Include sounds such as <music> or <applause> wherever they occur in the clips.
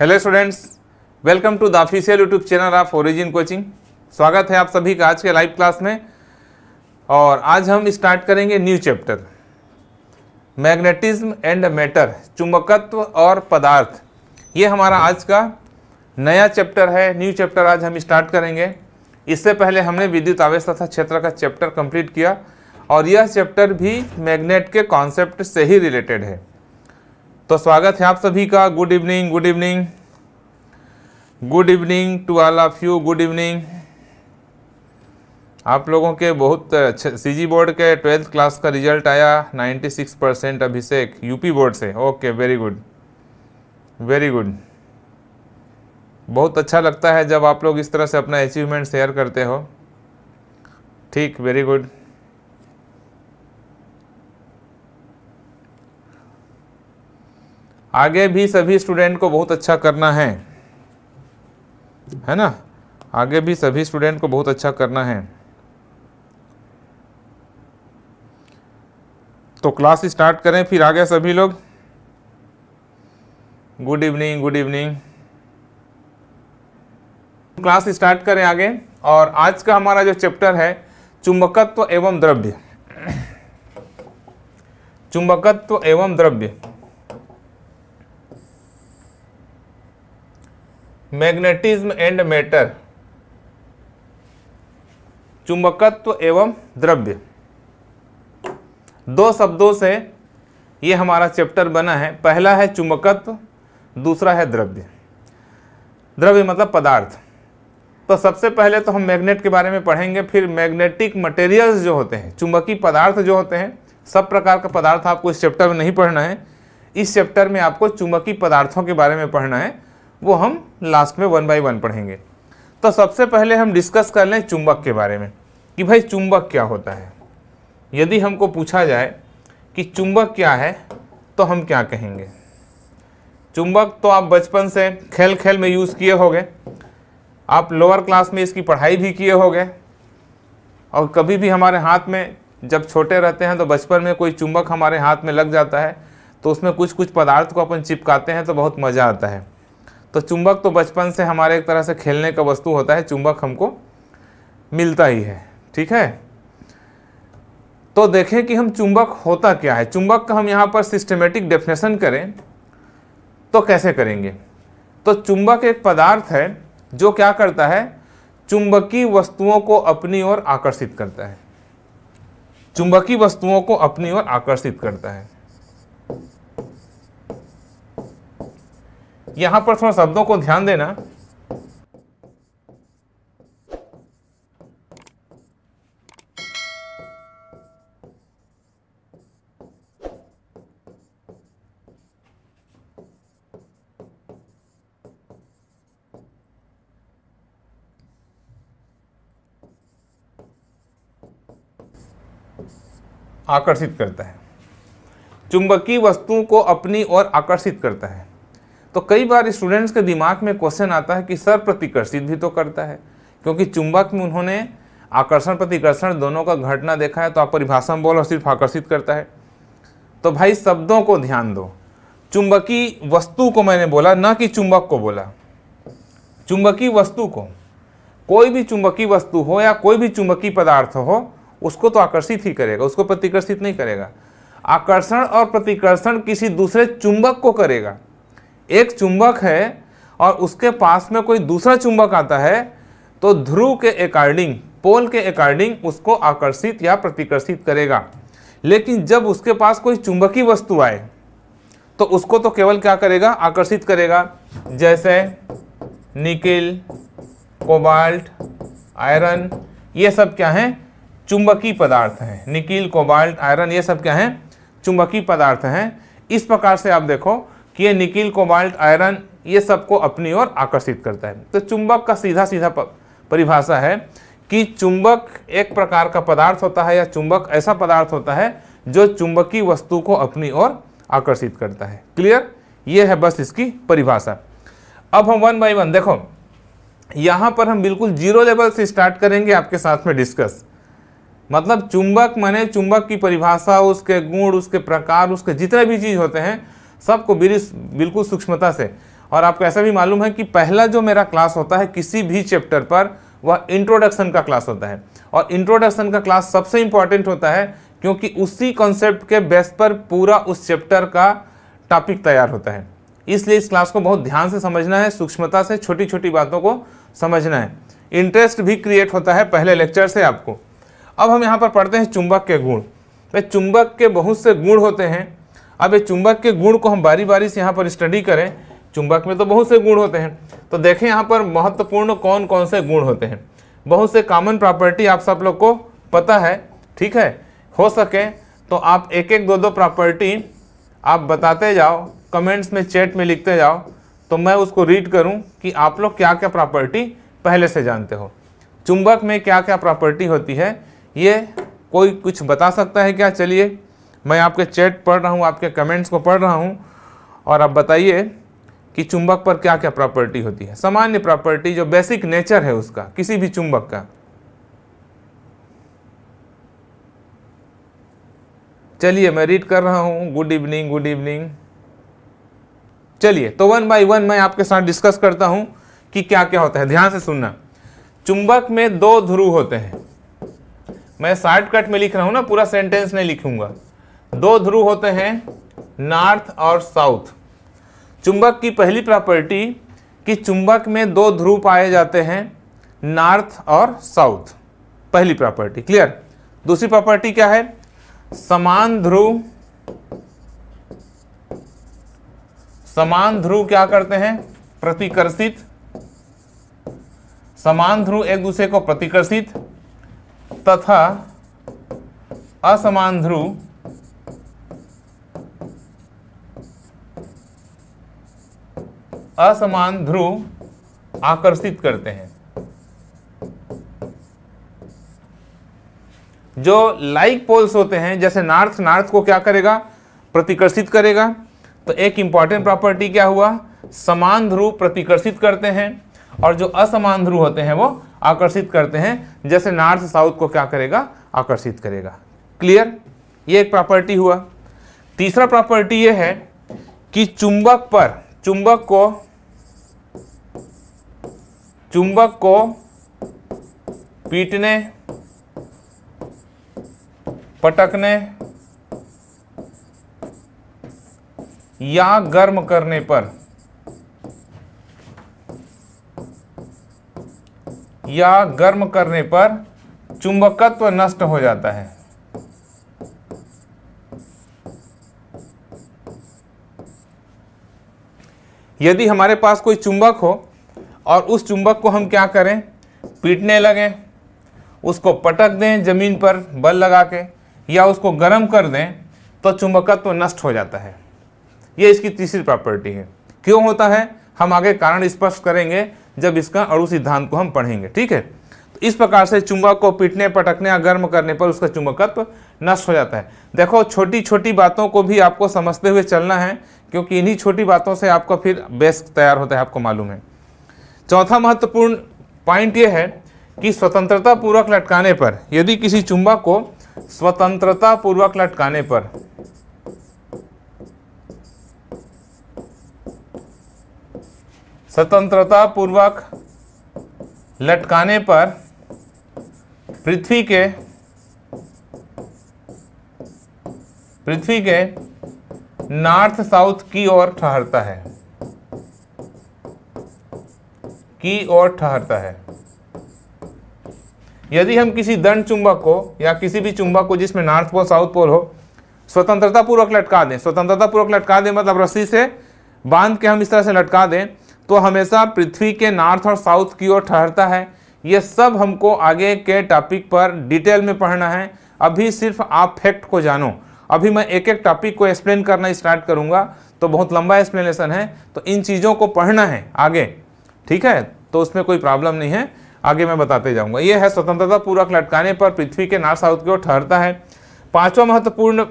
hello students welcome to the official YouTube channel of Origin coaching स्वागत है आप सभी का आज के लाइव क्लास में और आज हम स्टार्ट करेंगे new chapter magnetism and matter चुंबकत्व और पदार्थ ये हमारा आज का नया चैप्टर है न्यू चैप्टर आज हम स्टार्ट करेंगे इससे पहले हमने विद्युत आवेश तथा क्षेत्र का चैप्टर कंप्लीट किया और यह चैप्टर भी मैग्नेट के कॉन्सेप्ट से ही रिलेटेड है तो स्वागत है आप सभी का good evening good evening good evening to all of you good evening आप लोगों के बहुत सी सीजी बोर्ड के ट्वेल्थ क्लास का रिजल्ट आया 96 परसेंट अभिषेक यूपी बोर्ड से okay very good very good बहुत अच्छा लगता है जब आप लोग इस तरह से अपना अचीवमेंट शेयर करते हो ठीक वेरी गुड आगे भी सभी स्टूडेंट को बहुत अच्छा करना है है ना आगे भी सभी स्टूडेंट को बहुत अच्छा करना है तो क्लास स्टार्ट करें फिर आगे सभी लोग good evening good evening class start करें आगे और आज का हमारा जो चैप्टर है चुंबकत्व एवं द्रव्य चुंबकत्व एवं द्रव्य मैग्नेटिज्म एंड मैटर चुंबकत्व एवं द्रव्य दो शब्दों से ये हमारा चैप्टर बना है पहला है चुंबकत्व दूसरा है द्रव्य द्रव्य मतलब पदार्थ तो सबसे पहले तो हम मैग्नेट के बारे में पढ़ेंगे फिर मैग्नेटिक मटेरियल्स जो होते हैं चुंबकीय पदार्थ जो होते हैं सब प्रकार का पदार्थ आपको इस चैप्टर में नहीं पढ़ना है इस चैप्टर में आपको चुंबकीय पदार्थों के बारे में पढ़ना है वो हम लास्ट में वन बाई वन पढ़ेंगे तो सबसे पहले हम डिस्कस कर लें चुंबक के बारे में कि भाई चुंबक क्या होता है यदि हमको पूछा जाए कि चुंबक क्या है तो हम क्या कहेंगे चुंबक तो आप बचपन से खेल खेल में यूज़ किए होंगे आप लोअर क्लास में इसकी पढ़ाई भी किए होंगे और कभी भी हमारे हाथ में जब छोटे रहते हैं तो बचपन में कोई चुंबक हमारे हाथ में लग जाता है तो उसमें कुछ कुछ पदार्थ को अपन चिपकाते हैं तो बहुत मज़ा आता है तो चुंबक तो बचपन से हमारे एक तरह से खेलने का वस्तु होता है चुंबक हमको मिलता ही है ठीक है तो देखें कि हम चुंबक होता क्या है चुंबक का हम यहाँ पर सिस्टमेटिक डेफिनेशन करें तो कैसे करेंगे तो चुंबक एक पदार्थ है जो क्या करता है चुंबकीय वस्तुओं को अपनी ओर आकर्षित करता है चुंबकीय वस्तुओं को अपनी ओर आकर्षित करता है यहां पर थोड़ा शब्दों को ध्यान देना आकर्षित करता है चुंबकीय वस्तुओं को अपनी ओर आकर्षित करता है तो कई बार स्टूडेंट्स के दिमाग में क्वेश्चन आता है कि सर प्रतिकर्षित भी तो करता है क्योंकि चुंबक में उन्होंने आकर्षण प्रतिकर्षण दोनों का घटना देखा है तो आप परिभाषा में बोल और सिर्फ आकर्षित करता है तो भाई शब्दों को ध्यान दो चुंबकीय वस्तु को मैंने बोला न कि चुंबक को बोला चुंबकीय वस्तु को कोई भी चुंबकीय वस्तु हो या कोई भी चुंबकीय पदार्थ हो उसको तो आकर्षित ही करेगा उसको प्रतिकर्षित नहीं करेगा आकर्षण और प्रतिकर्षण किसी दूसरे चुंबक को करेगा एक चुंबक है और उसके पास में कोई दूसरा चुंबक आता है तो ध्रुव के अकॉर्डिंग पोल के अकॉर्डिंग उसको आकर्षित या प्रतिकर्षित करेगा लेकिन जब उसके पास कोई चुंबकीय वस्तु आए तो उसको तो केवल क्या करेगा आकर्षित करेगा जैसे निकिल कोबाल्ट आयरन ये सब क्या हैं चुंबकीय पदार्थ हैं निकिल कोबाल्ट आयरन ये सब क्या हैं चुंबकीय पदार्थ हैं इस प्रकार से आप देखो कि ये निकिल कोबाल्ट आयरन ये सबको अपनी ओर आकर्षित करता है तो चुंबक का सीधा सीधा परिभाषा है कि चुंबक एक प्रकार का पदार्थ होता है या चुंबक ऐसा पदार्थ होता है जो चुंबकीय वस्तु को अपनी ओर आकर्षित करता है क्लियर ये है बस इसकी परिभाषा अब हम वन बाई वन देखो यहाँ पर हम बिल्कुल जीरो लेवल से स्टार्ट करेंगे आपके साथ में डिस्कस मतलब चुंबक मैंने चुंबक की परिभाषा उसके गुण उसके प्रकार उसके जितने भी चीज़ होते हैं सबको बिल्कुल सूक्ष्मता से और आपको ऐसा भी मालूम है कि पहला जो मेरा क्लास होता है किसी भी चैप्टर पर वह इंट्रोडक्शन का क्लास होता है और इंट्रोडक्शन का क्लास सबसे इंपॉर्टेंट होता है क्योंकि उसी कॉन्सेप्ट के बेस पर पूरा उस चैप्टर का टॉपिक तैयार होता है इसलिए इस क्लास को बहुत ध्यान से समझना है सूक्ष्मता से छोटी छोटी बातों को समझना है इंटरेस्ट भी क्रिएट होता है पहले लेक्चर से आपको अब हम यहाँ पर पढ़ते हैं चुंबक के गुण भाई तो चुंबक के बहुत से गुण होते हैं अब ये चुंबक के गुण को हम बारी बारी से यहाँ पर स्टडी करें चुंबक में तो बहुत से गुण होते हैं तो देखें यहाँ पर महत्वपूर्ण कौन कौन से गुण होते हैं बहुत से कॉमन प्रॉपर्टी आप सब लोग को पता है ठीक है हो सके तो आप एक एक दो दो प्रॉपर्टी आप बताते जाओ कमेंट्स में चैट में लिखते जाओ तो मैं उसको रीड करूं कि आप लोग क्या क्या प्रॉपर्टी पहले से जानते हो चुंबक में क्या क्या प्रॉपर्टी होती है ये कोई कुछ बता सकता है क्या चलिए मैं आपके चैट पढ़ रहा हूँ आपके कमेंट्स को पढ़ रहा हूँ और आप बताइए कि चुंबक पर क्या क्या प्रॉपर्टी होती है सामान्य प्रॉपर्टी जो बेसिक नेचर है उसका किसी भी चुंबक का चलिए मैं रीड कर रहा हूँ गुड इवनिंग गुड इवनिंग चलिए तो वन बाय वन मैं आपके साथ डिस्कस करता हूँ कि क्या क्या होता है ध्यान से सुनना चुंबक में दो ध्रुव होते हैं मैं शॉर्टकट में लिख रहा हूँ ना पूरा सेंटेंस नहीं लिखूंगा दो ध्रुव होते हैं नॉर्थ और साउथ चुंबक की पहली प्रॉपर्टी कि चुंबक में दो ध्रुव पाए जाते हैं नॉर्थ और साउथ पहली प्रॉपर्टी क्लियर दूसरी प्रॉपर्टी क्या है समान ध्रुव समान ध्रुव क्या करते हैं प्रतिकर्षित समान ध्रुव एक दूसरे को प्रतिकर्षित तथा असमान ध्रुव असमान ध्रुव आकर्षित करते हैं जो लाइक पोल्स होते हैं जैसे नॉर्थ नॉर्थ को क्या करेगा प्रतिकर्षित करेगा तो एक इंपॉर्टेंट प्रॉपर्टी क्या हुआ समान ध्रुव प्रतिकर्षित करते हैं और जो असमान ध्रुव होते हैं वो आकर्षित करते हैं जैसे नॉर्थ साउथ को क्या करेगा आकर्षित करेगा क्लियर ये एक प्रॉपर्टी हुआ तीसरा प्रॉपर्टी ये है कि चुंबक पर चुंबक को चुंबक को पीटने पटकने या गर्म करने पर या गर्म करने पर चुंबकत्व नष्ट हो जाता है यदि हमारे पास कोई चुंबक हो और उस चुंबक को हम क्या करें पीटने लगें उसको पटक दें जमीन पर बल लगा के या उसको गर्म कर दें तो चुंबकत्व तो नष्ट हो जाता है ये इसकी तीसरी प्रॉपर्टी है क्यों होता है हम आगे कारण स्पष्ट करेंगे जब इसका अणु सिद्धांत को हम पढ़ेंगे ठीक है तो इस प्रकार से चुंबक को पीटने पटकने या गर्म करने पर उसका चुंबकत्व नष्ट हो जाता है देखो छोटी छोटी बातों को भी आपको समझते हुए चलना है क्योंकि इन्हीं छोटी बातों से आपका फिर बेस्क तैयार होता है आपको मालूम है चौथा महत्वपूर्ण पॉइंट ये है कि स्वतंत्रता पूर्वक लटकाने पर यदि किसी चुंबक को स्वतंत्रता पूर्वक लटकाने पर स्वतंत्रता पूर्वक लटकाने पर पृथ्वी के पृथ्वी के नॉर्थ साउथ की ओर ठहरता है की ओर ठहरता है यदि हम किसी दंड चुंबक को या किसी भी चुंबक को जिसमें नॉर्थ पोल साउथ पोल हो स्वतंत्रता पूर्वक लटका दें स्वतंत्रता पूर्वक लटका दें मतलब रस्सी से बांध के हम इस तरह से लटका दें तो हमेशा पृथ्वी के नॉर्थ और साउथ की ओर ठहरता है ये सब हमको आगे के टॉपिक पर डिटेल में पढ़ना है अभी सिर्फ आप फैक्ट को जानो अभी मैं एक एक टॉपिक को एक्सप्लेन करना स्टार्ट करूँगा तो बहुत लंबा एक्सप्लेनेशन है तो इन चीज़ों को पढ़ना है आगे ठीक है तो उसमें कोई प्रॉब्लम नहीं है आगे मैं बताते जाऊंगा यह है स्वतंत्रता पूर्वक लटकाने पर पृथ्वी के नॉर्थ साउथ की ओर ठहरता है पांचवा महत्वपूर्ण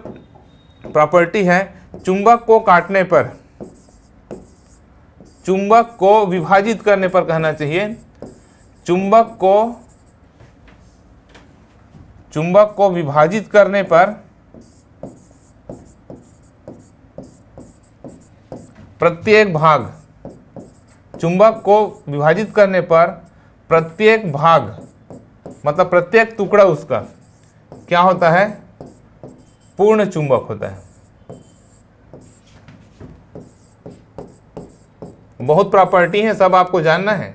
प्रॉपर्टी है चुंबक को काटने पर चुंबक को विभाजित करने पर कहना चाहिए चुंबक को चुंबक को विभाजित करने पर प्रत्येक भाग चुंबक को विभाजित करने पर प्रत्येक भाग मतलब प्रत्येक टुकड़ा उसका क्या होता है पूर्ण चुंबक होता है बहुत प्रॉपर्टी है सब आपको जानना है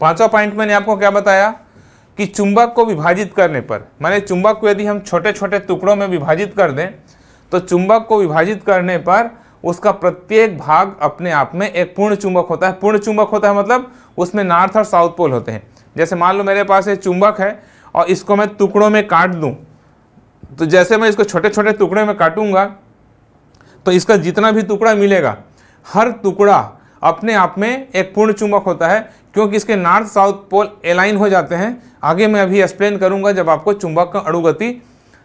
पांचवा पॉइंट मैंने आपको क्या बताया कि चुंबक को विभाजित करने पर माने चुंबक को यदि हम छोटे छोटे टुकड़ों में विभाजित कर दें तो चुंबक को विभाजित करने पर उसका प्रत्येक भाग अपने आप में एक पूर्ण चुंबक होता है पूर्ण चुंबक होता है मतलब उसमें नॉर्थ और साउथ पोल होते हैं जैसे मान लो मेरे पास ये चुंबक है और इसको मैं टुकड़ों में काट दूँ तो जैसे मैं इसको छोटे छोटे टुकड़े में काटूंगा तो इसका जितना भी टुकड़ा मिलेगा हर टुकड़ा अपने आप में एक पूर्ण चुंबक होता है क्योंकि इसके नॉर्थ साउथ पोल एलाइन हो जाते हैं आगे मैं अभी एक्सप्लेन करूंगा जब आपको चुंबक का अणुगति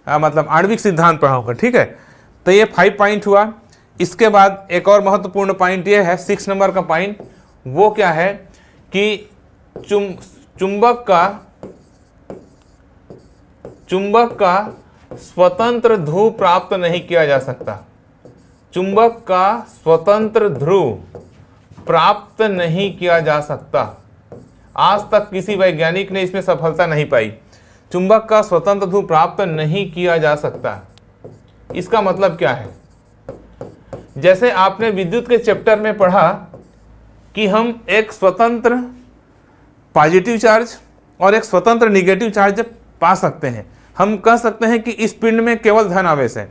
मतलब आणविक सिद्धांत पढ़ाऊंगा ठीक है तो ये फाइव पॉइंट हुआ इसके बाद एक और महत्वपूर्ण पॉइंट ये है सिक्स नंबर का पॉइंट वो क्या है कि चुम चुंबक का चुंबक का स्वतंत्र ध्रुव प्राप्त नहीं किया जा सकता चुंबक का स्वतंत्र ध्रुव प्राप्त नहीं किया जा सकता आज तक किसी वैज्ञानिक ने इसमें सफलता नहीं पाई चुंबक का स्वतंत्र ध्रुव प्राप्त नहीं किया जा सकता इसका मतलब क्या है जैसे आपने विद्युत के चैप्टर में पढ़ा कि हम एक स्वतंत्र पॉजिटिव चार्ज और एक स्वतंत्र निगेटिव चार्ज पा सकते हैं हम कह सकते हैं कि इस पिंड में केवल धन आवेश है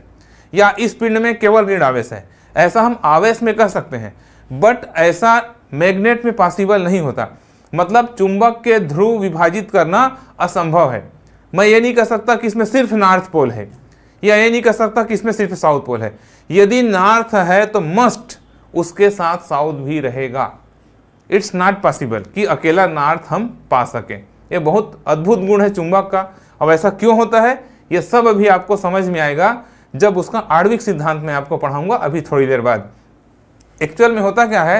या इस पिंड में केवल ऋण आवेश है ऐसा हम आवेश में कह सकते हैं बट ऐसा मैग्नेट में पॉसिबल नहीं होता मतलब चुंबक के ध्रुव विभाजित करना असंभव है मैं ये नहीं कह सकता कि इसमें सिर्फ नॉर्थ पोल है या ये नहीं कह सकता कि इसमें सिर्फ साउथ पोल है यदि नॉर्थ है तो मस्ट उसके साथ साउथ भी रहेगा इट्स नॉट पॉसिबल कि अकेला नॉर्थ हम पा सकें यह बहुत अद्भुत गुण है चुंबक का अब ऐसा क्यों होता है यह सब अभी आपको समझ में आएगा जब उसका आणविक सिद्धांत मैं आपको पढ़ाऊंगा अभी थोड़ी देर बाद एक्चुअल में होता क्या है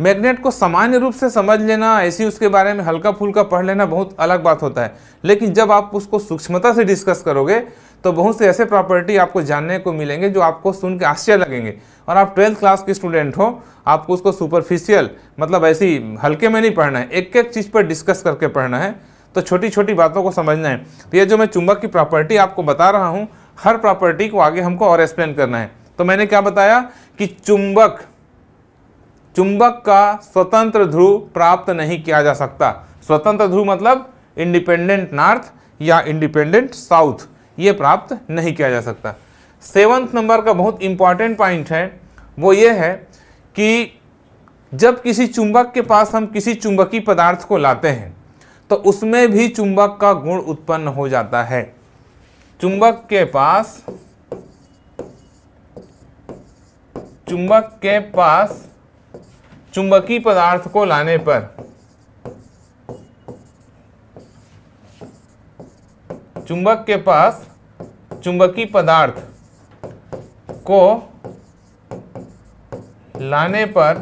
मैग्नेट को सामान्य रूप से समझ लेना ऐसी उसके बारे में हल्का फुल्का पढ़ लेना बहुत अलग बात होता है लेकिन जब आप उसको सूक्ष्मता से डिस्कस करोगे तो बहुत से ऐसे प्रॉपर्टी आपको जानने को मिलेंगे जो आपको सुन के आश्चर्य लगेंगे और आप ट्वेल्थ क्लास के स्टूडेंट हो आपको उसको सुपरफिशियल मतलब ऐसी हल्के में नहीं पढ़ना है एक एक चीज़ पर डिस्कस करके पढ़ना है तो छोटी छोटी बातों को समझना है तो ये जो मैं चुंबक की प्रॉपर्टी आपको बता रहा हूँ हर प्रॉपर्टी को आगे हमको और एक्सप्लेन करना है तो मैंने क्या बताया कि चुंबक चुंबक का स्वतंत्र ध्रुव प्राप्त नहीं किया जा सकता स्वतंत्र ध्रुव मतलब इंडिपेंडेंट नॉर्थ या इंडिपेंडेंट साउथ ये प्राप्त नहीं किया जा सकता सेवन्थ नंबर का बहुत इंपॉर्टेंट पॉइंट है वो ये है कि जब किसी चुंबक के पास हम किसी चुंबकीय पदार्थ को लाते हैं तो उसमें भी चुंबक का गुण उत्पन्न हो जाता है चुंबक के पास चुंबक के पास चुंबकीय पदार्थ को लाने पर चुंबक के पास चुंबकीय पदार्थ को लाने पर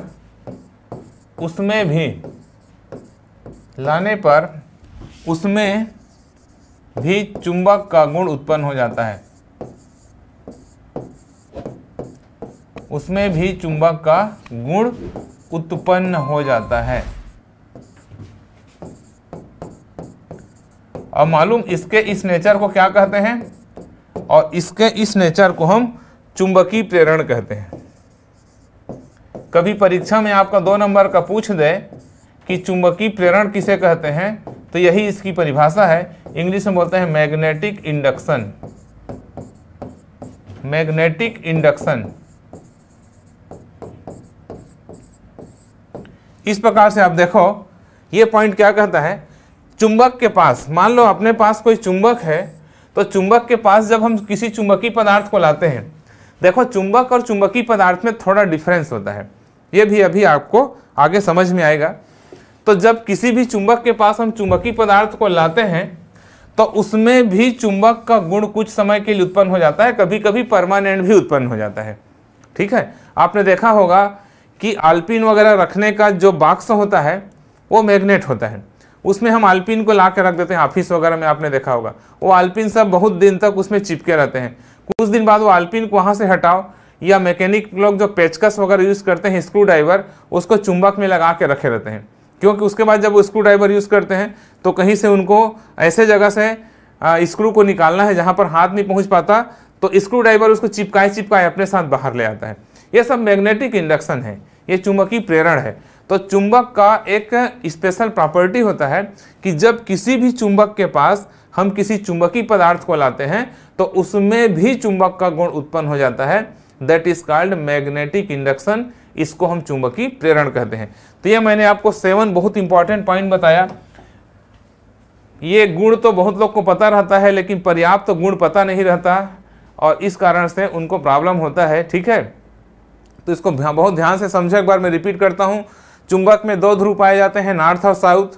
उसमें भी लाने पर उसमें भी चुंबक का गुण उत्पन्न हो जाता है उसमें भी चुंबक का गुण उत्पन्न हो जाता है और मालूम इसके इस नेचर को क्या कहते हैं और इसके इस नेचर को हम चुंबकीय प्रेरण कहते हैं कभी परीक्षा में आपका दो नंबर का पूछ दे कि चुंबकीय प्रेरण किसे कहते हैं तो यही इसकी परिभाषा है इंग्लिश में बोलते हैं मैग्नेटिक इंडक्शन मैग्नेटिक इंडक्शन इस प्रकार से आप देखो ये पॉइंट क्या कहता है चुंबक के पास मान लो अपने पास कोई चुंबक है तो चुंबक के पास जब हम किसी चुंबकीय पदार्थ को लाते हैं देखो चुंबक और चुंबकीय पदार्थ में थोड़ा डिफरेंस होता है ये भी अभी आपको आगे समझ में आएगा तो जब किसी भी चुंबक के पास हम चुंबकीय पदार्थ को लाते हैं तो उसमें भी चुंबक का गुण कुछ समय के लिए उत्पन्न हो जाता है कभी कभी परमानेंट भी उत्पन्न हो जाता है ठीक है आपने देखा होगा कि आल्पिन वगैरह रखने का जो बाक्स होता है वो मैग्नेट होता है उसमें हम आलपिन को ला के रख देते हैं ऑफिस वगैरह में आपने देखा होगा वो आलपिन सब बहुत दिन तक उसमें चिपके रहते हैं कुछ दिन बाद वो आलपिन को वहाँ से हटाओ या मैकेनिक लोग जो पेचकस वगैरह यूज़ करते हैं स्क्रू ड्राइवर उसको चुंबक में लगा के रखे रहते हैं क्योंकि उसके बाद जब वो स्क्रू ड्राइवर यूज़ करते हैं तो कहीं से उनको ऐसे जगह से स्क्रू को निकालना है जहाँ पर हाथ नहीं पहुँच पाता तो स्क्रू ड्राइवर उसको चिपकाए चिपकाए अपने साथ बाहर ले आता है ये सब मैग्नेटिक इंडक्शन है ये चुंबकीय प्रेरण है तो चुंबक का एक स्पेशल प्रॉपर्टी होता है कि जब किसी भी चुंबक के पास हम किसी चुंबकीय पदार्थ को लाते हैं तो उसमें भी चुंबक का गुण उत्पन्न हो जाता है that is called magnetic induction इसको हम चुंबकीय प्रेरण कहते हैं तो ये मैंने आपको सेवन बहुत इंपॉर्टेंट पॉइंट बताया ये गुण तो बहुत लोग को पता रहता है लेकिन पर्याप्त तो गुण पता नहीं रहता और इस कारण से उनको प्रॉब्लम होता है ठीक है तो इसको बहुत ध्यान से समझे एक बार मैं रिपीट करता हूँ चुंबक में दो ध्रुव पाए जाते हैं नॉर्थ और साउथ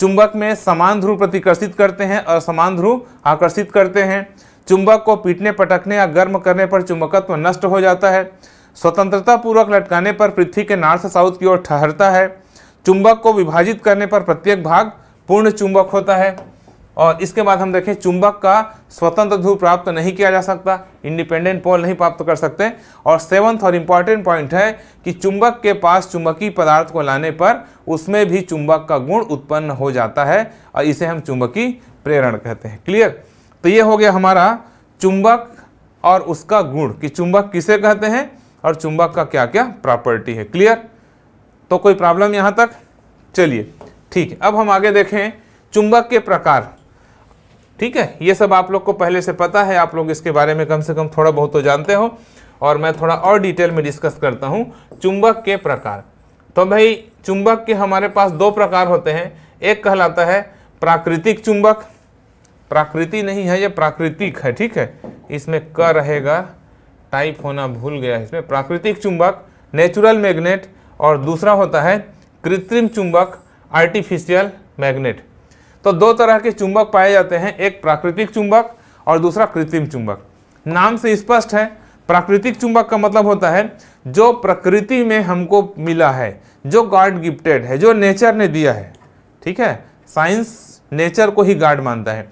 चुंबक में समान ध्रुव प्रतिकर्षित करते हैं और समान ध्रुव आकर्षित करते हैं चुंबक को पीटने पटकने या गर्म करने पर चुंबकत्व नष्ट हो जाता है स्वतंत्रता पूर्वक लटकाने पर पृथ्वी के नॉर्थ साउथ की ओर ठहरता है चुंबक को विभाजित करने पर प्रत्येक भाग पूर्ण चुंबक होता है और इसके बाद हम देखें चुंबक का स्वतंत्र ध्रुव प्राप्त नहीं किया जा सकता इंडिपेंडेंट पोल नहीं प्राप्त कर सकते और सेवन्थ और इम्पॉर्टेंट पॉइंट है कि चुंबक के पास चुंबकीय पदार्थ को लाने पर उसमें भी चुंबक का गुण उत्पन्न हो जाता है और इसे हम चुंबकीय प्रेरण कहते हैं क्लियर तो ये हो गया हमारा चुंबक और उसका गुण कि चुंबक किसे कहते हैं और चुंबक का क्या क्या प्रॉपर्टी है क्लियर तो कोई प्रॉब्लम यहाँ तक चलिए ठीक है अब हम आगे देखें चुंबक के प्रकार ठीक है ये सब आप लोग को पहले से पता है आप लोग इसके बारे में कम से कम थोड़ा बहुत तो जानते हो और मैं थोड़ा और डिटेल में डिस्कस करता हूँ चुंबक के प्रकार तो भाई चुंबक के हमारे पास दो प्रकार होते हैं एक कहलाता है प्राकृतिक चुंबक प्राकृति नहीं है ये प्राकृतिक है ठीक है इसमें क रहेगा टाइप होना भूल गया इसमें प्राकृतिक चुंबक नेचुरल मैग्नेट और दूसरा होता है कृत्रिम चुंबक आर्टिफिशियल मैग्नेट तो दो तरह के चुंबक पाए जाते हैं एक प्राकृतिक चुंबक और दूसरा कृत्रिम चुंबक नाम से स्पष्ट है प्राकृतिक चुंबक का मतलब होता है जो प्रकृति में हमको मिला है जो गॉड गिफ्टेड है जो नेचर ने दिया है ठीक है साइंस नेचर को ही गार्ड मानता है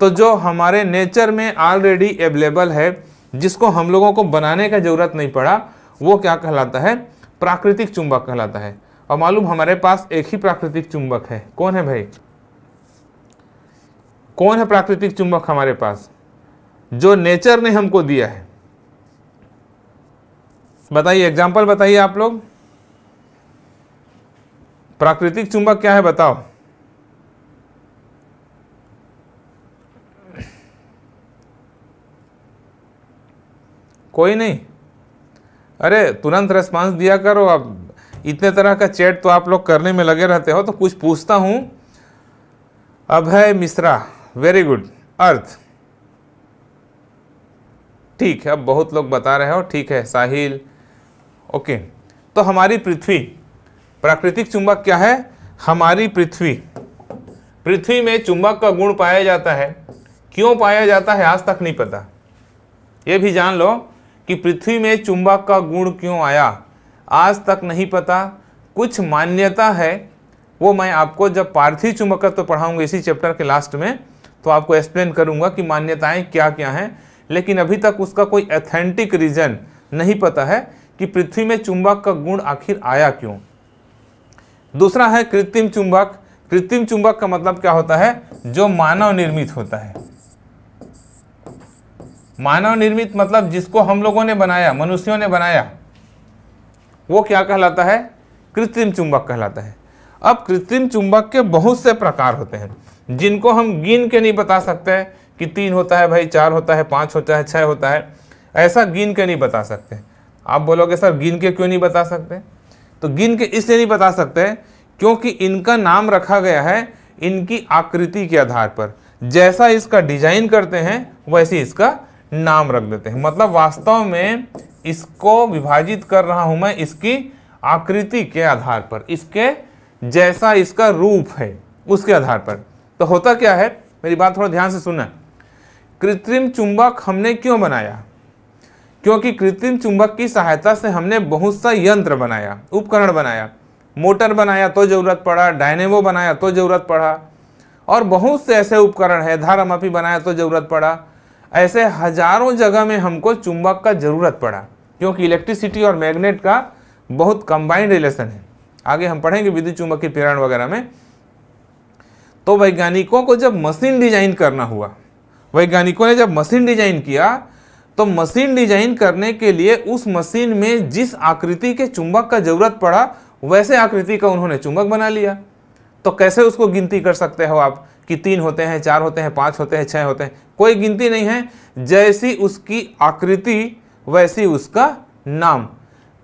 तो जो हमारे नेचर में ऑलरेडी अवेलेबल है जिसको हम लोगों को बनाने का ज़रूरत नहीं पड़ा वो क्या कहलाता है प्राकृतिक चुंबक कहलाता है और मालूम हमारे पास एक ही प्राकृतिक चुंबक है कौन है भाई कौन है प्राकृतिक चुंबक हमारे पास जो नेचर ने हमको दिया है बताइए एग्जाम्पल बताइए आप लोग प्राकृतिक चुंबक क्या है बताओ कोई नहीं अरे तुरंत रेस्पॉन्स दिया करो आप इतने तरह का चैट तो आप लोग करने में लगे रहते हो तो कुछ पूछता हूं अभय मिश्रा वेरी गुड अर्थ ठीक है अब बहुत लोग बता रहे हो ठीक है साहिल ओके तो हमारी पृथ्वी प्राकृतिक चुंबक क्या है हमारी पृथ्वी पृथ्वी में चुंबक का गुण पाया जाता है क्यों पाया जाता है आज तक नहीं पता ये भी जान लो कि पृथ्वी में चुंबक का गुण क्यों आया आज तक नहीं पता कुछ मान्यता है वो मैं आपको जब पार्थिव चुंबकत्व तो पढ़ाऊंगा इसी चैप्टर के लास्ट में तो आपको एक्सप्लेन करूंगा कि मान्यताएं क्या क्या हैं लेकिन अभी तक उसका कोई एथेंटिक रीजन नहीं पता है कि पृथ्वी में चुंबक का गुण आखिर आया क्यों दूसरा है कृत्रिम चुंबक कृत्रिम चुंबक का मतलब क्या होता है जो मानव निर्मित होता है मानव निर्मित मतलब जिसको हम लोगों ने बनाया मनुष्यों ने बनाया वो क्या कहलाता है कृत्रिम चुंबक कहलाता है अब कृत्रिम चुंबक के बहुत से प्रकार होते हैं जिनको हम गिन के नहीं बता सकते कि तीन होता है भाई चार होता है पाँच होता है छः होता है ऐसा गिन के नहीं बता सकते आप बोलोगे सर गिन के क्यों नहीं बता सकते तो गिन के इसलिए नहीं बता सकते क्योंकि इनका नाम रखा गया है इनकी आकृति के आधार पर जैसा इसका डिजाइन करते हैं वैसे इसका नाम रख देते हैं मतलब वास्तव में इसको विभाजित कर रहा हूं मैं इसकी आकृति के आधार पर इसके जैसा इसका रूप है उसके आधार पर तो होता क्या है मेरी बात थोड़ा ध्यान से सुनना कृत्रिम चुंबक हमने क्यों बनाया क्योंकि कृत्रिम चुंबक की सहायता से हमने बहुत सा यंत्र बनाया उपकरण बनाया मोटर बनाया तो ज़रूरत पड़ा डायनेमो बनाया तो ज़रूरत पड़ा और बहुत से ऐसे उपकरण है धारामापी बनाया तो ज़रूरत पड़ा ऐसे हजारों जगह में हमको चुंबक का ज़रूरत पड़ा क्योंकि इलेक्ट्रिसिटी और मैग्नेट का बहुत कंबाइंड रिलेशन है आगे हम पढ़ेंगे विद्युत चुंबक की प्रेरण वगैरह में तो वैज्ञानिकों को जब मशीन डिजाइन करना हुआ वैज्ञानिकों ने जब मशीन डिजाइन किया तो मशीन डिजाइन करने के लिए उस मशीन में जिस आकृति के चुंबक का जरूरत पड़ा वैसे आकृति का उन्होंने चुंबक बना लिया तो कैसे उसको गिनती कर सकते हो आप कि तीन होते हैं चार होते हैं पाँच होते हैं छः होते हैं कोई गिनती नहीं है जैसी उसकी आकृति वैसी उसका नाम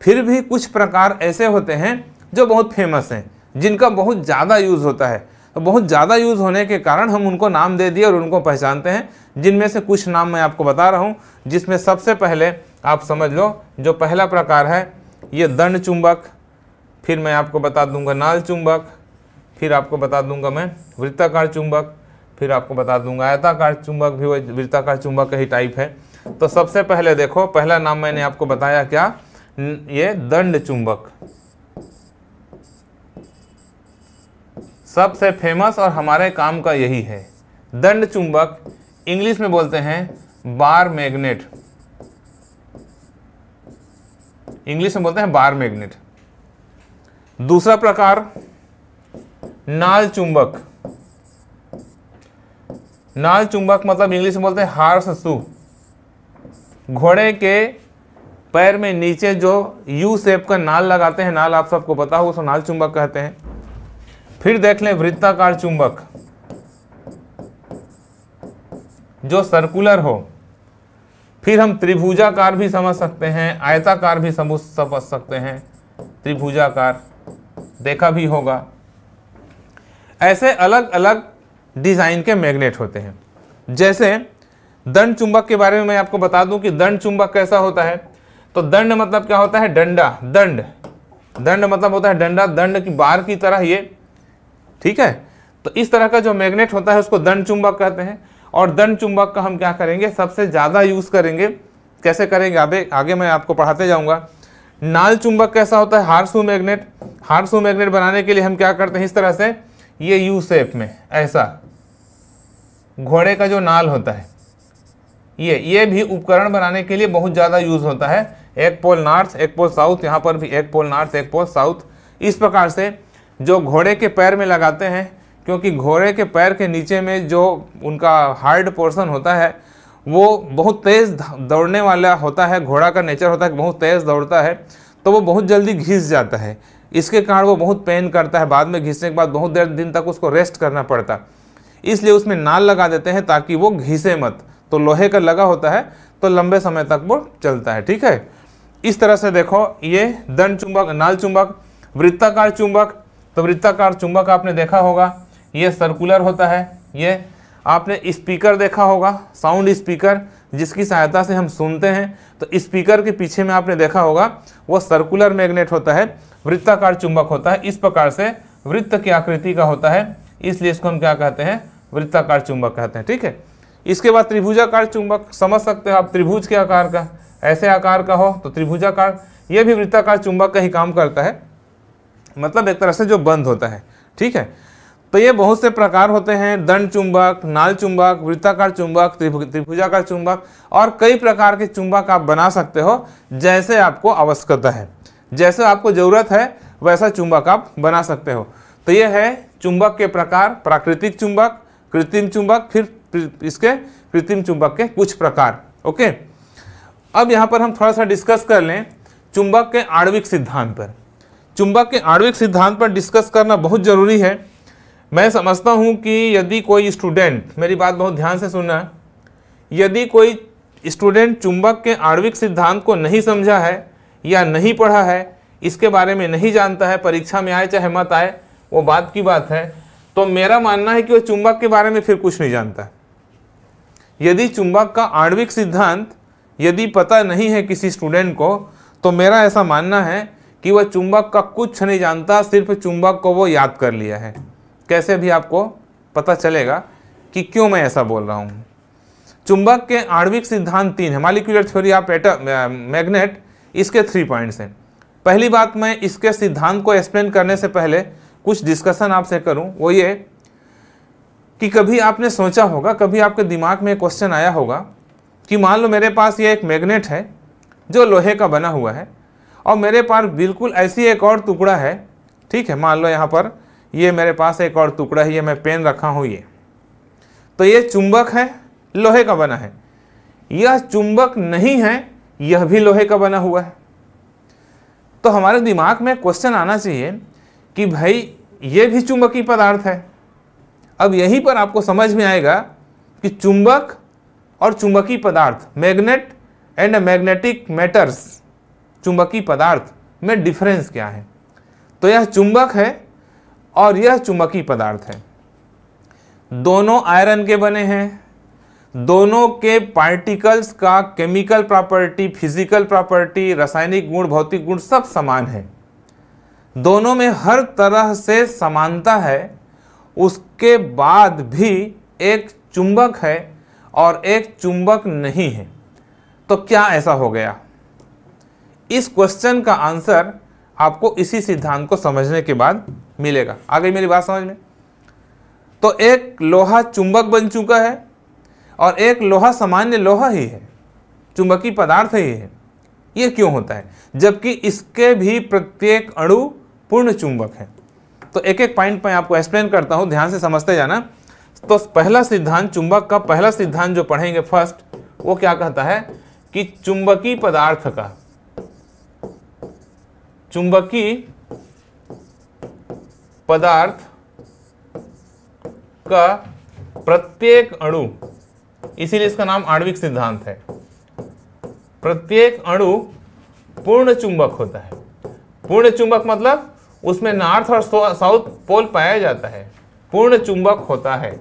फिर भी कुछ प्रकार ऐसे होते हैं जो बहुत फेमस हैं जिनका बहुत ज़्यादा यूज़ होता है बहुत ज़्यादा यूज़ होने के कारण हम उनको नाम दे दिए और उनको पहचानते हैं जिनमें से कुछ नाम मैं आपको बता रहा हूँ जिसमें सबसे पहले आप समझ लो जो पहला प्रकार है ये दंड चुंबक फिर मैं आपको बता दूंगा नाल चुंबक फिर आपको बता दूंगा मैं वृत्ताकार चुंबक फिर आपको बता दूंगा आयताकार चुंबक भी वह वृत्ताकार चुंबक का ही टाइप है तो सबसे पहले देखो पहला नाम मैंने आपको बताया क्या ये दंड चुंबक सबसे फेमस और हमारे काम का यही है दंड चुंबक इंग्लिश में बोलते हैं बार मैग्नेट इंग्लिश में बोलते हैं बार मैग्नेट दूसरा प्रकार नाल चुंबक नाल चुंबक मतलब इंग्लिश में बोलते हैं हार्स सू घोड़े के पैर में नीचे जो यू सेप का नाल लगाते हैं नाल आप सबको पता हो उसको नाल चुंबक कहते हैं फिर देख लें वृत्ताकार चुंबक जो सर्कुलर हो फिर हम त्रिभुजाकार भी समझ सकते हैं आयताकार भी समझ सकते हैं त्रिभुजाकार देखा भी होगा ऐसे अलग अलग डिज़ाइन के मैग्नेट होते हैं जैसे दंड चुंबक के बारे में मैं आपको बता दूं कि दंड चुंबक कैसा होता है तो दंड मतलब क्या होता है डंडा दंड दंड मतलब होता है डंडा दंड की बार की तरह ये ठीक है तो इस तरह का जो मैग्नेट होता है उसको दंड चुंबक कहते हैं और दंड चुंबक का हम क्या करेंगे सबसे ज़्यादा यूज़ करेंगे कैसे करेंगे आगे आगे मैं आपको पढ़ाते जाऊंगा नाल चुंबक कैसा होता है हार्सू मैग्नेट हार्सू मैग्नेट बनाने के लिए हम क्या करते हैं इस तरह से ये यू सेप में ऐसा घोड़े का जो नाल होता है ये ये भी उपकरण बनाने के लिए बहुत ज़्यादा यूज़ होता है एक पोल नॉर्थ एक पोल साउथ यहाँ पर भी एक पोल नॉर्थ एक पोल साउथ इस प्रकार से जो घोड़े के पैर में लगाते हैं क्योंकि घोड़े के पैर के नीचे में जो उनका हार्ड पोर्शन होता है वो बहुत तेज़ दौड़ने वाला होता है घोड़ा का नेचर होता है बहुत तेज़ दौड़ता है तो वो बहुत जल्दी घिस जाता है इसके कारण वो बहुत पेन करता है बाद में घिसने के बाद बहुत देर दिन तक उसको रेस्ट करना पड़ता इसलिए उसमें नाल लगा देते हैं ताकि वो घिसे मत तो लोहे का लगा होता है तो लंबे समय तक वो चलता है ठीक है इस तरह से देखो ये दंड चुंबक नाल चुंबक वृत्ताकार चुंबक तो वृत्ताकार चुंबक आपने देखा होगा ये सर्कुलर होता है ये आपने स्पीकर देखा होगा साउंड स्पीकर जिसकी सहायता से हम सुनते हैं तो स्पीकर के पीछे में आपने देखा होगा वो सर्कुलर मैग्नेट होता है वृत्ताकार चुंबक होता है इस प्रकार से वृत्त की आकृति का होता है इसलिए इसको हम क्या कहते हैं वृत्ताकार चुंबक कहते हैं ठीक है इसके बाद त्रिभुजाकार चुंबक समझ सकते हो आप त्रिभुज के आकार का ऐसे आकार का हो तो त्रिभुजाकार ये भी वृत्ताकार चुंबक का ही काम करता है मतलब एक तरह से जो बंद होता है ठीक है तो ये बहुत से प्रकार होते हैं दंड चुंबक नाल चुंबक वृत्ताकार चुंबक त्रिभुजाकार चुंबक और कई प्रकार के चुंबक आप बना सकते हो जैसे आपको आवश्यकता है जैसे आपको ज़रूरत है वैसा चुंबक आप बना सकते हो तो ये है चुंबक के प्रकार प्राकृतिक चुंबक कृत्रिम चुंबक फिर इसके कृत्रिम चुंबक के कुछ प्रकार ओके अब यहाँ पर हम थोड़ा सा डिस्कस कर लें चुंबक के आणविक सिद्धांत पर चुंबक के आणविक सिद्धांत पर डिस्कस करना बहुत ज़रूरी है मैं समझता हूँ कि यदि कोई स्टूडेंट मेरी बात बहुत ध्यान से सुनना यदि कोई स्टूडेंट चुंबक के आणविक सिद्धांत को नहीं समझा है या नहीं पढ़ा है इसके बारे में नहीं जानता है परीक्षा में आए चाहे मत आए वो बात की बात है तो मेरा मानना है कि वह चुंबक के बारे में फिर कुछ नहीं जानता यदि चुंबक का आणविक सिद्धांत यदि पता नहीं है किसी स्टूडेंट को तो मेरा ऐसा मानना है कि वह चुंबक का कुछ नहीं जानता सिर्फ चुंबक को वो याद कर लिया है कैसे भी आपको पता चलेगा कि क्यों मैं ऐसा बोल रहा हूँ चुंबक के आणविक सिद्धांत तीन है molecular theory of atom magnet इसके थ्री पॉइंट्स हैं पहली बात मैं इसके सिद्धांत को एक्सप्लेन करने से पहले कुछ डिस्कशन आपसे करूं वो ये कि कभी आपने सोचा होगा कभी आपके दिमाग में क्वेश्चन आया होगा कि मान लो मेरे पास ये एक मैग्नेट है जो लोहे का बना हुआ है और मेरे पास बिल्कुल ऐसी एक और टुकड़ा है ठीक है मान लो यहाँ पर ये मेरे पास एक और टुकड़ा है ये मैं पेन रखा हूँ ये तो ये चुंबक है लोहे का बना है यह चुंबक नहीं है यह भी लोहे का बना हुआ है तो हमारे दिमाग में क्वेश्चन आना चाहिए कि भाई ये भी चुंबकीय पदार्थ है अब यहीं पर आपको समझ में आएगा कि चुंबक और चुंबकीय पदार्थ मैग्नेट एंड मैग्नेटिक मैटर्स चुंबकीय पदार्थ में डिफरेंस क्या है तो यह चुंबक है और यह चुंबकीय पदार्थ है दोनों आयरन के बने हैं दोनों के पार्टिकल्स का केमिकल प्रॉपर्टी फिजिकल प्रॉपर्टी रासायनिक गुण भौतिक गुण सब समान है दोनों में हर तरह से समानता है उसके बाद भी एक चुंबक है और एक चुंबक नहीं है तो क्या ऐसा हो गया इस क्वेश्चन का आंसर आपको इसी सिद्धांत को समझने के बाद मिलेगा आ गई मेरी बात समझ में तो एक लोहा चुंबक बन चुका है और एक लोहा सामान्य लोहा ही है चुंबकीय पदार्थ ही है ये क्यों होता है जबकि इसके भी प्रत्येक अणु पूर्ण चुंबक है तो एक एक पॉइंट मैं आपको एक्सप्लेन करता हूँ ध्यान से समझते जाना तो पहला सिद्धांत चुंबक का पहला सिद्धांत जो पढ़ेंगे फर्स्ट वो क्या कहता है कि चुंबकीय पदार्थ का चुंबकीय पदार्थ का प्रत्येक अणु इसीलिए इसका नाम आणविक सिद्धांत है प्रत्येक अणु पूर्ण चुंबक होता है पूर्ण चुंबक मतलब उसमें नॉर्थ और साउथ पोल पाया जाता है पूर्ण चुंबक होता है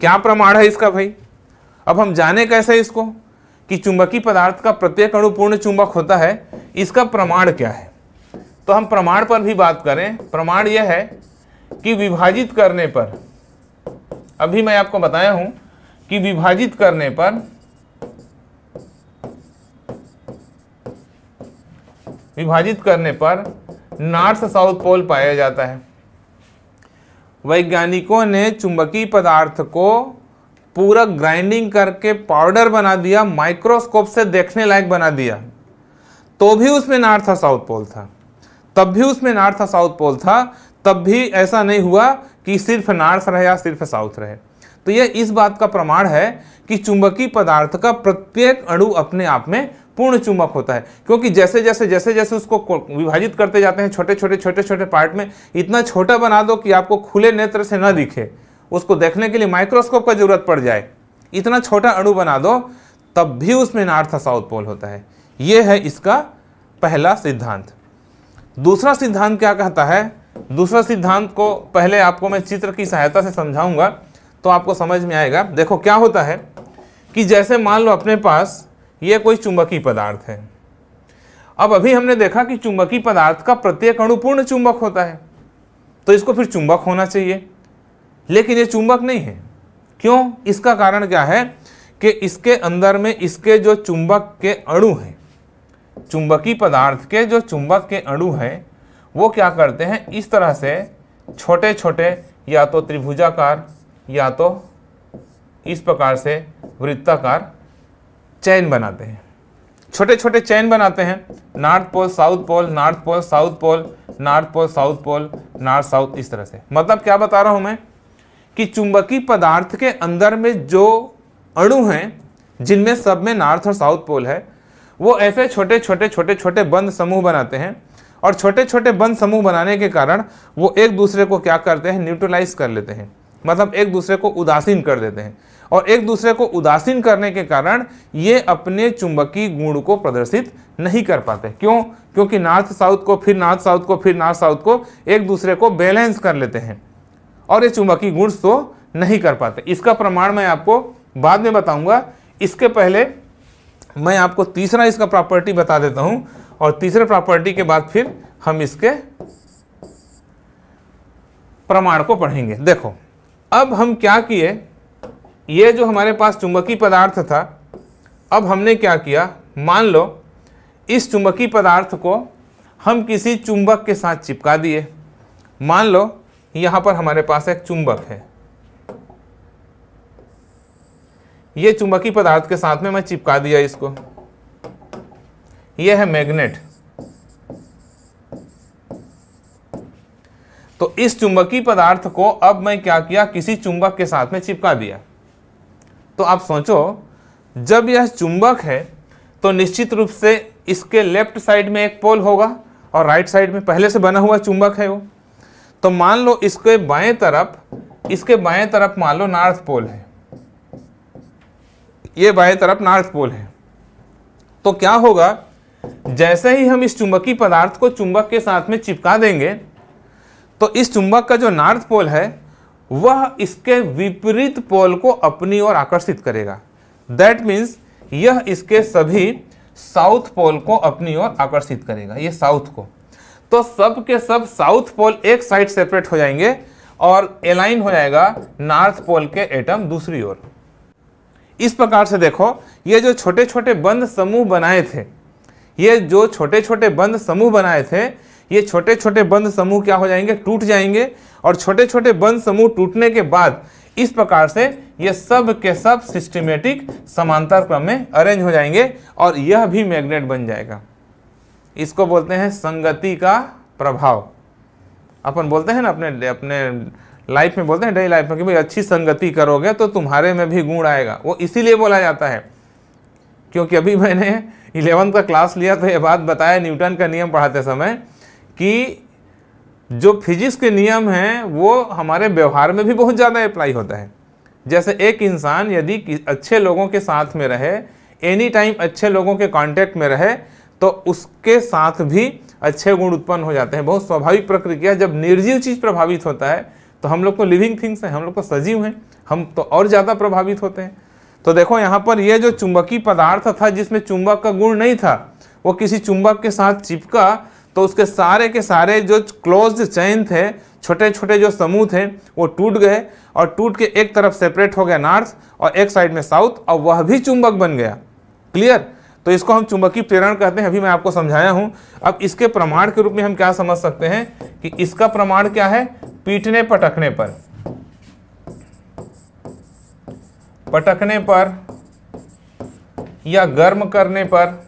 क्या प्रमाण है इसका भाई अब हम जाने कैसे इसको कि चुंबकीय पदार्थ का प्रत्येक अणु पूर्ण चुंबक होता है इसका प्रमाण क्या है तो हम प्रमाण पर भी बात करें प्रमाण यह है कि विभाजित करने पर अभी मैं आपको बताया हूं कि विभाजित करने पर विभाजित करने पर नॉर्थ साउथ पोल पाया जाता है वैज्ञानिकों ने चुंबकीय पदार्थ को पूरा ग्राइंडिंग करके पाउडर बना दिया माइक्रोस्कोप से देखने लायक बना दिया तो भी उसमें नॉर्थ और साउथ पोल था तब भी उसमें नॉर्थ और साउथ पोल था तब भी ऐसा नहीं हुआ कि सिर्फ नॉर्थ रहे या सिर्फ साउथ रहे तो यह इस बात का प्रमाण है कि चुंबकीय पदार्थ का प्रत्येक अणु अपने आप में पूर्ण चुंबक होता है क्योंकि जैसे जैसे जैसे जैसे उसको विभाजित करते जाते हैं छोटे छोटे छोटे छोटे पार्ट में इतना छोटा बना दो कि आपको खुले नेत्र से न दिखे उसको देखने के लिए माइक्रोस्कोप का जरूरत पड़ जाए इतना छोटा अणु बना दो तब भी उसमें नॉर्थ साउथ पोल होता है यह है इसका पहला सिद्धांत दूसरा सिद्धांत क्या कहता है दूसरा सिद्धांत को पहले आपको मैं चित्र की सहायता से समझाऊंगा तो आपको समझ में आएगा देखो क्या होता है कि जैसे मान लो अपने पास यह कोई चुंबकीय पदार्थ है अब अभी हमने देखा कि चुंबकीय पदार्थ का प्रत्येक अणुपूर्ण चुंबक होता है तो इसको फिर चुंबक होना चाहिए लेकिन ये चुंबक नहीं है क्यों इसका कारण क्या है कि इसके अंदर में इसके जो चुंबक के अणु हैं चुंबकीय पदार्थ के जो चुंबक के अणु हैं वो क्या करते हैं इस तरह से छोटे छोटे या तो त्रिभुजाकार या तो इस प्रकार से वृत्ताकार चैन बनाते हैं छोटे छोटे चैन बनाते हैं north pole south pole north pole south pole north pole south pole north south इस तरह से मतलब क्या बता रहा हूँ मैं कि चुंबकीय पदार्थ के अंदर में जो अणु हैं जिनमें सब में नॉर्थ और साउथ पोल है वो ऐसे छोटे छोटे छोटे छोटे बंद समूह बनाते हैं और छोटे छोटे बंद समूह बनाने के कारण वो एक दूसरे को क्या करते हैं न्यूट्रलाइज कर लेते हैं मतलब एक दूसरे को उदासीन कर देते हैं और एक दूसरे को उदासीन करने के कारण ये अपने चुंबकीय गुण को प्रदर्शित नहीं कर पाते क्यों क्योंकि नॉर्थ साउथ को फिर नॉर्थ साउथ को फिर नॉर्थ साउथ को एक दूसरे को बैलेंस कर लेते हैं और ये चुंबकीय गुण शो नहीं कर पाते इसका प्रमाण मैं आपको बाद में बताऊंगा इसके पहले मैं आपको तीसरा इसका प्रॉपर्टी बता देता हूँ और तीसरे प्रॉपर्टी के बाद फिर हम इसके प्रमाण को पढ़ेंगे देखो अब हम क्या किए ये जो हमारे पास चुंबकीय पदार्थ था अब हमने क्या किया मान लो इस चुंबकीय पदार्थ को हम किसी चुंबक के साथ चिपका दिए मान लो यहां पर हमारे पास एक चुंबक है यह चुंबकीय पदार्थ के साथ में मैं चिपका दिया इसको यह है मैग्नेट तो इस चुंबकीय पदार्थ को अब मैं क्या किया किसी चुंबक के साथ में चिपका दिया तो आप सोचो जब यह चुंबक है तो निश्चित रूप से इसके लेफ्ट साइड में एक पोल होगा और राइट साइड में पहले से बना हुआ चुंबक है वो तो मान लो इसके बाएं तरफ इसके बाएं तरफ मान लो नॉर्थ पोल है ये बाएं तरफ नॉर्थ पोल है तो क्या होगा जैसे ही हम इस चुंबकीय पदार्थ को चुंबक के साथ में चिपका देंगे तो इस चुंबक का जो नॉर्थ पोल है वह इसके विपरीत पोल को अपनी ओर आकर्षित करेगा दैट मीन्स यह इसके सभी साउथ पोल को अपनी ओर आकर्षित करेगा ये साउथ को तो सब के सब साउथ पोल एक साइड सेपरेट हो जाएंगे और एलाइन हो जाएगा नॉर्थ पोल के एटम दूसरी ओर इस प्रकार से देखो ये जो छोटे छोटे बंद समूह बनाए थे ये जो छोटे छोटे बंद समूह बनाए थे ये छोटे छोटे बंद समूह क्या हो जाएंगे टूट जाएंगे और छोटे छोटे बंद समूह टूटने के बाद इस प्रकार से ये सब के सब सिस्टमेटिक समांतर क्रम में अरेंज हो जाएंगे और यह भी मैग्नेट बन जाएगा इसको बोलते हैं संगति का प्रभाव अपन बोलते हैं ना अपने अपने लाइफ में बोलते हैं डेली लाइफ में कि भाई अच्छी संगति करोगे तो तुम्हारे में भी गुण आएगा वो इसीलिए बोला जाता है क्योंकि अभी मैंने इलेवंथ का क्लास लिया तो ये बात बताया न्यूटन का नियम पढ़ाते समय कि जो फिजिक्स के नियम हैं वो हमारे व्यवहार में भी बहुत ज़्यादा अप्लाई होता है जैसे एक इंसान यदि अच्छे लोगों के साथ में रहे एनी टाइम अच्छे लोगों के कांटेक्ट में रहे तो उसके साथ भी अच्छे गुण उत्पन्न हो जाते हैं बहुत स्वाभाविक प्रक्रिया जब निर्जीव चीज़ प्रभावित होता है तो हम लोग को लिविंग थिंग्स हैं हम लोग को तो सजीव हैं हम तो और ज़्यादा प्रभावित होते हैं तो देखो यहाँ पर यह जो चुंबकीय पदार्थ था जिसमें चुंबक का गुण नहीं था वो किसी चुंबक के साथ चिपका तो उसके सारे के सारे जो क्लोज्ड चैन थे छोटे छोटे जो समूह थे वो टूट गए और टूट के एक तरफ सेपरेट हो गया नॉर्थ और एक साइड में साउथ और वह भी चुंबक बन गया क्लियर तो इसको हम चुंबकीय प्रेरण कहते हैं अभी मैं आपको समझाया हूं अब इसके प्रमाण के रूप में हम क्या समझ सकते हैं कि इसका प्रमाण क्या है पीटने पटकने पर पटकने पर या गर्म करने पर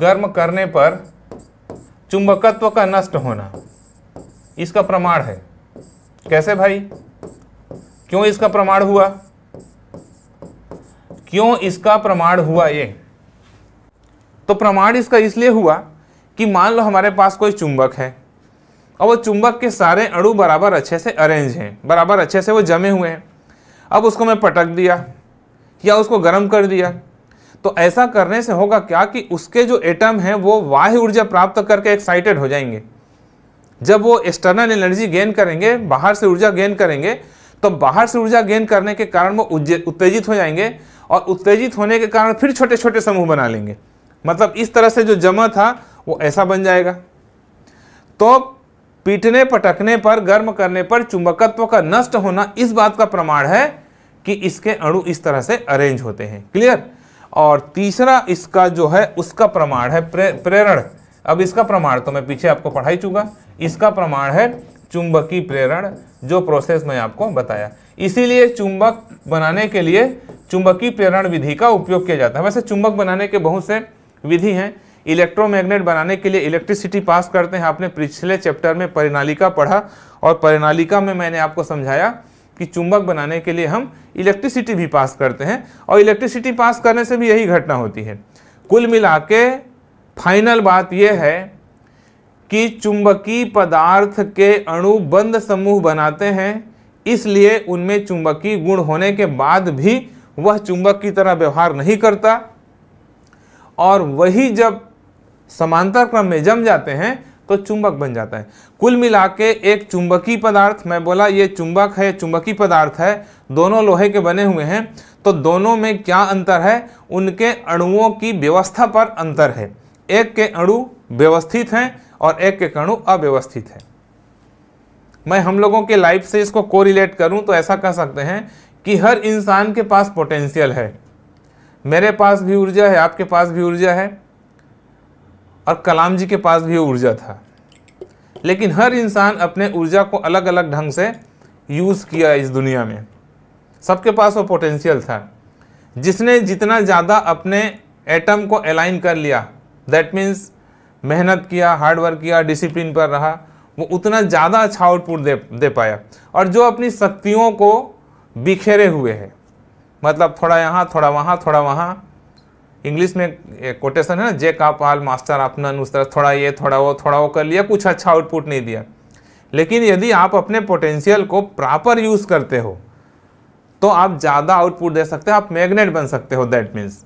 गर्म करने पर चुंबकत्व का नष्ट होना इसका प्रमाण है कैसे भाई क्यों इसका प्रमाण हुआ क्यों इसका प्रमाण हुआ ये तो प्रमाण इसका इसलिए हुआ कि मान लो हमारे पास कोई चुंबक है और वो चुंबक के सारे अणु बराबर अच्छे से अरेंज हैं बराबर अच्छे से वो जमे हुए हैं अब उसको मैं पटक दिया या उसको गर्म कर दिया तो ऐसा करने से होगा क्या कि उसके जो एटम हैं वो वाह्य ऊर्जा प्राप्त करके एक्साइटेड हो जाएंगे जब वो एक्सटर्नल एनर्जी गेन करेंगे बाहर से ऊर्जा गेन करेंगे तो बाहर से ऊर्जा गेन करने के कारण वो उत्तेजित हो जाएंगे और उत्तेजित होने के कारण फिर छोटे छोटे समूह बना लेंगे मतलब इस तरह से जो जमा था वो ऐसा बन जाएगा तो पीटने पटकने पर गर्म करने पर चुंबकत्व का नष्ट होना इस बात का प्रमाण है कि इसके अणु इस तरह से अरेंज होते हैं क्लियर और तीसरा इसका जो है उसका प्रमाण है प्रेरण अब इसका प्रमाण तो मैं पीछे आपको पढ़ाई चुका इसका प्रमाण है चुंबकीय प्रेरण जो प्रोसेस मैं आपको बताया इसीलिए चुंबक बनाने के लिए चुंबकीय प्रेरण विधि का उपयोग किया जाता है वैसे चुंबक बनाने के बहुत से विधि हैं इलेक्ट्रोमैग्नेट बनाने के लिए इलेक्ट्रिसिटी पास करते हैं आपने पिछले चैप्टर में परिनालिका पढ़ा और परिनालिका में मैंने आपको समझाया कि चुंबक बनाने के लिए हम इलेक्ट्रिसिटी भी पास करते हैं और इलेक्ट्रिसिटी पास करने से भी यही घटना होती है कुल मिला फाइनल बात यह है कि चुंबकीय पदार्थ के अणु बंद समूह बनाते हैं इसलिए उनमें चुंबकीय गुण होने के बाद भी वह चुंबक की तरह व्यवहार नहीं करता और वही जब समांतर क्रम में जम जाते हैं तो चुंबक बन जाता है कुल मिला के एक चुंबकीय पदार्थ मैं बोला ये चुंबक है चुंबकीय पदार्थ है दोनों लोहे के बने हुए हैं तो दोनों में क्या अंतर है उनके अणुओं की व्यवस्था पर अंतर है एक के अणु व्यवस्थित हैं और एक के कणु अव्यवस्थित है मैं हम लोगों के लाइफ से इसको कोरिलेट करूं तो ऐसा कह सकते हैं कि हर इंसान के पास पोटेंशियल है मेरे पास भी ऊर्जा है आपके पास भी ऊर्जा है और कलाम जी के पास भी ऊर्जा था लेकिन हर इंसान अपने ऊर्जा को अलग अलग ढंग से यूज़ किया इस दुनिया में सबके पास वो पोटेंशियल था जिसने जितना ज़्यादा अपने एटम को अलाइन कर लिया दैट मीन्स मेहनत किया हार्डवर्क किया डिसिप्लिन पर रहा वो उतना ज़्यादा अच्छा आउटपुट दे दे पाया और जो अपनी शक्तियों को बिखेरे हुए है मतलब थोड़ा यहाँ थोड़ा वहाँ थोड़ा वहाँ इंग्लिश में एक कोटेशन है ना जे का पाल मास्टर अपना उस तरह थोड़ा ये थोड़ा वो थोड़ा वो कर लिया कुछ अच्छा आउटपुट नहीं दिया लेकिन यदि आप अपने पोटेंशियल को प्रॉपर यूज़ करते हो तो आप ज़्यादा आउटपुट दे सकते हो आप मैग्नेट बन सकते हो दैट मीन्स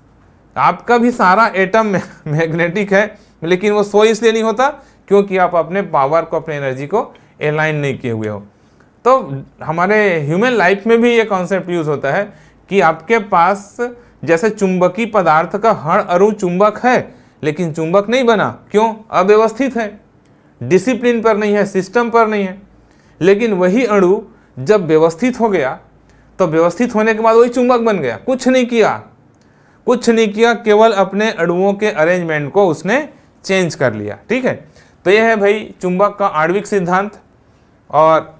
आपका भी सारा एटम मैग्नेटिक <laughs> है लेकिन वो सो इसलिए नहीं होता क्योंकि आप अपने पावर को अपने एनर्जी को एलाइन नहीं किए हुए हो तो हमारे ह्यूमन लाइफ में भी ये कॉन्सेप्ट यूज़ होता है कि आपके पास जैसे चुंबकीय पदार्थ का हर अरु चुंबक है लेकिन चुंबक नहीं बना क्यों अव्यवस्थित है डिसिप्लिन पर नहीं है सिस्टम पर नहीं है लेकिन वही अणु जब व्यवस्थित हो गया तो व्यवस्थित होने के बाद वही चुंबक बन गया कुछ नहीं किया कुछ नहीं किया केवल अपने अणुओं के अरेंजमेंट को उसने चेंज कर लिया ठीक है तो यह है भाई चुंबक का आणविक सिद्धांत और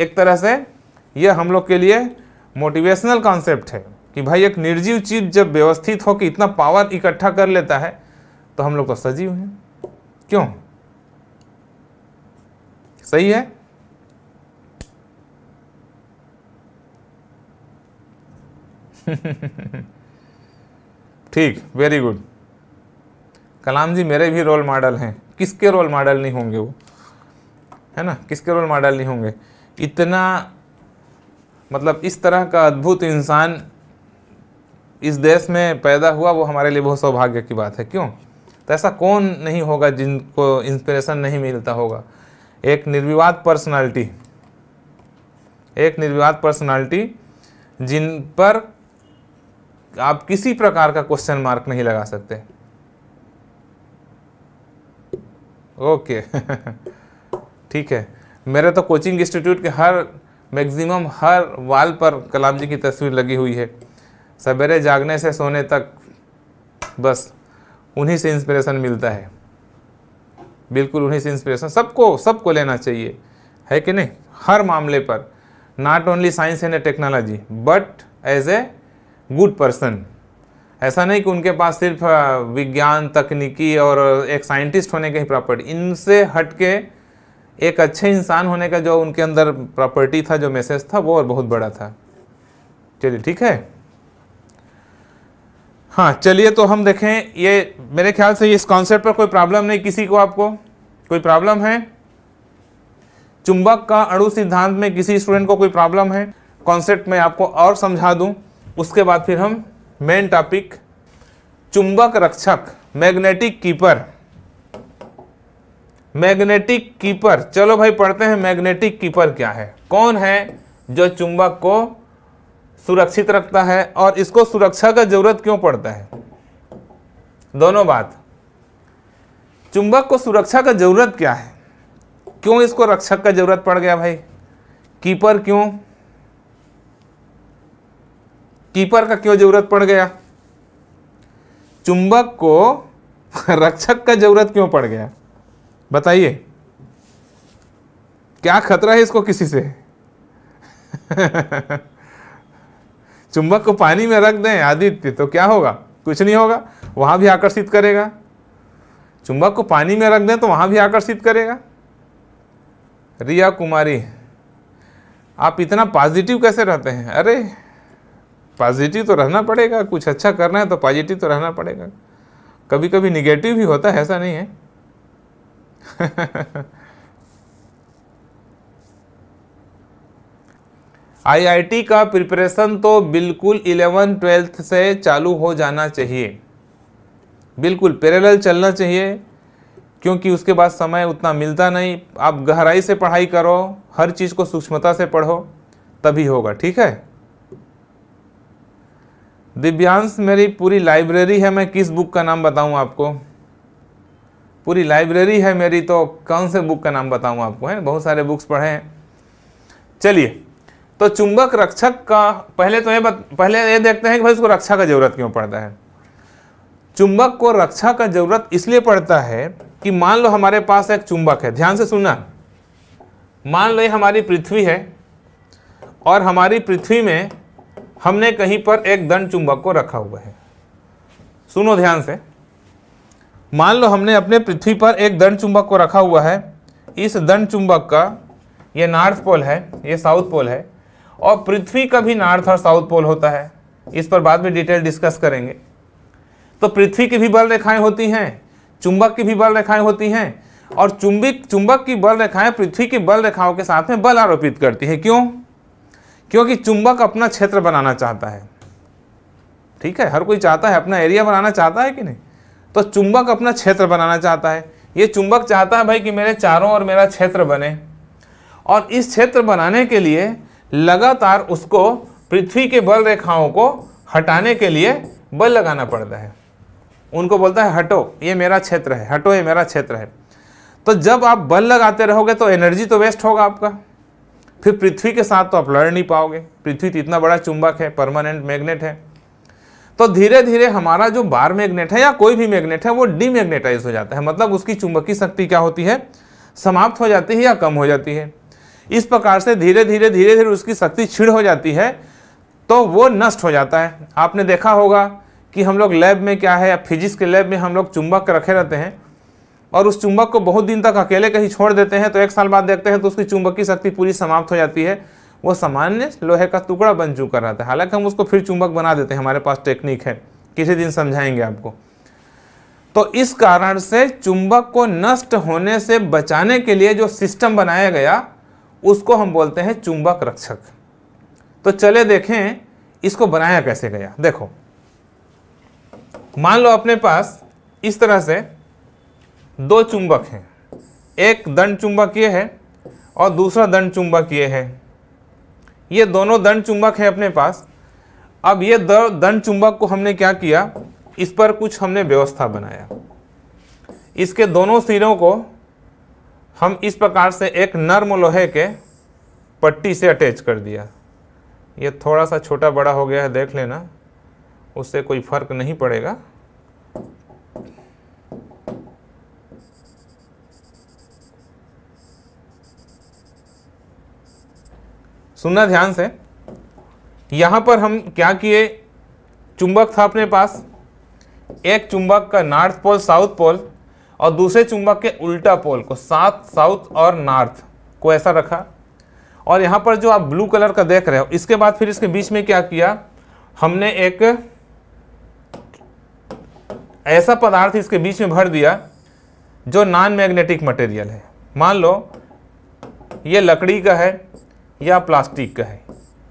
एक तरह से यह हम लोग के लिए मोटिवेशनल कॉन्सेप्ट है कि भाई एक निर्जीव चीज जब व्यवस्थित होकर इतना पावर इकट्ठा कर लेता है तो हम लोग तो सजीव हैं क्यों सही है <laughs> ठीक वेरी गुड कलाम जी मेरे भी रोल मॉडल हैं किसके रोल मॉडल नहीं होंगे वो है ना किसके रोल मॉडल नहीं होंगे इतना मतलब इस तरह का अद्भुत इंसान इस देश में पैदा हुआ वो हमारे लिए बहुत सौभाग्य की बात है क्यों तो ऐसा कौन नहीं होगा जिनको इंस्पिरेशन नहीं मिलता होगा एक निर्विवाद पर्सनालिटी एक निर्विवाद पर्सनालिटी जिन पर आप किसी प्रकार का क्वेश्चन मार्क नहीं लगा सकते ओके ठीक है मेरे तो कोचिंग इंस्टीट्यूट के हर मैक्सिमम हर वाल पर कलाम जी की तस्वीर लगी हुई है सवेरे जागने से सोने तक बस उन्हीं से इंस्पिरेशन मिलता है बिल्कुल उन्हीं से इंस्पिरेशन सबको सबको लेना चाहिए है कि नहीं हर मामले पर not only science and a technology but as a good person ऐसा नहीं कि उनके पास सिर्फ विज्ञान तकनीकी और एक साइंटिस्ट होने की ही प्रॉपर्टी इनसे हट के एक अच्छे इंसान होने का जो उनके अंदर प्रॉपर्टी था जो मैसेज था वो और बहुत बड़ा था चलिए ठीक है हाँ चलिए तो हम देखें ये मेरे ख्याल से इस कॉन्सेप्ट पर कोई प्रॉब्लम नहीं किसी को आपको कोई प्रॉब्लम है चुंबक का अणु सिद्धांत में किसी स्टूडेंट को कोई प्रॉब्लम है कॉन्सेप्ट में आपको और समझा दूं उसके बाद फिर हम मेन टॉपिक चुंबक रक्षक मैग्नेटिक कीपर मैग्नेटिक कीपर चलो भाई पढ़ते हैं मैग्नेटिक कीपर क्या है कौन है जो चुंबक को सुरक्षित रखता है और इसको सुरक्षा का जरूरत क्यों पड़ता है दोनों बात चुंबक को सुरक्षा का जरूरत क्या है क्यों इसको रक्षक का जरूरत पड़ गया भाई कीपर क्यों कीपर का क्यों जरूरत पड़ गया चुंबक को <laughs> रक्षक का जरूरत क्यों पड़ गया बताइए क्या खतरा है इसको किसी से <laughs> चुंबक को पानी में रख दें आदित्य तो क्या होगा कुछ नहीं होगा वहां भी आकर्षित करेगा चुंबक को पानी में रख दें तो वहां भी आकर्षित करेगा रिया कुमारी आप इतना पॉजिटिव कैसे रहते हैं अरे पॉजिटिव तो रहना पड़ेगा कुछ अच्छा करना है तो पॉजिटिव तो रहना पड़ेगा कभी कभी निगेटिव भी होता है ऐसा नहीं है आईआईटी <laughs> का प्रिपरेशन तो बिल्कुल इलेवन ट्वेल्थ से चालू हो जाना चाहिए बिल्कुल पैरेलल चलना चाहिए क्योंकि उसके बाद समय उतना मिलता नहीं आप गहराई से पढ़ाई करो हर चीज़ को सूक्ष्मता से पढ़ो तभी होगा ठीक है दिव्यांश मेरी पूरी लाइब्रेरी है मैं किस बुक का नाम बताऊं आपको पूरी लाइब्रेरी है मेरी तो कौन से बुक का नाम बताऊं आपको है बहुत सारे बुक्स पढ़े हैं चलिए तो चुंबक रक्षक का पहले तो ये बत, पहले ये देखते हैं कि भाई उसको रक्षा का जरूरत क्यों पड़ता है चुंबक को रक्षा का जरूरत इसलिए पड़ता है कि मान लो हमारे पास एक चुंबक है ध्यान से सुनना मान लो ये हमारी पृथ्वी है और हमारी पृथ्वी में हमने कहीं पर एक दंड चुंबक को रखा हुआ है सुनो ध्यान से मान लो हमने अपने पृथ्वी पर एक दंड चुंबक को रखा हुआ है इस दंड चुंबक का ये नॉर्थ पोल है ये साउथ पोल है और पृथ्वी का भी नॉर्थ और साउथ पोल होता है इस पर बाद में डिटेल डिस्कस करेंगे तो पृथ्वी की भी बल रेखाएं होती हैं चुंबक की भी बल रेखाएं होती हैं और चुंबिक चुंबक की बल रेखाएं पृथ्वी की बल रेखाओं के साथ में बल आरोपित करती है क्यों क्योंकि चुंबक अपना क्षेत्र बनाना चाहता है ठीक है हर कोई चाहता है अपना एरिया बनाना चाहता है कि नहीं तो चुंबक अपना क्षेत्र बनाना चाहता है ये चुंबक चाहता है भाई कि मेरे चारों और मेरा क्षेत्र बने और इस क्षेत्र बनाने के लिए लगातार उसको पृथ्वी के बल रेखाओं को हटाने के लिए बल लगाना पड़ता है उनको बोलता है हटो ये मेरा क्षेत्र है हटो ये मेरा क्षेत्र है तो जब आप बल लगाते रहोगे तो एनर्जी तो वेस्ट होगा आपका फिर पृथ्वी के साथ तो आप लड़ नहीं पाओगे पृथ्वी तो इतना बड़ा चुंबक है परमानेंट मैग्नेट है तो धीरे धीरे हमारा जो बार मैग्नेट है या कोई भी मैग्नेट है वो डीमैग्नेटाइज हो जाता है मतलब उसकी चुंबकीय शक्ति क्या होती है समाप्त हो जाती है या कम हो जाती है इस प्रकार से धीरे धीरे धीरे धीरे उसकी शक्ति छिड़ हो जाती है तो वो नष्ट हो जाता है आपने देखा होगा कि हम लोग लैब में क्या है या फिजिक्स के लैब में हम लोग चुंबक रखे रहते हैं और उस चुंबक को बहुत दिन तक अकेले कहीं छोड़ देते हैं तो एक साल बाद देखते हैं तो उसकी चुंबकीय शक्ति पूरी समाप्त हो जाती है वो सामान्य लोहे का टुकड़ा बन चुका रहता है हालांकि हम उसको फिर चुंबक बना देते हैं हमारे पास टेक्निक है किसी दिन समझाएंगे आपको तो इस कारण से चुंबक को नष्ट होने से बचाने के लिए जो सिस्टम बनाया गया उसको हम बोलते हैं चुंबक रक्षक तो चले देखें इसको बनाया कैसे गया देखो मान लो अपने पास इस तरह से दो चुंबक हैं एक दंड ये है और दूसरा दंड ये है ये दोनों दंड चुंबक हैं अपने पास अब ये दंड चुंबक को हमने क्या किया इस पर कुछ हमने व्यवस्था बनाया इसके दोनों सिरों को हम इस प्रकार से एक नर्म लोहे के पट्टी से अटैच कर दिया ये थोड़ा सा छोटा बड़ा हो गया है देख लेना उससे कोई फर्क नहीं पड़ेगा सुनना ध्यान से यहाँ पर हम क्या किए चुंबक था अपने पास एक चुंबक का नॉर्थ पोल साउथ पोल और दूसरे चुंबक के उल्टा पोल को साथ साउथ और नॉर्थ को ऐसा रखा और यहाँ पर जो आप ब्लू कलर का देख रहे हो इसके बाद फिर इसके बीच में क्या किया हमने एक ऐसा पदार्थ इसके बीच में भर दिया जो नॉन मैग्नेटिक मटेरियल है मान लो ये लकड़ी का है या प्लास्टिक का है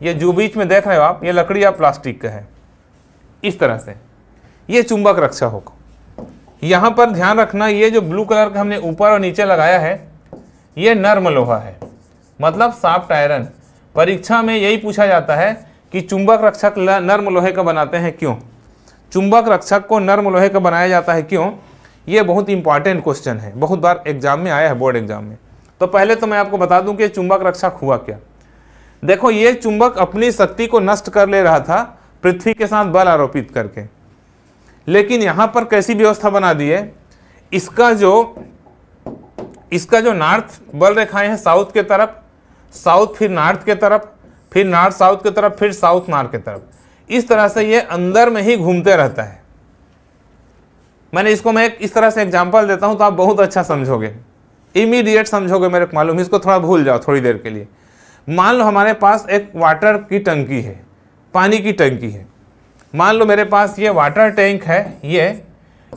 ये जो बीच में देख रहे हो आप ये लकड़ी या प्लास्टिक का है इस तरह से ये चुंबक रक्षा होगा यहाँ पर ध्यान रखना ये जो ब्लू कलर का हमने ऊपर और नीचे लगाया है ये नर्म लोहा है मतलब साफ्ट आयरन परीक्षा में यही पूछा जाता है कि चुंबक रक्षक नर्म लोहे का बनाते हैं क्यों चुंबक रक्षक को नर्म लोहे का बनाया जाता है क्यों ये बहुत इंपॉर्टेंट क्वेश्चन है बहुत बार एग्जाम में आया है बोर्ड एग्जाम में तो पहले तो मैं आपको बता दूं कि चुंबक रक्षक हुआ क्या देखो ये चुंबक अपनी शक्ति को नष्ट कर ले रहा था पृथ्वी के साथ बल आरोपित करके लेकिन यहां पर कैसी व्यवस्था बना दी है इसका जो इसका जो नॉर्थ बल रेखाएं हैं साउथ के तरफ साउथ फिर नॉर्थ के तरफ फिर नॉर्थ साउथ के तरफ फिर साउथ नॉर्थ के तरफ इस तरह से ये अंदर में ही घूमते रहता है मैंने इसको मैं एक इस तरह से एग्जाम्पल देता हूँ तो आप बहुत अच्छा समझोगे इमीडिएट समझोगे मेरे को मालूम इसको थोड़ा भूल जाओ थोड़ी देर के लिए मान लो हमारे पास एक वाटर की टंकी है पानी की टंकी है मान लो मेरे पास ये वाटर टैंक है ये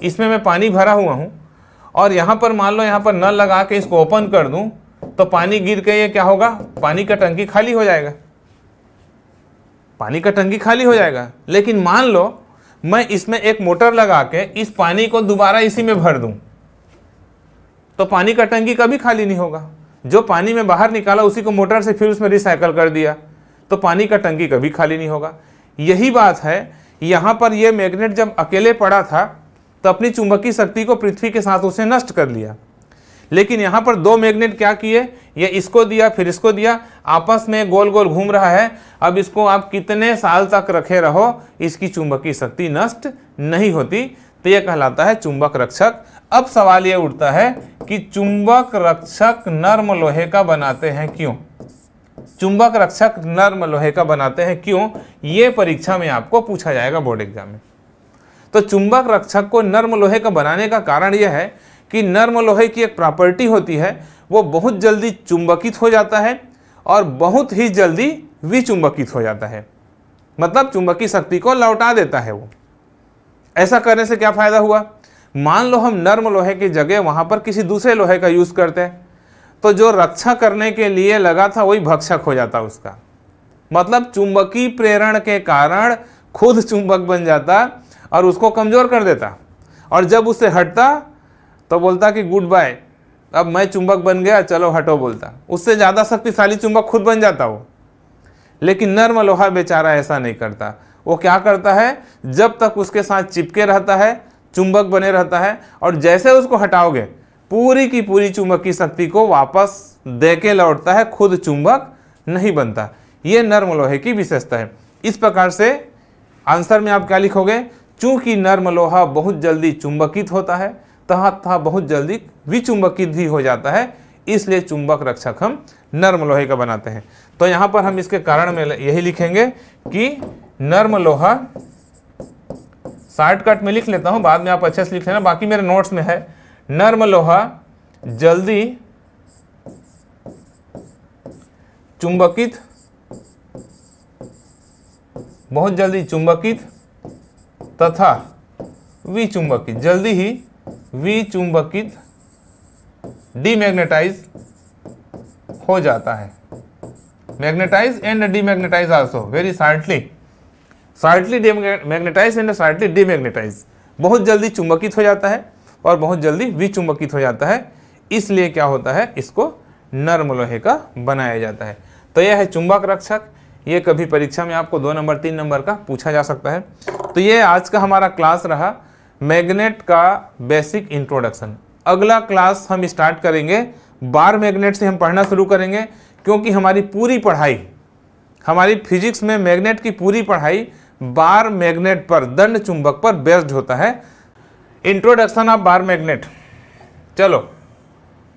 इसमें मैं पानी भरा हुआ हूँ और यहाँ पर मान लो यहाँ पर नल लगा के इसको ओपन कर दूँ तो पानी गिर के ये क्या होगा पानी का टंकी खाली हो जाएगा पानी का टंकी खाली हो जाएगा लेकिन मान लो मैं इसमें एक मोटर लगा के इस पानी को दोबारा इसी में भर दूँ तो पानी का टंकी कभी खाली नहीं होगा जो पानी में बाहर निकाला उसी को मोटर से फिर उसमें रिसाइकल कर दिया तो पानी का टंकी कभी खाली नहीं होगा यही बात है यहाँ पर यह मैग्नेट जब अकेले पड़ा था तो अपनी चुंबकीय शक्ति को पृथ्वी के साथ उसे नष्ट कर लिया लेकिन यहाँ पर दो मैग्नेट क्या किए ये इसको दिया फिर इसको दिया आपस में गोल गोल घूम रहा है अब इसको आप कितने साल तक रखे रहो इसकी चुंबकीय शक्ति नष्ट नहीं होती तो यह कहलाता है चुंबक रक्षक अब सवाल यह उठता है कि चुंबक रक्षक नर्म लोहे का बनाते हैं क्यों चुंबक रक्षक नर्म लोहे का बनाते हैं क्यों ये परीक्षा में आपको पूछा जाएगा बोर्ड एग्जाम में तो चुंबक रक्षक को नर्म लोहे का बनाने का कारण यह है कि नर्म लोहे की एक प्रॉपर्टी होती है वो बहुत जल्दी चुंबकित हो जाता है और बहुत ही जल्दी विचुंबकित हो जाता है मतलब चुंबकीय शक्ति को लौटा देता है वो ऐसा करने से क्या फ़ायदा हुआ मान लो हम नर्म लोहे की जगह वहाँ पर किसी दूसरे लोहे का यूज़ करते हैं तो जो रक्षा करने के लिए लगा था वही भक्षक हो जाता उसका मतलब चुंबकीय प्रेरण के कारण खुद चुंबक बन जाता और उसको कमज़ोर कर देता और जब उससे हटता तो बोलता कि गुड बाय अब मैं चुंबक बन गया चलो हटो बोलता उससे ज़्यादा शक्तिशाली चुंबक खुद बन जाता वो लेकिन नर्म लोहा बेचारा ऐसा नहीं करता वो क्या करता है जब तक उसके साथ चिपके रहता है चुंबक बने रहता है और जैसे उसको हटाओगे पूरी की पूरी चुंबक की शक्ति को वापस दे के लौटता है खुद चुंबक नहीं बनता ये नर्म लोहे की विशेषता है इस प्रकार से आंसर में आप क्या लिखोगे चूंकि नर्म लोहा बहुत जल्दी चुंबकित होता है तथा तथा बहुत जल्दी विचुंबकित भी हो जाता है इसलिए चुंबक रक्षक हम नर्म लोहे का बनाते हैं तो यहाँ पर हम इसके कारण में यही लिखेंगे कि नर्म लोहा शॉर्टकट में लिख लेता हूं बाद में आप अच्छे से लिख लेना बाकी मेरे नोट्स में है नर्म लोहा जल्दी चुंबकित बहुत जल्दी चुंबकित तथा विचुंबकित जल्दी ही विचुंबकित डीमैग्नेटाइज हो जाता है magnetize and demagnetize also very shortly slightly magnetize and slightly demagnetize बहुत जल्दी चुंबकित हो जाता है और बहुत जल्दी विचुंबकित हो जाता है इसलिए क्या होता है इसको नर्म लोहे का बनाया जाता है तो यह है चुंबक रक्षक ये कभी परीक्षा में आपको दो नंबर तीन नंबर का पूछा जा सकता है तो ये आज का हमारा क्लास रहा मैग्नेट का बेसिक इंट्रोडक्शन अगला क्लास हम स्टार्ट करेंगे बार मैग्नेट से हम पढ़ना शुरू करेंगे क्योंकि हमारी पूरी पढ़ाई हमारी फिजिक्स में मैग्नेट की पूरी पढ़ाई बार मैग्नेट पर दंड चुंबक पर बेस्ड होता है इंट्रोडक्शन ऑफ बार मैग्नेट चलो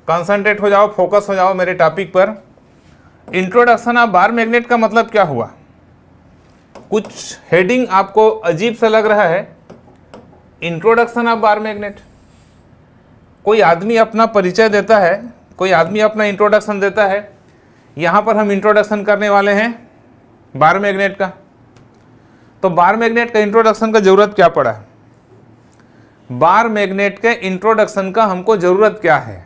कंसंट्रेट हो जाओ फोकस हो जाओ मेरे टॉपिक पर इंट्रोडक्शन ऑफ बार मैग्नेट का मतलब क्या हुआ कुछ हेडिंग आपको अजीब सा लग रहा है इंट्रोडक्शन ऑफ बार मैग्नेट कोई आदमी अपना परिचय देता है कोई आदमी अपना इंट्रोडक्शन देता है यहाँ पर हम इंट्रोडक्शन करने वाले हैं बार मैग्नेट का तो बार मैग्नेट का इंट्रोडक्शन का जरूरत क्या पड़ा बार मैग्नेट के इंट्रोडक्शन का हमको जरूरत क्या है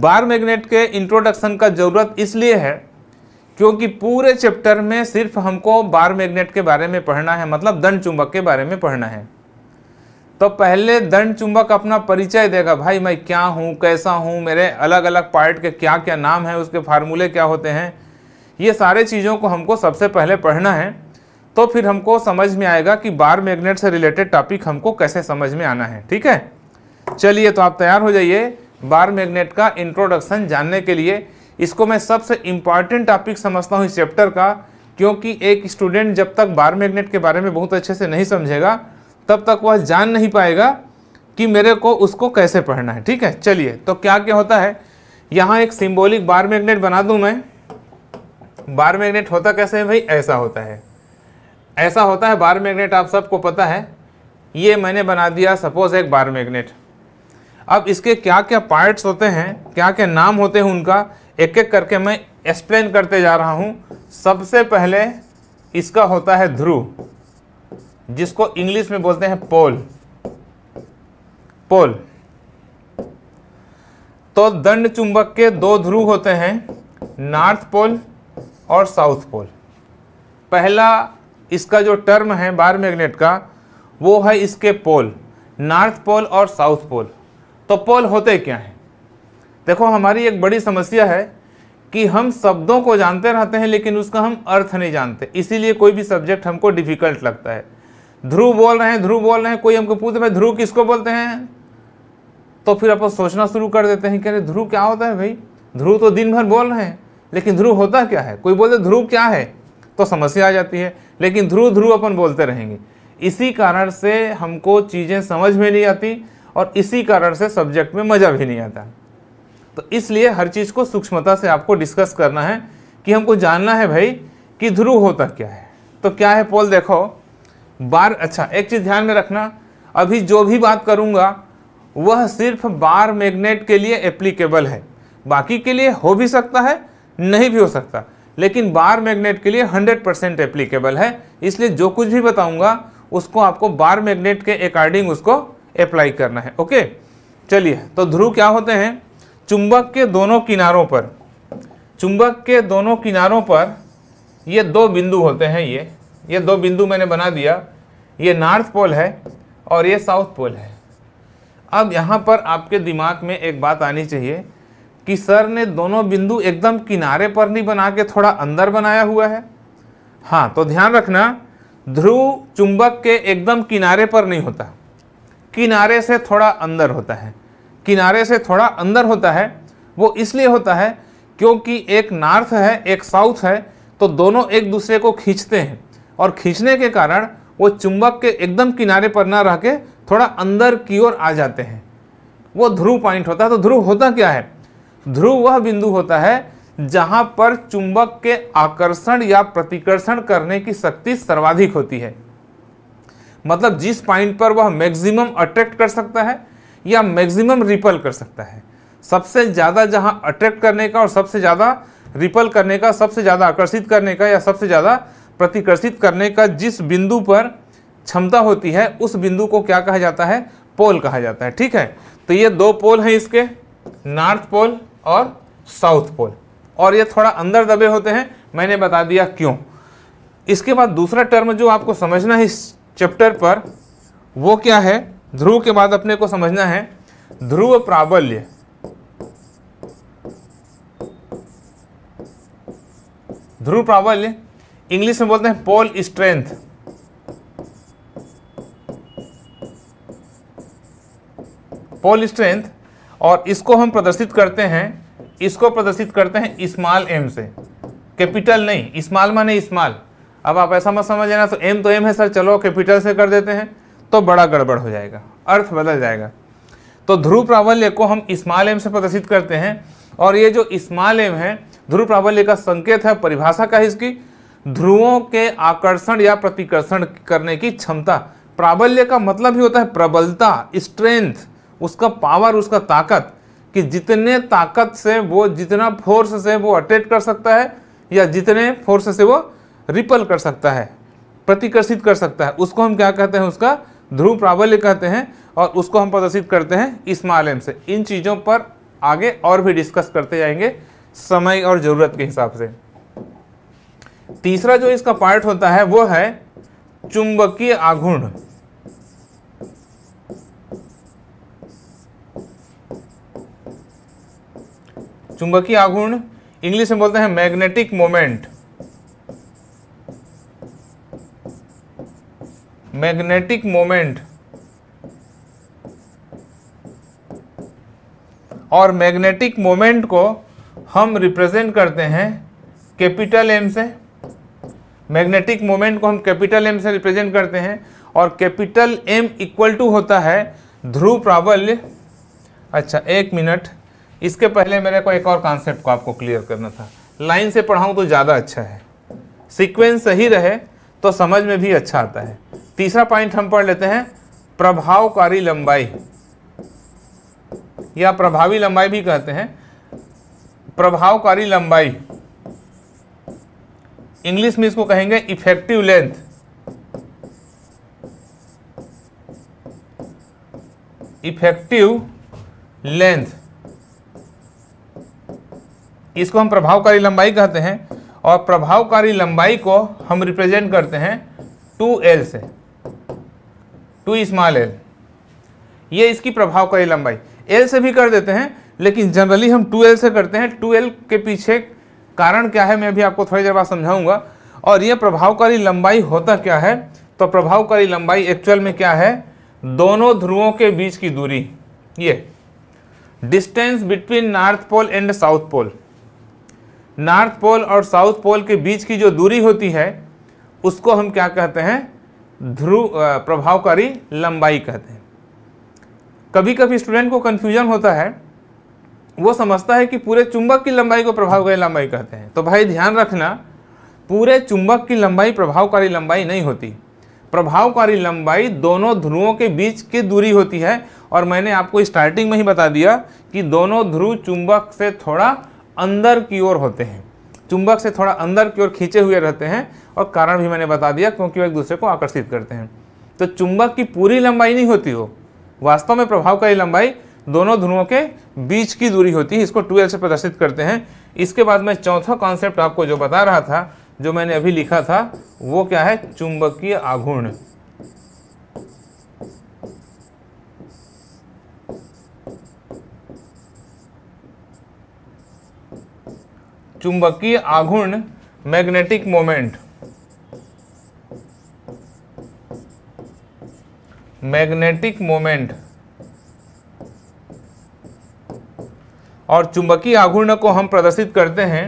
बार मैग्नेट के इंट्रोडक्शन का जरूरत इसलिए है क्योंकि पूरे चैप्टर में सिर्फ हमको बार मैग्नेट के बारे में पढ़ना है मतलब दंड चुंबक के बारे में पढ़ना है तो पहले दंड चुंबक अपना परिचय देगा भाई मैं क्या हूँ कैसा हूँ मेरे अलग अलग पार्ट के क्या क्या नाम है उसके फार्मूले क्या होते हैं ये सारे चीज़ों को हमको सबसे पहले पढ़ना है तो फिर हमको समझ में आएगा कि बार मैग्नेट से रिलेटेड टॉपिक हमको कैसे समझ में आना है ठीक है चलिए तो आप तैयार हो जाइए बार मैग्नेट का इंट्रोडक्शन जानने के लिए इसको मैं सबसे इम्पॉर्टेंट टॉपिक समझता हूँ इस चैप्टर का क्योंकि एक स्टूडेंट जब तक बार मैग्नेट के बारे में बहुत अच्छे से नहीं समझेगा तब तक वह जान नहीं पाएगा कि मेरे को उसको कैसे पढ़ना है ठीक है चलिए तो क्या क्या होता है यहाँ एक सिंबॉलिक बार मैग्नेट बना दूँ मैं बार मैग्नेट होता कैसे है भाई ऐसा होता है ऐसा होता है बार मैग्नेट आप सबको पता है ये मैंने बना दिया सपोज एक बार मैग्नेट अब इसके क्या क्या पार्ट्स होते हैं क्या क्या नाम होते हैं उनका एक एक करके मैं एक्सप्लेन करते जा रहा हूँ सबसे पहले इसका होता है ध्रुव जिसको इंग्लिश में बोलते हैं पोल पोल तो दंड चुंबक के दो ध्रुव होते हैं नॉर्थ पोल और साउथ पोल पहला इसका जो टर्म है बार मैग्नेट का वो है इसके पोल नॉर्थ पोल और साउथ पोल तो पोल होते क्या हैं देखो हमारी एक बड़ी समस्या है कि हम शब्दों को जानते रहते हैं लेकिन उसका हम अर्थ नहीं जानते इसीलिए कोई भी सब्जेक्ट हमको डिफ़िकल्ट लगता है ध्रुव बोल रहे हैं ध्रुव बोल रहे हैं कोई हमको पूछते भाई ध्रुव किसको बोलते हैं तो फिर आप सोचना शुरू कर देते हैं कि अरे ध्रुव क्या होता है भाई ध्रुव तो दिन भर बोल रहे हैं लेकिन ध्रुव होता क्या है कोई बोलते ध्रुव क्या है तो समस्या आ जाती है लेकिन ध्रुव ध्रुव अपन बोलते रहेंगे इसी कारण से हमको चीज़ें समझ में नहीं आती और इसी कारण से सब्जेक्ट में मज़ा भी नहीं आता तो इसलिए हर चीज़ को सूक्ष्मता से आपको डिस्कस करना है कि हमको जानना है भाई कि ध्रुव होता क्या है तो क्या है पोल देखो बार अच्छा एक चीज़ ध्यान में रखना अभी जो भी बात करूँगा वह सिर्फ बार मैग्नेट के लिए एप्लीकेबल है बाकी के लिए हो भी सकता है नहीं भी हो सकता लेकिन बार मैग्नेट के लिए 100 परसेंट एप्लीकेबल है इसलिए जो कुछ भी बताऊंगा उसको आपको बार मैग्नेट के अकॉर्डिंग उसको अप्लाई करना है ओके चलिए तो ध्रुव क्या होते हैं चुंबक के दोनों किनारों पर चुंबक के दोनों किनारों पर ये दो बिंदु होते हैं ये ये दो बिंदु मैंने बना दिया ये नॉर्थ पोल है और ये साउथ पोल है अब यहाँ पर आपके दिमाग में एक बात आनी चाहिए कि सर ने दोनों बिंदु एकदम किनारे पर नहीं बना के थोड़ा अंदर बनाया हुआ है हाँ तो ध्यान रखना ध्रुव चुंबक के एकदम किनारे पर नहीं होता किनारे से थोड़ा अंदर होता है किनारे से थोड़ा अंदर होता है वो इसलिए होता है क्योंकि एक नॉर्थ है एक साउथ है तो दोनों एक दूसरे को खींचते हैं और खींचने के कारण वो चुंबक के एकदम किनारे पर ना रह के थोड़ा अंदर की ओर आ जाते हैं वो ध्रुव पॉइंट होता है तो ध्रुव होता क्या है ध्रुव वह बिंदु होता है जहां पर चुंबक के आकर्षण या प्रतिकर्षण करने की शक्ति सर्वाधिक होती है मतलब जिस पॉइंट पर वह मैक्सिमम अट्रैक्ट कर सकता है या मैक्सिमम रिपल कर सकता है सबसे ज़्यादा जहां अट्रैक्ट करने का और सबसे ज़्यादा रिपल करने का सबसे ज़्यादा आकर्षित करने का या सबसे ज़्यादा प्रतिकर्षित करने का जिस बिंदु पर क्षमता होती है उस बिंदु को क्या कहा जाता है पोल कहा जाता है ठीक है तो ये दो पोल हैं इसके नॉर्थ पोल और साउथ पोल और ये थोड़ा अंदर दबे होते हैं मैंने बता दिया क्यों इसके बाद दूसरा टर्म जो आपको समझना है इस चैप्टर पर वो क्या है ध्रुव के बाद अपने को समझना है ध्रुव प्राबल्य ध्रुव प्राबल्य इंग्लिश में बोलते हैं पोल स्ट्रेंथ पोल स्ट्रेंथ और इसको हम प्रदर्शित करते हैं इसको प्रदर्शित करते हैं स्मॉल एम से कैपिटल नहीं स्मॉल माने स्मॉल अब आप ऐसा मत समझ लेना तो एम तो एम है सर चलो कैपिटल से कर देते हैं तो बड़ा गड़बड़ हो जाएगा अर्थ बदल जाएगा तो ध्रुव प्राबल्य को हम स्मॉल एम से प्रदर्शित करते हैं और ये जो स्मॉल एम है ध्रुव प्राबल्य का संकेत है परिभाषा का इसकी ध्रुवों के आकर्षण या प्रतिकर्षण करने की क्षमता प्राबल्य का मतलब ही होता है प्रबलता स्ट्रेंथ उसका पावर उसका ताकत कि जितने ताकत से वो जितना फोर्स से वो अटैक कर सकता है या जितने फोर्स से वो रिपल कर सकता है प्रतिकर्षित कर सकता है उसको हम क्या कहते हैं उसका ध्रुव प्राबल्य कहते हैं और उसको हम प्रदर्शित करते हैं इस मालम से इन चीज़ों पर आगे और भी डिस्कस करते जाएंगे समय और ज़रूरत के हिसाब से तीसरा जो इसका पार्ट होता है वो है चुंबकीय आघूर्ण चुंबकीय आघूर्ण इंग्लिश में बोलते हैं मैग्नेटिक मोमेंट मैग्नेटिक मोमेंट और मैग्नेटिक मोमेंट को हम रिप्रेजेंट करते हैं कैपिटल एम से मैग्नेटिक मोमेंट को हम कैपिटल एम से रिप्रेजेंट करते हैं और कैपिटल एम इक्वल टू होता है ध्रुव प्राबल्य अच्छा एक मिनट इसके पहले मेरे को एक और कॉन्सेप्ट को आपको क्लियर करना था लाइन से पढ़ाऊँ तो ज़्यादा अच्छा है सिक्वेंस सही रहे तो समझ में भी अच्छा आता है तीसरा पॉइंट हम पढ़ लेते हैं प्रभावकारी लंबाई या प्रभावी लंबाई भी कहते हैं प्रभावकारी लंबाई इंग्लिश में इसको कहेंगे इफेक्टिव लेंथ इफेक्टिव लेंथ इसको हम प्रभावकारी लंबाई कहते हैं और प्रभावकारी लंबाई को हम रिप्रेजेंट करते हैं टू एल से टू स्मॉल एल ये इसकी प्रभावकारी लंबाई एल से भी कर देते हैं लेकिन जनरली हम टू एल से करते हैं टू एल के पीछे कारण क्या है मैं भी आपको थोड़ी देर बाद समझाऊंगा और यह प्रभावकारी लंबाई होता क्या है तो प्रभावकारी लंबाई एक्चुअल में क्या है दोनों ध्रुवों के बीच की दूरी ये distance between north pole and south pole north pole और साउथ पोल के बीच की जो दूरी होती है उसको हम क्या कहते हैं ध्रुव प्रभावकारी लंबाई कहते हैं कभी कभी स्टूडेंट को कन्फ्यूजन होता है वो समझता है कि पूरे चुंबक की लंबाई को प्रभावकारी लंबाई कहते हैं तो भाई ध्यान रखना पूरे चुंबक की लंबाई प्रभावकारी लंबाई नहीं होती प्रभावकारी लंबाई दोनों ध्रुवों के बीच की दूरी होती है और मैंने आपको स्टार्टिंग में ही बता दिया कि दोनों ध्रुव चुंबक से थोड़ा अंदर की ओर होते हैं चुंबक से थोड़ा अंदर की ओर खींचे हुए रहते हैं और कारण भी मैंने बता दिया क्योंकि वो एक दूसरे को आकर्षित करते हैं तो चुंबक की पूरी लंबाई नहीं होती हो वास्तव में प्रभावकारी लंबाई दोनों ध्रुवों के बीच की दूरी होती है इसको ट्वेल्व से प्रदर्शित करते हैं इसके बाद में चौथा कॉन्सेप्ट आपको जो बता रहा था जो मैंने अभी लिखा था वो क्या है चुंबकीय आघूर्ण चुंबकीय आघूर्ण मैग्नेटिक मोमेंट मैग्नेटिक मोमेंट और चुंबकीय आघूर्ण को हम प्रदर्शित करते हैं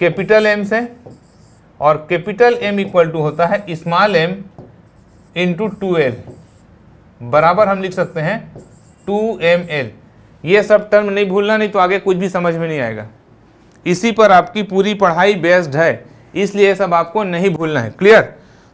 कैपिटल एम से और कैपिटल एम इक्वल टू होता है small M into two L बराबर हम लिख सकते हैं टू एम एल ये सब टर्म नहीं भूलना नहीं तो आगे कुछ भी समझ में नहीं आएगा इसी पर आपकी पूरी पढ़ाई बेस्ड है इसलिए सब आपको नहीं भूलना है क्लियर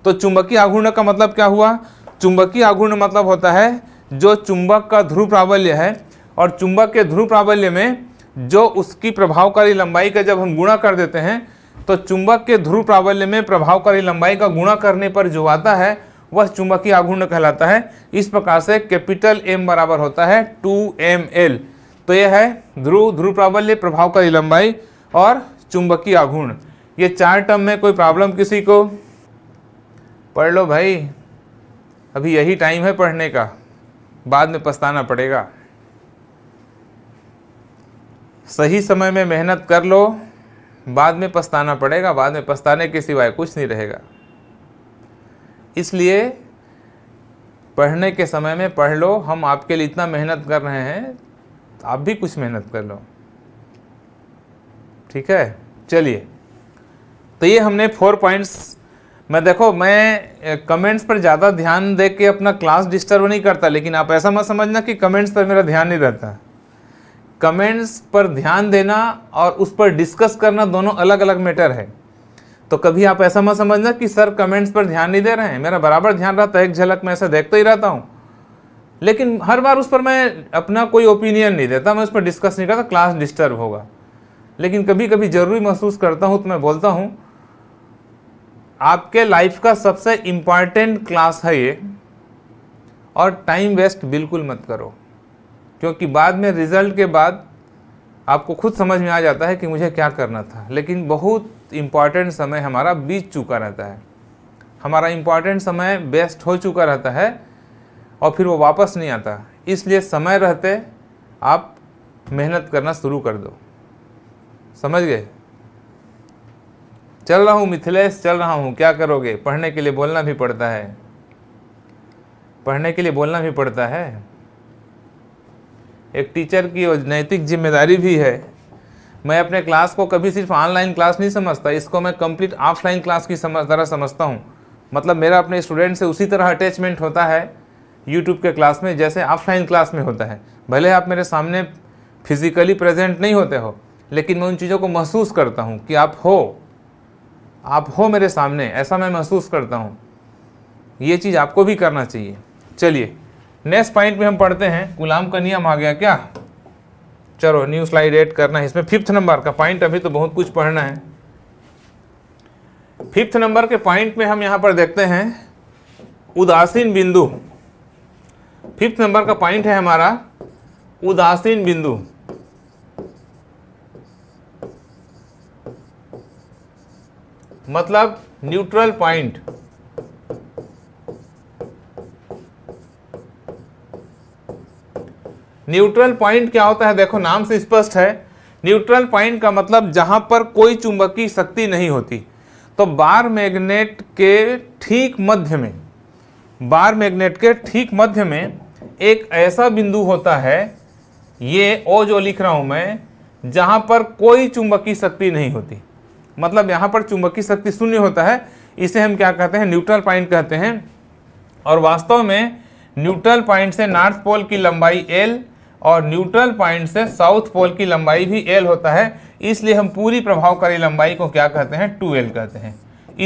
तो चुंबकीय आघूर्ण का मतलब क्या हुआ चुंबकीय आघूर्ण मतलब होता है जो चुंबक का ध्रुव प्राबल्य है और चुंबक के ध्रुव प्राबल्य में जो उसकी प्रभावकारी लंबाई का जब हम गुणा कर देते हैं तो चुंबक के ध्रुव प्राबल्य में प्रभावकारी लंबाई का गुणा करने पर जो आता है वह चुंबकीय आघूर्ण कहलाता है इस प्रकार से कैपिटल एम बराबर होता है टू एम एल तो यह है ध्रुव ध्रुव प्राबल्य प्रभावकारी लंबाई और चुंबकीय आघूर्ण ये चार टर्म में कोई प्रॉब्लम किसी को पढ़ लो भाई अभी यही टाइम है पढ़ने का बाद में पछताना पड़ेगा सही समय में मेहनत कर लो बाद में पछताना पड़ेगा बाद में पछताने के सिवाय कुछ नहीं रहेगा इसलिए पढ़ने के समय में पढ़ लो हम आपके लिए इतना मेहनत कर रहे हैं आप भी कुछ मेहनत कर लो ठीक है चलिए तो ये हमने फोर पॉइंट्स मैं देखो मैं कमेंट्स पर ज़्यादा ध्यान दे के अपना क्लास डिस्टर्ब नहीं करता लेकिन आप ऐसा मत समझना कि कमेंट्स पर मेरा ध्यान नहीं रहता कमेंट्स पर ध्यान देना और उस पर डिस्कस करना दोनों अलग अलग मैटर है तो कभी आप ऐसा मत समझना कि सर कमेंट्स पर ध्यान नहीं दे रहे हैं मेरा बराबर ध्यान रहता है एक झलक मैं ऐसा देखते ही रहता हूँ लेकिन हर बार उस पर मैं अपना कोई ओपिनियन नहीं देता मैं उस पर डिस्कस नहीं करता क्लास डिस्टर्ब होगा लेकिन कभी कभी ज़रूरी महसूस करता हूँ तो मैं बोलता हूँ आपके लाइफ का सबसे इम्पॉर्टेंट क्लास है ये और टाइम वेस्ट बिल्कुल मत करो क्योंकि बाद में रिज़ल्ट के बाद आपको खुद समझ में आ जाता है कि मुझे क्या करना था लेकिन बहुत इम्पॉर्टेंट समय हमारा बीत चुका रहता है हमारा इम्पॉर्टेंट समय वेस्ट हो चुका रहता है और फिर वो वापस नहीं आता इसलिए समय रहते आप मेहनत करना शुरू कर दो समझ गए चल रहा हूँ मिथिलेश चल रहा हूँ क्या करोगे पढ़ने के लिए बोलना भी पड़ता है पढ़ने के लिए बोलना भी पड़ता है एक टीचर की नैतिक जिम्मेदारी भी है मैं अपने क्लास को कभी सिर्फ ऑनलाइन क्लास नहीं समझता इसको मैं कंप्लीट ऑफलाइन क्लास की समझ तरह समझता हूँ मतलब मेरा अपने स्टूडेंट से उसी तरह अटैचमेंट होता है यूट्यूब के क्लास में जैसे ऑफलाइन क्लास में होता है भले आप मेरे सामने फिजिकली प्रेजेंट नहीं होते हो लेकिन मैं उन चीज़ों को महसूस करता हूँ कि आप हो आप हो मेरे सामने ऐसा मैं महसूस करता हूँ ये चीज़ आपको भी करना चाहिए चलिए नेक्स्ट पॉइंट में हम पढ़ते हैं गुलाम का नियम आ गया क्या चलो न्यू स्लाइड एड करना है इसमें फिफ्थ नंबर का पॉइंट अभी तो बहुत कुछ पढ़ना है फिफ्थ नंबर के पॉइंट में हम यहाँ पर देखते हैं उदासीन बिंदु फिफ्थ नंबर का पॉइंट है हमारा उदासीन बिंदु मतलब न्यूट्रल पॉइंट न्यूट्रल पॉइंट क्या होता है देखो नाम से स्पष्ट है न्यूट्रल पॉइंट का मतलब जहां पर कोई चुंबकीय शक्ति नहीं होती तो बार मैग्नेट के ठीक मध्य में बार मैग्नेट के ठीक मध्य में एक ऐसा बिंदु होता है ये ओ जो लिख रहा हूं मैं जहां पर कोई चुंबकीय शक्ति नहीं होती मतलब यहाँ पर चुंबकीय शक्ति शून्य होता है इसे हम क्या कहते हैं न्यूट्रल पॉइंट कहते हैं और वास्तव में न्यूट्रल पॉइंट से नॉर्थ पोल की लंबाई एल और न्यूट्रल पॉइंट से साउथ पोल की लंबाई भी एल होता है इसलिए हम पूरी प्रभावकारी लंबाई को क्या कहते हैं टू एल कहते हैं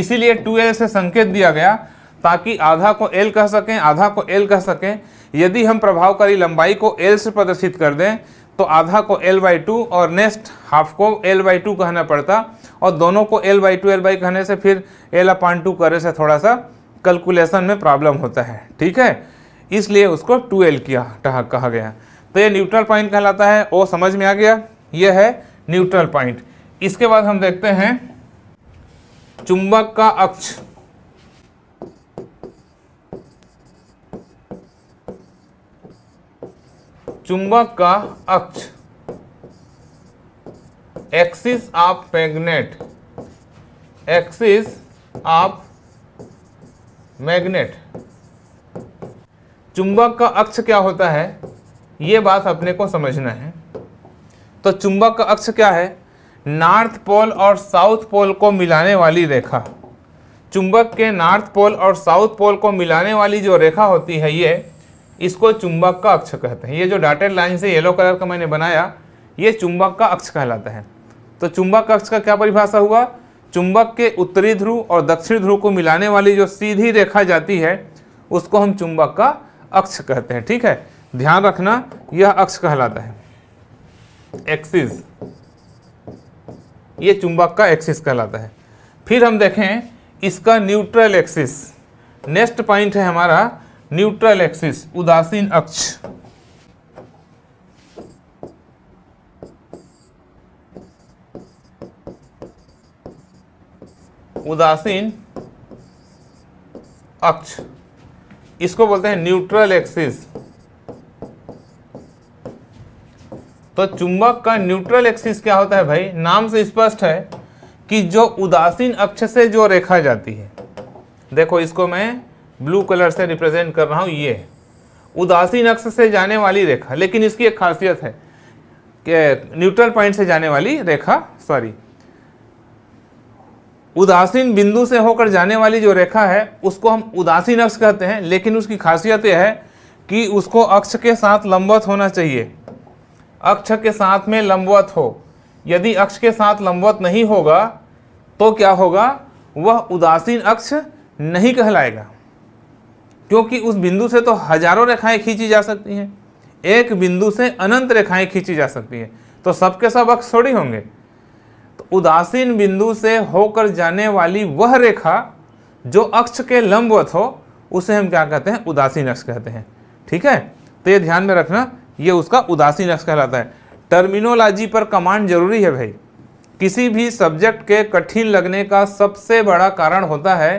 इसीलिए टू एल से संकेत दिया गया ताकि आधा को एल कह सकें आधा को एल कह सकें यदि हम प्रभावकारी लंबाई को एल से प्रदर्शित कर दें तो आधा को एल बाई टू और नेक्स्ट हाफ को एल बाई टू कहना पड़ता और दोनों को L by two L by कहने से फिर एल अपान टू करे से थोड़ा सा कैलकुलेशन में प्रॉब्लम होता है ठीक है इसलिए उसको टू एल किया कहा गया तो ये न्यूट्रल पॉइंट कहलाता है वो समझ में आ गया ये है न्यूट्रल पॉइंट इसके बाद हम देखते हैं चुंबक का अक्ष चुंबक का अक्ष axis of magnet axis of magnet चुंबक का अक्ष क्या होता है ये बात अपने को समझना है तो चुंबक का अक्ष क्या है नॉर्थ पोल और साउथ पोल को मिलाने वाली रेखा चुंबक के नॉर्थ पोल और साउथ पोल को मिलाने वाली जो रेखा होती है ये इसको चुंबक का अक्ष कहते हैं ये जो डाटेड लाइन से येलो कलर का मैंने बनाया ये चुंबक का अक्ष कहलाता है तो चुंबक अक्ष का क्या परिभाषा हुआ चुंबक के उत्तरी ध्रुव और दक्षिण ध्रुव को मिलाने वाली जो सीधी रेखा जाती है उसको हम चुंबक का अक्ष कहते हैं ठीक है ध्यान रखना यह अक्ष कहलाता है एक्सिस ये चुंबक का एक्सिस कहलाता है फिर हम देखें इसका न्यूट्रल एक्सिस नेक्स्ट पॉइंट है हमारा न्यूट्रल एक्सिस उदासीन अक्ष उदासीन अक्ष इसको बोलते हैं न्यूट्रल एक्सिस तो चुंबक का न्यूट्रल एक्सिस क्या होता है भाई नाम से स्पष्ट है कि जो उदासीन अक्ष से जो रेखा जाती है देखो इसको मैं ब्लू कलर से रिप्रेजेंट कर रहा हूँ ये उदासीन अक्ष से जाने वाली रेखा लेकिन इसकी एक खासियत है कि न्यूट्रल पॉइंट से जाने वाली रेखा सॉरी उदासीन बिंदु से होकर जाने वाली जो रेखा है उसको हम उदासीन अक्ष कहते हैं लेकिन उसकी खासियत यह है कि उसको अक्ष के साथ लंबवत होना चाहिए अक्ष के साथ में लंबवत हो यदि अक्ष के साथ लंबवत नहीं होगा तो क्या होगा वह उदासीन अक्ष नहीं कहलाएगा क्योंकि उस बिंदु से तो हजारों रेखाएं खींची जा सकती हैं एक बिंदु से अनंत रेखाएं खींची जा सकती हैं तो सबके सब अक्ष थोड़ी होंगे तो उदासीन बिंदु से होकर जाने वाली वह रेखा जो अक्ष के लंबवत हो उसे हम क्या कहते हैं उदासीन अक्ष कहते हैं ठीक है तो ये ध्यान में रखना ये उसका उदासीन अक्ष कहलाता है टर्मिनोलॉजी पर कमांड जरूरी है भाई किसी भी सब्जेक्ट के कठिन लगने का सबसे बड़ा कारण होता है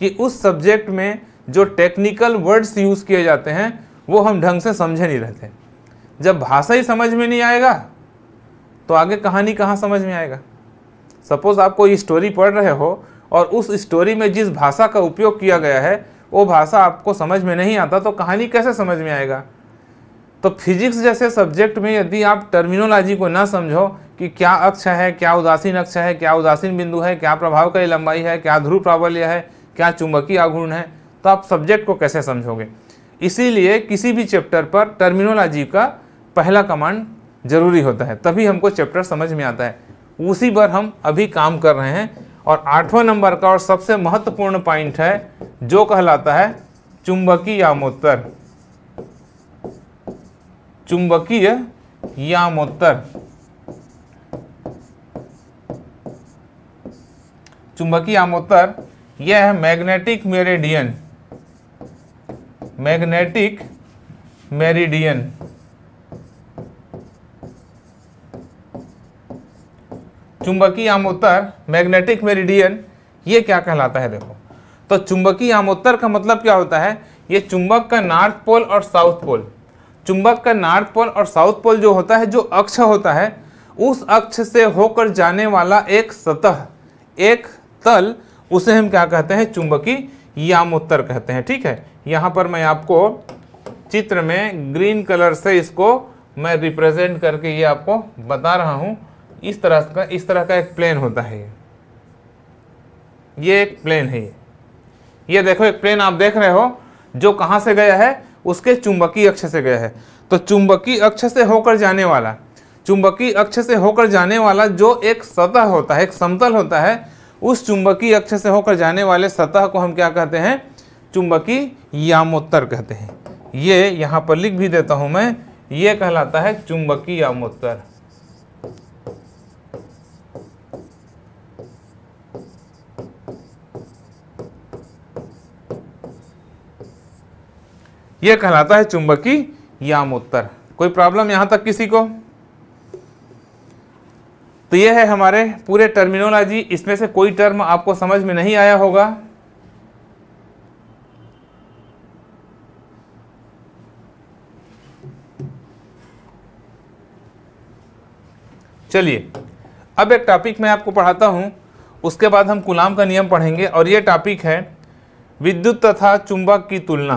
कि उस सब्जेक्ट में जो टेक्निकल वर्ड्स यूज़ किए जाते हैं वो हम ढंग से समझे नहीं रहते जब भाषा ही समझ में नहीं आएगा तो आगे कहानी कहाँ समझ में आएगा सपोज़ आप कोई स्टोरी पढ़ रहे हो और उस स्टोरी में जिस भाषा का उपयोग किया गया है वो भाषा आपको समझ में नहीं आता तो कहानी कैसे समझ में आएगा तो फिजिक्स जैसे सब्जेक्ट में यदि आप टर्मिनोलॉजी को ना समझो कि क्या अक्ष है क्या उदासीन अक्ष है क्या उदासीन बिंदु है क्या प्रभाव का लंबाई है क्या ध्रुव प्राबल्य है क्या चुंबकीय आघूर्ण है तो आप सब्जेक्ट को कैसे समझोगे इसीलिए किसी भी चैप्टर पर टर्मिनोलॉजी का पहला कमांड जरूरी होता है तभी हमको चैप्टर समझ में आता है उसी पर हम अभी काम कर रहे हैं और आठवां नंबर का और सबसे महत्वपूर्ण पॉइंट है जो कहलाता है चुंबकीय यामोत्तर चुंबकीय यामोत्तर चुंबकीय यामोत्तर यह है मैग्नेटिक मेरेडियन मैग्नेटिक मेरिडियन चुंबकीय आमोत्तर मैग्नेटिक मेरिडियन ये क्या कहलाता है देखो तो चुंबकीय आमोत्तर का मतलब क्या होता है ये चुंबक का नॉर्थ पोल और साउथ पोल चुंबक का नॉर्थ पोल और साउथ पोल जो होता है जो अक्ष होता है उस अक्ष से होकर जाने वाला एक सतह एक तल उसे हम क्या कहते हैं चुंबकीय यामोत्तर कहते हैं ठीक है यहाँ पर मैं आपको चित्र में ग्रीन कलर से इसको मैं रिप्रेजेंट करके ये आपको बता रहा हूँ इस तरह का इस तरह का एक प्लेन होता है ये एक प्लेन है ये देखो एक प्लेन आप देख रहे हो जो कहाँ से गया है उसके चुंबकीय अक्ष से गया है तो चुंबकीय अक्ष से होकर जाने वाला चुंबकीय अक्ष से होकर जाने वाला जो एक सतह होता है एक समतल होता है उस चुंबकीय अक्ष से होकर जाने वाले सतह को हम क्या कहते हैं चुंबकीय यामोत्तर कहते हैं ये यहाँ पर लिख भी देता हूँ मैं ये कहलाता है चुंबकीय यामोत्तर यह कहलाता है चुंबकीय यामोत्तर कोई प्रॉब्लम यहां तक किसी को तो यह है हमारे पूरे टर्मिनोलॉजी इसमें से कोई टर्म आपको समझ में नहीं आया होगा चलिए अब एक टॉपिक मैं आपको पढ़ाता हूँ उसके बाद हम गुलाम का नियम पढ़ेंगे और ये टॉपिक है विद्युत तथा चुंबक की तुलना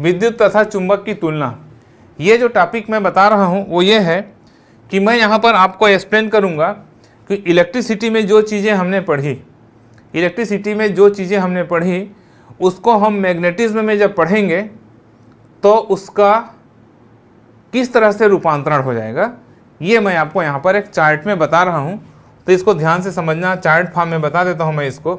विद्युत तथा चुंबक की तुलना ये जो टॉपिक मैं बता रहा हूँ वो ये है कि मैं यहाँ पर आपको एक्सप्लेन करूँगा कि इलेक्ट्रिसिटी में जो चीज़ें हमने पढ़ी इलेक्ट्रिसिटी में जो चीज़ें हमने पढ़ी उसको हम मैग्नेटिज्म में जब पढ़ेंगे तो उसका किस तरह से रूपांतरण हो जाएगा ये मैं आपको यहाँ पर एक चार्ट में बता रहा हूँ तो इसको ध्यान से समझना चार्ट फॉर्म में बता देता हूँ मैं इसको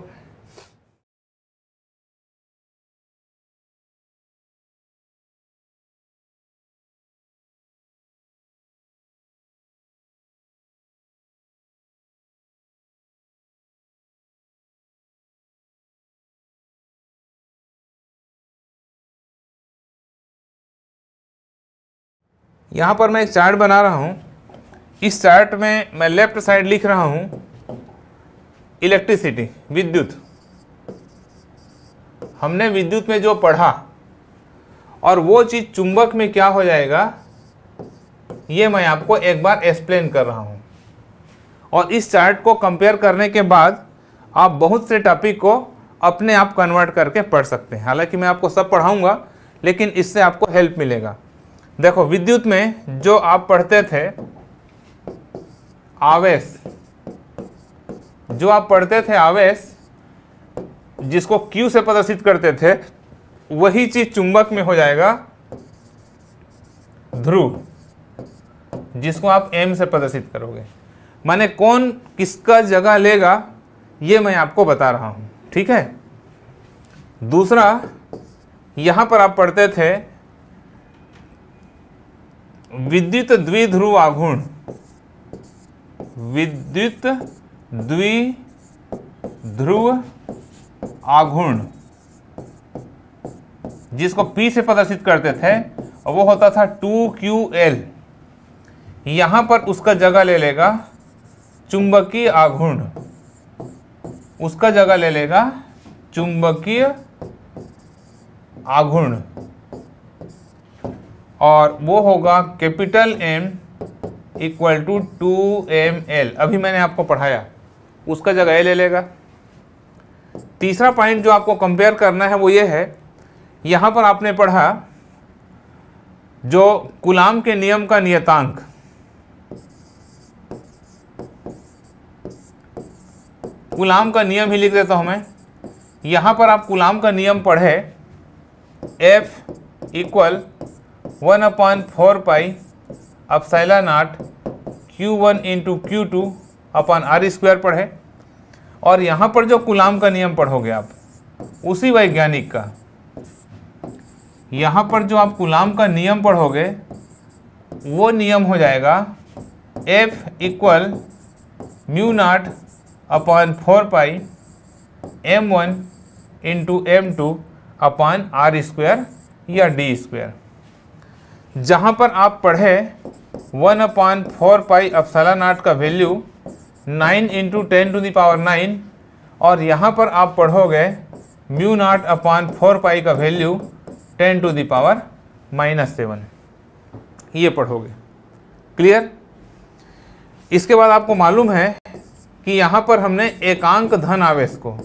यहाँ पर मैं एक चार्ट बना रहा हूँ इस चार्ट में मैं लेफ्ट साइड लिख रहा हूँ इलेक्ट्रिसिटी विद्युत हमने विद्युत में जो पढ़ा और वो चीज़ चुंबक में क्या हो जाएगा ये मैं आपको एक बार एक्सप्लेन कर रहा हूँ और इस चार्ट को कंपेयर करने के बाद आप बहुत से टॉपिक को अपने आप कन्वर्ट करके पढ़ सकते हैं हालांकि मैं आपको सब पढ़ाऊँगा लेकिन इससे आपको हेल्प मिलेगा देखो विद्युत में जो आप पढ़ते थे आवेश जो आप पढ़ते थे आवेश जिसको Q से प्रदर्शित करते थे वही चीज चुंबक में हो जाएगा ध्रुव जिसको आप M से प्रदर्शित करोगे माने कौन किसका जगह लेगा ये मैं आपको बता रहा हूं ठीक है दूसरा यहां पर आप पढ़ते थे विद्युत द्विध्रुव आघूर्ण विद्युत द्विध्रुव आघूर्ण जिसको P से प्रदर्शित करते थे और वो होता था 2QL यहां पर उसका जगह ले लेगा चुंबकीय आघूर्ण उसका जगह ले लेगा चुंबकीय आघूर्ण और वो होगा capital M equal to two M L अभी मैंने आपको पढ़ाया उसका जगह ए ले लेगा तीसरा पॉइंट जो आपको कंपेयर करना है वो ये है यहाँ पर आपने पढ़ा जो गुलाम के नियम का नियतांक गुलाम का नियम ही लिख देता हूँ मैं यहाँ पर आप गुलाम का नियम पढ़े F equal one upon four pi epsilon naught Q one into Q two upon R square पढ़े और यहाँ पर जो गुलाम का नियम पढ़ोगे आप उसी वैज्ञानिक का यहाँ पर जो आप गुलाम का नियम पढ़ोगे वो नियम हो जाएगा एफ इक्वल म्यू नाट upon four pi M one into M two upon R square या डी स्क्वायर जहाँ पर आप पढ़े one upon four pi epsilon naught का value nine into ten to power nine और यहाँ पर आप पढ़ोगे म्यू नाट अपॉन फोर पाई का value ten to the power minus seven ये पढ़ोगे क्लियर इसके बाद आपको मालूम है कि यहाँ पर हमने एकांक धन आवेश को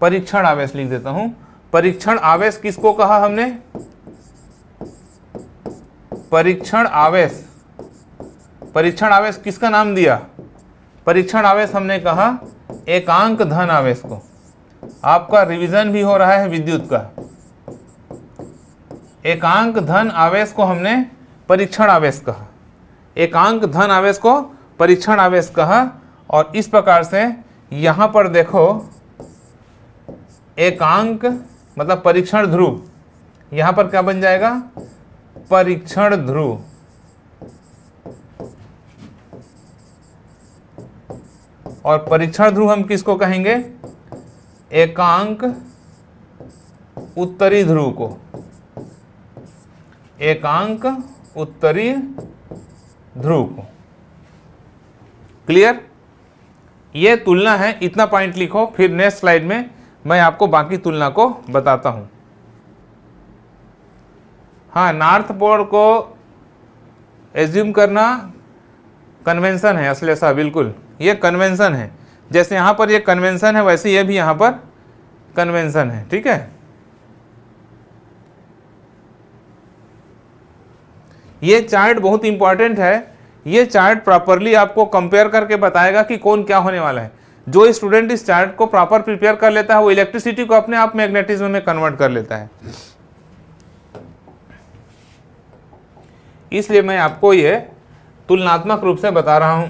परीक्षण आवेश लिख देता हूँ परीक्षण आवेश किसको कहा हमने परीक्षण आवेश परीक्षण आवेश किसका नाम दिया परीक्षण आवेश हमने कहा एकांक धन आवेश को आपका रिवीजन भी हो रहा है विद्युत का एकांक धन आवेश को हमने परीक्षण आवेश कहा एकांक धन आवेश को परीक्षण आवेश कहा और इस प्रकार से यहां पर देखो एकांक मतलब परीक्षण ध्रुव यहां पर क्या बन जाएगा परीक्षण ध्रुव और परीक्षण ध्रुव हम किसको कहेंगे एकांक उत्तरी ध्रुव को एकांक उत्तरी ध्रुव को क्लियर यह तुलना है इतना पॉइंट लिखो फिर नेक्स्ट स्लाइड में मैं आपको बाकी तुलना को बताता हूं हाँ नॉर्थ पोल को एज्यूम करना कन्वेंसन है साहब बिल्कुल ये कन्वेंसन है जैसे यहाँ पर ये कन्वेंसन है वैसे ये भी यहाँ पर कन्वेंसन है ठीक है ये चार्ट बहुत इंपॉर्टेंट है ये चार्ट प्रॉपरली आपको कंपेयर करके बताएगा कि कौन क्या होने वाला है जो स्टूडेंट इस चार्ट को प्रॉपर प्रिपेयर कर लेता है वो इलेक्ट्रिसिटी को अपने आप मैग्नेटिज्म में कन्वर्ट कर लेता है इसलिए मैं आपको ये तुलनात्मक रूप से बता रहा हूं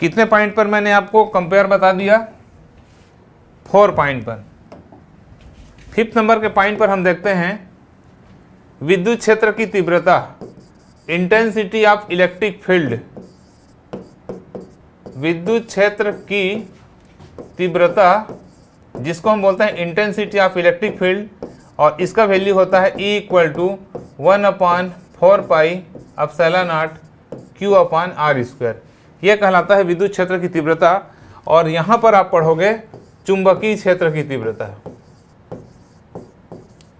कितने पॉइंट पर मैंने आपको कंपेयर बता दिया फोर पॉइंट पर फिफ्थ नंबर के पॉइंट पर हम देखते हैं विद्युत क्षेत्र की तीव्रता इंटेंसिटी ऑफ इलेक्ट्रिक फील्ड विद्युत क्षेत्र की तीव्रता जिसको हम बोलते हैं इंटेंसिटी ऑफ इलेक्ट्रिक फील्ड और इसका वैल्यू होता है E equal to one upon four pi epsilon naught Q upon R square यह कहलाता है विद्युत क्षेत्र की तीव्रता और यहाँ पर आप पढ़ोगे चुंबकीय क्षेत्र की तीव्रता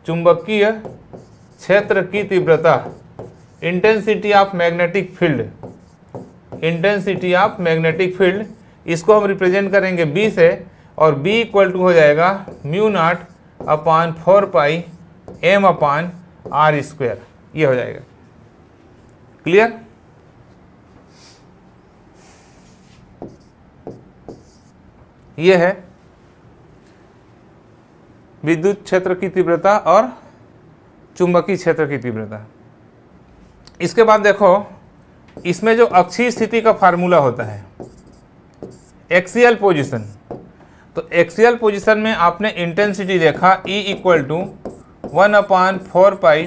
चुंबकीय क्षेत्र की तीव्रता intensity of magnetic field intensity of magnetic field इसको हम रिप्रेजेंट करेंगे बी से और बी इक्वल टू हो जाएगा mu not upon four pi M upon R square ये हो जाएगा क्लियर ये है विद्युत क्षेत्र की तीव्रता और चुंबकीय क्षेत्र की तीव्रता इसके बाद देखो इसमें जो अक्षीय स्थिति का फार्मूला होता है एक्सियल पोजिशन तो एक्सियल पोजिशन में आपने इंटेंसिटी देखा E equal to one upon four pi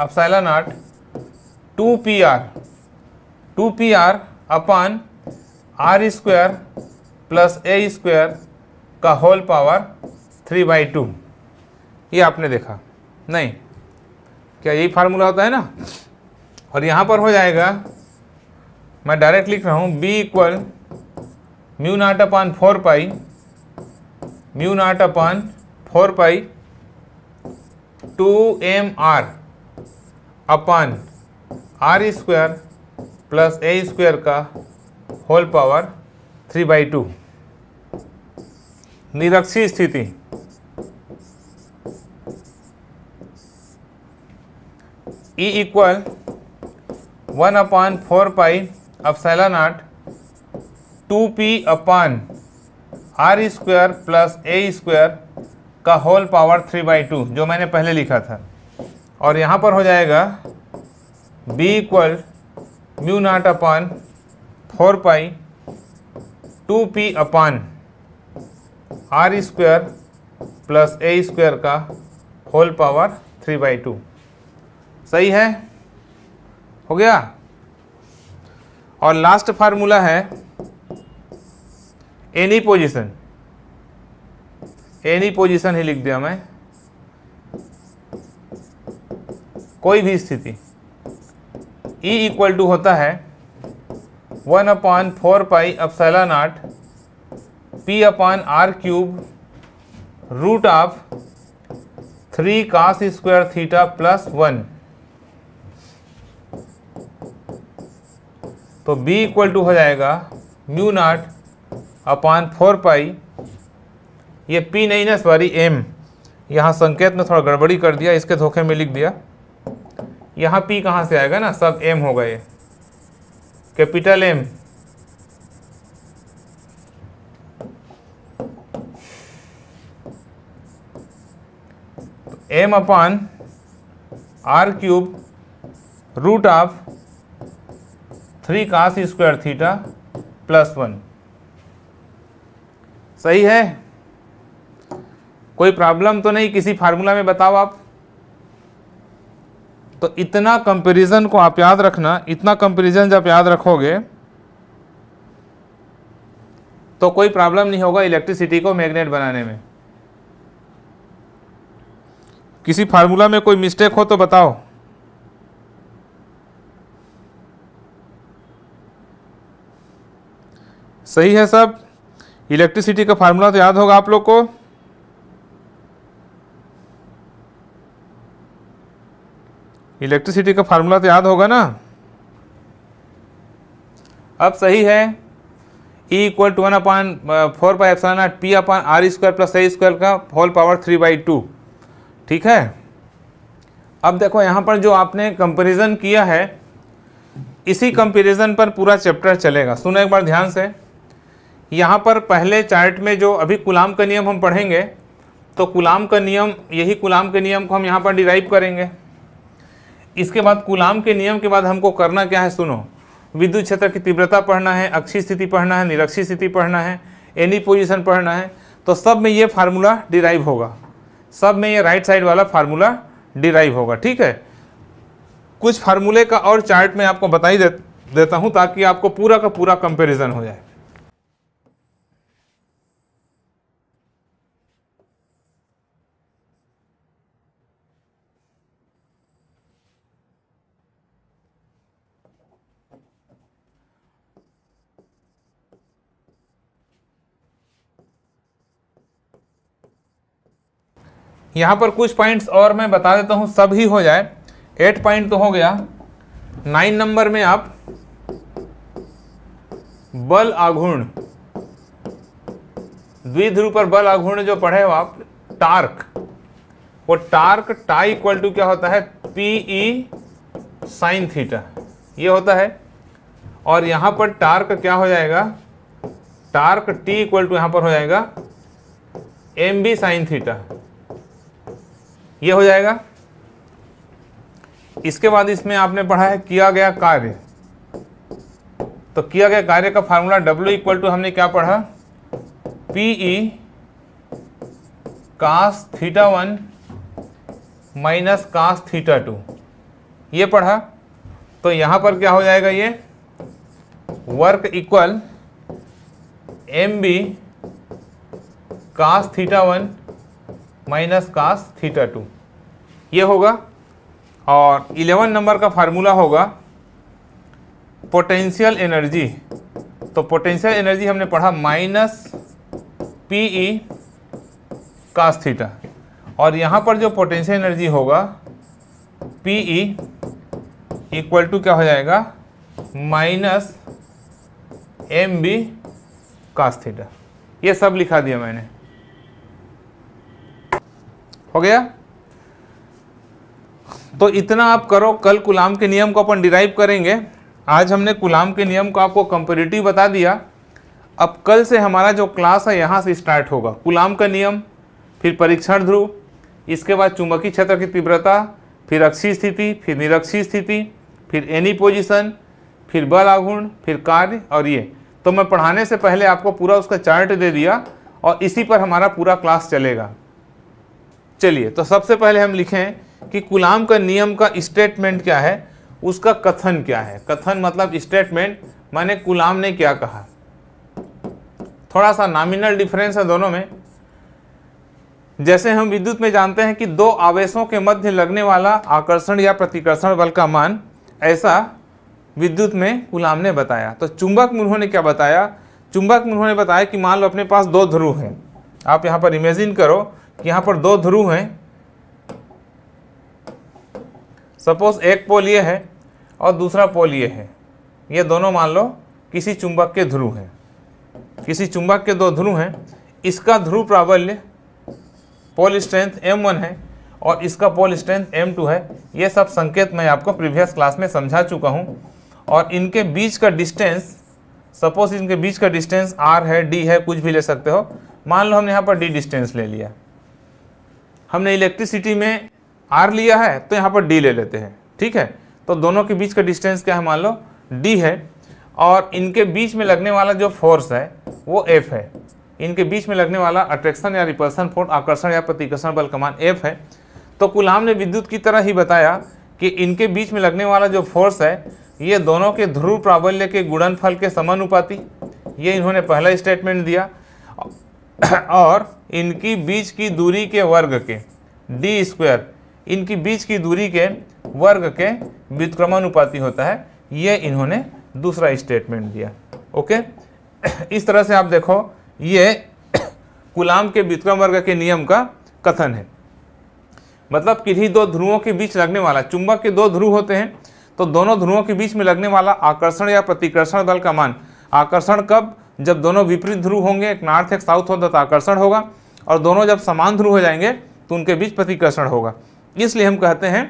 epsilon naught two P R two P R upon R square plus A square का whole power three by two ये आपने देखा नहीं क्या यही फार्मूला होता है ना और यहाँ पर हो जाएगा मैं डायरेक्ट लिख रहा हूँ B equal mu naught upon four pi mu naught upon four pi two M R upon R square plus A square का whole power three by two निरक्षी स्थिति E equal one upon four pi epsilon naught two P upon R square plus A square का whole power three by two जो मैंने पहले लिखा था और यहाँ पर हो जाएगा b equal mu naught upon four pi two P upon R square plus A square का whole power three by two सही है हो गया और लास्ट फार्मूला है एनी पोजीशन एनी पोजीशन ही लिख दिया मैं कोई भी स्थिति E इक्वल टू होता है one upon four pi epsilon naught P upon R cube root of three cos square theta plus one तो b इक्वल टू हो जाएगा म्यू नाट अपान फोर पाई ये p नहीं ना सॉरी m यहाँ संकेत में थोड़ा गड़बड़ी कर दिया इसके धोखे में लिख दिया यहाँ p कहाँ से आएगा ना सब m होगा ये capital m M upon R cube root of three cos square theta plus one सही है कोई प्रॉब्लम तो नहीं किसी फार्मूला में बताओ आप तो इतना कंपैरिजन को आप याद रखना इतना कंपैरिजन जब याद रखोगे तो कोई प्रॉब्लम नहीं होगा इलेक्ट्रिसिटी को मैग्नेट बनाने में किसी फार्मूला में कोई मिस्टेक हो तो बताओ सही है सब इलेक्ट्रिसिटी का फार्मूला तो याद होगा आप लोग को इलेक्ट्रिसिटी का फार्मूला तो याद होगा ना अब सही है E equal to one upon four by F आठ P upon R square plus A square का whole power three by two ठीक है अब देखो यहाँ पर जो आपने कंपैरिजन किया है इसी कंपैरिजन पर पूरा चैप्टर चलेगा सुनो एक बार ध्यान से यहाँ पर पहले चार्ट में जो अभी गुलाम का नियम हम पढ़ेंगे तो गुलाम का नियम यही गुलाम के नियम को हम यहाँ पर डिराइव करेंगे इसके बाद गुलाम के नियम के बाद हमको करना क्या है सुनो विद्युत क्षेत्र की तीव्रता पढ़ना है अक्षी स्थिति पढ़ना है निरक्षी स्थिति पढ़ना है एनी पोजिशन पढ़ना है तो सब में ये फार्मूला डिराइव होगा सब में ये राइट साइड वाला फार्मूला डिराइव होगा ठीक है कुछ फार्मूले का और चार्ट में आपको बताई दे, देता हूँ ताकि आपको पूरा का पूरा कंपेरिजन हो जाए यहाँ पर कुछ पॉइंट्स और मैं बता देता हूँ सब ही हो जाए एट पॉइंट तो हो गया नाइन नंबर में आप बल आघूर्ण द्विध्रुव पर बल आघूर्ण जो पढ़े हो आप टार्क वो टार्क टाई इक्वल टू क्या होता है पी ई साइन थीटा ये होता है और यहां पर टार्क क्या हो जाएगा टार्क टी इक्वल टू यहां पर हो जाएगा एम बी साइन थीटा ये हो जाएगा इसके बाद इसमें आपने पढ़ा है किया गया कार्य तो किया गया कार्य का फार्मूला W इक्वल टू हमने क्या पढ़ा P E cos theta one minus cos theta two ये पढ़ा तो यहां पर क्या हो जाएगा ये work equal M B cos theta one minus cos theta two ये होगा और इलेवन नंबर का फार्मूला होगा पोटेंशियल एनर्जी तो पोटेंशियल एनर्जी हमने पढ़ा minus P E cos theta और यहाँ पर जो पोटेंशियल एनर्जी होगा पी ई इक्वल टू क्या हो जाएगा minus M B cos theta ये सब लिखा दिया मैंने हो गया तो इतना आप करो कल गुलाम के नियम को अपन डिराइव करेंगे आज हमने गुलाम के नियम को आपको कंपेरेटिव बता दिया अब कल से हमारा जो क्लास है यहाँ से स्टार्ट होगा गुलाम का नियम फिर परीक्षण ध्रुव इसके बाद चुंबकीय क्षेत्र की तीव्रता फिर अक्षीय स्थिति फिर निरक्षी स्थिति फिर एनी पोजिशन फिर बल आघूर्ण फिर कार्य और ये तो मैं पढ़ाने से पहले आपको पूरा उसका चार्ट दे दिया और इसी पर हमारा पूरा क्लास चलेगा चलिए तो सबसे पहले हम लिखें कि गुलाम का नियम का स्टेटमेंट क्या है उसका कथन क्या है कथन मतलब स्टेटमेंट माने गुलाम ने क्या कहा थोड़ा सा नामिनल डिफरेंस है दोनों में जैसे हम विद्युत में जानते हैं कि दो आवेशों के मध्य लगने वाला आकर्षण या प्रतिकर्षण बल का मान ऐसा विद्युत में गुलाम ने बताया तो चुंबक में उन्होंने क्या बताया चुंबक में उन्होंने बताया कि मान लो अपने पास दो ध्रुव हैं आप यहाँ पर इमेजिन करो कि यहाँ पर दो ध्रुव हैं सपोज एक पोल ये है और दूसरा पोल ये है ये दोनों मान लो किसी चुंबक के ध्रुव हैं किसी चुंबक के दो ध्रुव हैं इसका ध्रुव प्राबल्य पोल स्ट्रेंथ M1 है और इसका पोल स्ट्रेंथ M2 है ये सब संकेत मैं आपको प्रीवियस क्लास में समझा चुका हूँ और इनके बीच का डिस्टेंस सपोज इनके बीच का डिस्टेंस R है D है कुछ भी ले सकते हो मान लो हमने यहाँ पर D डिस्टेंस ले लिया हमने इलेक्ट्रिसिटी में आर लिया है तो यहाँ पर डी ले लेते हैं ठीक है तो दोनों के बीच का डिस्टेंस क्या है मान लो डी है और इनके बीच में लगने वाला जो फोर्स है वो एफ है इनके बीच में लगने वाला अट्रैक्शन या रिपल्सन फोर्स आकर्षण या प्रतिकर्षण बल कमान एफ है तो गुलाम ने विद्युत की तरह ही बताया कि इनके बीच में लगने वाला जो फोर्स है ये दोनों के ध्रुव प्राबल्य के गुणनफल के समानुपाती ये इन्होंने पहला स्टेटमेंट दिया और इनकी बीच की दूरी के वर्ग के डी स्क्वायर इनकी बीच की दूरी के वर्ग के व्युत्क्रमानुपाती होता है ये इन्होंने दूसरा स्टेटमेंट दिया ओके <coughs> इस तरह से आप देखो ये <coughs> गुलाम के विक्रम वर्ग के नियम का कथन है मतलब किसी दो ध्रुवों के बीच लगने वाला चुंबक के दो ध्रुव होते हैं तो दोनों ध्रुवों के बीच में लगने वाला आकर्षण या प्रतिकर्षण बल का मान आकर्षण कब जब दोनों विपरीत ध्रुव होंगे एक नॉर्थ एक साउथ होता तो आकर्षण होगा और दोनों जब समान ध्रुव हो जाएंगे तो उनके बीच प्रतिकर्षण होगा इसलिए हम कहते हैं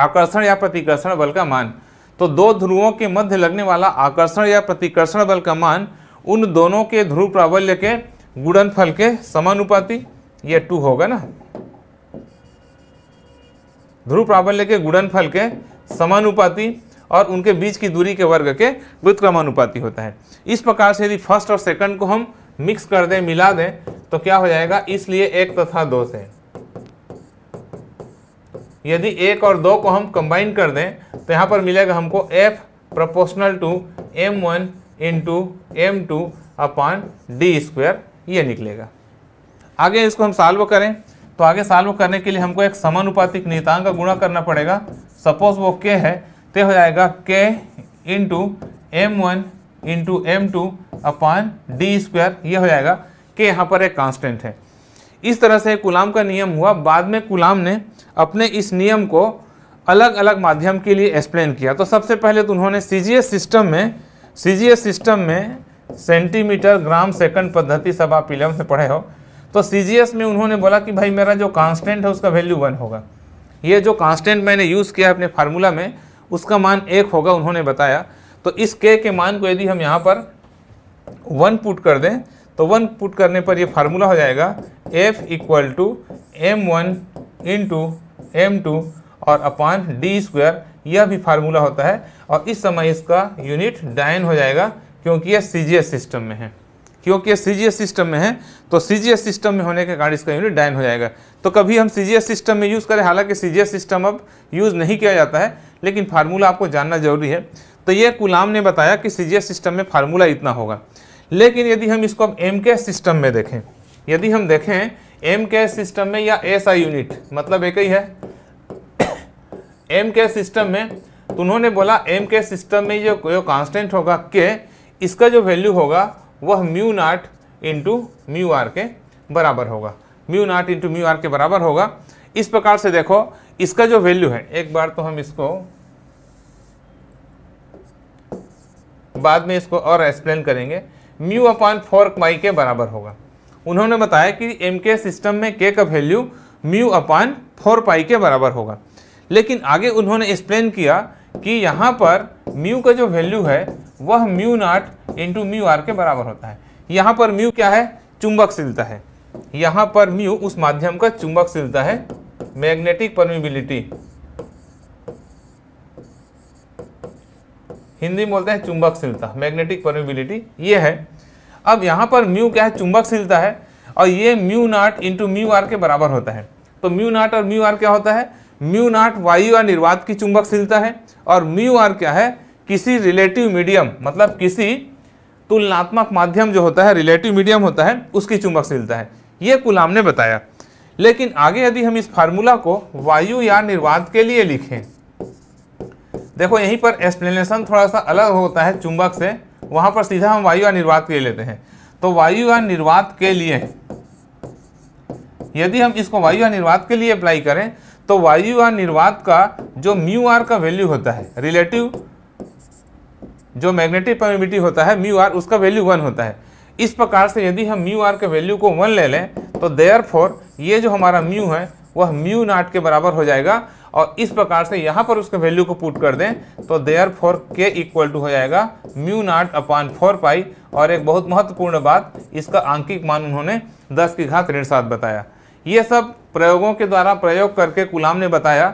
आकर्षण या प्रतिकर्षण बल का मान तो दो ध्रुवों के मध्य लगने वाला आकर्षण या प्रतिकर्षण बल का मान उन दोनों के ध्रुव प्राबल्य के गुणनफल के समानुपाती ये टू होगा ना ध्रुव प्राबल्य के गुणनफल के समानुपाती और उनके बीच की दूरी के वर्ग के व्युतक्रमानुपाती होता है इस प्रकार से यदि फर्स्ट और सेकंड को हम मिक्स कर दें मिला दें तो क्या हो जाएगा इसलिए एक तथा दो से यदि एक और दो को हम कंबाइन कर दें तो यहाँ पर मिलेगा हमको F proportional to M one into M two upon D square ये निकलेगा आगे इसको हम साल्व करें तो आगे साल्व करने के लिए हमको एक समानुपातिक नियतांक का गुणा करना पड़ेगा सपोज वो के है तो हो जाएगा K into M one into M two upon D square यह हो जाएगा कि यहाँ पर एक कांस्टेंट है इस तरह से गुलाम का नियम हुआ बाद में गुलाम ने अपने इस नियम को अलग अलग माध्यम के लिए एक्सप्लेन किया तो सबसे पहले तो उन्होंने सी सिस्टम में सी सिस्टम में सेंटीमीटर ग्राम सेकंड पद्धति सब आप इलेवन से पढ़े हो तो सी में उन्होंने बोला कि भाई मेरा जो कांस्टेंट है उसका वैल्यू वन होगा ये जो कांस्टेंट मैंने यूज़ किया अपने फार्मूला में उसका मान एक होगा उन्होंने बताया तो इस के के मान को यदि हम यहाँ पर वन पुट कर दें तो वन पुट करने पर ये फार्मूला हो जाएगा F equal to M one into M two और अपॉन डी स्क्वायर यह भी फार्मूला होता है और इस समय इसका यूनिट डायन हो जाएगा क्योंकि यह सी सिस्टम में है क्योंकि यह सी सिस्टम में है तो सी सिस्टम में होने के कारण इसका यूनिट डाइन हो जाएगा तो कभी हम सी सिस्टम में यूज़ करें हालांकि सी सिस्टम अब यूज़ नहीं किया जाता है लेकिन फार्मूला आपको जानना जरूरी है तो ये गुलाम ने बताया कि सी सिस्टम में फार्मूला इतना होगा लेकिन यदि हम इसको अब एम सिस्टम में देखें यदि हम देखें एम के सिस्टम में या एस आई यूनिट मतलब एक ही है एम के सिस्टम में तो उन्होंने बोला एम के सिस्टम में जो, जो कांस्टेंट होगा के इसका जो वैल्यू होगा वह mu naught into mu R के बराबर होगा mu naught into mu R के बराबर होगा इस प्रकार से देखो इसका जो वैल्यू है एक बार तो हम इसको बाद में इसको और एक्सप्लेन करेंगे म्यू अपॉन फोर पाई के बराबर होगा उन्होंने बताया कि एम के सिस्टम में के का value mu upon four pi के बराबर होगा लेकिन आगे उन्होंने एक्सप्लेन किया कि यहाँ पर म्यू का जो वैल्यू है वह mu naught into mu R के बराबर होता है यहाँ पर म्यू क्या है चुंबकशीलता है यहाँ पर म्यू उस माध्यम का चुंबकशीलता है मैग्नेटिक परमिबिलिटी हिंदी में बोलते हैं चुंबकशीलता मैग्नेटिक परमिबिलिटी ये है अब यहाँ पर म्यू क्या है चुंबकशीलता है और ये mu naught into mu R के बराबर होता है तो म्यू नाट और म्यू आर क्या होता है म्यू नाट वायु या निर्वात की चुंबकशीलता है और म्यू आर क्या है किसी रिलेटिव मीडियम मतलब किसी तुलनात्मक माध्यम जो होता है रिलेटिव मीडियम होता है उसकी चुंबकशीलता है ये कुल हमने बताया लेकिन आगे यदि हम इस फार्मूला को वायु या निर्वात के लिए लिखें देखो यहीं पर एक्सप्लेनेशन थोड़ा सा अलग होता है चुंबक से वहां पर सीधा हम वायु निर्वात के लिए लेते हैं तो वायु निर्वात के लिए यदि हम इसको वायु निर्वात के लिए अप्लाई करें तो वायु निर्वात का जो म्यू आर का वैल्यू होता है रिलेटिव जो मैग्नेटिक परमिटिविटी होता है म्यू आर उसका वैल्यू वन होता है इस प्रकार से यदि हम म्यू आर के वैल्यू को वन ले लें तो देयर फोर ये जो हमारा म्यू है वह म्यू नाट के बराबर हो जाएगा और इस प्रकार से यहाँ पर उसके वैल्यू को पुट कर दें तो therefore K equal to हो जाएगा म्यू नाट अपॉन फोर पाई और एक बहुत महत्वपूर्ण बात इसका आंकिक मान उन्होंने दस की घात ऋण सात बताया ये सब प्रयोगों के द्वारा प्रयोग करके गुलाम ने बताया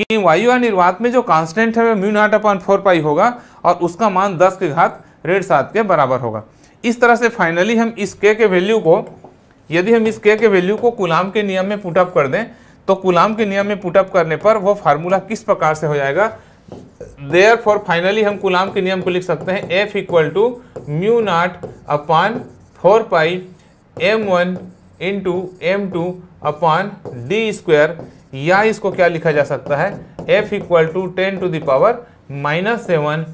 कि वायु निर्वात में जो कांस्टेंट है वह म्यू नाट अपॉन फोर पाई होगा और उसका मान दस की घात ऋण सात के बराबर होगा इस तरह से फाइनली हम इस के के वैल्यू को यदि हम इस के के वैल्यू को गुलाम के नियम में पुटअप कर दें तो गुलाम के नियम में पुटअप करने पर वो फार्मूला किस प्रकार से हो जाएगा देयर फॉर फाइनली हम गुलाम के नियम को लिख सकते हैं F equal to mu naught upon four pi M one into M two upon D square या इसको क्या लिखा जा सकता है F equal to ten to the power minus seven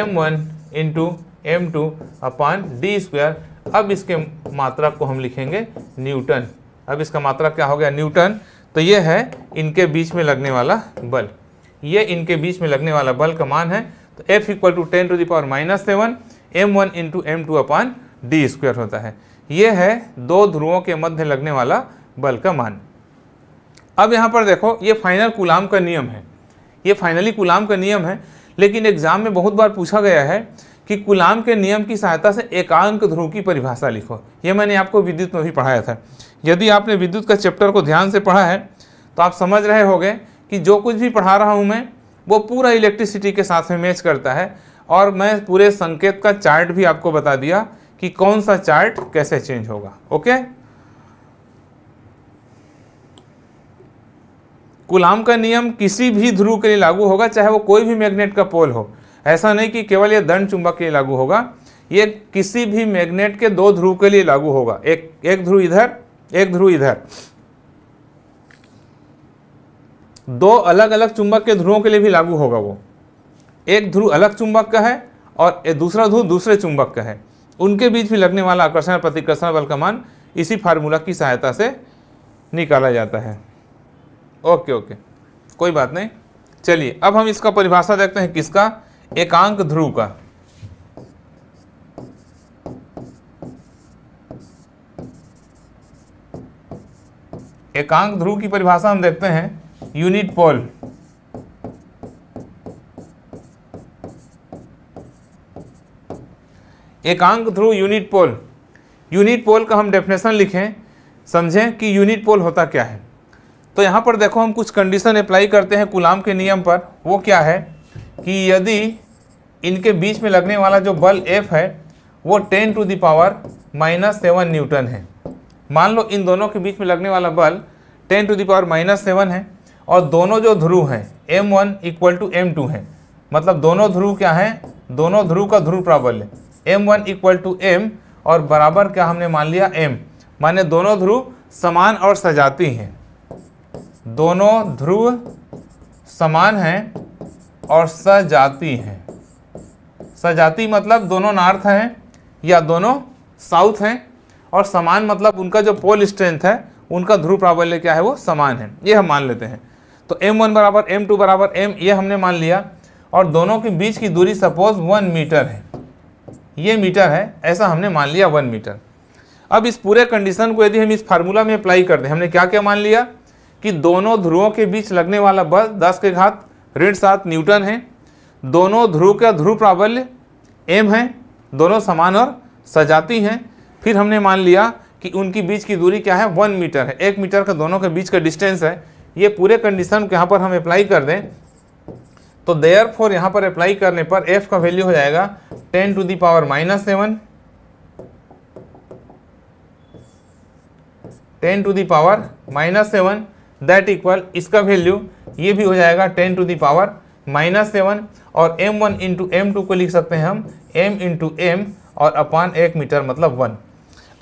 M one into M two upon D square अब इसके मात्रा को हम लिखेंगे न्यूटन अब इसका मात्रा क्या हो गया न्यूटन तो ये है इनके बीच में लगने वाला बल ये इनके बीच में लगने वाला बल का मान है तो F equal to ten to the power minus seven M one into M two upon D square होता है ये है दो ध्रुवों के मध्य लगने वाला बल का मान अब यहाँ पर देखो ये फाइनल कुलाम का नियम है ये फाइनली कुलाम का नियम है लेकिन एग्जाम में बहुत बार पूछा गया है कि कुलाम के नियम की सहायता से एकांक ध्रुव की परिभाषा लिखो ये मैंने आपको विद्युत में भी पढ़ाया था यदि आपने विद्युत का चैप्टर को ध्यान से पढ़ा है तो आप समझ रहे होंगे कि जो कुछ भी पढ़ा रहा हूँ मैं वो पूरा इलेक्ट्रिसिटी के साथ में मैच करता है और मैं पूरे संकेत का चार्ट भी आपको बता दिया कि कौन सा चार्ट कैसे चेंज होगा ओके गुलाम का नियम किसी भी ध्रुव के लिए लागू होगा चाहे वो कोई भी मैग्नेट का पोल हो ऐसा नहीं कि केवल ये दंड चुंबक के लिए लागू होगा ये किसी भी मैग्नेट के दो ध्रुव के लिए लागू होगा एक एक ध्रुव इधर एक ध्रुव इधर दो अलग अलग चुंबक के ध्रुवों के लिए भी लागू होगा वो एक ध्रुव अलग चुंबक का है और दूसरा ध्रुव दूसरे चुंबक का है उनके बीच भी लगने वाला आकर्षण प्रतिकर्षण बल का मान इसी फार्मूला की सहायता से निकाला जाता है ओके ओके कोई बात नहीं चलिए अब हम इसका परिभाषा देखते हैं किसका एकांक ध्रुव का एकांक ध्रुव की परिभाषा हम देखते हैं यूनिट पोल एकांक ध्रुव यूनिट पोल यूनिट पोल का हम डेफिनेशन लिखें समझें कि यूनिट पोल होता क्या है तो यहां पर देखो हम कुछ कंडीशन अप्लाई करते हैं गुलाम के नियम पर वो क्या है कि यदि इनके बीच में लगने वाला जो बल F है वो 10 to the power minus seven newton है मान लो इन दोनों के बीच में लगने वाला बल 10 टू दावर माइनस सेवन है और दोनों जो ध्रुव हैं M one equal to M two है मतलब दोनों ध्रुव क्या हैं दोनों ध्रुव का ध्रुव प्राबल्य M one equal to M और बराबर क्या हमने मान लिया एम माने दोनों ध्रुव समान और सजाती हैं दोनों ध्रुव समान हैं और सजाती हैं सजाती मतलब दोनों नॉर्थ हैं या दोनों साउथ हैं और समान मतलब उनका जो पोल स्ट्रेंथ है उनका ध्रुव प्राबल्य क्या है वो समान है ये हम मान लेते हैं तो एम वन बराबर एम टू बराबर एम ये हमने मान लिया और दोनों के बीच की दूरी सपोज वन मीटर है ये मीटर है ऐसा हमने मान लिया वन मीटर अब इस पूरे कंडीशन को यदि हम इस फार्मूला में अप्लाई कर दें हमने क्या क्या मान लिया कि दोनों ध्रुवों के बीच लगने वाला बल दस के घात ऋण सात न्यूटन है दोनों ध्रुव का ध्रुव प्राबल्य एम है दोनों समान और सजाती हैं फिर हमने मान लिया कि उनकी बीच की दूरी क्या है वन मीटर है एक मीटर का दोनों के बीच का डिस्टेंस है ये पूरे कंडीशन यहाँ पर हम अप्लाई कर दें तो देयर फोर यहाँ पर अप्लाई करने पर एफ का वैल्यू हो जाएगा ten to the power minus seven ten to the power minus seven that equal इसका वैल्यू ये भी हो जाएगा ten to the power minus seven और M one into M two को लिख सकते हैं हम एम इंटू एम और अपान एक मीटर मतलब वन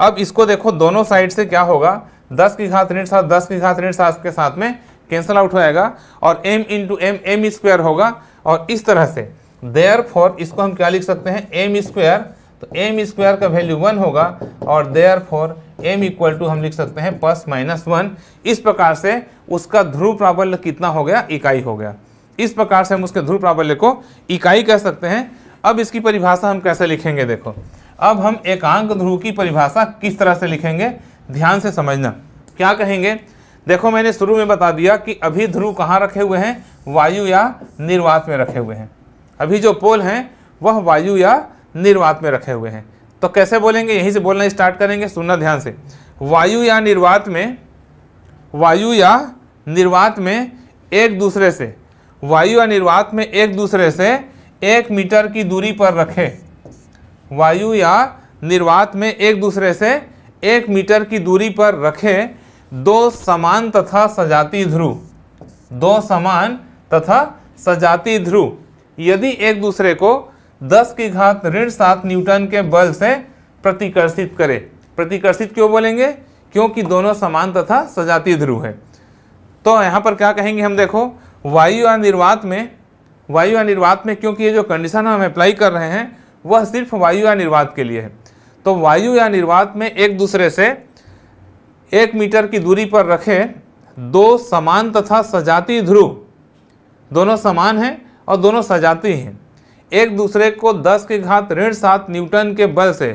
अब इसको देखो दोनों साइड से क्या होगा दस की घात ऋण सात दस की घात ऋण सात के साथ में कैंसिल आउट हो जाएगा और m into M M square होगा और इस तरह से देयर फॉर इसको हम क्या लिख सकते हैं एम स्क्वायर तो एम स्क्वायर का वैल्यू वन होगा और therefore m equal to हम लिख सकते हैं प्लस माइनस वन इस प्रकार से उसका ध्रुव प्राबल्य कितना हो गया इकाई हो गया इस प्रकार से हम उसके ध्रुव प्राबल्य को इकाई कह सकते हैं अब इसकी परिभाषा हम कैसे लिखेंगे देखो अब हम एकांक ध्रुव की परिभाषा किस तरह से लिखेंगे ध्यान से समझना क्या कहेंगे देखो मैंने शुरू में बता दिया कि अभी ध्रुव कहाँ रखे हुए हैं वायु या निर्वात में रखे हुए हैं अभी जो पोल हैं वह वायु या निर्वात में रखे हुए हैं तो कैसे बोलेंगे यहीं से बोलना स्टार्ट करेंगे सुनना ध्यान से वायु या निर्वात में वायु या निर्वात में एक दूसरे से वायु या निर्वात में एक दूसरे से एक मीटर की दूरी पर रखें वायु या निर्वात में एक दूसरे से एक मीटर की दूरी पर रखें दो समान तथा सजाती ध्रुव दो समान तथा सजाती ध्रुव यदि एक दूसरे को 10 की घात ऋण सात न्यूटन के बल से प्रतिकर्षित करे प्रतिकर्षित क्यों बोलेंगे क्योंकि दोनों समान तथा सजातीय ध्रुव है तो यहाँ पर क्या कहेंगे हम देखो वायु अनिर्वात में वायु अनिर्वात में क्योंकि ये जो कंडीशन हम अप्लाई कर रहे हैं वह सिर्फ वायु अनिर्वात के लिए है तो वायु या निर्वात में एक दूसरे से एक मीटर की दूरी पर रखे दो समान तथा सजातीय ध्रुव दोनों समान हैं और दोनों सजाती हैं एक दूसरे को दस के घात ऋण सात न्यूटन के बल से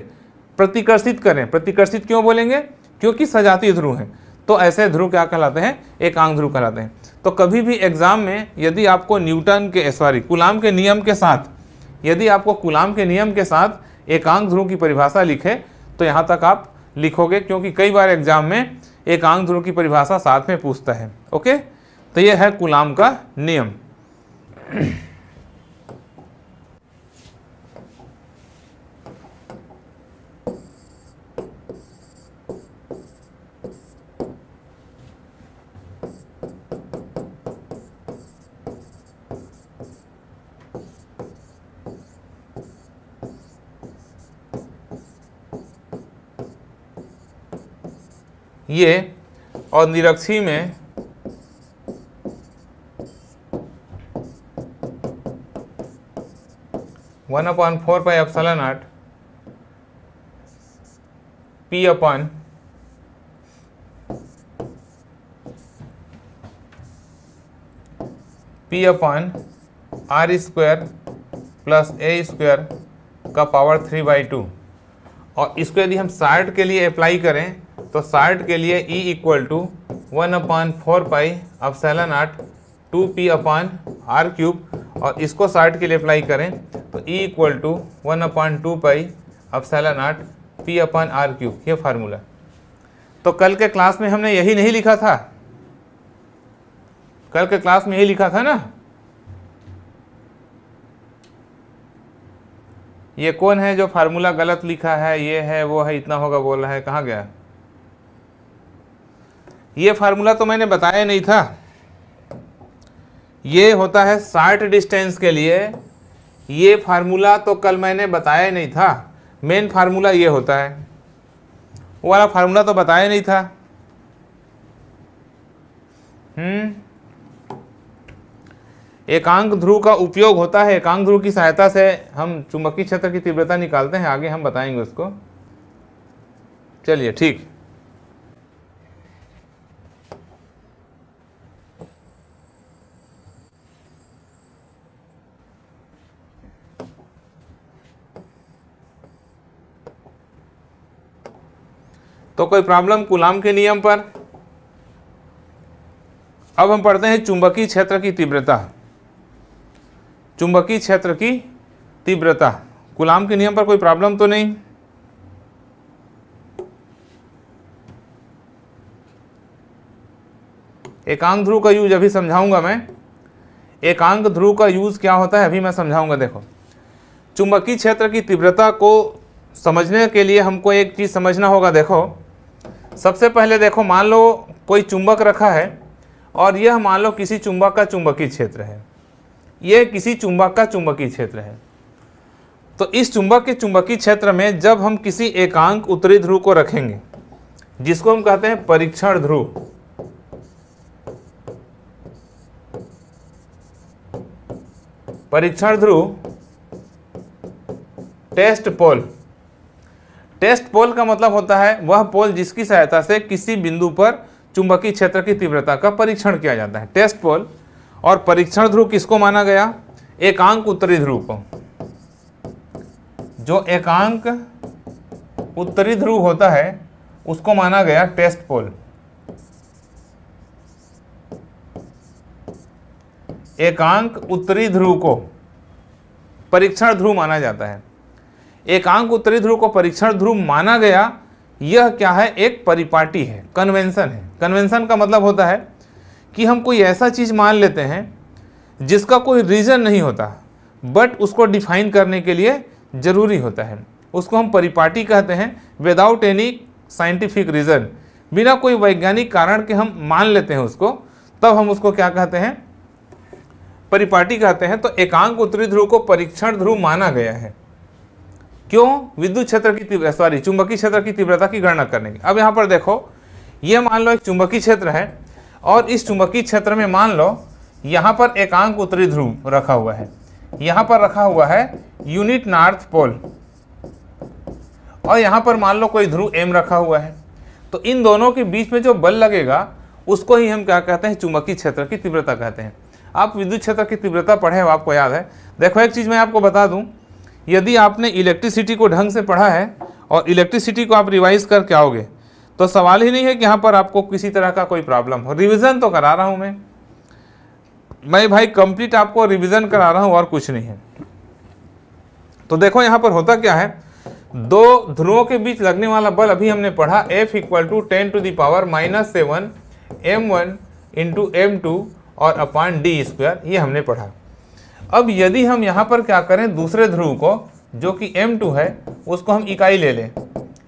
प्रतिकर्षित करें प्रतिकर्षित क्यों बोलेंगे क्योंकि सजातीय ध्रुव हैं तो ऐसे ध्रुव क्या कहलाते हैं एकांग ध्रुव कहलाते हैं तो कभी भी एग्जाम में यदि आपको न्यूटन के सॉरी कुलाम के नियम के साथ यदि आपको कुलाम के नियम के साथ एकांग ध्रुव की परिभाषा लिखे तो यहाँ तक आप लिखोगे क्योंकि कई बार एग्जाम में एकांग ध्रुव की परिभाषा साथ में पूछता है ओके तो यह है कुलाम का नियम ये और निरक्षी में one upon four pi epsilon आठ P upon P upon R square plus A square का पावर थ्री बाई टू और इसको यदि हम साठ के लिए अप्लाई करें तो साठ के लिए E equal to one upon four pi epsilon आठ two P upon R cube और इसको साठ के लिए अप्लाई करें तो E equal to one upon two pi epsilon आठ पी अपान आर क्यूब ये फार्मूला तो कल के क्लास में हमने यही नहीं लिखा था कल के क्लास में यही लिखा था ना ये कौन है जो फार्मूला गलत लिखा है ये है वो है इतना होगा बोल रहा है कहाँ गया ये फार्मूला तो मैंने बताया नहीं था ये होता है शार्ट डिस्टेंस के लिए ये फार्मूला तो कल मैंने बताया नहीं था मेन फार्मूला ये होता है वो वाला फार्मूला तो बताया नहीं था हम्म एकांक ध्रुव का उपयोग होता है एकांक ध्रुव की सहायता से हम चुंबकीय क्षेत्र की तीव्रता निकालते हैं आगे हम बताएंगे उसको चलिए ठीक तो कोई प्रॉब्लम गुलाम के नियम पर अब हम पढ़ते हैं चुंबकीय क्षेत्र की तीव्रता चुंबकीय क्षेत्र की तीव्रता गुलाम के नियम पर कोई प्रॉब्लम तो नहीं एकांक ध्रुव का यूज अभी समझाऊंगा मैं एकांक ध्रुव का यूज क्या होता है अभी मैं समझाऊंगा देखो चुंबकीय क्षेत्र की तीव्रता को समझने के लिए हमको एक चीज़ समझना होगा देखो सबसे पहले देखो मान लो कोई चुंबक रखा है और यह मान लो किसी चुंबक का चुंबकीय क्षेत्र है यह किसी चुंबक का चुंबकीय क्षेत्र है तो इस चुंबक के चुंबकीय क्षेत्र में जब हम किसी एकांक उत्तरी ध्रुव को रखेंगे जिसको हम कहते हैं परीक्षण ध्रुव परीक्षण ध्रुव टेस्ट पोल टेस्ट पोल का मतलब होता है वह पोल जिसकी सहायता से किसी बिंदु पर चुंबकीय क्षेत्र की तीव्रता का परीक्षण किया जाता है टेस्ट पोल और परीक्षण ध्रुव किसको माना गया एकांक उत्तरी ध्रुव को जो एकांक उत्तरी ध्रुव होता है उसको माना गया टेस्ट पोल एकांक उत्तरी ध्रुव को परीक्षण ध्रुव माना जाता है एकांक उत्तरी ध्रुव को परीक्षण ध्रुव माना गया यह क्या है एक परिपाटी है कन्वेंसन है कन्वेंसन का मतलब होता है कि हम कोई ऐसा चीज़ मान लेते हैं जिसका कोई रीज़न नहीं होता बट उसको डिफाइन करने के लिए ज़रूरी होता है उसको हम परिपाटी कहते हैं विदाउट एनी साइंटिफिक रीज़न बिना कोई वैज्ञानिक कारण के हम मान लेते हैं उसको तब हम उसको क्या कहते हैं परिपाटी कहते हैं तो एकांक उत्तरी ध्रुव को परीक्षण ध्रुव माना गया है क्यों विद्युत क्षेत्र की सॉरी चुंबकीय क्षेत्र की तीव्रता की गणना करने की अब यहाँ पर देखो ये मान लो एक चुंबकीय क्षेत्र है और इस चुंबकीय क्षेत्र में मान लो यहाँ पर एकांक उत्तरी ध्रुव रखा हुआ है यहाँ पर रखा हुआ है यूनिट नॉर्थ पोल और यहाँ पर मान लो कोई ध्रुव एम रखा हुआ है तो इन दोनों के बीच में जो बल लगेगा उसको ही हम क्या कहते हैं चुंबकीय क्षेत्र की तीव्रता कहते हैं आप विद्युत क्षेत्र की तीव्रता पढ़े हो आपको याद है देखो एक चीज़ मैं आपको बता दूँ यदि आपने इलेक्ट्रिसिटी को ढंग से पढ़ा है और इलेक्ट्रिसिटी को आप रिवाइज करके आओगे तो सवाल ही नहीं है कि यहाँ पर आपको किसी तरह का कोई प्रॉब्लम हो रिविज़न तो करा रहा हूँ मैं मैं भाई कंप्लीट आपको रिविज़न करा रहा हूँ और कुछ नहीं है तो देखो यहाँ पर होता क्या है दो ध्रुवों के बीच लगने वाला बल अभी हमने पढ़ा F equal to ten to the power minus seven M one into M two और अपॉन डी स्क्वायर ये हमने पढ़ा अब यदि हम यहाँ पर क्या करें दूसरे ध्रुव को जो कि M2 है उसको हम इकाई ले लें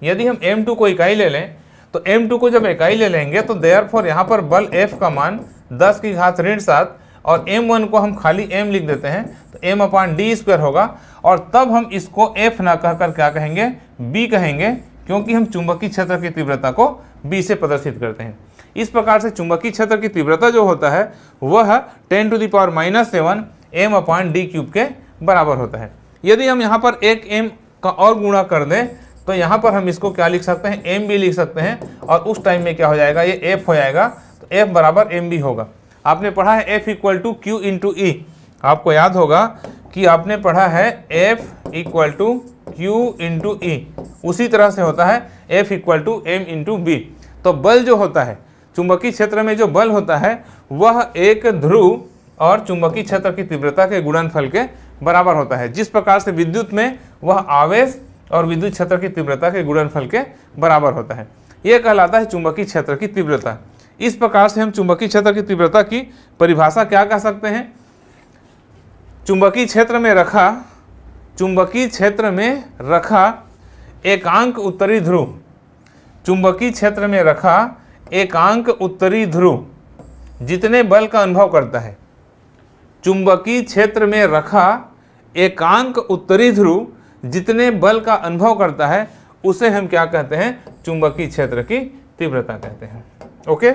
यदि हम M2 को इकाई ले लें तो M2 को जब इकाई ले लेंगे तो देयर फॉर यहाँ पर बल F का मान 10 की घात ऋण सात और M1 को हम खाली M लिख देते हैं तो M अपान डी स्क्वेयर होगा और तब हम इसको F ना कहकर क्या कहेंगे B कहेंगे क्योंकि हम चुंबकीय क्षेत्र की तीव्रता को B से प्रदर्शित करते हैं इस प्रकार से चुंबकीय क्षेत्र की तीव्रता जो होता है वह ten to the power minus seven M upon D cube के बराबर होता है यदि हम यहाँ पर एक एम का और गुणा कर दें तो यहाँ पर हम इसको क्या लिख सकते हैं एम भी लिख सकते हैं और उस टाइम में क्या हो जाएगा ये एफ हो जाएगा तो एफ बराबर एम बी होगा आपने पढ़ा है F equal to Q into E आपको याद होगा कि आपने पढ़ा है F equal to Q into E उसी तरह से होता है F equal to M into B तो बल जो होता है चुंबकीय क्षेत्र में जो बल होता है वह एक ध्रुव और चुंबकीय क्षेत्र की तीव्रता के गुणनफल के बराबर होता है जिस प्रकार से विद्युत में वह आवेश और विद्युत क्षेत्र की तीव्रता के गुणनफल के बराबर होता है यह कहलाता है चुंबकीय क्षेत्र की तीव्रता इस प्रकार से हम चुंबकीय क्षेत्र की तीव्रता की परिभाषा क्या कह सकते हैं चुंबकीय क्षेत्र में रखा चुंबकीय क्षेत्र में रखा एकांक उत्तरी ध्रुव चुंबकीय क्षेत्र में रखा एकांक उत्तरी ध्रुव जितने बल का अनुभव करता है चुंबकीय क्षेत्र में रखा एकांक उत्तरी ध्रुव जितने बल का अनुभव करता है उसे हम क्या कहते हैं चुंबकीय क्षेत्र की तीव्रता कहते हैं ओके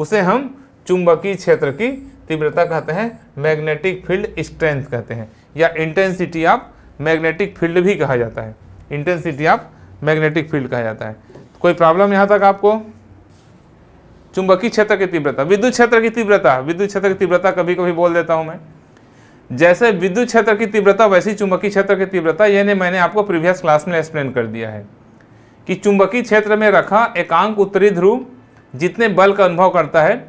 उसे हम चुंबकीय क्षेत्र की तीव्रता कहते हैं मैग्नेटिक फील्ड स्ट्रेंथ कहते हैं या इंटेंसिटी ऑफ मैग्नेटिक फील्ड भी कहा जाता है इंटेंसिटी ऑफ मैग्नेटिक फील्ड कहा जाता है कोई प्रॉब्लम यहाँ तक आपको चुंबकीय क्षेत्र की तीव्रता विद्युत क्षेत्र की तीव्रता विद्युत क्षेत्र की तीव्रता कभी कभी बोल देता हूँ मैं जैसे विद्युत क्षेत्र की तीव्रता वैसी चुंबकीय क्षेत्र की तीव्रता यह मैंने आपको प्रीवियस क्लास में एक्सप्लेन कर दिया है कि चुंबकीय क्षेत्र में रखा एकांक उत्तरी ध्रुव जितने बल का अनुभव करता है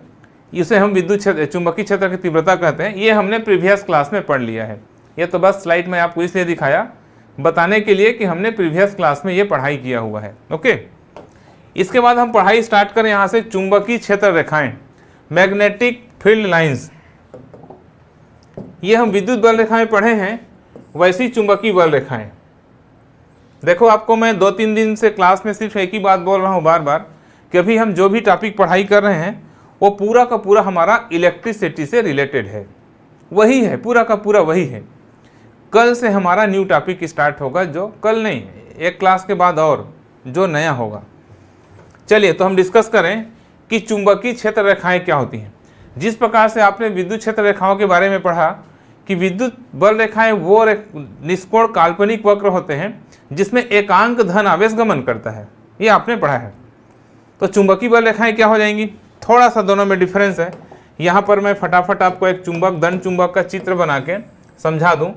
इसे हम विद्युत क्षेत्र चुंबकीय क्षेत्र की तीव्रता कहते हैं ये हमने प्रीवियस क्लास में पढ़ लिया है ये तो बस स्लाइड में आपको इसलिए दिखाया बताने के लिए कि हमने प्रीवियस क्लास में ये पढ़ाई किया हुआ है ओके इसके बाद हम पढ़ाई स्टार्ट करें यहाँ से चुंबकीय क्षेत्र रेखाएं मैग्नेटिक फील्ड लाइंस ये हम विद्युत बल रेखाएं पढ़े हैं वैसी चुंबकीय बल रेखाएं देखो आपको मैं दो तीन दिन से क्लास में सिर्फ एक ही बात बोल रहा हूँ बार बार कि अभी हम जो भी टॉपिक पढ़ाई कर रहे हैं वो पूरा का पूरा हमारा इलेक्ट्रिसिटी से रिलेटेड है वही है पूरा का पूरा वही है कल से हमारा न्यू टॉपिक स्टार्ट होगा जो कल नहीं एक क्लास के बाद और जो नया होगा चलिए तो हम डिस्कस करें कि चुंबकीय क्षेत्र रेखाएं क्या होती हैं जिस प्रकार से आपने विद्युत क्षेत्र रेखाओं के बारे में पढ़ा कि विद्युत बल रेखाएं वो रे, निष्कोण काल्पनिक वक्र होते हैं जिसमें एकांक धन आवेश गमन करता है ये आपने पढ़ा है तो चुंबकीय बल रेखाएं क्या हो जाएंगी थोड़ा सा दोनों में डिफरेंस है यहाँ पर मैं फटाफट आपको एक चुंबक दंड चुंबक का चित्र बना के समझा दूँ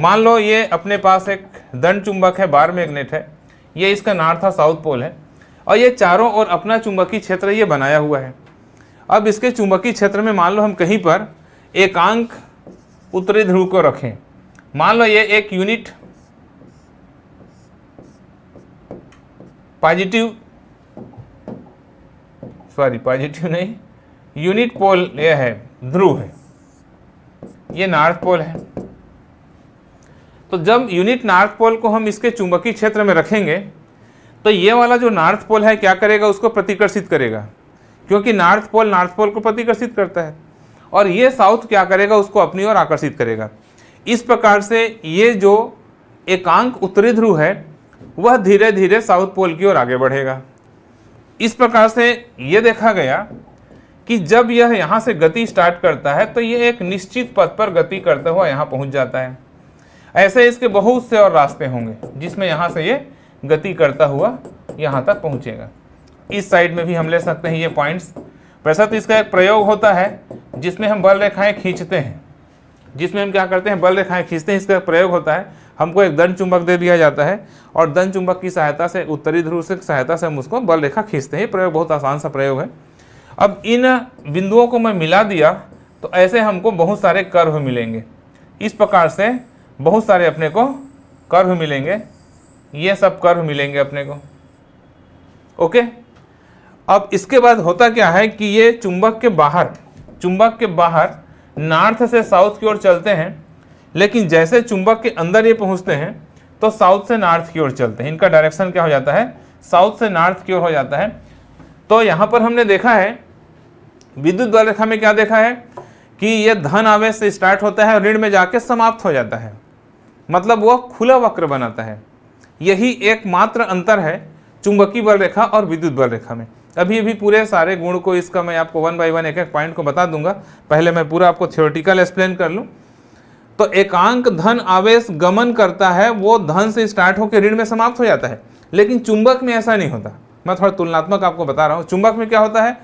मान लो ये अपने पास एक दंड चुंबक है बार मैग्नेट है ये इसका नार्थ और साउथ पोल है और ये चारों ओर अपना चुंबकीय क्षेत्र ये बनाया हुआ है अब इसके चुंबकीय क्षेत्र में मान लो हम कहीं पर एकांक उत्तरी ध्रुव को रखें मान लो ये एक यूनिट पॉजिटिव सॉरी पॉजिटिव नहीं यूनिट पोल ये है ध्रुव है ये नॉर्थ पोल है तो जब यूनिट नॉर्थ पोल को हम इसके चुंबकीय क्षेत्र में रखेंगे तो ये वाला जो नॉर्थ पोल है क्या करेगा उसको प्रतिकर्षित करेगा क्योंकि नॉर्थ पोल नॉर्थ पोल को प्रतिकर्षित करता है और ये साउथ क्या करेगा उसको अपनी ओर आकर्षित करेगा इस प्रकार से ये जो एकांक उत्तरी ध्रुव है वह धीरे धीरे साउथ पोल की ओर आगे बढ़ेगा इस प्रकार से ये देखा गया कि जब यह यहाँ से गति स्टार्ट करता है तो ये एक निश्चित पथ पर गति करते हुआ यहाँ पहुँच जाता है ऐसे इसके बहुत से और रास्ते होंगे जिसमें यहाँ से ये गति करता हुआ यहाँ तक पहुँचेगा इस साइड में भी हम ले सकते हैं ये पॉइंट्स वैसा तो इसका एक प्रयोग होता है जिसमें हम बल रेखाएँ खींचते हैं जिसमें हम क्या करते हैं बल रेखाएँ खींचते हैं इसका प्रयोग होता है हमको एक दन चुंबक दे दिया जाता है और दन चुंबक की सहायता से उत्तरी ध्रुव से सहायता से हम उसको बल रेखा खींचते हैं प्रयोग बहुत आसान सा प्रयोग है अब इन बिंदुओं को मैं मिला दिया तो ऐसे हमको बहुत सारे कर्व मिलेंगे इस प्रकार से बहुत सारे अपने को कर्व मिलेंगे ये सब कर्व मिलेंगे अपने को ओके अब इसके बाद होता क्या है कि ये चुंबक के बाहर चुंबक के बाहर नॉर्थ से साउथ की ओर चलते हैं लेकिन जैसे चुंबक के अंदर ये पहुंचते हैं तो साउथ से नॉर्थ की ओर चलते हैं इनका डायरेक्शन क्या हो जाता है साउथ से नॉर्थ की ओर हो जाता है तो यहाँ पर हमने देखा है विद्युत द्वार रेखा में क्या देखा है कि यह धन आवेश से स्टार्ट होता है और ऋण में जाके समाप्त हो जाता है मतलब वह खुला वक्र बनाता है यही एकमात्र अंतर है चुंबकीय बल रेखा और विद्युत बल रेखा में अभी अभी पूरे सारे गुण को इसका मैं आपको वन बाई वन एक एक पॉइंट को बता दूंगा पहले मैं पूरा आपको थियोरटिकल एक्सप्लेन कर लूँ तो एकांक धन आवेश गमन करता है वो धन से स्टार्ट होकर ऋण में समाप्त हो जाता है लेकिन चुंबक में ऐसा नहीं होता मैं थोड़ा तुलनात्मक आपको बता रहा हूँ चुंबक में क्या होता है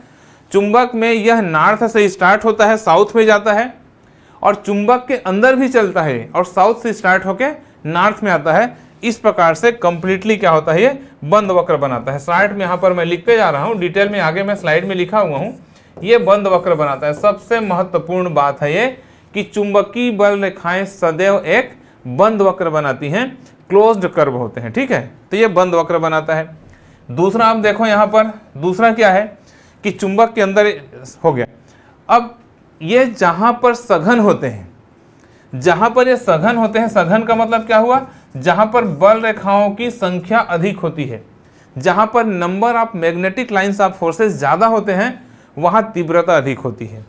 चुंबक में यह नॉर्थ से स्टार्ट होता है साउथ में जाता है और चुंबक के अंदर भी चलता है और साउथ से स्टार्ट होकर नॉर्थ में आता है इस प्रकार से कंप्लीटली क्या होता है ये बंद वक्र बनाता है स्लाइड में यहाँ पर मैं लिखते जा रहा हूँ डिटेल में आगे मैं स्लाइड में लिखा हुआ हूँ ये बंद वक्र बनाता है सबसे महत्वपूर्ण बात है ये कि चुंबकीय बल रेखाएं सदैव एक बंद वक्र बनाती हैं क्लोज्ड कर्व होते हैं ठीक है तो ये बंद वक्र बनाता है दूसरा आप देखो यहाँ पर दूसरा क्या है कि चुंबक के अंदर हो गया अब ये जहाँ पर सघन होते हैं जहां पर ये सघन होते हैं सघन का मतलब क्या हुआ जहां पर बल रेखाओं की संख्या अधिक होती है जहां पर number of magnetic lines of forces ज़्यादा होते हैं वहां तीव्रता अधिक होती है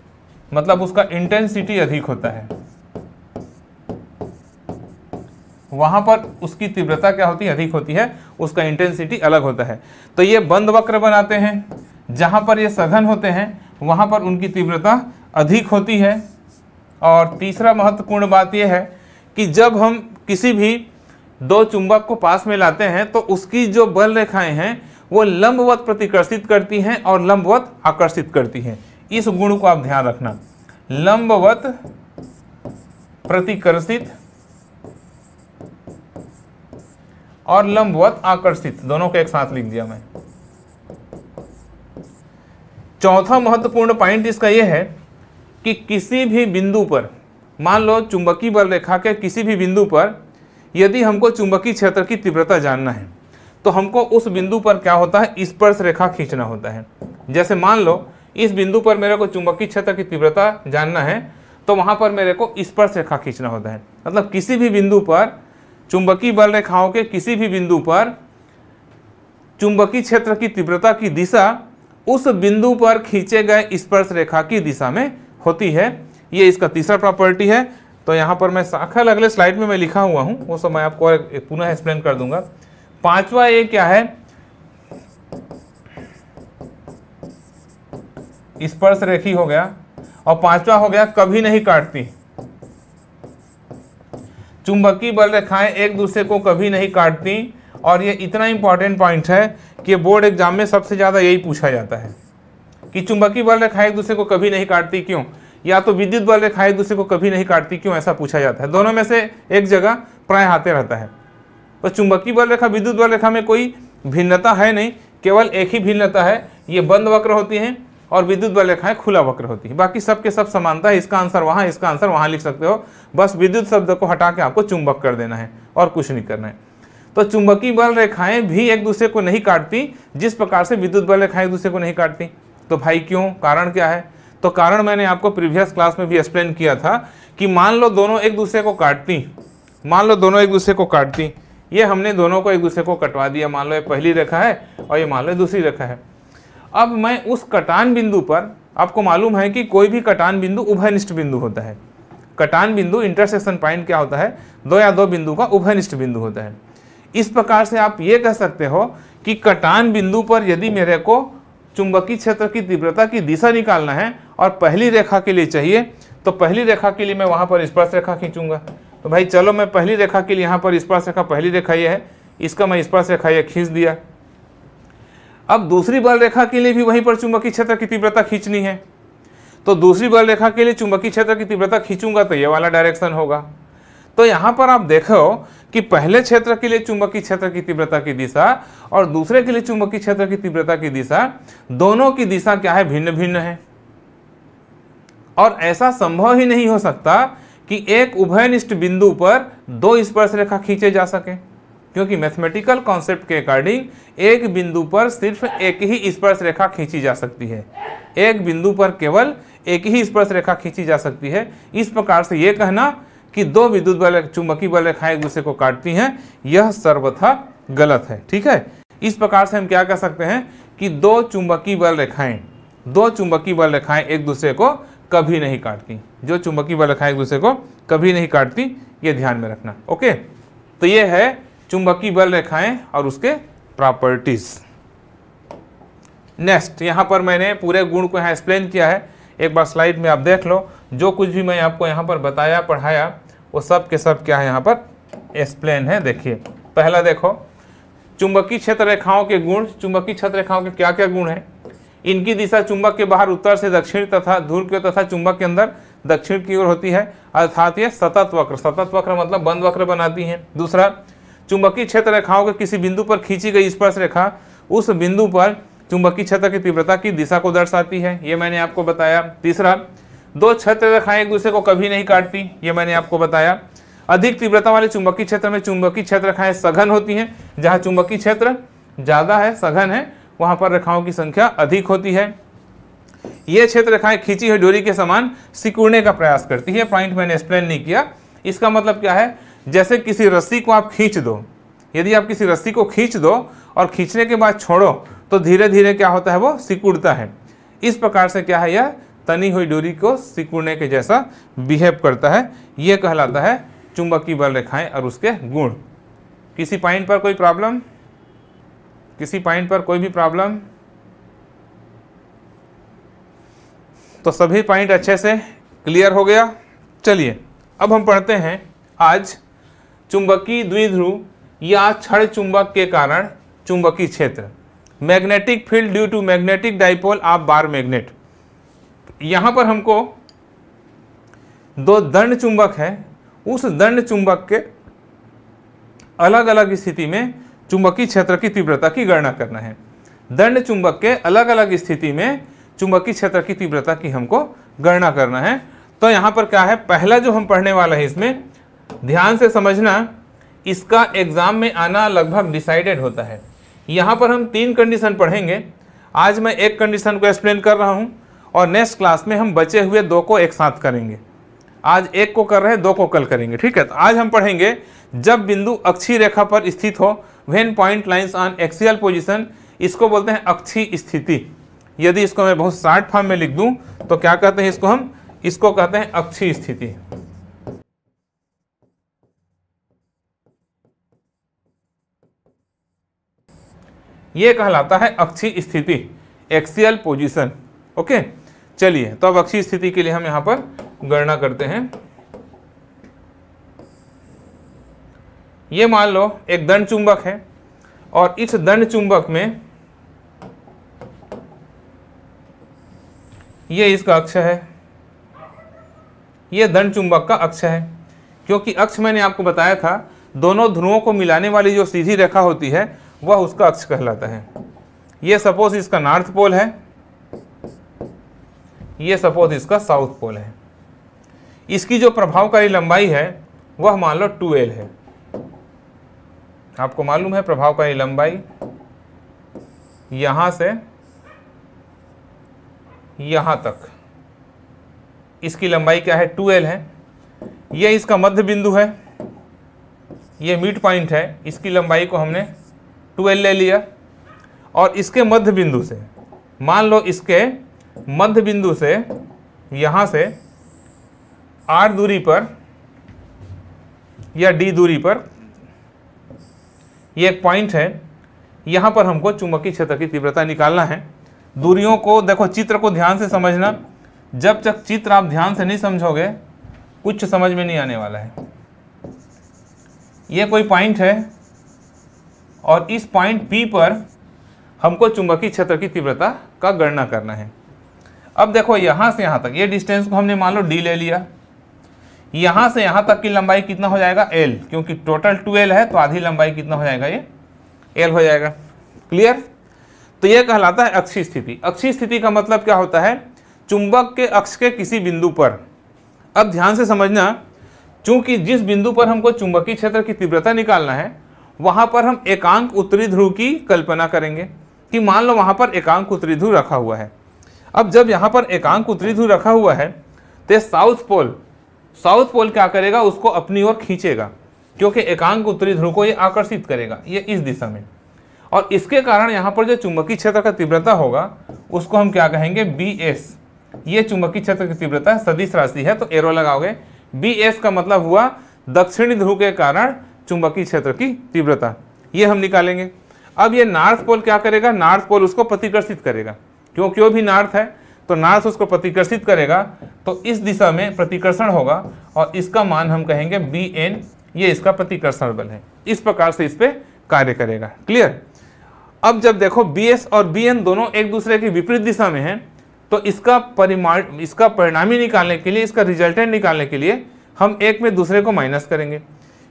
मतलब उसका इंटेंसिटी अधिक होता है वहां पर उसकी तीव्रता क्या होती है अधिक होती है उसका इंटेंसिटी अलग होता है तो ये बंद वक्र बनाते हैं जहां पर ये सघन होते हैं वहां पर उनकी तीव्रता अधिक होती है और तीसरा महत्वपूर्ण बात यह है कि जब हम किसी भी दो चुंबक को पास में लाते हैं तो उसकी जो बल रेखाएं हैं वो लंबवत प्रतिकर्षित करती हैं और लंबवत आकर्षित करती हैं इस गुण को आप ध्यान रखना लंबवत प्रतिकर्षित और लंबवत आकर्षित दोनों को एक साथ लिख दिया मैं चौथा महत्वपूर्ण पॉइंट इसका यह है कि किसी भी बिंदु पर मान लो चुंबकीय बल रेखा के किसी भी बिंदु पर यदि हमको चुंबकीय क्षेत्र की तीव्रता जानना है तो हमको उस बिंदु पर क्या होता है स्पर्श रेखा खींचना होता है जैसे मान लो इस बिंदु पर मेरे को चुंबकीय क्षेत्र की तीव्रता जानना है तो वहाँ पर मेरे को स्पर्श रेखा खींचना होता है मतलब किसी भी बिंदु पर चुंबकीय बल रेखाओं के किसी भी बिंदु पर चुंबकीय क्षेत्र की तीव्रता की दिशा उस बिंदु पर खींचे गए स्पर्श रेखा की दिशा में होती है ये इसका तीसरा प्रॉपर्टी है तो यहाँ पर मैं शाखा अगले स्लाइड में मैं लिखा हुआ हूँ वो सब मैं आपको पुनः एक्सप्लेन कर दूंगा पांचवा ये क्या है स्पर्श रेखी हो गया और पांचवा हो गया कभी नहीं काटती चुंबकीय बल रेखाएं एक दूसरे को कभी नहीं काटती और ये इतना इंपॉर्टेंट पॉइंट है कि बोर्ड एग्जाम में सबसे ज़्यादा यही पूछा जाता है कि चुंबकीय बल रेखा एक दूसरे को कभी नहीं काटती क्यों या तो विद्युत बल रेखा एक दूसरे को कभी नहीं काटती क्यों ऐसा पूछा जाता है दोनों में से एक जगह प्राय आते रहता है तो चुंबकीय बल रेखा विद्युत बल रेखा में कोई भिन्नता है नहीं केवल एक ही भिन्नता है ये बंद वक्र होती हैं और विद्युत बल रेखाएं खुला वक्र होती है बाकी सब के सब समानता है इसका आंसर वहाँ इसका आंसर वहाँ लिख सकते हो बस विद्युत शब्द को हटा के आपको चुंबक कर देना है और कुछ नहीं करना है तो चुंबकीय बल रेखाएं भी एक दूसरे को नहीं काटती जिस प्रकार से विद्युत बल रेखाएं एक दूसरे को नहीं काटती तो भाई क्यों कारण क्या है तो कारण मैंने आपको प्रीवियस क्लास में भी एक्सप्लेन किया था कि मान लो दोनों एक दूसरे को काटती मान लो दोनों एक दूसरे को काटती ये हमने दोनों को एक दूसरे को कटवा दिया मान लो ये पहली रेखा है और ये मान लो दूसरी रेखा है अब मैं उस कटान बिंदु पर आपको मालूम है कि कोई भी कटान बिंदु उभयनिष्ठ बिंदु होता है कटान बिंदु इंटरसेक्शन पॉइंट क्या होता है दो या दो बिंदु का उभयनिष्ठ बिंदु होता है इस प्रकार से आप ये कह सकते हो कि कटान बिंदु पर यदि मेरे को चुंबकीय क्षेत्र की तीव्रता की दिशा निकालना है और पहली रेखा के लिए चाहिए तो पहली रेखा के लिए मैं वहाँ पर स्पर्श रेखा खींचूंगा तो भाई चलो मैं पहली रेखा के लिए यहाँ पर स्पर्श रेखा पहली रेखा यह है इसका मैं स्पर्श रेखा यह खींच दिया अब दूसरी बल रेखा के लिए भी वहीं पर चुंबकीय क्षेत्र की तीव्रता खींचनी है तो दूसरी बल रेखा के लिए चुंबकीय क्षेत्र की तीव्रता खींचूंगा तो ये वाला डायरेक्शन होगा तो यहाँ पर आप देखो कि पहले क्षेत्र के लिए चुंबकीय क्षेत्र की तीव्रता की दिशा और दूसरे के लिए चुंबकीय क्षेत्र की तीव्रता की दिशा दोनों की दिशा क्या है भिन्न भिन्न है और ऐसा संभव ही नहीं हो सकता कि एक उभयनिष्ठ बिंदु पर दो स्पर्श रेखा खींचे जा सके क्योंकि मैथमेटिकल कॉन्सेप्ट के अकॉर्डिंग एक बिंदु पर सिर्फ एक ही स्पर्श रेखा खींची जा सकती है एक बिंदु पर केवल एक ही स्पर्श रेखा खींची जा सकती है इस प्रकार से यह कहना कि दो विद्युत बल चुंबकीय बल रेखाएं एक दूसरे को काटती हैं यह सर्वथा गलत है ठीक है इस प्रकार से हम क्या कह सकते हैं कि दो चुंबकीय बल रेखाएं दो चुंबकीय बल रेखाएं एक दूसरे को कभी नहीं काटती जो चुंबकीय बल रेखाएं एक दूसरे को कभी नहीं काटती ये ध्यान में रखना ओके तो ये है चुंबकीय बल रेखाएं और उसके प्रॉपर्टीज नेक्स्ट यहां पर मैंने पूरे गुण को यहां एक्सप्लेन किया है एक बार स्लाइड में आप देख लो जो कुछ भी मैं आपको यहाँ पर बताया पढ़ाया वो सब के सब क्या है यहाँ पर एक्सप्लेन है देखिए पहला देखो चुंबकीय क्षेत्र रेखाओं के गुण चुंबकीय क्षेत्र रेखाओं के क्या क्या गुण हैं इनकी दिशा चुंबक के बाहर उत्तर से दक्षिण तथा ध्रुव की तथा चुंबक के अंदर दक्षिण की ओर होती है अर्थात ये सतत वक्र सतत वक्र मतलब बंद वक्र बनाती हैं दूसरा चुंबकीय क्षेत्र रेखाओं के किसी बिंदु पर खींची गई स्पर्श रेखा उस बिंदु पर चुंबकीय क्षेत्र की तीव्रता की दिशा को दर्शाती है ये मैंने आपको बताया तीसरा दो क्षेत्र रेखाएं एक दूसरे को कभी नहीं काटती ये मैंने आपको बताया अधिक तीव्रता वाले चुंबकीय क्षेत्र में चुंबकीय क्षेत्र रेखाएं सघन होती हैं जहाँ चुंबकीय क्षेत्र ज़्यादा है सघन है वहाँ पर रेखाओं की संख्या अधिक होती है ये क्षेत्र रेखाएं खींची हुई डोरी के समान सिकुड़ने का प्रयास करती है पॉइंट मैंने एक्सप्लेन नहीं किया इसका मतलब क्या है जैसे किसी रस्सी को आप खींच दो यदि आप किसी रस्सी को खींच दो और खींचने के बाद छोड़ो तो धीरे धीरे क्या होता है वो सिकुड़ता है इस प्रकार से क्या है यह तनी हुई डोरी को सिकुड़ने के जैसा बिहेव करता है यह कहलाता है चुंबकीय बल रेखाएं और उसके गुण किसी पॉइंट पर कोई प्रॉब्लम किसी पॉइंट पर कोई भी प्रॉब्लम तो सभी पॉइंट अच्छे से क्लियर हो गया चलिए अब हम पढ़ते हैं आज चुंबकीय द्विध्रुव या क्षण चुंबक के कारण चुंबकीय क्षेत्र magnetic field due to magnetic dipole of bar magnet यहां पर हमको दो दंड चुंबक है उस दंड चुंबक के अलग अलग स्थिति में चुंबकीय क्षेत्र की तीव्रता की गणना करना है दंड चुंबक के अलग अलग स्थिति में चुंबकीय क्षेत्र की तीव्रता की हमको गणना करना है तो यहाँ पर क्या है पहला जो हम पढ़ने वाला है इसमें ध्यान से समझना इसका एग्ज़ाम में आना लगभग डिसाइडेड होता है यहाँ पर हम तीन कंडीशन पढ़ेंगे आज मैं एक कंडीशन को एक्सप्लेन कर रहा हूँ और नेक्स्ट क्लास में हम बचे हुए दो को एक साथ करेंगे आज एक को कर रहे हैं दो को कल करेंगे ठीक है तो आज हम पढ़ेंगे जब बिंदु अक्षी रेखा पर स्थित हो when point lines on axial position इसको बोलते हैं अक्षी स्थिति यदि इसको मैं बहुत शार्ट फॉर्म में लिख दूँ तो क्या कहते हैं इसको हम इसको कहते हैं अक्षी स्थिति ये कहलाता है अक्षी स्थिति एक्सियल पोजिशन ओके चलिए तो अब अक्षी स्थिति के लिए हम यहाँ पर गणना करते हैं ये मान लो एक दंड चुंबक है और इस दंड चुंबक में ये इसका अक्ष है ये दंड चुंबक का अक्ष है क्योंकि अक्ष मैंने आपको बताया था दोनों ध्रुवों को मिलाने वाली जो सीधी रेखा होती है वह उसका अक्ष कहलाता है यह सपोज इसका नॉर्थ पोल है यह सपोज इसका साउथ पोल है इसकी जो प्रभावकारी लंबाई है वह मान लो टू एल है आपको मालूम है प्रभावकारी लंबाई यहां से यहां तक इसकी लंबाई क्या है टू एल है यह इसका मध्य बिंदु है यह मिड पॉइंट है इसकी लंबाई को हमने ट्वेल्व ले लिया और इसके मध्य बिंदु से मान लो इसके मध्य बिंदु से यहाँ से आर दूरी पर या डी दूरी पर ये एक पॉइंट है यहाँ पर हमको चुंबकीय क्षेत्र की तीव्रता निकालना है दूरियों को देखो चित्र को ध्यान से समझना जब तक चित्र आप ध्यान से नहीं समझोगे कुछ समझ में नहीं आने वाला है ये कोई पॉइंट है और इस पॉइंट पी पर हमको चुंबकीय क्षेत्र की तीव्रता का गणना करना है अब देखो यहाँ से यहाँ तक ये डिस्टेंस को हमने मान लो डी ले लिया यहाँ से यहाँ तक की लंबाई कितना हो जाएगा एल क्योंकि टोटल टू एल है तो आधी लंबाई कितना हो जाएगा ये एल हो जाएगा क्लियर तो यह कहलाता है अक्षी स्थिति अक्षी स्थिति का मतलब क्या होता है चुंबक के अक्ष के किसी बिंदु पर अब ध्यान से समझना चूंकि जिस बिंदु पर हमको चुंबकीय क्षेत्र की तीव्रता निकालना है वहाँ पर हम एकांक उत्तरी ध्रुव की कल्पना करेंगे कि मान लो वहाँ पर एकांक उत्तरी ध्रुव रखा हुआ है अब जब यहाँ पर एकांक उत्तरी ध्रुव रखा हुआ है तो साउथ पोल साउथ पोल क्या करेगा उसको अपनी ओर खींचेगा क्योंकि एकांक उत्तरी ध्रुव को ये आकर्षित करेगा ये इस दिशा में और इसके कारण यहाँ पर जो चुंबकीय क्षेत्र का तीव्रता होगा उसको हम क्या कहेंगे बी एस ये चुंबकीय क्षेत्र की तीव्रता सदिश राशि है तो एरो लगाओगे बी एस का मतलब हुआ दक्षिणी ध्रुव के कारण चुंबकीय क्षेत्र की तीव्रता ये हम निकालेंगे अब ये नॉर्थ पोल क्या करेगा नॉर्थ पोल उसको प्रतिकर्षित करेगा क्यों क्यों भी नॉर्थ है तो नॉर्थ उसको प्रतिकर्षित करेगा तो इस दिशा में प्रतिकर्षण होगा और इसका मान हम कहेंगे बी एन ये इसका प्रतिकर्षण बल है इस प्रकार से इस पर कार्य करेगा क्लियर अब जब देखो बी एस और बी एन दोनों एक दूसरे की विपरीत दिशा में हैं तो इसका परिमाण इसका परिणामी निकालने के लिए इसका रिजल्टेंट निकालने के लिए हम एक में दूसरे को माइनस करेंगे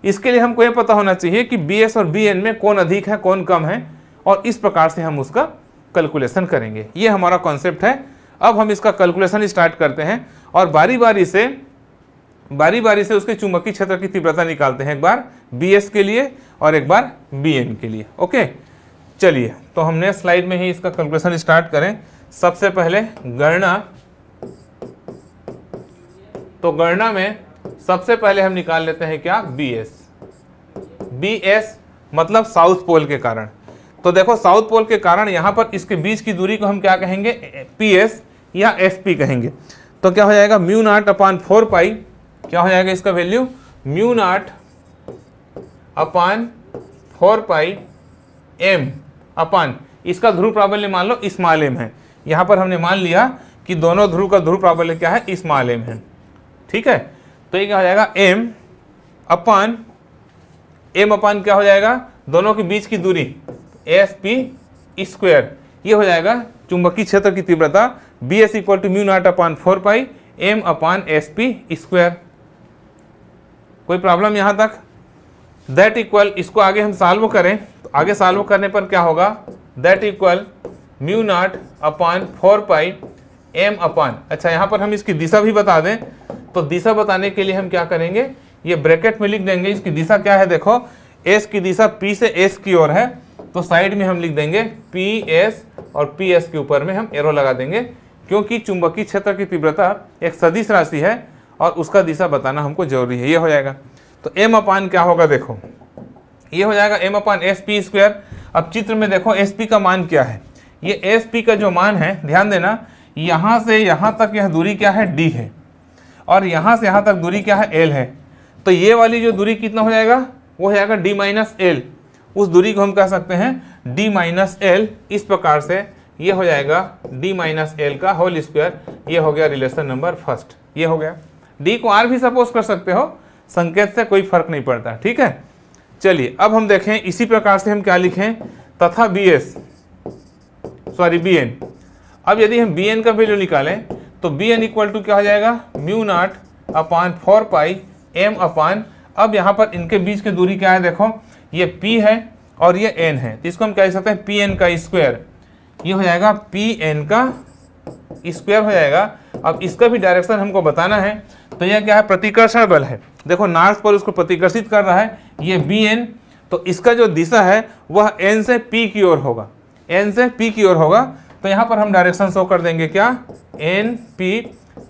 इसके लिए हमको ये पता होना चाहिए कि बी और बी में कौन अधिक है कौन कम है और इस प्रकार से हम उसका कैलकुलेशन करेंगे ये हमारा कॉन्सेप्ट है अब हम इसका कैलकुलेशन स्टार्ट करते हैं और बारी बारी से बारी बारी से उसके चुंबकीय क्षेत्र की तीव्रता निकालते हैं एक बार बी के लिए और एक बार बी के लिए ओके चलिए तो हमने स्लाइड में ही इसका कैलकुलेशन स्टार्ट करें सबसे पहले गणना तो गणना में सबसे पहले हम निकाल लेते हैं क्या बी एस बी एस मतलब साउथ पोल के कारण तो देखो साउथ पोल के कारण यहाँ पर इसके बीच की दूरी को हम क्या कहेंगे पी एस या एस पी कहेंगे तो क्या हो जाएगा म्यू नाट अपान फोर पाई क्या हो जाएगा इसका वैल्यू म्यू नाट upon four pi M upon इसका ध्रुव प्राबल्य मान लो स्मॉल एम है यहाँ पर हमने मान लिया कि दोनों ध्रुव का ध्रुव प्राबल्य क्या है स्मॉल एम है ठीक है तो ये क्या हो जाएगा एम अपन एम अपन क्या हो जाएगा दोनों के बीच की दूरी एस पी स्क्वेयर ये हो जाएगा चुंबकीय क्षेत्र की तीव्रता B S equal to mu not upon four pi M upon S P square कोई प्रॉब्लम यहाँ तक दैट इक्वल इसको आगे हम सॉल्व करें तो आगे सॉल्व करने पर क्या होगा that equal mu not upon four pi M upon अच्छा यहाँ पर हम इसकी दिशा भी बता दें तो दिशा बताने के लिए हम क्या करेंगे ये ब्रैकेट में लिख देंगे इसकी दिशा क्या है देखो एस की दिशा पी से एस की ओर है तो साइड में हम लिख देंगे पी एस और पी एस के ऊपर में हम एरो लगा देंगे क्योंकि चुंबकीय क्षेत्र की तीव्रता एक सदिश राशि है और उसका दिशा बताना हमको जरूरी है ये हो जाएगा तो एम अपान क्या होगा देखो ये हो जाएगा M upon S P square अब चित्र में देखो एस पी का मान क्या है ये एस पी का जो मान है ध्यान देना यहाँ से यहाँ तक यह दूरी क्या है डी है और यहाँ से यहाँ तक दूरी क्या है एल है तो ये वाली जो दूरी कितना हो जाएगा वो हो जाएगा डी माइनस एल उस दूरी को हम कह सकते हैं डी माइनस एल इस प्रकार से ये हो जाएगा डी माइनस एल का होल स्क्वायर ये हो गया रिलेशन नंबर फर्स्ट ये हो गया डी को आर भी सपोज कर सकते हो संकेत से कोई फर्क नहीं पड़ता ठीक है चलिए अब हम देखें इसी प्रकार से हम क्या लिखें तथा B S sorry B N अब यदि हम बी एन का वैल्यू निकालें तो बी एन इक्वल टू क्या हो जाएगा म्यू नाट upon four pi M upon अब यहाँ पर इनके बीच की दूरी क्या है देखो ये पी है और ये एन है तो इसको हम कह सकते हैं पी एन का स्क्वायर ये हो जाएगा पी एन का स्क्वायर हो जाएगा अब इसका भी डायरेक्शन हमको बताना है तो यह क्या है प्रतिकर्षण बल है देखो नार्थ पर उसको प्रतिकर्षित कर रहा है ये बी एन तो इसका जो दिशा है वह एन से पी की ओर होगा एन से पी की ओर होगा तो यहाँ पर हम डायरेक्शन शो कर देंगे क्या एन पी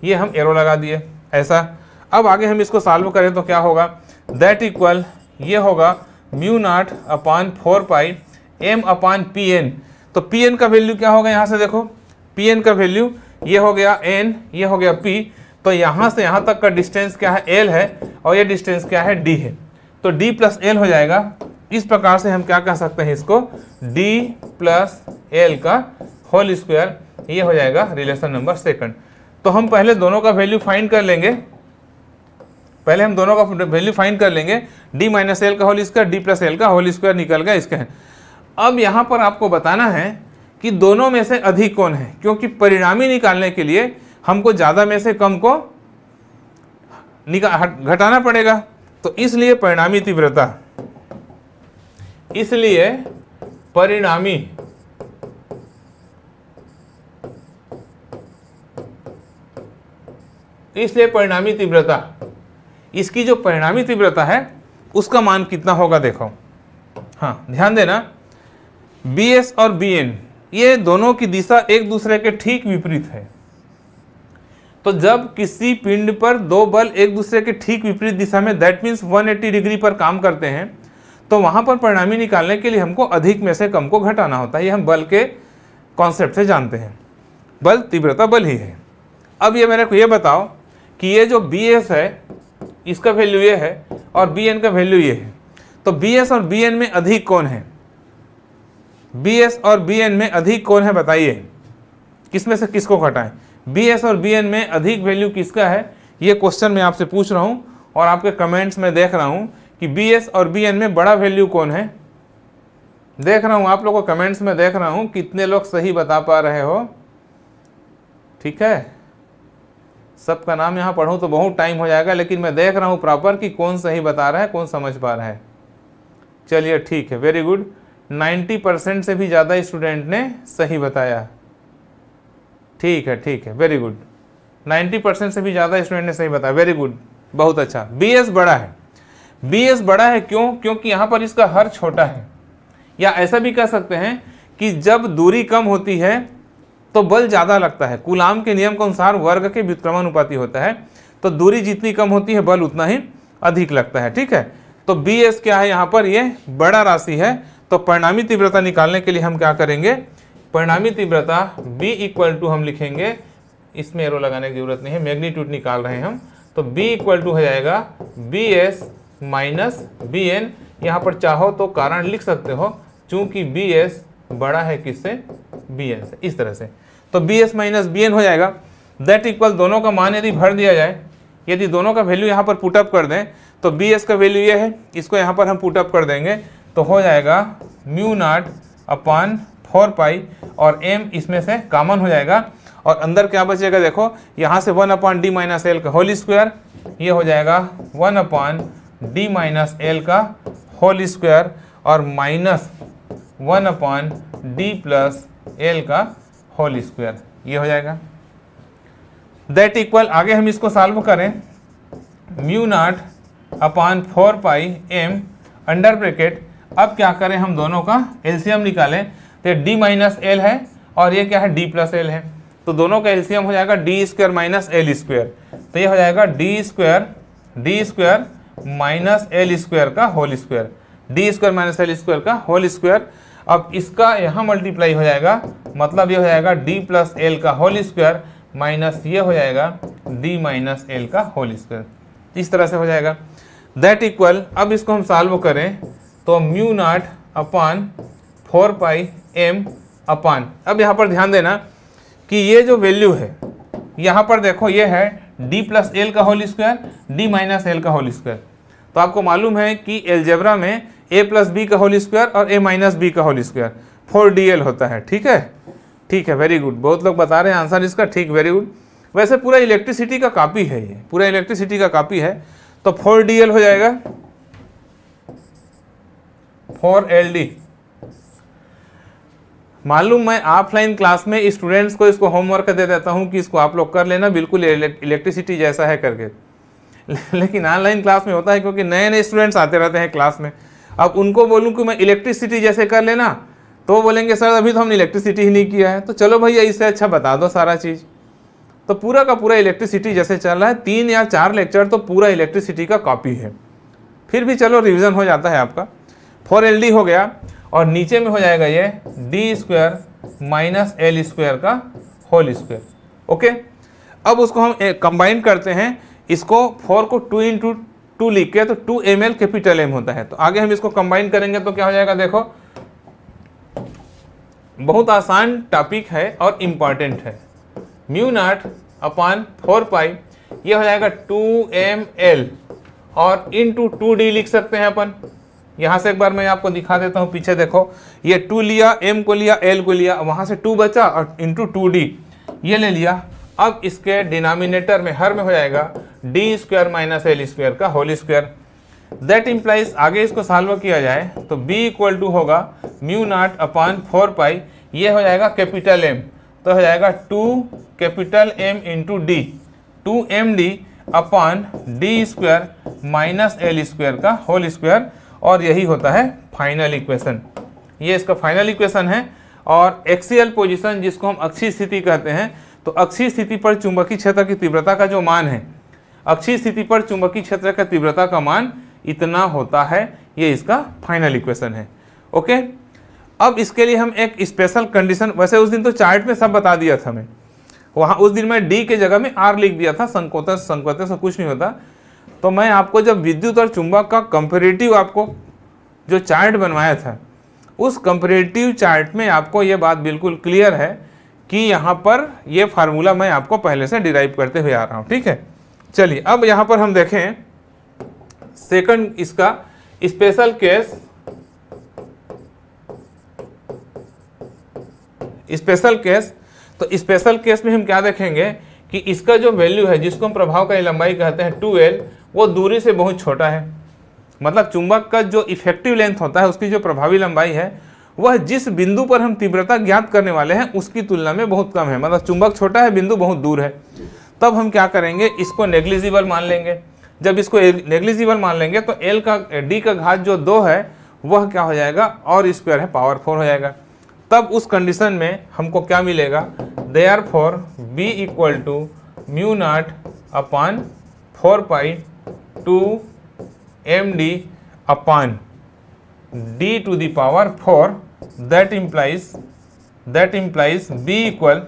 ये हम एरो लगा दिए ऐसा अब आगे हम इसको सॉल्व करें तो क्या होगा दैट इक्वल ये होगा म्यू नाट upon four pi M upon P N तो पी एन का वैल्यू क्या होगा यहाँ से देखो पी एन का वैल्यू ये हो गया एन ये हो गया पी तो यहाँ से यहाँ तक का डिस्टेंस क्या है एल है और ये डिस्टेंस क्या है डी है तो डी प्लस एल हो जाएगा इस प्रकार से हम क्या कह सकते हैं इसको डी प्लस एल का होल स्क्वायर ये हो जाएगा रिलेशन नंबर सेकंड तो हम पहले दोनों का वैल्यू फाइंड कर लेंगे पहले हम दोनों का वैल्यू फाइंड कर लेंगे डी माइनस एल का whole square D plus L का होल स्क्वायर निकल गया इसका अब यहाँ पर आपको बताना है कि दोनों में से अधिक कौन है क्योंकि परिणामी निकालने के लिए हमको ज़्यादा में से कम को घटाना पड़ेगा तो इसलिए परिणामी तीव्रता इसलिए परिणामी इसलिए परिणामी तीव्रता इसकी जो परिणामी तीव्रता है उसका मान कितना होगा देखो हाँ ध्यान देना बी एस और बी एन ये दोनों की दिशा एक दूसरे के ठीक विपरीत है तो जब किसी पिंड पर दो बल एक दूसरे के ठीक विपरीत दिशा में दैट मीन्स 180 डिग्री पर काम करते हैं तो वहाँ पर परिणामी निकालने के लिए हमको अधिक में से कम को घटाना होता है ये हम बल के कॉन्सेप्ट से जानते हैं बल तीव्रता बल ही है अब ये मेरे को ये बताओ कि ये जो बी एस है इसका वैल्यू ये है और बी एन का वैल्यू ये है तो बी एस और बी एन में अधिक कौन है बी एस और बी एन में अधिक कौन है बताइए किसमें से किसको घटाएं बी एस और बी एन में अधिक वैल्यू किसका है ये क्वेश्चन मैं आपसे पूछ रहा हूँ और आपके कमेंट्स में देख रहा हूँ कि बी एस और बी एन में बड़ा वैल्यू कौन है देख रहा हूँ आप लोगों को कमेंट्स में देख रहा हूँ कितने लोग सही बता पा रहे हो ठीक है सबका नाम यहाँ पढ़ूँ तो बहुत टाइम हो जाएगा लेकिन मैं देख रहा हूँ प्रॉपर कि कौन सही बता रहा है कौन समझ पा रहा है चलिए ठीक है वेरी गुड 90 परसेंट से भी ज़्यादा स्टूडेंट ने सही बताया ठीक है ठीक है वेरी गुड 90 परसेंट से भी ज़्यादा स्टूडेंट ने सही बताया वेरी गुड बहुत अच्छा बी एस बड़ा है बी एस बड़ा है क्यों क्योंकि यहाँ पर इसका हर छोटा है या ऐसा भी कह सकते हैं कि जब दूरी कम होती है तो बल ज़्यादा लगता है कुलाम के नियम के अनुसार वर्ग के व्युत्क्रमानुपाति होता है तो दूरी जितनी कम होती है बल उतना ही अधिक लगता है ठीक है तो बी एस क्या है यहाँ पर ये बड़ा राशि है तो परिणामी तीव्रता निकालने के लिए हम क्या करेंगे परिणामी तीव्रता बी इक्वल टू हम लिखेंगे इसमें एरो लगाने की जरूरत नहीं है मैग्नीट्यूड निकाल रहे हैं हम तो B इक्वल टू हो जाएगा B S minus B N यहाँ पर चाहो तो कारण लिख सकते हो चूँकि बी एस बड़ा है किससे बी से इस तरह से तो B S minus B N हो जाएगा दैट इक्वल दोनों का मान यदि भर दिया जाए यदि दोनों का वैल्यू यहाँ पर पुटअप कर दें तो बी एस का वैल्यू ये है इसको यहाँ पर हम पुटअप कर देंगे तो हो जाएगा म्यू नाट अपान फोर पाई और एम इसमें से कॉमन हो जाएगा और अंदर क्या बचेगा देखो यहाँ से one upon D minus L का होल स्क्वायर ये हो जाएगा one upon D minus L का होल स्क्वायर और minus one upon D plus L का होल स्क्वायर ये हो जाएगा दैट इक्वल आगे हम इसको सॉल्व करें म्यू नाट upon four pi M under bracket अब क्या करें हम दोनों का एलसीएम निकालें तो डी माइनस एल है और ये क्या है डी प्लस एल है तो दोनों का एलसीएम हो जाएगा D square minus L square तो ये हो जाएगा D square D square minus L square का whole square D square minus L square का होल स्क्वायर अब इसका यहाँ मल्टीप्लाई हो जाएगा मतलब ये हो जाएगा डी प्लस एल का होल स्क्वायर माइनस ये हो जाएगा डी माइनस एल का होल स्क्वायर इस तरह से हो जाएगा दैट इक्वल अब इसको हम सॉल्व करें तो म्यू नाट upon four pi M upon अब यहाँ पर ध्यान देना कि ये जो वैल्यू है यहाँ पर देखो ये है डी प्लस एल का whole square D minus L का होल स्क्वायर तो आपको मालूम है कि एल्जेब्रा में ए प्लस बी का होल स्क्वायर और ए माइनस बी का whole square four D L होता है ठीक है ठीक है वेरी गुड बहुत लोग बता रहे हैं आंसर इसका ठीक वेरी गुड वैसे पूरा इलेक्ट्रिसिटी का कापी है ये पूरा इलेक्ट्रिसिटी का कापी है तो फोर डी एल हो जाएगा फोर एल डी मालूम मैं ऑफलाइन क्लास में स्टूडेंट्स को इसको होमवर्क दे देता हूँ कि इसको आप लोग कर लेना बिल्कुल इलेक्ट्रिसिटी जैसा है करके <laughs> लेकिन ऑनलाइन क्लास में होता है क्योंकि नए नए स्टूडेंट्स आते रहते हैं क्लास में अब उनको बोलूँ कि मैं इलेक्ट्रिसिटी जैसे कर लेना तो बोलेंगे सर अभी तो हमने इलेक्ट्रिसिटी ही नहीं किया है तो चलो भैया इससे अच्छा बता दो सारा चीज़ तो पूरा का पूरा इलेक्ट्रिसिटी जैसे चल रहा है तीन या चार लेक्चर तो पूरा इलेक्ट्रिसिटी का कॉपी है फिर भी चलो रिविज़न हो जाता है आपका फोर एल डी हो गया और नीचे में हो जाएगा ये D square minus L square का होल स्क्वायर ओके अब उसको हम कंबाइन करते हैं इसको फोर को टू इंटू टू लिख के तो two M L capital M होता है तो आगे हम इसको कंबाइन करेंगे तो क्या हो जाएगा देखो बहुत आसान टॉपिक है और इम्पॉर्टेंट है म्यू नाट अपॉन फोर पाई ये हो जाएगा टू एम एल और इन टू टू डी लिख सकते हैं अपन यहाँ से एक बार मैं आपको दिखा देता हूँ पीछे देखो ये टू लिया एम को लिया एल को लिया वहाँ से टू बचा और इंटू टू डी ये ले लिया अब इसके डिनोमिनेटर में हर में हो जाएगा D square minus L square का होल स्क्वायर दैट इम्प्लाइज आगे इसको सॉल्व किया जाए तो बी इक्वल टू होगा mu not upon four pi ये हो जाएगा कैपिटल एम तो हो जाएगा two capital M into D two M D upon D square minus L square का होल स्क्वायर और यही होता है फाइनल इक्वेशन ये इसका फाइनल इक्वेशन है और एक्सीएल पोजिशन जिसको हम अक्षी स्थिति कहते हैं तो अक्षीय स्थिति पर चुंबकीय क्षेत्र की तीव्रता का जो मान है अक्षीय स्थिति पर चुंबकीय क्षेत्र का तीव्रता का मान इतना होता है ये इसका फाइनल इक्वेशन है ओके अब इसके लिए हम एक स्पेशल कंडीशन वैसे उस दिन तो चार्ट में सब बता दिया था मैं वहाँ उस दिन मैं डी के जगह में आर लिख दिया था संकोतन संकोतन से कुछ नहीं होता तो मैं आपको जब विद्युत और चुंबक का कंपेरेटिव आपको जो चार्ट बनवाया था उस कंपेरेटिव चार्ट में आपको ये बात बिल्कुल क्लियर है कि यहाँ पर ये फार्मूला मैं आपको पहले से डिराइव करते हुए आ रहा हूँ ठीक है चलिए अब यहाँ पर हम देखें सेकंड इसका स्पेशल केस स्पेशल केस तो स्पेशल केस में हम क्या देखेंगे कि इसका जो वैल्यू है जिसको हम प्रभाव का लंबाई कहते हैं टू एल वो दूरी से बहुत छोटा है मतलब चुंबक का जो इफेक्टिव लेंथ होता है उसकी जो प्रभावी लंबाई है वह जिस बिंदु पर हम तीव्रता ज्ञात करने वाले हैं उसकी तुलना में बहुत कम है मतलब चुंबक छोटा है बिंदु बहुत दूर है तब हम क्या करेंगे इसको नेग्लिजिबल मान लेंगे जब इसको नेग्लिजिबल मान लेंगे तो एल का डी का घात जो दो है वह क्या हो जाएगा और स्क्वायर है पावर फोर हो जाएगा तब उस कंडीशन में हमको क्या मिलेगा therefore B equal to mu not upon four pi two M D upon D to the power four that implies that implies b equal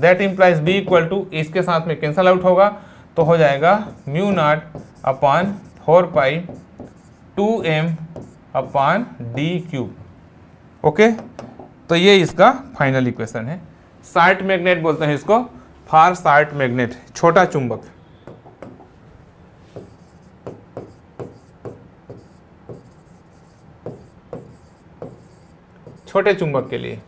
that implies b equal to इसके साथ में cancel out होगा तो हो जाएगा mu not upon four pi two M upon D cube okay तो ये इसका फाइनल इक्वेशन है शार्ट मैग्नेट बोलते हैं इसको फार शार्ट मैग्नेट छोटा चुंबक छोटे चुंबक के लिए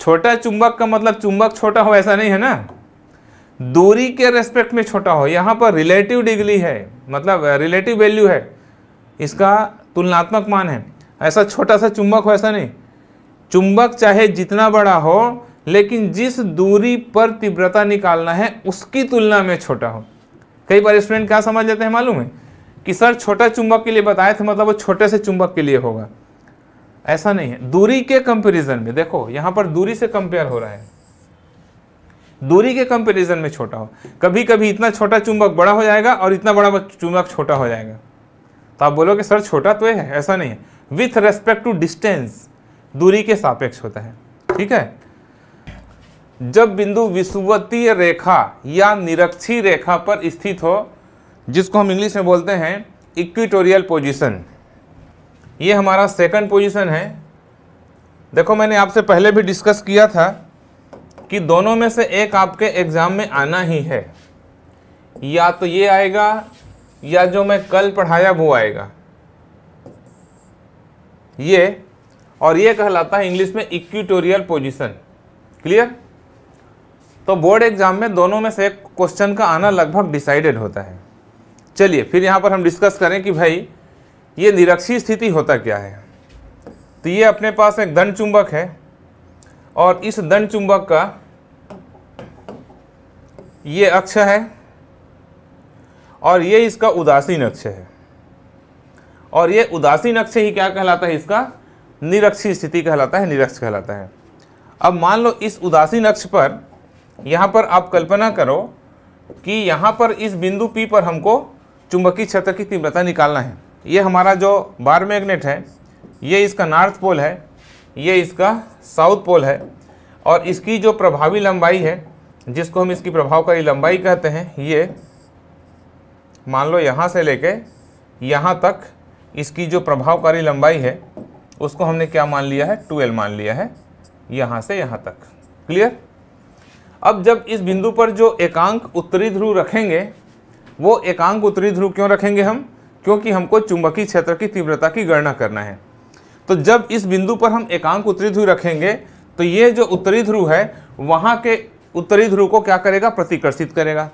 छोटा चुंबक का मतलब चुंबक छोटा हो ऐसा नहीं है ना दूरी के रेस्पेक्ट में छोटा हो यहाँ पर रिलेटिव डिग्री है मतलब रिलेटिव वैल्यू है इसका तुलनात्मक मान है ऐसा छोटा सा चुंबक हो ऐसा नहीं चुंबक चाहे जितना बड़ा हो लेकिन जिस दूरी पर तीव्रता निकालना है उसकी तुलना में छोटा हो कई बार स्टूडेंट क्या समझ लेते हैं मालूम है कि सर छोटा चुंबक के लिए बताए थे मतलब वो छोटे से चुंबक के लिए होगा ऐसा नहीं है दूरी के कंपैरिजन में देखो यहाँ पर दूरी से कंपेयर हो रहा है दूरी के कंपैरिजन में छोटा हो कभी कभी इतना छोटा चुंबक बड़ा हो जाएगा और इतना बड़ा चुंबक छोटा हो जाएगा तो आप बोलोगे सर छोटा तो है ऐसा नहीं है विथ रेस्पेक्ट टू डिस्टेंस दूरी के सापेक्ष होता है ठीक है जब बिंदु विषुवतीय रेखा या निरक्षी रेखा पर स्थित हो जिसको हम इंग्लिश में बोलते हैं इक्विटोरियल पोजिशन ये हमारा सेकंड पोजीशन है देखो मैंने आपसे पहले भी डिस्कस किया था कि दोनों में से एक आपके एग्ज़ाम में आना ही है या तो ये आएगा या जो मैं कल पढ़ाया वो आएगा ये और ये कहलाता है इंग्लिश में इक्विटोरियल पोजीशन क्लियर तो बोर्ड एग्ज़ाम में दोनों में से एक क्वेश्चन का आना लगभग डिसाइडेड होता है चलिए फिर यहाँ पर हम डिस्कस करें कि भाई ये निरक्षी स्थिति होता क्या है तो ये अपने पास एक दंड चुंबक है और इस दंड चुंबक का ये अक्ष है और ये इसका उदासीन अक्ष है और ये उदासीन अक्ष ही क्या कहलाता है इसका निरक्षी स्थिति कहलाता है निरक्ष कहलाता है अब मान लो इस उदासीन अक्ष पर यहाँ पर आप कल्पना करो कि यहाँ पर इस बिंदु P पर हमको चुंबकीय क्षेत्र की तीव्रता निकालना है ये हमारा जो बार मैग्नेट है ये इसका नॉर्थ पोल है ये इसका साउथ पोल है और इसकी जो प्रभावी लंबाई है जिसको हम इसकी प्रभावकारी लंबाई कहते हैं ये मान लो यहाँ से लेके यहाँ तक इसकी जो प्रभावकारी लंबाई है उसको हमने क्या मान लिया है ट्वेल्व मान लिया है यहाँ से यहाँ तक क्लियर अब जब इस बिंदु पर जो एकांक उत्तरी ध्रुव रखेंगे वो एकांक उत्तरी ध्रुव क्यों रखेंगे हम क्योंकि हमको चुंबकीय क्षेत्र की तीव्रता की गणना करना है तो जब इस बिंदु पर हम एकांक उत्तरी ध्रुव रखेंगे तो ये जो उत्तरी ध्रुव है वहाँ के उत्तरी ध्रुव को क्या करेगा प्रतिकर्षित करेगा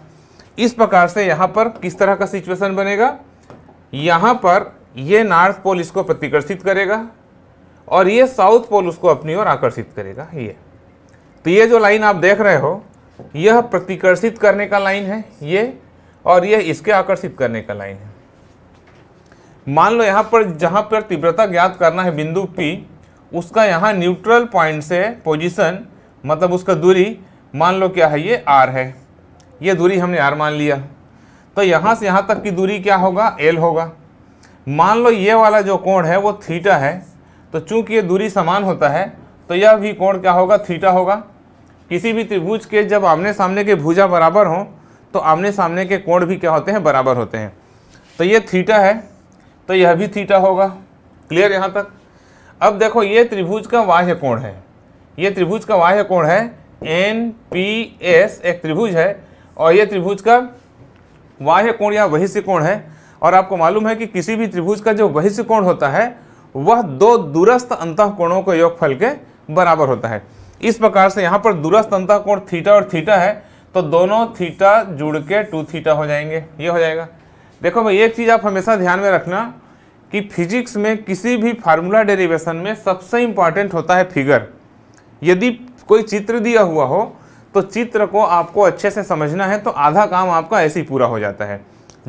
इस प्रकार से यहाँ पर किस तरह का सिचुएशन बनेगा यहाँ पर ये नॉर्थ पोल इसको प्रतिकर्षित करेगा और ये साउथ पोल उसको अपनी ओर आकर्षित करेगा ये तो ये जो लाइन आप देख रहे हो यह प्रतिकर्षित करने का लाइन है ये और यह इसके आकर्षित करने का लाइन है मान लो यहाँ पर जहाँ पर तीव्रता ज्ञात करना है बिंदु P उसका यहाँ न्यूट्रल पॉइंट से पोजीशन मतलब उसका दूरी मान लो क्या है ये R है ये दूरी हमने R मान लिया तो यहाँ से यहाँ तक की दूरी क्या होगा L होगा मान लो ये वाला जो कोण है वो थीटा है तो चूंकि ये दूरी समान होता है तो यह भी कोण क्या होगा थीटा होगा किसी भी त्रिभुज के जब आमने सामने के भुजा बराबर हों तो आमने सामने के कोण भी क्या होते हैं बराबर होते हैं तो ये थीटा है तो यह भी थीटा होगा क्लियर यहाँ तक अब देखो ये त्रिभुज का बाह्य कोण है ये त्रिभुज का बाह्य कोण है एन पी एस एक त्रिभुज है और ये त्रिभुज का बाह्य कोण या वही कोण है और आपको मालूम है कि किसी भी त्रिभुज का जो वही कोण होता है वह दो दूरस्थ अंत कोणों के योगफल के बराबर होता है इस प्रकार से यहाँ पर दूरस्थ अंत कोण थीटा और थीटा है तो दोनों थीटा जुड़ के टू थीटा हो जाएंगे ये हो जाएगा देखो भाई एक चीज़ आप हमेशा ध्यान में रखना कि फिजिक्स में किसी भी फार्मूला डेरिवेशन में सबसे इम्पॉर्टेंट होता है फिगर यदि कोई चित्र दिया हुआ हो तो चित्र को आपको अच्छे से समझना है तो आधा काम आपका ऐसे ही पूरा हो जाता है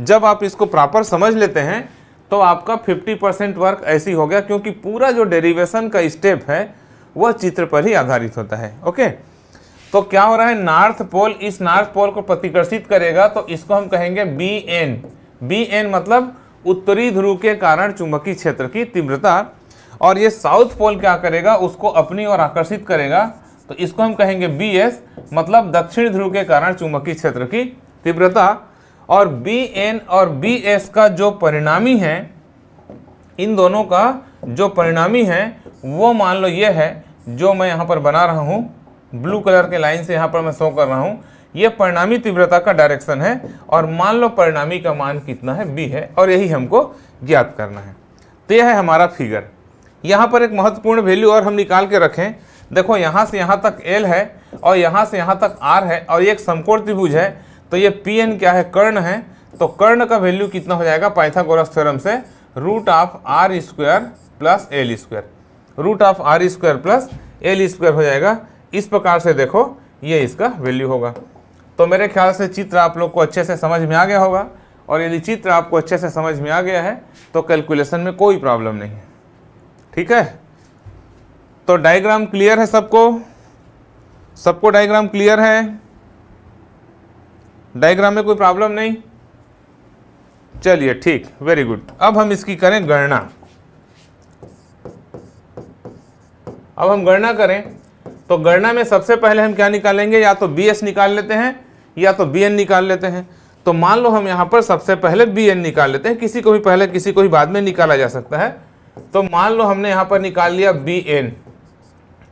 जब आप इसको प्रॉपर समझ लेते हैं तो आपका 50 परसेंट वर्क ऐसे ही हो गया क्योंकि पूरा जो डेरिवेशन का स्टेप है वह चित्र पर ही आधारित होता है ओके तो क्या हो रहा है नॉर्थ पोल इस नॉर्थ पोल को प्रतिकर्षित करेगा तो इसको हम कहेंगे बी एन बी एन मतलब उत्तरी ध्रुव के कारण चुंबकीय क्षेत्र की तीव्रता और ये साउथ पोल क्या करेगा उसको अपनी ओर आकर्षित करेगा तो इसको हम कहेंगे बी एस मतलब दक्षिण ध्रुव के कारण चुंबकीय क्षेत्र की तीव्रता और बी एन और बी एस का जो परिणामी है इन दोनों का जो परिणामी है वो मान लो ये है जो मैं यहाँ पर बना रहा हूँ ब्लू कलर के लाइन से यहाँ पर मैं शो कर रहा हूँ ये परिणामी तीव्रता का डायरेक्शन है और मान लो परिणामी का मान कितना है बी है और यही हमको ज्ञात करना है तो यह है हमारा फिगर यहाँ पर एक महत्वपूर्ण वैल्यू और हम निकाल के रखें देखो यहाँ से यहाँ तक एल है और यहाँ से यहाँ तक आर है और ये एक समकोण त्रिभुज है तो ये पी एन क्या है कर्ण है तो कर्ण का वैल्यू कितना हो जाएगा पाइथागोरस थ्योरम से root of R square plus L square root of R square plus L square हो जाएगा इस प्रकार से देखो ये इसका वैल्यू होगा तो मेरे ख्याल से चित्र आप लोग को अच्छे से समझ में आ गया होगा और यदि चित्र आपको अच्छे से समझ में आ गया है तो कैलकुलेशन में कोई प्रॉब्लम नहीं है ठीक है तो डायग्राम क्लियर है सबको सबको डायग्राम क्लियर है डायग्राम में कोई प्रॉब्लम नहीं चलिए ठीक वेरी गुड अब हम इसकी करें गणना अब हम गणना करें तो गणना में सबसे पहले हम क्या निकालेंगे या तो बी एस निकाल लेते हैं या तो बी एन निकाल लेते हैं तो मान लो हम यहाँ पर सबसे पहले बी एन निकाल लेते हैं किसी को भी पहले किसी को भी बाद में निकाला जा सकता है तो मान लो हमने यहाँ पर निकाल लिया बी एन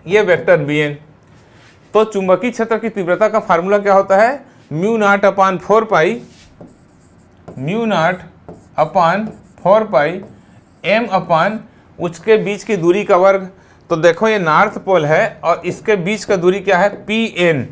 ये वेक्टर बी एन तो चुंबकीय क्षेत्र की तीव्रता का फार्मूला क्या होता है म्यू नाट अपान फोर पाई म्यू नाट upon four pi M upon उसके बीच की दूरी का वर्ग तो देखो ये नॉर्थ पोल है और इसके बीच का दूरी क्या है पी एन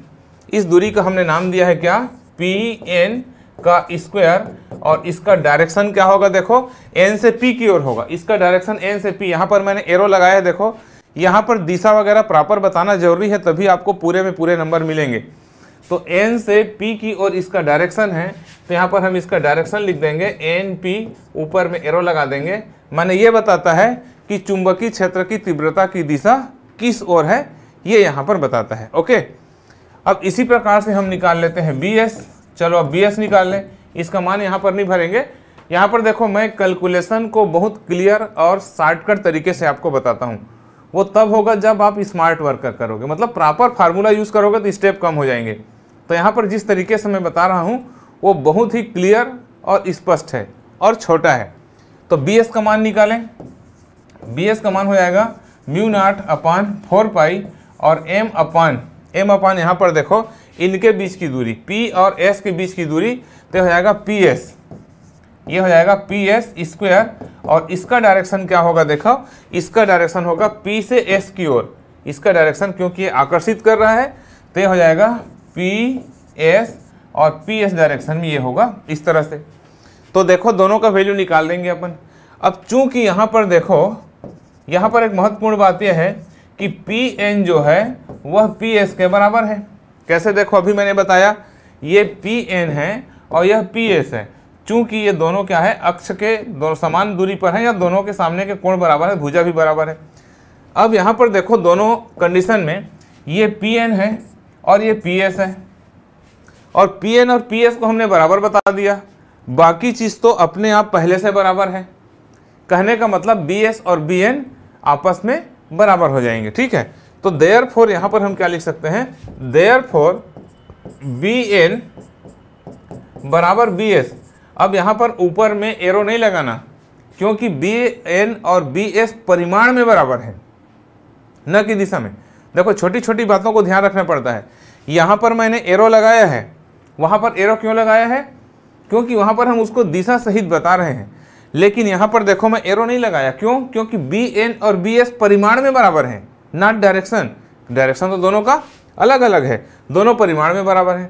इस दूरी का हमने नाम दिया है क्या पी एन का स्क्वायर और इसका डायरेक्शन क्या होगा देखो एन से पी की ओर होगा इसका डायरेक्शन एन से पी यहाँ पर मैंने एरो लगाया है देखो यहाँ पर दिशा वगैरह प्रॉपर बताना जरूरी है तभी आपको पूरे में पूरे नंबर मिलेंगे तो एन से पी की ओर इसका डायरेक्शन है तो यहाँ पर हम इसका डायरेक्शन लिख देंगे एन पी ऊपर में एरो लगा देंगे मैंने ये बताता है कि चुंबकीय क्षेत्र की तीव्रता की दिशा किस ओर है ये यहाँ पर बताता है ओके अब इसी प्रकार से हम निकाल लेते हैं बी एस चलो अब बी एस निकाल लें इसका मान यहाँ पर नहीं भरेंगे यहाँ पर देखो मैं कैलकुलेशन को बहुत क्लियर और शॉर्टकट तरीके से आपको बताता हूँ वो तब होगा जब आप स्मार्ट वर्क करोगे मतलब प्रॉपर फार्मूला यूज़ करोगे तो स्टेप कम हो जाएंगे तो यहाँ पर जिस तरीके से मैं बता रहा हूँ वो बहुत ही क्लियर और स्पष्ट है और छोटा है तो बी एस का मान निकालें बी एस का मान हो जाएगा म्यू नाट अपान फोर पाई और एम अपान एम अपान यहाँ पर देखो इनके बीच की दूरी पी और एस के बीच की दूरी तो हो जाएगा पी एस ये हो जाएगा पी एस स्क्वेयर और इसका डायरेक्शन क्या होगा देखो इसका डायरेक्शन होगा पी से एस की ओर इसका डायरेक्शन क्योंकि आकर्षित कर रहा है तो यह हो जाएगा पी एस और पी एस डायरेक्शन में ये होगा इस तरह से तो देखो दोनों का वैल्यू निकाल देंगे अपन अब चूंकि यहाँ पर देखो यहाँ पर एक महत्वपूर्ण बात यह है कि पी एन जो है वह पी एस के बराबर है कैसे देखो अभी मैंने बताया ये पी एन है और यह पी एस है चूंकि ये दोनों क्या है अक्ष के दोनों समान दूरी पर हैं या दोनों के सामने के कोण बराबर है भुजा भी बराबर है अब यहाँ पर देखो दोनों कंडीशन में ये पी एन है और ये पी एस है और पी एन और पी एस को हमने बराबर बता दिया बाकी चीज़ तो अपने आप पहले से बराबर है कहने का मतलब बी एस और बी एन आपस में बराबर हो जाएंगे ठीक है तो देयर फोर यहां पर हम क्या लिख सकते हैं देयर फोर बी एन बराबर बी एस अब यहां पर ऊपर में एरो नहीं लगाना क्योंकि बी एन और बी एस परिमाण में बराबर है न कि दिशा में देखो छोटी छोटी बातों को ध्यान रखना पड़ता है यहां पर मैंने एरो लगाया है वहां पर एरो क्यों लगाया है क्योंकि वहां पर हम उसको दिशा सहित बता रहे हैं लेकिन यहां पर देखो मैं एरो नहीं लगाया क्यों क्योंकि बी एन और बी एस परिमाण में बराबर हैं नॉट डायरेक्शन डायरेक्शन तो दोनों का अलग अलग है दोनों परिमाण में बराबर है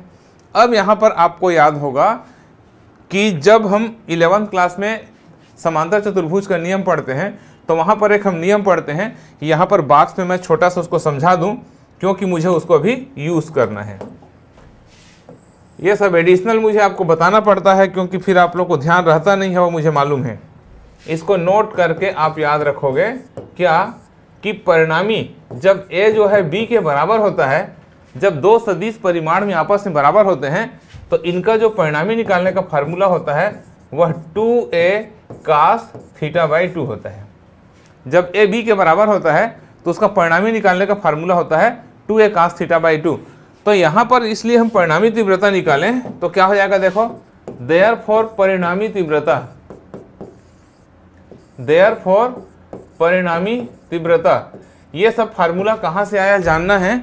अब यहाँ पर आपको याद होगा कि जब हम इलेवंथ क्लास में समांतर चतुर्भुज का नियम पढ़ते हैं तो वहाँ पर एक हम नियम पढ़ते हैं कि यहाँ पर बाक्स में मैं छोटा सा उसको समझा दूँ क्योंकि मुझे उसको अभी यूज़ करना है ये सब एडिशनल मुझे आपको बताना पड़ता है क्योंकि फिर आप लोग को ध्यान रहता नहीं है वो मुझे मालूम है इसको नोट करके आप याद रखोगे क्या कि परिणामी जब ए जो है बी के बराबर होता है जब दो सदिश परिमाण में आपस में बराबर होते हैं तो इनका जो परिणामी निकालने का फार्मूला होता है वह two A cos theta by two होता है जब ए बी के बराबर होता है तो उसका परिणामी निकालने का फार्मूला होता है two A cos theta by two तो यहाँ पर इसलिए हम परिणामी तीव्रता निकालें तो क्या हो जाएगा देखो देयर फॉर परिणामी तीव्रता देयर फॉर परिणामी तीव्रता ये सब फार्मूला कहाँ से आया जानना है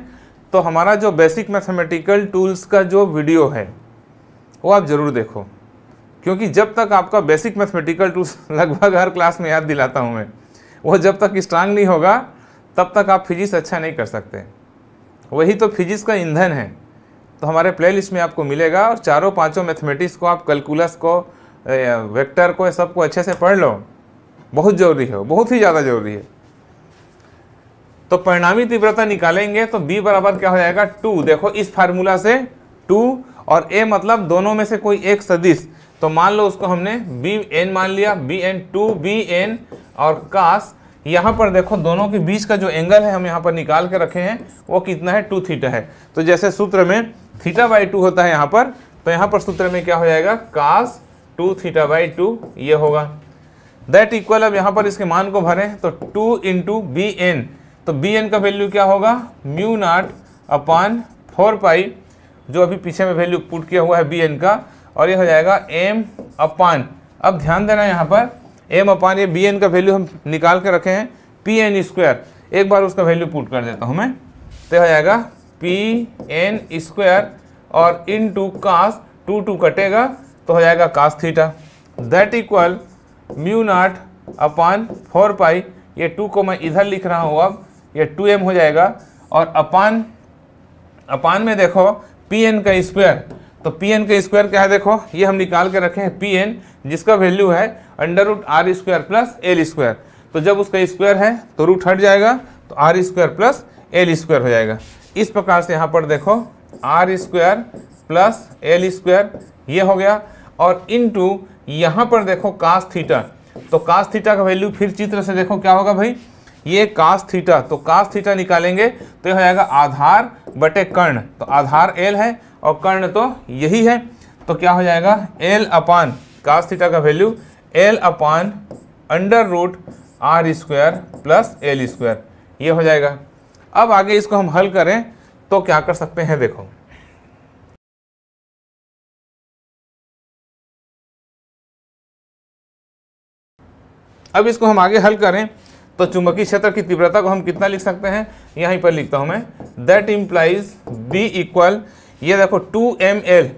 तो हमारा जो बेसिक मैथमेटिकल टूल्स का जो वीडियो है वो आप ज़रूर देखो क्योंकि जब तक आपका बेसिक मैथमेटिकल टूल्स लगभग हर क्लास में याद दिलाता हूँ मैं वो जब तक स्ट्रांग नहीं होगा तब तक आप फिजिक्स अच्छा नहीं कर सकते वही तो फिजिक्स का ईंधन है तो हमारे प्लेलिस्ट में आपको मिलेगा और चारों पांचों मैथमेटिक्स को आप कैलकुलस को वेक्टर को सबको अच्छे से पढ़ लो बहुत ज़रूरी है बहुत ही ज़्यादा ज़रूरी है तो परिणामी तीव्रता निकालेंगे तो बी बराबर क्या हो जाएगा टू देखो इस फार्मूला से टू और ए मतलब दोनों में से कोई एक सदिश तो मान लो उसको हमने बी एन मान लिया B N two B N और कास यहाँ पर देखो दोनों के बीच का जो एंगल है हम यहाँ पर निकाल के रखे हैं वो कितना है टू थीटा है तो जैसे सूत्र में थीटा बाई टू होता है यहाँ पर तो यहाँ पर सूत्र में क्या हो जाएगा cos two theta by two ये होगा दैट इक्वल अब यहाँ पर इसके मान को भरें तो टू इंटू बी एन तो बी एन का वैल्यू क्या होगा म्यू नाट अपान फोर पाई जो अभी पीछे में वैल्यू पुट किया हुआ है बी एन का और ये हो जाएगा एम अपान अब ध्यान देना यहाँ पर एम अपान ये बी एन का वैल्यू हम निकाल के रखे हैं पी एन स्क्वायर एक बार उसका वैल्यू पुट कर देता हूँ मैं तो हो जाएगा पी एन स्क्वायर और इन टू कास टू टू कटेगा तो हो जाएगा cos theta that equal mu naught upon four pi ये टू को मैं इधर लिख रहा हूँ अब ये टू एम हो जाएगा और अपान अपान में देखो पी एन का स्क्वायर तो पी एन का स्क्वायर क्या है देखो ये हम निकाल के रखे हैं पी एन जिसका वैल्यू है under root R square plus L square तो जब उसका स्क्वायर है तो रूट हट जाएगा तो R square plus L square हो जाएगा इस प्रकार से यहाँ पर देखो R square plus L square ये हो गया और इन टू यहाँ पर देखो कास थीटा तो कास थीटा का वैल्यू फिर चित्र से देखो क्या होगा भाई ये कास थीटा तो कास थीटा निकालेंगे तो यह हो जाएगा आधार बटे कर्ण तो आधार एल है और कर्ण तो यही है तो क्या हो जाएगा एल अपान कास थीटा का value L upon under root R square plus L square ये हो जाएगा अब आगे इसको हम हल करें तो क्या कर सकते हैं देखो अब इसको हम आगे हल करें तो चुंबकीय क्षेत्र की तीव्रता को हम कितना लिख सकते हैं यहीं पर लिखता हूं मैं दैट इम्प्लाइज बी इक्वल ये देखो two M L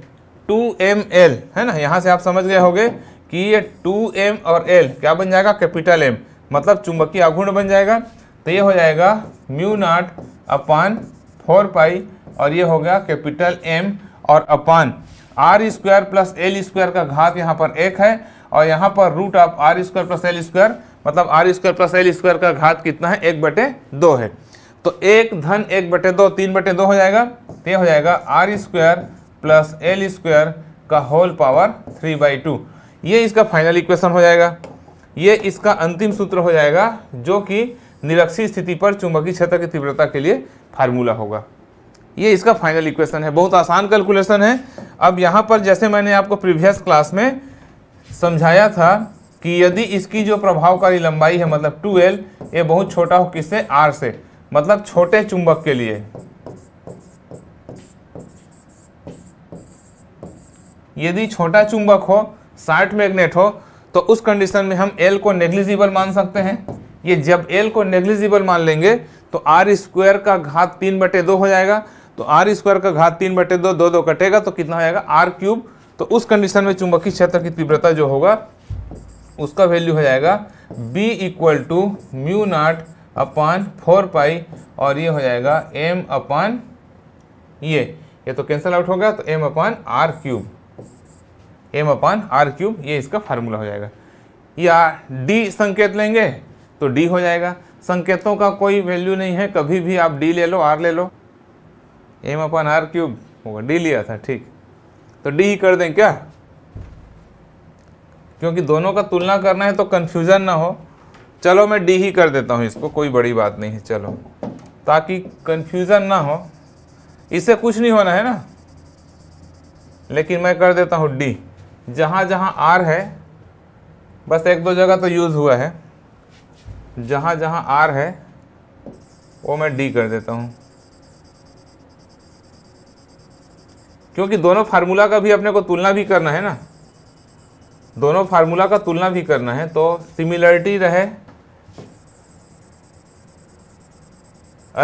two M L है ना यहाँ से आप समझ गए होंगे कि ये टू एम और एल क्या बन जाएगा कैपिटल एम मतलब चुंबकीय आघूर्ण बन जाएगा तो ये हो जाएगा म्यू नाट अपान फोर पाई और ये हो गया कैपिटल एम और upon R square plus L square का घात यहाँ पर एक है और यहाँ पर root of R square plus L square मतलब R square plus L square का घात कितना है एक बटे दो है तो एक धन एक बटे दो तीन बटे दो हो जाएगा ये हो जाएगा R square plus L square का whole power three by two ये इसका फाइनल इक्वेशन हो जाएगा ये इसका अंतिम सूत्र हो जाएगा जो कि निरक्षी स्थिति पर चुंबकीय क्षेत्र की तीव्रता के लिए फार्मूला होगा ये इसका फाइनल इक्वेशन है बहुत आसान कैलकुलेशन है अब यहाँ पर जैसे मैंने आपको प्रीवियस क्लास में समझाया था कि यदि इसकी जो प्रभावकारी लंबाई है मतलब 2l ये बहुत छोटा हो किससे r से मतलब छोटे चुंबक के लिए यदि छोटा चुंबक हो साठ मैग्नेट हो तो उस कंडीशन में हम एल को नेग्लिजिबल मान सकते हैं ये जब एल को नेग्लिजिबल मान लेंगे तो आर स्क्वायर का घात तीन बटे दो हो जाएगा तो आर स्क्वायर का घात तीन बटे दो दो दो कटेगा तो कितना हो जाएगा आर क्यूब तो उस कंडीशन में चुंबकीय क्षेत्र की तीव्रता जो होगा उसका वैल्यू हो जाएगा B equal to mu naught upon four pi और ये हो जाएगा M अपान ये ये तो कैंसल आउट हो गया तो M upon R cube M upon R cube ये इसका फार्मूला हो जाएगा या D संकेत लेंगे तो D हो जाएगा संकेतों का कोई वैल्यू नहीं है कभी भी आप D ले लो R ले लो एम अपान आर क्यूब होगा डी लिया था ठीक तो डी ही कर दें क्या क्योंकि दोनों का तुलना करना है तो कन्फ्यूज़न ना हो चलो मैं डी ही कर देता हूँ इसको कोई बड़ी बात नहीं है चलो ताकि कन्फ्यूज़न ना हो इससे कुछ नहीं होना है ना लेकिन मैं कर देता हूँ डी जहाँ जहाँ आर है बस एक दो जगह तो यूज़ हुआ है जहाँ जहाँ आर है वो मैं डी कर देता हूँ क्योंकि दोनों फार्मूला का भी अपने को तुलना भी करना है ना दोनों फार्मूला का तुलना भी करना है तो सिमिलरिटी रहे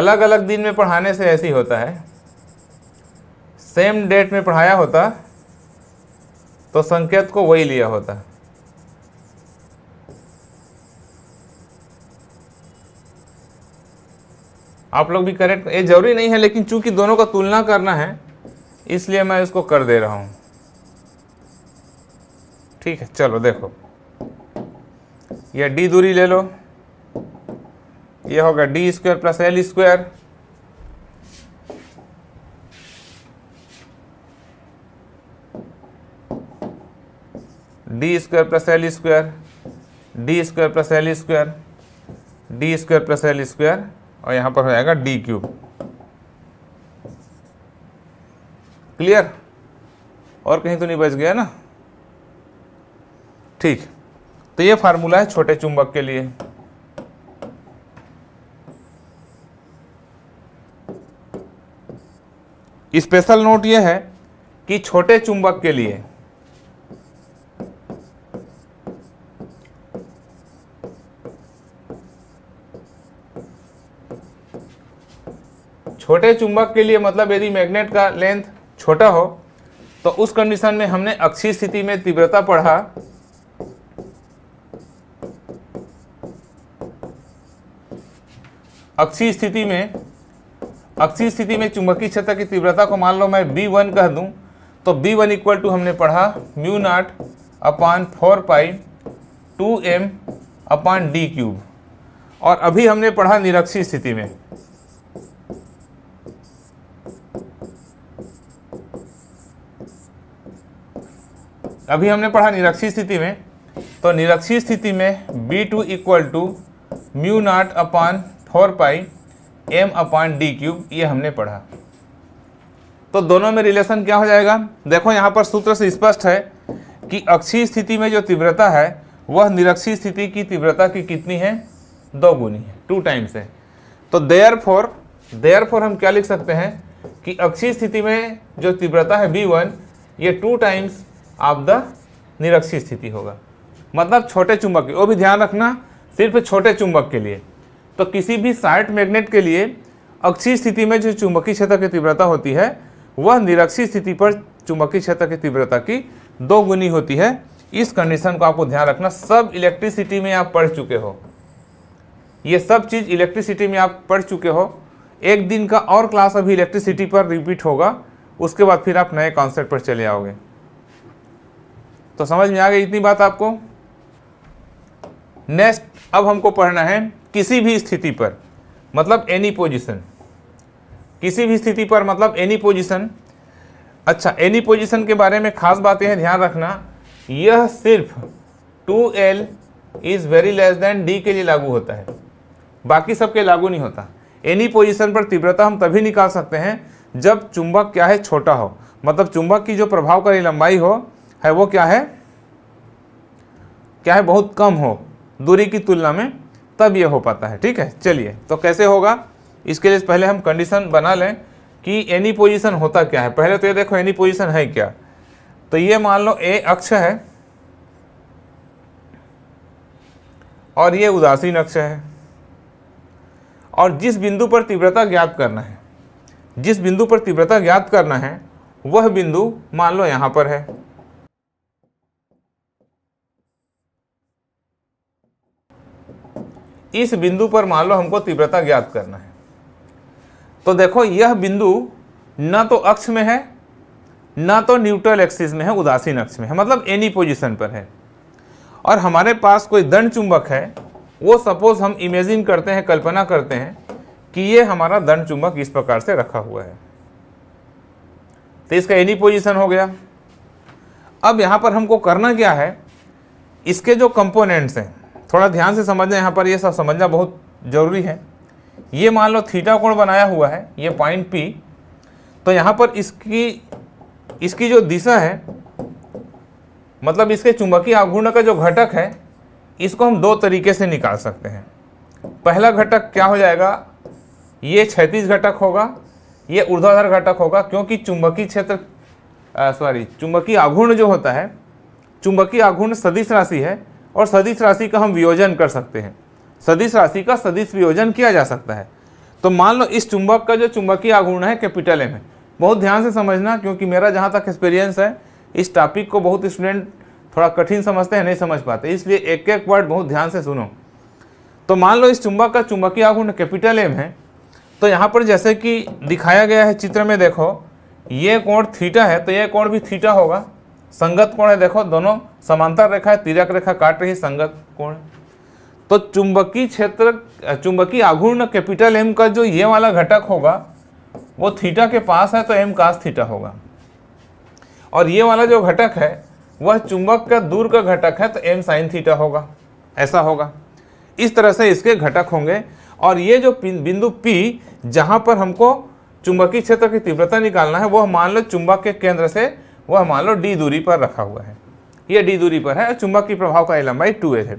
अलग अलग दिन में पढ़ाने से ऐसे ही होता है सेम डेट में पढ़ाया होता तो संकेत को वही लिया होता आप लोग भी करेक्ट ये जरूरी नहीं है लेकिन चूंकि दोनों का तुलना करना है इसलिए मैं इसको कर दे रहा हूँ ठीक है चलो देखो यह डी दूरी ले लो यह होगा D square plus L square D square plus L square D square plus L square D square plus L square और यहां पर हो जाएगा डी क्यूब क्लियर और कहीं तो नहीं बच गया ना ठीक तो ये फार्मूला है छोटे चुंबक के लिए स्पेशल नोट यह है कि छोटे चुंबक के लिए छोटे चुंबक के लिए मतलब यदि मैग्नेट का लेंथ छोटा हो तो उस कंडीशन में हमने अक्षीय स्थिति में तीव्रता पढ़ा अक्षीय स्थिति में अक्षीय स्थिति में चुंबकीय क्षेत्र की तीव्रता को मान लो मैं बी वन कह दूं तो बी वन इक्वल टू हमने पढ़ा म्यू नाट upon four pi two M upon D cube और अभी हमने पढ़ा निरक्षी स्थिति में अभी हमने पढ़ा निरक्षी स्थिति में तो निरक्षी स्थिति में B two equal to mu not upon four pi M upon D cube ये हमने पढ़ा तो दोनों में रिलेशन क्या हो जाएगा देखो यहाँ पर सूत्र से स्पष्ट है कि अक्षीय स्थिति में जो तीव्रता है वह निरक्षी स्थिति की तीव्रता की कितनी है दो गुनी है टू टाइम्स है तो देयर फोर देयर फोर हम क्या लिख सकते हैं कि अक्षीय स्थिति में जो तीव्रता है बी वन ये टू टाइम्स आपदा निरक्षी स्थिति होगा मतलब छोटे चुंबक वो भी ध्यान रखना सिर्फ छोटे चुंबक के लिए तो किसी भी साइट मैग्नेट के लिए अक्षीय स्थिति में जो चुंबकीय क्षेत्र की तीव्रता होती है वह निरक्षी स्थिति पर चुंबकीय क्षेत्र की तीव्रता की दो गुनी होती है इस कंडीशन को आपको ध्यान रखना सब इलेक्ट्रिसिटी में आप पढ़ चुके हो ये सब चीज़ इलेक्ट्रिसिटी में आप पढ़ चुके हो एक दिन का और क्लास अभी इलेक्ट्रिसिटी पर रिपीट होगा उसके बाद फिर आप नए कॉन्सेप्ट पर चले आओगे तो समझ में आ गई इतनी बात आपको नेक्स्ट अब हमको पढ़ना है किसी भी स्थिति पर मतलब एनी पोजिशन किसी भी स्थिति पर मतलब एनी पोजिशन अच्छा एनी पोजिशन के बारे में खास बातें हैं ध्यान रखना यह सिर्फ two L is very less than D के लिए लागू होता है बाकी सबके लागू नहीं होता एनी पोजीशन पर तीव्रता हम तभी निकाल सकते हैं जब चुंबक क्या है छोटा हो मतलब चुंबक की जो प्रभावकारी लंबाई हो है वो क्या है क्या है बहुत कम हो दूरी की तुलना में तब ये हो पाता है ठीक है चलिए तो कैसे होगा इसके लिए पहले हम कंडीशन बना लें कि एनी पोजीशन होता क्या है पहले तो ये देखो एनी पोजीशन है क्या तो ये मान लो ए अक्ष है और ये उदासीन अक्ष है और जिस बिंदु पर तीव्रता ज्ञात करना है जिस बिंदु पर तीव्रता ज्ञात करना है वह बिंदु मान लो यहाँ पर है इस बिंदु पर मान लो हमको तीव्रता ज्ञात करना है तो देखो यह बिंदु न तो अक्ष में है न तो न्यूट्रल एक्सिस में है उदासीन अक्ष में है मतलब एनी पोजिशन पर है और हमारे पास कोई दंड चुंबक है वो सपोज हम इमेजिन करते हैं कल्पना करते हैं कि ये हमारा दंड चुंबक इस प्रकार से रखा हुआ है तो इसका एनी पोजीशन हो गया अब यहाँ पर हमको करना क्या है इसके जो कंपोनेंट्स हैं थोड़ा ध्यान से समझना यहाँ पर ये सब समझना बहुत ज़रूरी है ये मान लो थीटा कोण बनाया हुआ है ये पॉइंट पी तो यहाँ पर इसकी इसकी जो दिशा है मतलब इसके चुंबकीय आघूर्ण का जो घटक है इसको हम दो तरीके से निकाल सकते हैं पहला घटक क्या हो जाएगा ये क्षैतिज घटक होगा ये ऊर्ध्वाधर घटक होगा क्योंकि चुंबकीय क्षेत्र सॉरी चुंबकीय आघूर्ण जो होता है चुंबकीय आघूर्ण सदिश राशि है और सदिश राशि का हम वियोजन कर सकते हैं सदिश राशि का सदिश वियोजन किया जा सकता है तो मान लो इस चुंबक का जो चुंबकीय आघूर्ण है कैपिटल एम है बहुत ध्यान से समझना क्योंकि मेरा जहाँ तक एक्सपीरियंस है इस टॉपिक को बहुत स्टूडेंट थोड़ा कठिन समझते हैं नहीं समझ पाते इसलिए एक एक वर्ड बहुत ध्यान से सुनो तो मान लो इस चुंबक का चुंबकीय आघूर्ण कैपिटल एम है तो यहाँ पर जैसे कि दिखाया गया है चित्र में देखो ये कोण थीटा है तो यह कोण भी थीटा होगा संगत कोण है देखो दोनों समांतर रेखा है तिरक रेखा काट रही है संगत कोण तो चुंबकीय क्षेत्र चुंबकीय आघूर्ण कैपिटल एम का जो ये वाला घटक होगा वो थीटा के पास है तो एम कास थीटा होगा और ये वाला जो घटक है वह चुंबक का दूर का घटक है तो एम साइन थीटा होगा ऐसा होगा इस तरह से इसके घटक होंगे और ये जो बिंदु पी जहाँ पर हमको चुंबकीय क्षेत्र की तीव्रता निकालना है वह मान लो चुंबक के केंद्र से वह मान लो डी दूरी पर रखा हुआ है यह डी दूरी पर है चुंबक की प्रभाव का लंबाई टू है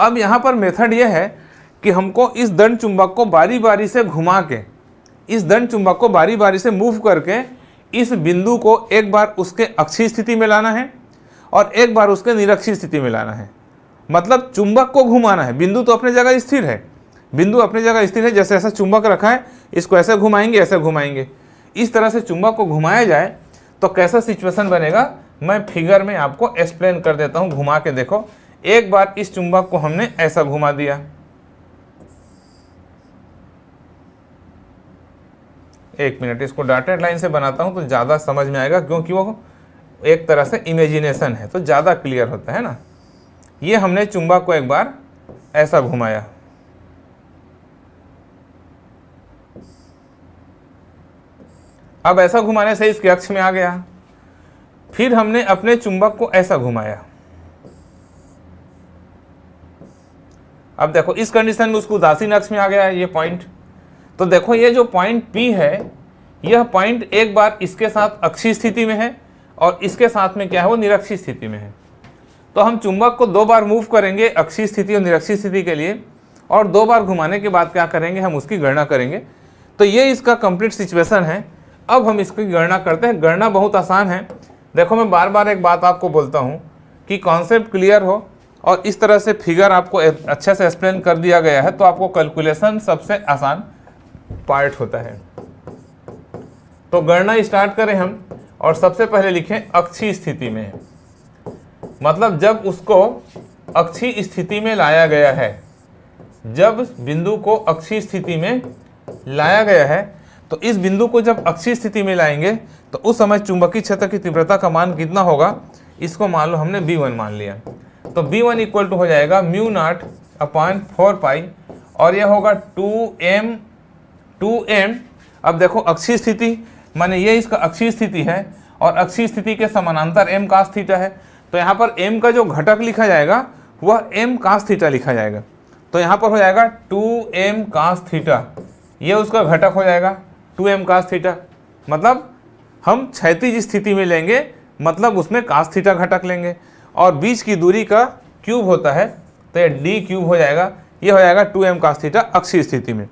अब यहाँ पर मेथड यह है कि हमको इस दंड चुंबक को बारी बारी से घुमा के इस दंड चुंबक को बारी बारी से मूव करके इस बिंदु को एक बार उसके अक्षी स्थिति में लाना है और एक बार उसके निरक्षी स्थिति में लाना है मतलब चुंबक को घुमाना है बिंदु तो अपने जगह स्थिर है बिंदु अपनी जगह स्थिर है जैसे ऐसा चुंबक रखा है इसको ऐसे घुमाएंगे ऐसे घुमाएंगे इस तरह से चुंबक को घुमाया जाए तो कैसा सिचुएशन बनेगा मैं फिगर में आपको एक्सप्लेन कर देता हूँ घुमा के देखो एक बार इस चुंबक को हमने ऐसा घुमा दिया एक मिनट इसको डाटेड लाइन से बनाता हूँ तो ज़्यादा समझ में आएगा क्योंकि वो एक तरह से इमेजिनेशन है तो ज़्यादा क्लियर होता है ना ये हमने चुंबक को एक बार ऐसा घुमाया अब ऐसा घुमाने से इसके अक्ष में आ गया फिर हमने अपने चुंबक को ऐसा घुमाया अब देखो इस कंडीशन में उसको उदासीन अक्ष में आ गया है ये पॉइंट तो देखो ये जो पॉइंट पी है यह पॉइंट एक बार इसके साथ अक्षी स्थिति में है और इसके साथ में क्या है वो निरक्षी स्थिति में है तो हम चुंबक को दो बार मूव करेंगे अक्षी स्थिति और निरक्षी स्थिति के लिए और दो बार घुमाने के बाद क्या करेंगे हम उसकी गणना करेंगे तो ये इसका कंप्लीट सिचुएशन है अब हम इसकी गणना करते हैं गणना बहुत आसान है देखो मैं बार बार एक बात आपको बोलता हूँ कि कॉन्सेप्ट क्लियर हो और इस तरह से फिगर आपको अच्छे से एक्सप्लेन कर दिया गया है तो आपको कैलकुलेशन सबसे आसान पार्ट होता है तो गणना स्टार्ट करें हम और सबसे पहले लिखें अक्षी स्थिति में मतलब जब उसको अक्षी स्थिति में लाया गया है जब बिंदु को अक्षी स्थिति में लाया गया है तो इस बिंदु को जब अक्षीय स्थिति में लाएंगे तो उस समय चुंबकीय क्षेत्र की तीव्रता का मान कितना होगा इसको मान लो हमने बी वन मान लिया तो बी वन इक्वल टू हो जाएगा म्यू नाट अपॉन फोर पाई और यह होगा टू एम टू एम अब देखो अक्षी स्थिति माने ये इसका अक्षी स्थिति है और अक्षीय स्थिति के समानांतर एम का थीटा है तो यहाँ पर एम का जो घटक लिखा जाएगा वह एम का थीटा लिखा जाएगा तो यहाँ पर हो जाएगा टू एम कास थीटा ये उसका घटक हो जाएगा टू एम कास थीटा मतलब हम क्षैतिज स्थिति में लेंगे मतलब उसमें कास थीटा घटक लेंगे और बीच की दूरी का क्यूब होता है तो यह डी क्यूब हो जाएगा ये हो जाएगा टू एम कास थीटा अक्षीय स्थिति में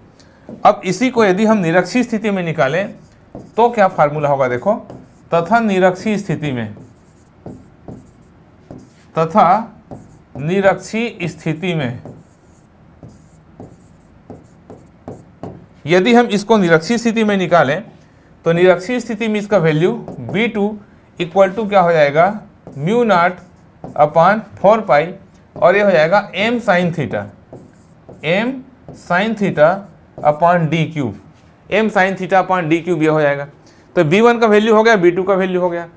अब इसी को यदि हम निरक्षी स्थिति में निकालें तो क्या फार्मूला होगा देखो तथा निरक्षी स्थिति में तथा निरक्षी स्थिति में यदि हम इसको निरक्षी स्थिति में निकालें तो निरक्षी स्थिति में इसका value B two equal to क्या हो जाएगा म्यू नाट अपान फोर पाई और ये हो जाएगा M sine theta M sine theta upon D cube M sine theta upon D cube यह हो जाएगा तो बी वन का वैल्यू हो गया बी टू का वैल्यू हो गया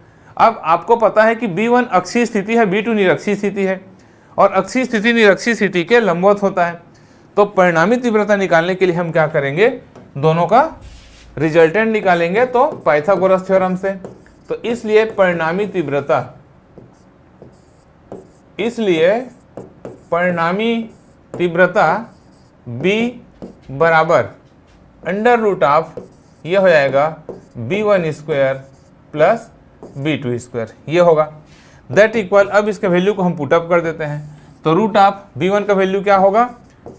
अब आपको पता है कि बी वन अक्षीय स्थिति है बी टू स्थिति है और अक्षीय स्थिति निरक्षी स्थिति के लंबवत होता है तो परिणामी तीव्रता निकालने के लिए हम क्या करेंगे दोनों का रिजल्टेंट निकालेंगे तो पाइथागोरस थ्योरम से तो इसलिए परिणामी तीव्रता इसलिए परिणामी तीव्रता b बराबर अंडर रूट ऑफ ये हो जाएगा B one square plus B two square ये होगा दैट इक्वल अब इसके वैल्यू को हम पुटअप कर देते हैं तो रूट ऑफ बी वन का वैल्यू क्या होगा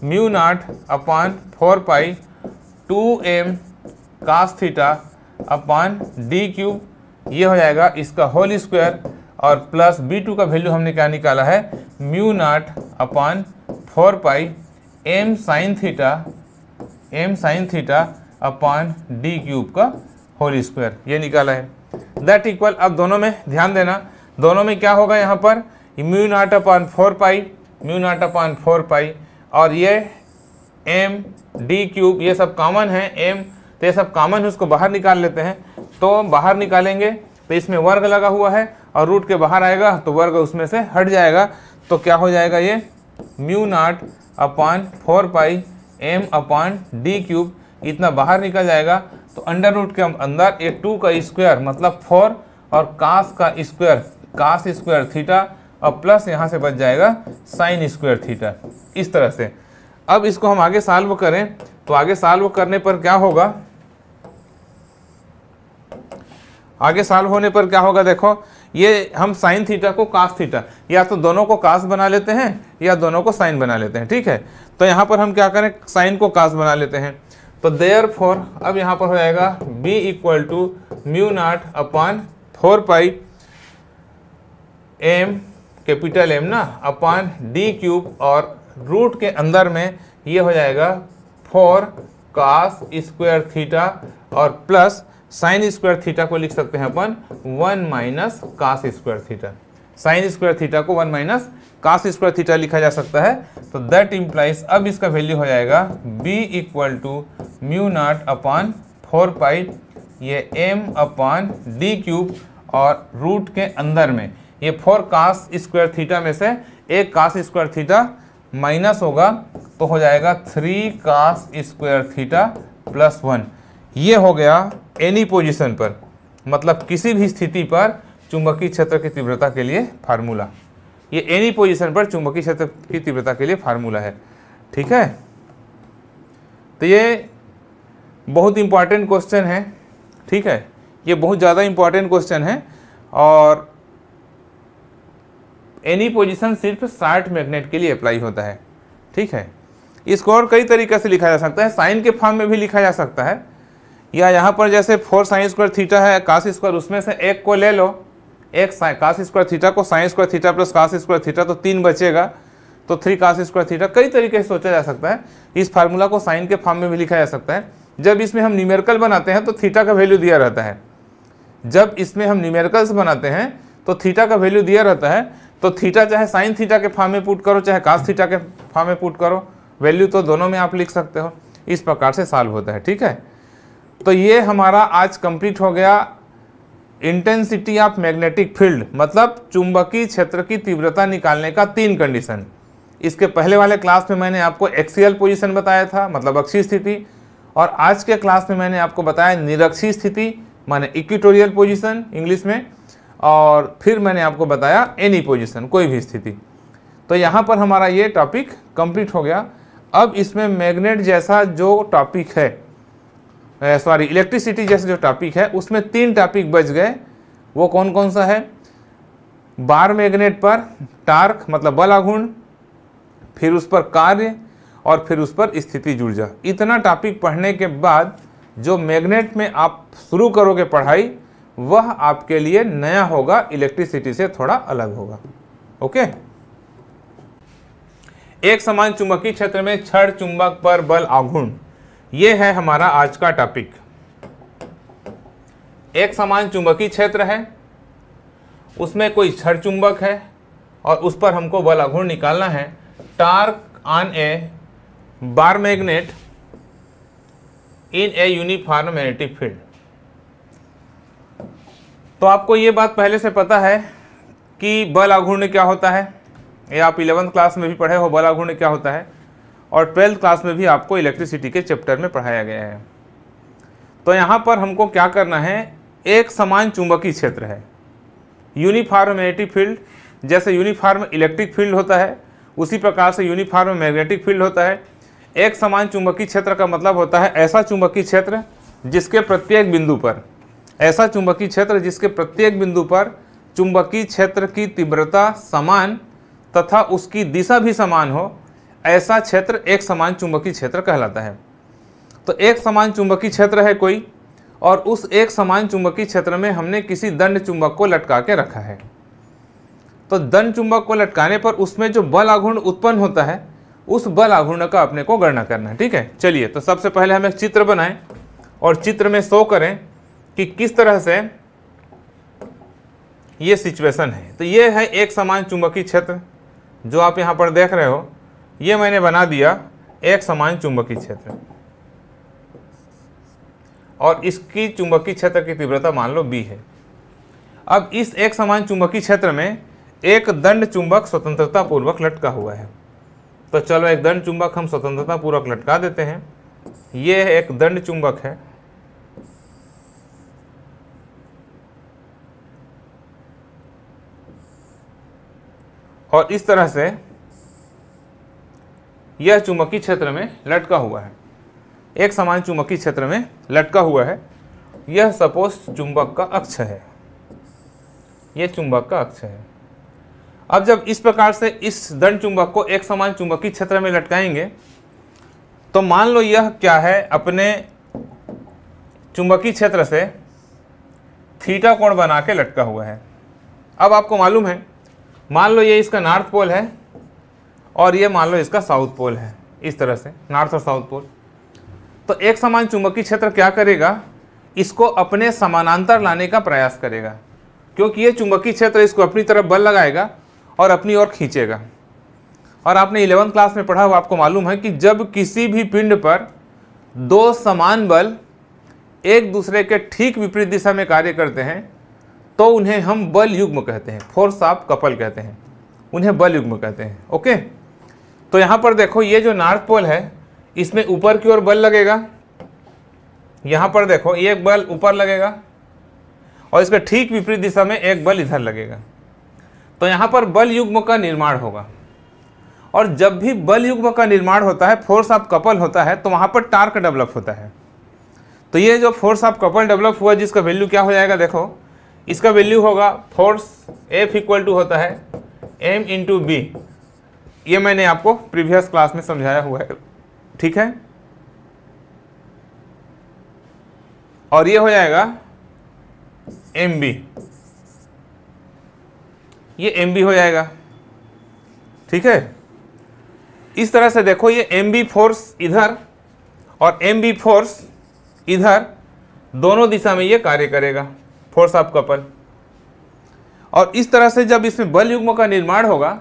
म्यू नाट upon four pi two M cos theta upon D cube ये हो जाएगा इसका होल स्क्वायर और प्लस बी टू का वैल्यू हमने क्या निकाला है म्यू नाट upon four pi M sine theta M sine theta upon D cube का होल स्क्वायर ये निकाला है दैट इक्वल अब दोनों में ध्यान देना दोनों में क्या होगा यहाँ पर म्यू नाट अपॉन फोर पाई म्यू नाट अपॉन फोर पाई और ये एम डी क्यूब ये सब कॉमन है एम तो ये सब कॉमन है उसको बाहर निकाल लेते हैं तो बाहर निकालेंगे तो इसमें वर्ग लगा हुआ है और रूट के बाहर आएगा तो वर्ग उसमें से हट जाएगा तो क्या हो जाएगा ये म्यू नाट upon four pi M upon D cube इतना बाहर निकल जाएगा तो अंडर रूट के अंदर ये टू का स्क्वायर मतलब फोर और कास का स्क्वायर कास स्क्वायर थीटा और प्लस यहाँ से बच जाएगा साइन स्क्वायर थीटा इस तरह से अब इसको हम आगे साल्व करें तो आगे साल्व करने पर क्या होगा आगे साल्व होने पर क्या होगा देखो ये हम साइन थीटा को कास थीटा या तो दोनों को कास बना लेते हैं या दोनों को साइन बना लेते हैं ठीक है तो यहाँ पर हम क्या करें साइन को कास बना लेते हैं तो देयर फोर अब यहाँ पर हो जाएगा B equal to mu naught upon four pi M capital M ना अपॉन डी क्यूब और रूट के अंदर में ये हो जाएगा फोर कास स्क्वायर थीटा और प्लस साइन स्क्वायर थीटा को लिख सकते हैं अपन one minus cos square theta sine square theta को one minus cos square theta लिखा जा सकता है तो दैट इम्प्लाइज अब इसका वैल्यू हो जाएगा B equal to mu not upon four pi ये एम अपॉन डी क्यूब और रूट के अंदर में ये फोर कास स्क्वायर थीटा में से एक कास स्क्वायर थीटा माइनस होगा तो हो जाएगा three cos square theta plus one ये हो गया एनी पोजीशन पर मतलब किसी भी स्थिति पर चुंबकीय क्षेत्र की तीव्रता के लिए फार्मूला ये एनी पोजीशन पर चुंबकीय क्षेत्र की तीव्रता के लिए फार्मूला है ठीक है तो ये बहुत इंपॉर्टेंट क्वेश्चन है ठीक है ये बहुत ज़्यादा इंपॉर्टेंट क्वेश्चन है और एनी पोजिशन सिर्फ शार्ट मैग्नेट के लिए अप्लाई होता है ठीक है इसको और कई तरीके से लिखा जा सकता है साइन के फॉर्म में भी लिखा जा सकता है या यहाँ पर जैसे फोर साइन स्क्वायर थीटा है काश स्क्वायर उसमें से एक को ले लो एक काश स्क्वायर थीटा को sine square theta plus cos square theta तो तीन बचेगा तो थ्री काश स्क्वायर थीटा कई तरीके से सोचा जा सकता है इस फार्मूला को साइन के फॉर्म में भी लिखा जा सकता है जब इसमें हम न्यूमेरिकल बनाते हैं तो थीटा का वैल्यू दिया रहता है जब इसमें हम न्यूमेरिकल्स बनाते हैं तो थीटा का वैल्यू दिया रहता है तो थीटा चाहे साइन थीटा के फॉर्म में पुट करो चाहे कास थीटा के फॉर्म में पुट करो वैल्यू तो दोनों में आप लिख सकते हो इस प्रकार से सॉल्व होता है ठीक है तो ये हमारा आज कंप्लीट हो गया इंटेंसिटी ऑफ मैग्नेटिक फील्ड मतलब चुंबकीय क्षेत्र की तीव्रता निकालने का तीन कंडीशन इसके पहले वाले क्लास में मैंने आपको एक्सियल पोजिशन बताया था मतलब अक्षी स्थिति और आज के क्लास में मैंने आपको बताया निरक्षी स्थिति माने इक्विटोरियल पोजिशन इंग्लिश में और फिर मैंने आपको बताया एनी पोजिशन कोई भी स्थिति तो यहाँ पर हमारा ये टॉपिक कंप्लीट हो गया अब इसमें मैग्नेट जैसा जो टॉपिक है सॉरी इलेक्ट्रिसिटी जैसा जो टॉपिक है उसमें तीन टॉपिक बच गए वो कौन कौन सा है बार मैग्नेट पर टार्क मतलब बल आघूर्ण फिर उस पर कार्य और फिर उस पर स्थिति जुड़ जा इतना टॉपिक पढ़ने के बाद जो मैग्नेट में आप शुरू करोगे पढ़ाई वह आपके लिए नया होगा इलेक्ट्रिसिटी से थोड़ा अलग होगा ओके एक समान चुंबकीय क्षेत्र में छड़ चुंबक पर बल आघूर्ण यह है हमारा आज का टॉपिक एक समान चुंबकीय क्षेत्र है उसमें कोई छड़ चुंबक है और उस पर हमको बल आघूर्ण निकालना है torque on a bar magnet in a uniform magnetic field तो आपको ये बात पहले से पता है कि बल आघूर्ण क्या होता है ये आप इलेवंथ क्लास में भी पढ़े हो बल आघूर्ण क्या होता है और ट्वेल्थ क्लास में भी आपको इलेक्ट्रिसिटी के चैप्टर में पढ़ाया गया है तो यहाँ पर हमको क्या करना है एक समान चुंबकीय क्षेत्र है यूनिफार्म मैग्नेटिक फील्ड जैसे यूनिफार्म इलेक्ट्रिक फील्ड होता है उसी प्रकार से यूनिफार्म मैग्नेटिक फील्ड होता है एक समान चुंबकीय क्षेत्र का मतलब होता है ऐसा चुंबकीय क्षेत्र जिसके प्रत्येक बिंदु पर ऐसा चुंबकीय क्षेत्र जिसके प्रत्येक बिंदु पर चुंबकीय क्षेत्र की तीव्रता समान तथा उसकी दिशा भी समान हो ऐसा क्षेत्र एक समान चुंबकीय क्षेत्र कहलाता है तो एक समान चुंबकीय क्षेत्र है कोई और उस एक समान चुंबकीय क्षेत्र में हमने किसी दंड चुंबक को लटका के रखा है तो दंड चुंबक को लटकाने पर उसमें जो बल आघूर्ण उत्पन्न होता है उस बल आघूर्ण का अपने को गणना करना है ठीक है चलिए तो सबसे पहले हम एक चित्र बनाएं और चित्र में शो करें कि किस तरह से ये सिचुएशन है तो ये है एक समान चुंबकीय क्षेत्र जो आप यहाँ पर देख रहे हो ये मैंने बना दिया एक समान चुंबकीय क्षेत्र और इसकी चुंबकीय क्षेत्र की तीव्रता मान लो बी है अब इस एक समान चुंबकीय क्षेत्र में एक दंड चुंबक स्वतंत्रता पूर्वक लटका हुआ है तो चलो एक दंड चुंबक हम स्वतंत्रता पूर्वक लटका देते हैं ये एक दंड चुंबक है और इस तरह से यह चुंबकीय क्षेत्र में लटका हुआ है एक समान चुंबकीय क्षेत्र में लटका हुआ है यह सपोज चुंबक का अक्ष है यह चुंबक का अक्ष है अब जब इस प्रकार से इस दंड चुंबक को एक समान चुंबकीय क्षेत्र में लटकाएंगे तो मान लो यह क्या है अपने चुंबकीय क्षेत्र से थीटा कोण बना के लटका हुआ है अब आपको मालूम है मान लो ये इसका नॉर्थ पोल है और ये मान लो इसका साउथ पोल है इस तरह से नॉर्थ और साउथ पोल तो एक समान चुंबकीय क्षेत्र क्या करेगा इसको अपने समानांतर लाने का प्रयास करेगा क्योंकि ये चुंबकीय क्षेत्र इसको अपनी तरफ बल लगाएगा और अपनी ओर खींचेगा और आपने इलेवंथ क्लास में पढ़ा हुआ आपको मालूम है कि जब किसी भी पिंड पर दो समान बल एक दूसरे के ठीक विपरीत दिशा में कार्य करते हैं तो उन्हें हम बल युग्म कहते हैं फोर्स आप कपल कहते हैं उन्हें बल युग्म कहते हैं ओके तो यहाँ पर देखो ये जो नॉर्थ पोल है इसमें ऊपर की ओर बल लगेगा यहाँ पर देखो एक बल ऊपर लगेगा और इसके ठीक विपरीत दिशा में एक बल इधर लगेगा तो यहाँ पर बल युग्म का निर्माण होगा और जब भी बल युग्म का निर्माण होता है फोर्स ऑफ कपल होता है तो वहाँ पर टार्क डेवलप होता है तो ये जो फोर्स ऑफ कपल डेवलप हुआ जिसका वैल्यू क्या हो जाएगा देखो इसका वैल्यू होगा फोर्स एफ इक्वल टू होता है एम इंटू बी ये मैंने आपको प्रीवियस क्लास में समझाया हुआ है ठीक है और ये हो जाएगा एम बी ये एम बी हो जाएगा ठीक है इस तरह से देखो ये एम बी फोर्स इधर और एम बी फोर्स इधर दोनों दिशा में ये कार्य करेगा फोर्स ऑफ कपल और इस तरह से जब इसमें बल युग्म का निर्माण होगा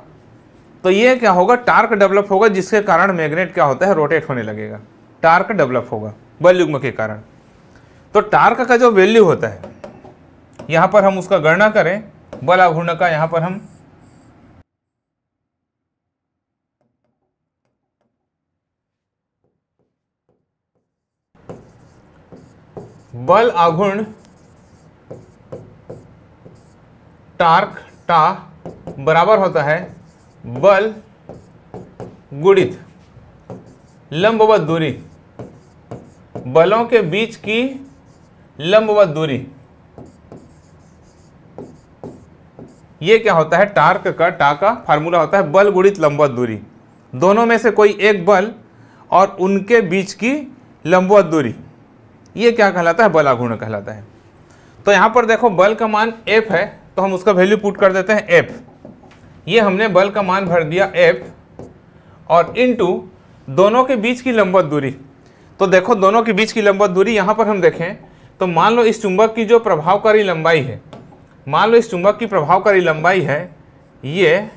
तो ये क्या होगा टार्क डेवलप होगा जिसके कारण मैग्नेट क्या होता है रोटेट होने लगेगा टार्क डेवलप होगा बल युग्म के कारण तो टार्क का जो वैल्यू होता है यहाँ पर हम उसका गणना करें बल आघूर्ण का यहाँ पर हम बल आघूर्ण टार्क टा बराबर होता है बल गुणित लंबवत दूरी बलों के बीच की लंबवत दूरी ये क्या होता है टार्क का टा का फार्मूला होता है बल गुणित लंबवत दूरी दोनों में से कोई एक बल और उनके बीच की लंबवत दूरी ये क्या कहलाता है बलागुण कहलाता है तो यहाँ पर देखो बल का मान एफ है तो हम उसका वैल्यू पुट कर देते हैं एफ ये हमने बल का मान भर दिया एफ और इनटू दोनों के बीच की लंबत दूरी तो देखो दोनों के बीच की लंबत दूरी यहाँ पर हम देखें तो मान लो इस चुंबक की जो प्रभावकारी लंबाई है मान लो इस चुंबक की प्रभावकारी लंबाई है ये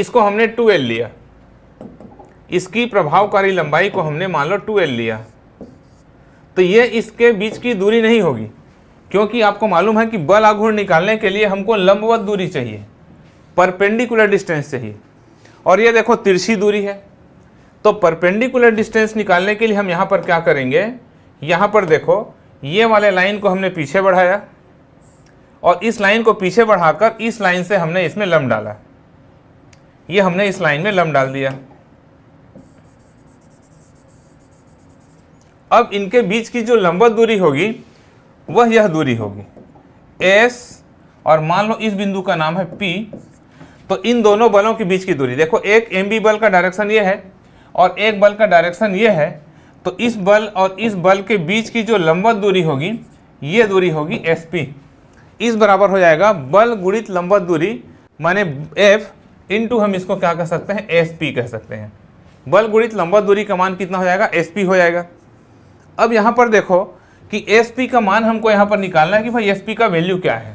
इसको हमने 2L लिया इसकी प्रभावकारी लंबाई को हमने मान लो 2L लिया तो ये इसके बीच की दूरी नहीं होगी क्योंकि आपको मालूम है कि बल आघूर्ण निकालने के लिए हमको लंबवत दूरी चाहिए परपेंडिकुलर डिस्टेंस चाहिए और ये देखो तिरछी दूरी है तो परपेंडिकुलर डिस्टेंस निकालने के लिए हम यहाँ पर क्या करेंगे यहाँ पर देखो ये वाले लाइन को हमने पीछे बढ़ाया और इस लाइन को पीछे बढ़ाकर इस लाइन से हमने इसमें लम डाला ये हमने इस लाइन में लम डाल दिया अब इनके बीच की जो लंबत दूरी होगी वह यह दूरी होगी एस और मान लो इस बिंदु का नाम है पी तो इन दोनों बलों के बीच की दूरी देखो एक एम बल का डायरेक्शन ये है और एक बल का डायरेक्शन ये है तो इस बल और इस बल के बीच की जो लंबत दूरी होगी ये दूरी होगी एस पी इस बराबर हो जाएगा बल गुणित लंबत दूरी माने एफ टू हम इसको क्या कह सकते हैं एस पी कह सकते हैं बल गुणित लंबत दूरी का मान कितना हो जाएगा एस पी हो जाएगा अब यहाँ पर देखो कि एस पी का मान हमको यहाँ पर निकालना है कि भाई एस पी का वैल्यू क्या है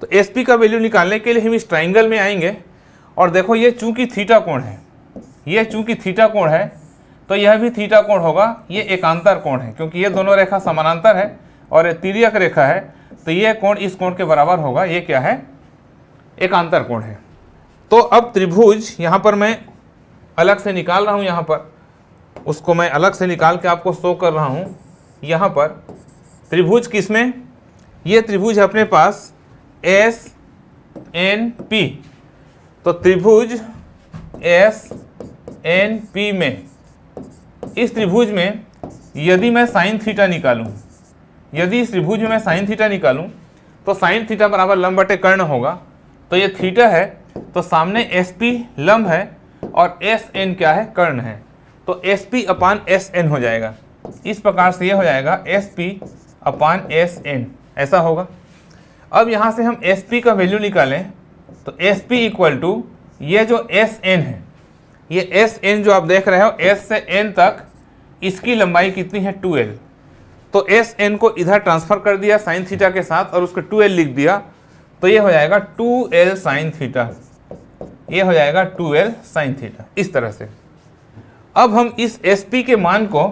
तो एस पी का वैल्यू निकालने के लिए हम इस ट्राइंगल में आएंगे और देखो ये चूंकि थीटा कोण है ये चूंकि थीटा कोण है तो यह भी थीटा कोण होगा ये एकांतर कोण है क्योंकि ये दोनों रेखा समानांतर है और ये तिरियक रेखा है तो ये कोण इस कोण के बराबर होगा ये क्या है एकांतर कोण है तो अब त्रिभुज यहाँ पर मैं अलग से निकाल रहा हूँ यहाँ पर उसको मैं अलग से निकाल के आपको शो कर रहा हूँ यहाँ पर त्रिभुज किसमें ये त्रिभुज है अपने पास एस एन पी तो त्रिभुज एस एन पी में इस त्रिभुज में यदि मैं साइन थीटा निकालूं यदि इस त्रिभुज में मैं साइन थीटा निकालूं तो साइन थीटा बराबर लंब बटे कर्ण होगा तो ये थीटा है तो सामने एस पी लंब है और एस एन क्या है कर्ण है तो S P upon S N हो जाएगा इस प्रकार से ये हो जाएगा S P upon S N ऐसा होगा अब यहाँ से हम एस पी का वैल्यू निकालें तो एस पी इक्वल टू ये जो एस एन है ये एस एन जो आप देख रहे हो एस से एन तक इसकी लंबाई कितनी है टू एल तो एस एन को इधर ट्रांसफ़र कर दिया साइन थीटा के साथ और उसको टू एल लिख दिया तो ये हो जाएगा टू एल साइन थीटा ये हो जाएगा टू एल साइन थीटा इस तरह से अब हम इस एस पी के मान को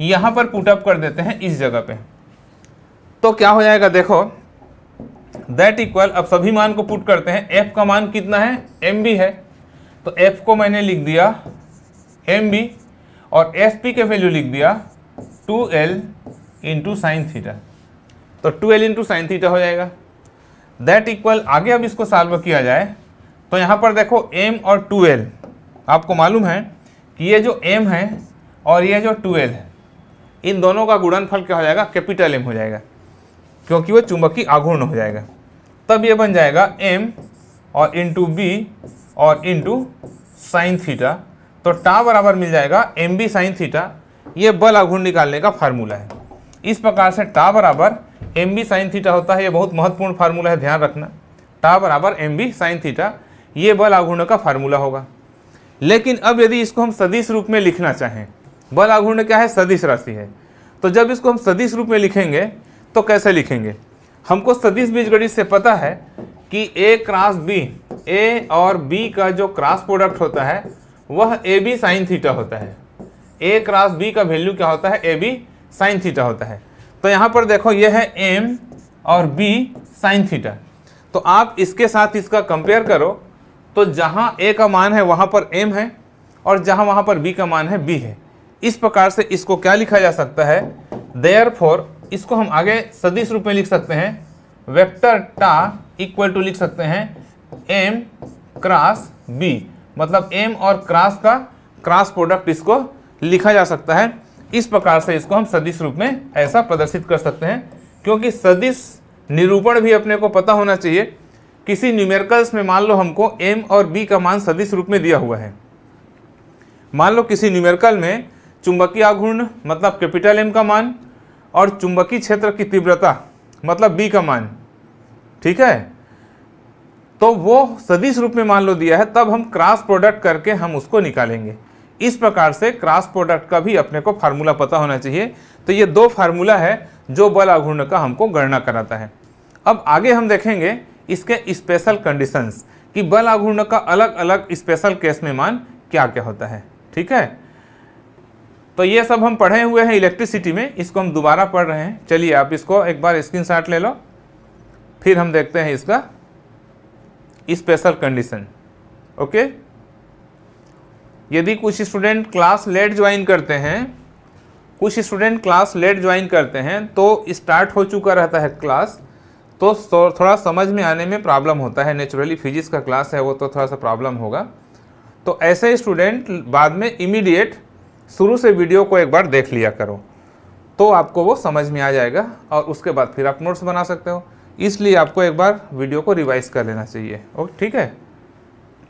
यहाँ पर पुटअप कर देते हैं इस जगह पे तो क्या हो जाएगा देखो दैट इक्वल अब सभी मान को पुट करते हैं एफ का मान कितना है एम बी है तो एफ को मैंने लिख दिया एम बी और एफ पी के वैल्यू लिख दिया two L into sine theta तो two L into sine theta हो जाएगा दैट इक्वल आगे अब इसको सॉल्व किया जाए तो यहाँ पर देखो एम और टू एल आपको मालूम है कि ये जो एम है और ये जो टू एल है इन दोनों का गुणनफल क्या हो जाएगा कैपिटल एम हो जाएगा क्योंकि वह चुंबकीय आघूर्ण हो जाएगा तब ये बन जाएगा एम और इंटू बी और इंटू साइन थीटा तो टा बराबर मिल जाएगा एम बी साइन थीटा ये बल आघूर्ण निकालने का फार्मूला है इस प्रकार से टा बराबर एम बी साइन थीटा होता है ये बहुत महत्वपूर्ण फार्मूला है ध्यान रखना टा बराबर एम बी साइन थीटा ये बल आघूर्ण का फार्मूला होगा लेकिन अब यदि इसको हम सदिश रूप में लिखना चाहें बल आघूर्ण क्या है सदिश राशि है तो जब इसको हम सदिश रूप में लिखेंगे तो कैसे लिखेंगे हमको सदिश बीजगणित से पता है कि ए क्रॉस बी ए और बी का जो क्रॉस प्रोडक्ट होता है वह ए बी साइन थीटा होता है ए क्रॉस बी का वैल्यू क्या होता है ए बी साइन थीटा होता है तो यहाँ पर देखो यह है एम और बी साइन थीटा तो आप इसके साथ इसका कंपेयर करो तो जहाँ ए का मान है वहाँ पर एम है और जहाँ वहाँ पर बी का मान है बी है इस प्रकार से इसको क्या लिखा जा सकता है देयर फॉर इसको हम आगे सदिश रूप में लिख सकते हैं वेक्टर टा इक्वल टू लिख सकते हैं एम क्रॉस बी मतलब एम और क्रॉस का क्रॉस प्रोडक्ट इसको लिखा जा सकता है इस प्रकार से इसको हम सदिश रूप में ऐसा प्रदर्शित कर सकते हैं क्योंकि सदिश निरूपण भी अपने को पता होना चाहिए किसी न्यूमेरिकल्स में मान लो हमको एम और बी का मान सदिश रूप में दिया हुआ है मान लो किसी न्यूमेरिकल में चुंबकीय आघूर्ण मतलब कैपिटल एम का मान और चुंबकीय क्षेत्र की तीव्रता मतलब बी का मान ठीक है तो वो सदिश रूप में मान लो दिया है तब हम क्रॉस प्रोडक्ट करके हम उसको निकालेंगे इस प्रकार से क्रॉस प्रोडक्ट का भी अपने को फार्मूला पता होना चाहिए तो ये दो फार्मूला है जो बल आघूर्ण का हमको गणना कराता है अब आगे हम देखेंगे इसके स्पेशल कंडीशंस कि बल आघूर्ण का अलग अलग स्पेशल केस में मान क्या क्या होता है ठीक है तो ये सब हम पढ़े हुए हैं इलेक्ट्रिसिटी में इसको हम दोबारा पढ़ रहे हैं चलिए आप इसको एक बार शॉट ले लो फिर हम देखते हैं इसका स्पेशल कंडीशन ओके यदि कुछ स्टूडेंट क्लास लेट ज्वाइन करते हैं कुछ स्टूडेंट क्लास लेट ज्वाइन करते हैं तो स्टार्ट हो चुका रहता है क्लास तो थोड़ा समझ में आने में प्रॉब्लम होता है नेचुरली फिजिक्स का क्लास है वो तो थोड़ा सा प्रॉब्लम होगा तो ऐसे स्टूडेंट बाद में इमीडिएट शुरू से वीडियो को एक बार देख लिया करो तो आपको वो समझ में आ जाएगा और उसके बाद फिर आप नोट्स बना सकते हो इसलिए आपको एक बार वीडियो को रिवाइज कर लेना चाहिए ओके ठीक है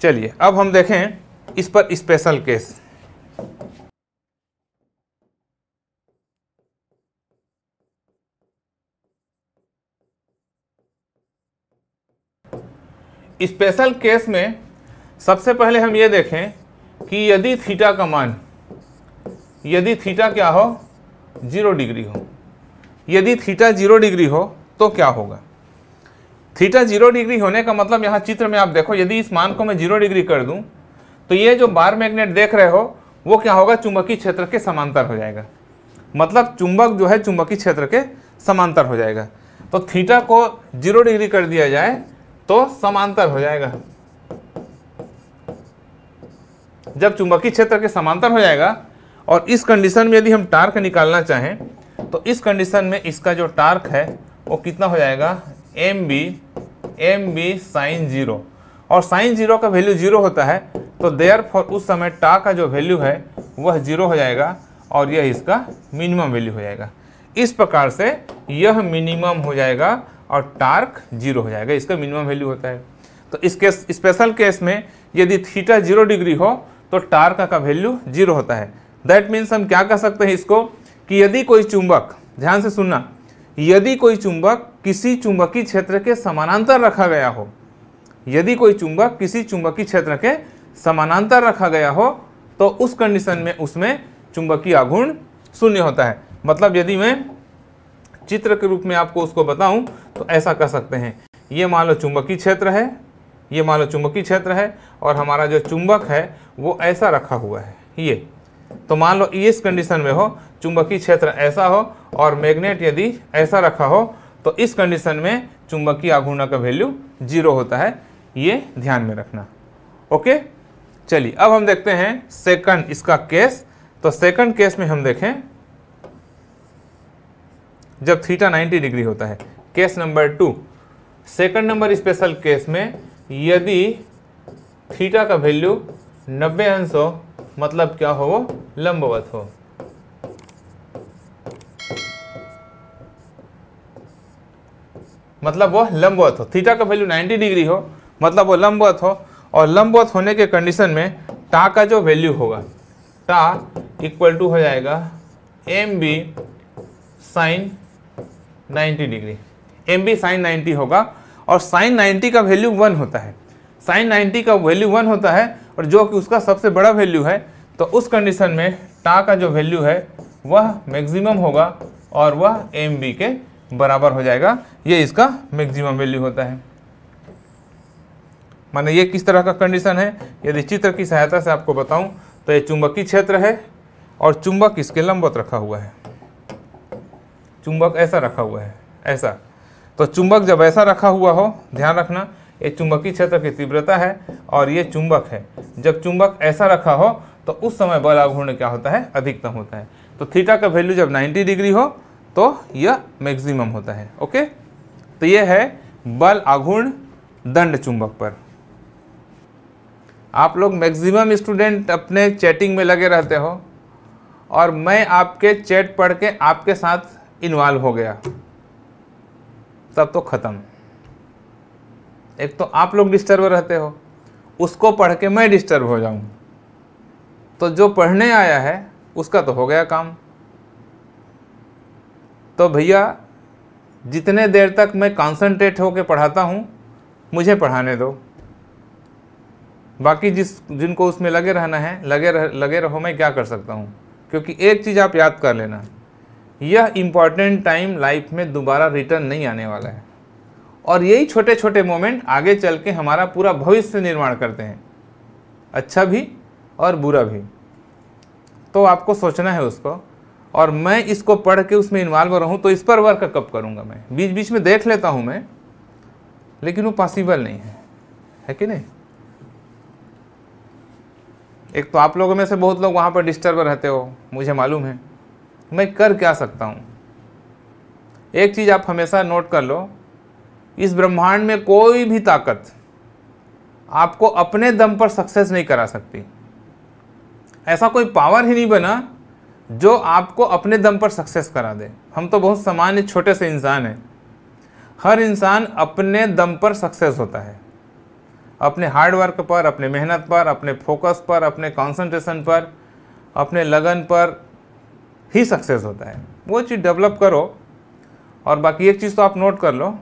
चलिए अब हम देखें इस पर स्पेशल केस स्पेशल केस में सबसे पहले हम ये देखें कि यदि थीटा का मान यदि थीटा क्या हो जीरो डिग्री हो यदि थीटा जीरो डिग्री हो तो क्या होगा थीटा जीरो डिग्री होने का मतलब यहाँ चित्र में आप देखो यदि इस मान को मैं जीरो डिग्री कर दूँ तो ये जो बार मैग्नेट देख रहे हो वो क्या होगा चुंबकीय क्षेत्र के समांतर हो जाएगा मतलब चुंबक जो है चुंबकीय क्षेत्र के समांतर हो जाएगा तो थीटा को जीरो डिग्री कर दिया जाए तो समांतर हो जाएगा जब चुंबकीय क्षेत्र के समांतर हो जाएगा और इस कंडीशन में यदि हम टार्क निकालना चाहें तो इस कंडीशन में इसका जो टार्क है वो कितना हो जाएगा M B M B sine zero और साइन जीरो का वैल्यू जीरो होता है तो देयर फॉर उस समय टार्क का जो वैल्यू है वह जीरो हो जाएगा और यह इसका मिनिमम वैल्यू हो जाएगा इस प्रकार से यह मिनिमम हो जाएगा और टार्क जीरो हो जाएगा इसका मिनिमम वैल्यू होता है तो इस केस स्पेशल केस में यदि थीटा जीरो डिग्री हो तो टार्क का वैल्यू जीरो होता है दैट मीन्स हम क्या कह सकते हैं इसको कि यदि कोई चुंबक ध्यान से सुनना यदि कोई चुंबक किसी चुंबकीय क्षेत्र के समानांतर रखा गया हो यदि कोई चुंबक किसी चुंबकीय क्षेत्र के समानांतर रखा गया हो तो उस कंडीशन में उसमें चुंबकीय आघूर्ण शून्य होता है मतलब यदि मैं चित्र के रूप में आपको उसको बताऊं तो ऐसा कर सकते हैं ये मान लो चुंबकीय क्षेत्र है ये मान लो चुंबकीय क्षेत्र है और हमारा जो चुंबक है वो ऐसा रखा हुआ है ये तो मान लो इस कंडीशन में हो चुंबकीय क्षेत्र ऐसा हो और मैग्नेट यदि ऐसा रखा हो तो इस कंडीशन में चुंबकीय आघूर्ण का वैल्यू जीरो होता है ये ध्यान में रखना ओके चलिए अब हम देखते हैं सेकंड इसका केस तो सेकंड केस में हम देखें जब थीटा 90 डिग्री होता है case number two second number special case में यदि थीटा का वैल्यू नब्बे अंश हो मतलब क्या हो वो लंबवत हो मतलब वो लंबवत हो थीटा का वैल्यू 90 डिग्री हो मतलब वो लंबवत हो और लंबवत होने के कंडीशन में टा का जो वैल्यू होगा टा इक्वल टू हो जाएगा M B sine ninety degree M B sine ninety होगा और साइन नाइन्टी का वैल्यू वन होता है साइन नाइन्टी का वैल्यू वन होता है और जो कि उसका सबसे बड़ा वैल्यू है तो उस कंडीशन में टा का जो वैल्यू है वह मैक्सिमम होगा और वह एम बी के बराबर हो जाएगा ये इसका मैक्सिमम वैल्यू होता है माने ये किस तरह का कंडीशन है यदि चित्र की सहायता से आपको बताऊं तो ये चुंबकीय क्षेत्र है और चुंबक इसके लंबवत रखा हुआ है चुंबक ऐसा रखा हुआ है ऐसा तो चुंबक जब ऐसा रखा हुआ हो ध्यान रखना ये चुंबकीय क्षेत्र की तीव्रता है और ये चुंबक है जब चुंबक ऐसा रखा हो तो उस समय बल आघूर्ण क्या होता है अधिकतम होता है तो थीटा का वैल्यू जब 90 डिग्री हो तो यह मैक्सिमम होता है ओके तो यह है बल आघूर्ण दंड चुंबक पर आप लोग मैक्सिमम स्टूडेंट अपने चैटिंग में लगे रहते हो और मैं आपके चैट पढ़ के आपके साथ इन्वॉल्व हो गया तब तो ख़त्म एक तो आप लोग डिस्टर्ब रहते हो उसको पढ़ के मैं डिस्टर्ब हो जाऊँ तो जो पढ़ने आया है उसका तो हो गया काम तो भैया जितने देर तक मैं कॉन्सनट्रेट होकर पढ़ाता हूँ मुझे पढ़ाने दो बाकी जिस जिनको उसमें लगे रहना है लगे रह, लगे रहो मैं क्या कर सकता हूँ क्योंकि एक चीज़ आप याद कर लेना यह इम्पॉर्टेंट टाइम लाइफ में दोबारा रिटर्न नहीं आने वाला है और यही छोटे छोटे मोमेंट आगे चल के हमारा पूरा भविष्य निर्माण करते हैं अच्छा भी और बुरा भी तो आपको सोचना है उसको और मैं इसको पढ़ के उसमें इन्वॉल्व रहूँ तो इस पर वर्क कब करूँगा मैं बीच बीच में देख लेता हूँ मैं लेकिन वो पॉसिबल नहीं है है कि नहीं एक तो आप लोगों में से बहुत लोग वहाँ पर डिस्टर्ब रहते हो मुझे मालूम है मैं कर क्या सकता हूँ एक चीज़ आप हमेशा नोट कर लो इस ब्रह्मांड में कोई भी ताकत आपको अपने दम पर सक्सेस नहीं करा सकती ऐसा कोई पावर ही नहीं बना जो आपको अपने दम पर सक्सेस करा दे हम तो बहुत सामान्य छोटे से इंसान हैं हर इंसान अपने दम पर सक्सेस होता है अपने हार्ड वर्क पर अपने मेहनत पर अपने फोकस पर अपने कंसंट्रेशन पर अपने लगन पर ही सक्सेस होता है वो चीज़ डेवलप करो और बाकी एक चीज़ तो आप नोट कर लो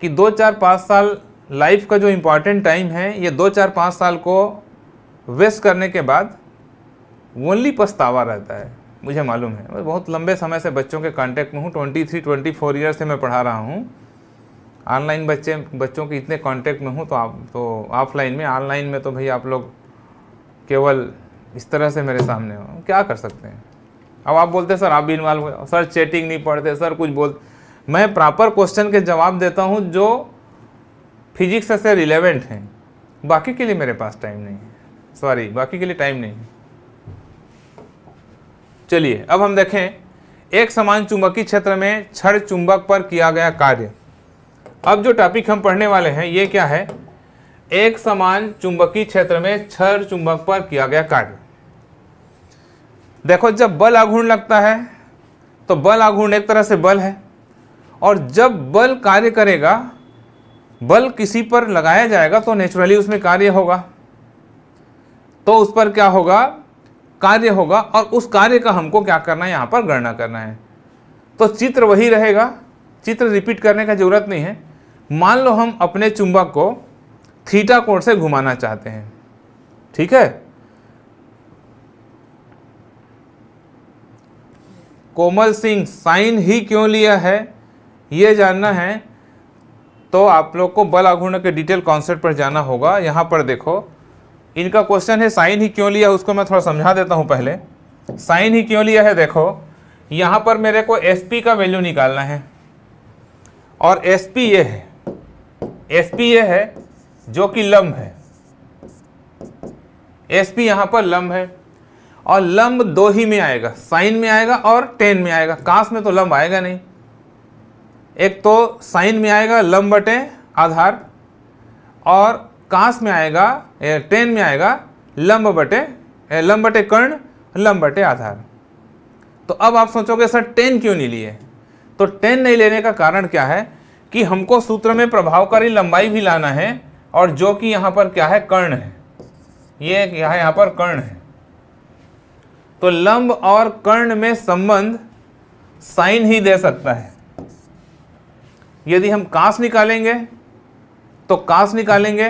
कि दो चार पाँच साल लाइफ का जो इम्पॉर्टेंट टाइम है ये दो चार पाँच साल को वेस्ट करने के बाद ओनली पछतावा रहता है मुझे मालूम है मैं बहुत लंबे समय से बच्चों के कांटेक्ट में हूँ twenty three twenty four year से मैं पढ़ा रहा हूँ ऑनलाइन बच्चे बच्चों के इतने कांटेक्ट में हूँ तो आप तो ऑफलाइन में ऑनलाइन में तो भाई आप लोग केवल इस तरह से मेरे सामने हो क्या कर सकते हैं अब आप बोलते हैं सर आप भी इन्वॉल्व हो सर चैटिंग नहीं पढ़ते सर कुछ बोल मैं प्रॉपर क्वेश्चन के जवाब देता हूँ जो फिजिक्स से रिलेवेंट हैं बाकी के लिए मेरे पास टाइम नहीं है सॉरी बाकी के लिए टाइम नहीं है चलिए अब हम देखें एक समान चुंबकीय क्षेत्र में छड़ चुंबक पर किया गया कार्य अब जो टॉपिक हम पढ़ने वाले हैं ये क्या है एक समान चुंबकीय क्षेत्र में छड़ चुंबक पर किया गया कार्य देखो जब बल आघूर्ण लगता है तो बल आघूर्ण एक तरह से बल है और जब बल कार्य करेगा बल किसी पर लगाया जाएगा तो नेचुरली उसमें कार्य होगा तो उस पर क्या होगा कार्य होगा और उस कार्य का हमको क्या करना है यहाँ पर गणना करना है तो चित्र वही रहेगा चित्र रिपीट करने का ज़रूरत नहीं है मान लो हम अपने चुंबक को थीटा कोण से घुमाना चाहते हैं ठीक है कोमल सिंह साइन ही क्यों लिया है ये जानना है तो आप लोग को बल आघूर्ण के डिटेल कॉन्सेप्ट पर जाना होगा यहाँ पर देखो इनका क्वेश्चन है साइन ही क्यों लिया उसको मैं थोड़ा समझा देता हूँ पहले साइन ही क्यों लिया है देखो यहाँ पर मेरे को एस पी का वैल्यू निकालना है और एस पी ये है एस पी ये है जो कि लम्ब है एस पी यहाँ पर लम्ब है और लम्ब दो ही में आएगा साइन में आएगा और टेन में आएगा कांस में तो लम्ब आएगा नहीं एक तो साइन में आएगा लम बटे आधार और कांस में आएगा टेन में आएगा लंब बटे लंब बटे कर्ण लंब बटे आधार तो अब आप सोचोगे सर टेन क्यों नहीं लिए तो टेन नहीं लेने का कारण क्या है कि हमको सूत्र में प्रभावकारी लंबाई भी लाना है और जो कि यहाँ पर क्या है कर्ण है ये क्या है यहाँ पर कर्ण है तो लंब और कर्ण में संबंध साइन ही दे सकता है यदि हम कांस निकालेंगे तो कांस निकालेंगे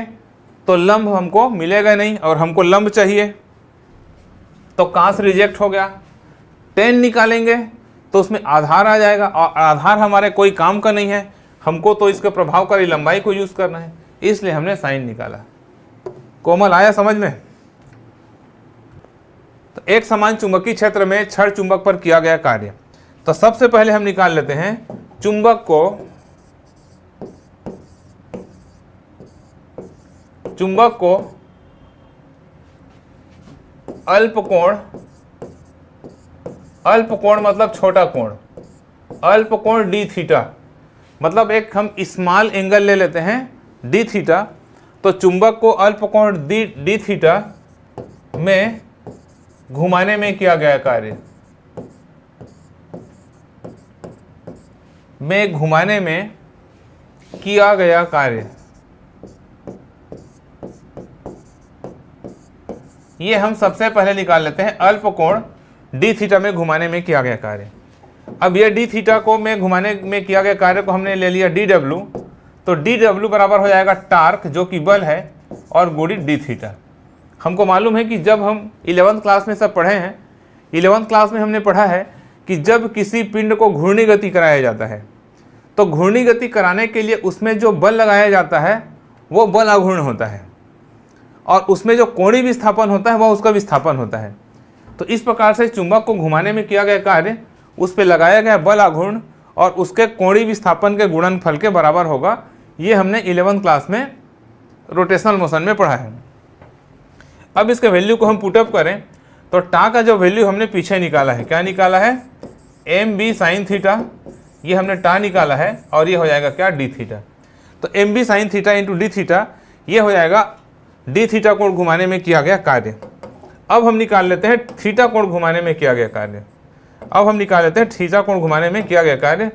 तो लंब हमको मिलेगा नहीं और हमको लंब चाहिए तो कांस रिजेक्ट हो गया टेन निकालेंगे तो उसमें आधार आ जाएगा और आधार हमारे कोई काम का नहीं है हमको तो इसके प्रभावकारी लंबाई को यूज़ करना है इसलिए हमने साइन निकाला कोमल आया समझ में तो एक समान चुंबकीय क्षेत्र में छड़ चुंबक पर किया गया कार्य तो सबसे पहले हम निकाल लेते हैं चुंबक को चुंबक को अल्पकोण अल्पकोण मतलब छोटा कोण अल्पकोण डी थीटा मतलब एक हम स्मॉल एंगल ले लेते हैं डी थीटा तो चुंबक को अल्पकोण डी डी थीटा में घुमाने में किया गया कार्य में घुमाने में किया गया कार्य ये हम सबसे पहले निकाल लेते हैं अल्प कोण डी थीटा में घुमाने में किया गया कार्य अब ये डी थीटा को में घुमाने में किया गया कार्य को हमने ले लिया डी डब्ल्यू तो डी डब्ल्यू बराबर हो जाएगा टार्क जो कि बल है और गुड़ी डी थीटा हमको मालूम है कि जब हम इलेवंथ क्लास में सब पढ़े हैं इलेवंथ क्लास में हमने पढ़ा है कि जब किसी पिंड को घूर्णी गति कराया जाता है तो घूर्णी गति कराने के लिए उसमें जो बल लगाया जाता है वो बल अघूर्ण होता है और उसमें जो कोणी विस्थापन होता है वह उसका विस्थापन होता है तो इस प्रकार से चुंबक को घुमाने में किया गया कार्य उस पर लगाया गया बल आघूर्ण और उसके कोणी विस्थापन के फल के बराबर होगा ये हमने इलेवंथ क्लास में रोटेशनल मोशन में पढ़ा है अब इसके वैल्यू को हम पुटअप करें तो टा का जो वैल्यू हमने पीछे निकाला है क्या निकाला है एम बी साइन थीटा ये हमने टा निकाला है और ये हो जाएगा क्या डी थीटा तो M B sine theta into D theta ये हो जाएगा डी थीटा कोण घुमाने में किया गया कार्य अब हम निकाल लेते हैं थीटा कोण घुमाने में किया गया कार्य अब हम निकाल लेते हैं थीटा कोण घुमाने में किया गया कार्य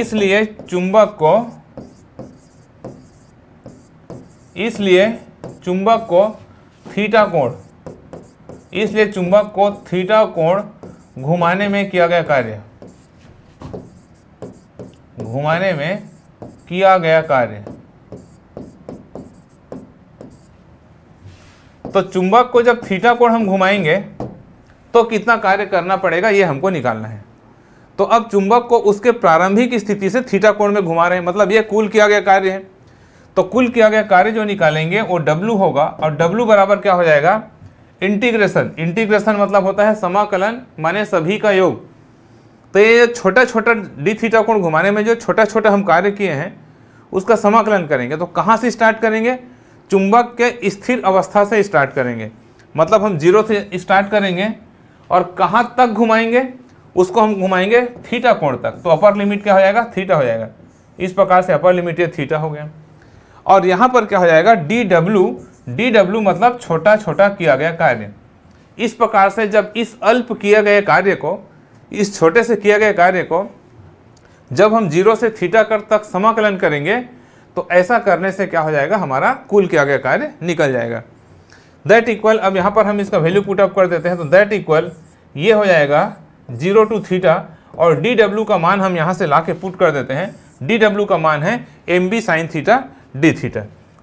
इसलिए चुंबक को इसलिए चुंबक को थीटा कोण इसलिए चुंबक को थीटा कोण घुमाने में किया गया कार्य घुमाने में किया गया कार्य तो चुंबक को जब थीटा कोण हम घुमाएंगे तो कितना कार्य करना पड़ेगा ये हमको निकालना है तो अब चुंबक को उसके प्रारंभिक स्थिति से थीटा कोण में घुमा रहे हैं मतलब ये कुल किया गया कार्य है तो कुल किया गया कार्य जो निकालेंगे वो डब्लू होगा और डब्लू बराबर क्या हो जाएगा इंटीग्रेशन इंटीग्रेशन मतलब होता है समाकलन माने सभी का योग तो ये छोटा छोटा डी थीटा कोण घुमाने में जो छोटा छोटा हम कार्य किए हैं उसका समाकलन करेंगे तो कहाँ से स्टार्ट करेंगे चुंबक के स्थिर अवस्था से स्टार्ट करेंगे मतलब हम जीरो से स्टार्ट करेंगे और कहाँ तक घुमाएंगे उसको हम घुमाएंगे थीटा कोण तक तो अपर लिमिट क्या हो जाएगा थीटा हो जाएगा इस प्रकार से अपर लिमिट ये थीटा हो गया और यहाँ पर क्या हो जाएगा डी डब्ल्यू डी डब्ल्यू मतलब छोटा छोटा किया गया कार्य इस प्रकार से जब इस अल्प किए गए कार्य को इस छोटे से किए गए कार्य को जब हम जीरो से थीटा कर तक समाकलन करेंगे तो ऐसा करने से क्या हो जाएगा हमारा कुल किया गया कार्य निकल जाएगा दैट इक्वल अब यहाँ पर हम इसका वैल्यू पुटअप कर देते हैं तो दैट इक्वल ये हो जाएगा जीरो टू थीटा और डी डब्ल्यू का मान हम यहाँ से ला के पुट कर देते हैं डी डब्ल्यू का मान है M B sine theta D theta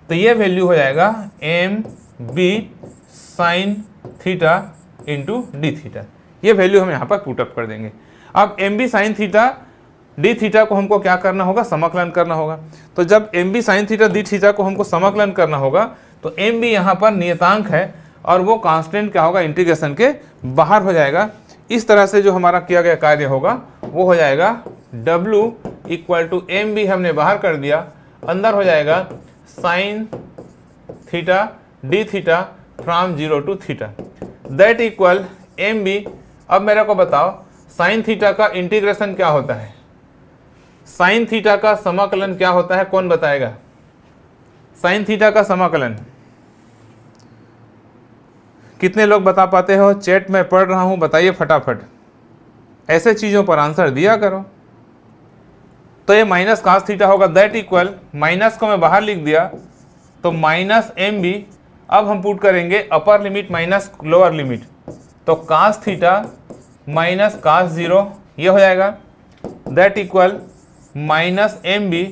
तो ये वैल्यू हो जाएगा M B sine theta into D theta ये वैल्यू हम यहाँ पर पुटअप कर देंगे अब M B sine theta D theta को हमको क्या करना होगा समाकलन करना होगा तो जब M B sine theta D theta को हमको समाकलन करना होगा तो एम बी यहाँ पर नियतांक है और वो कांस्टेंट क्या होगा इंटीग्रेशन के बाहर हो जाएगा इस तरह से जो हमारा किया गया कार्य होगा वो हो जाएगा W equal to M B हमने बाहर कर दिया अंदर हो जाएगा sine theta D theta from zero to theta that equal M B अब मेरे को बताओ साइन थीटा का इंटीग्रेशन क्या होता है साइन थीटा का समाकलन क्या होता है कौन बताएगा साइन थीटा का समाकलन कितने लोग बता पाते हो चैट में पढ़ रहा हूं बताइए फटाफट ऐसे चीज़ों पर आंसर दिया करो तो ये माइनस कास थीटा होगा दैट इक्वल माइनस को मैं बाहर लिख दिया तो माइनस एम बी अब हम पुट करेंगे upper limit minus lower limit तो cos theta minus cos zero ये हो जाएगा that equal minus M B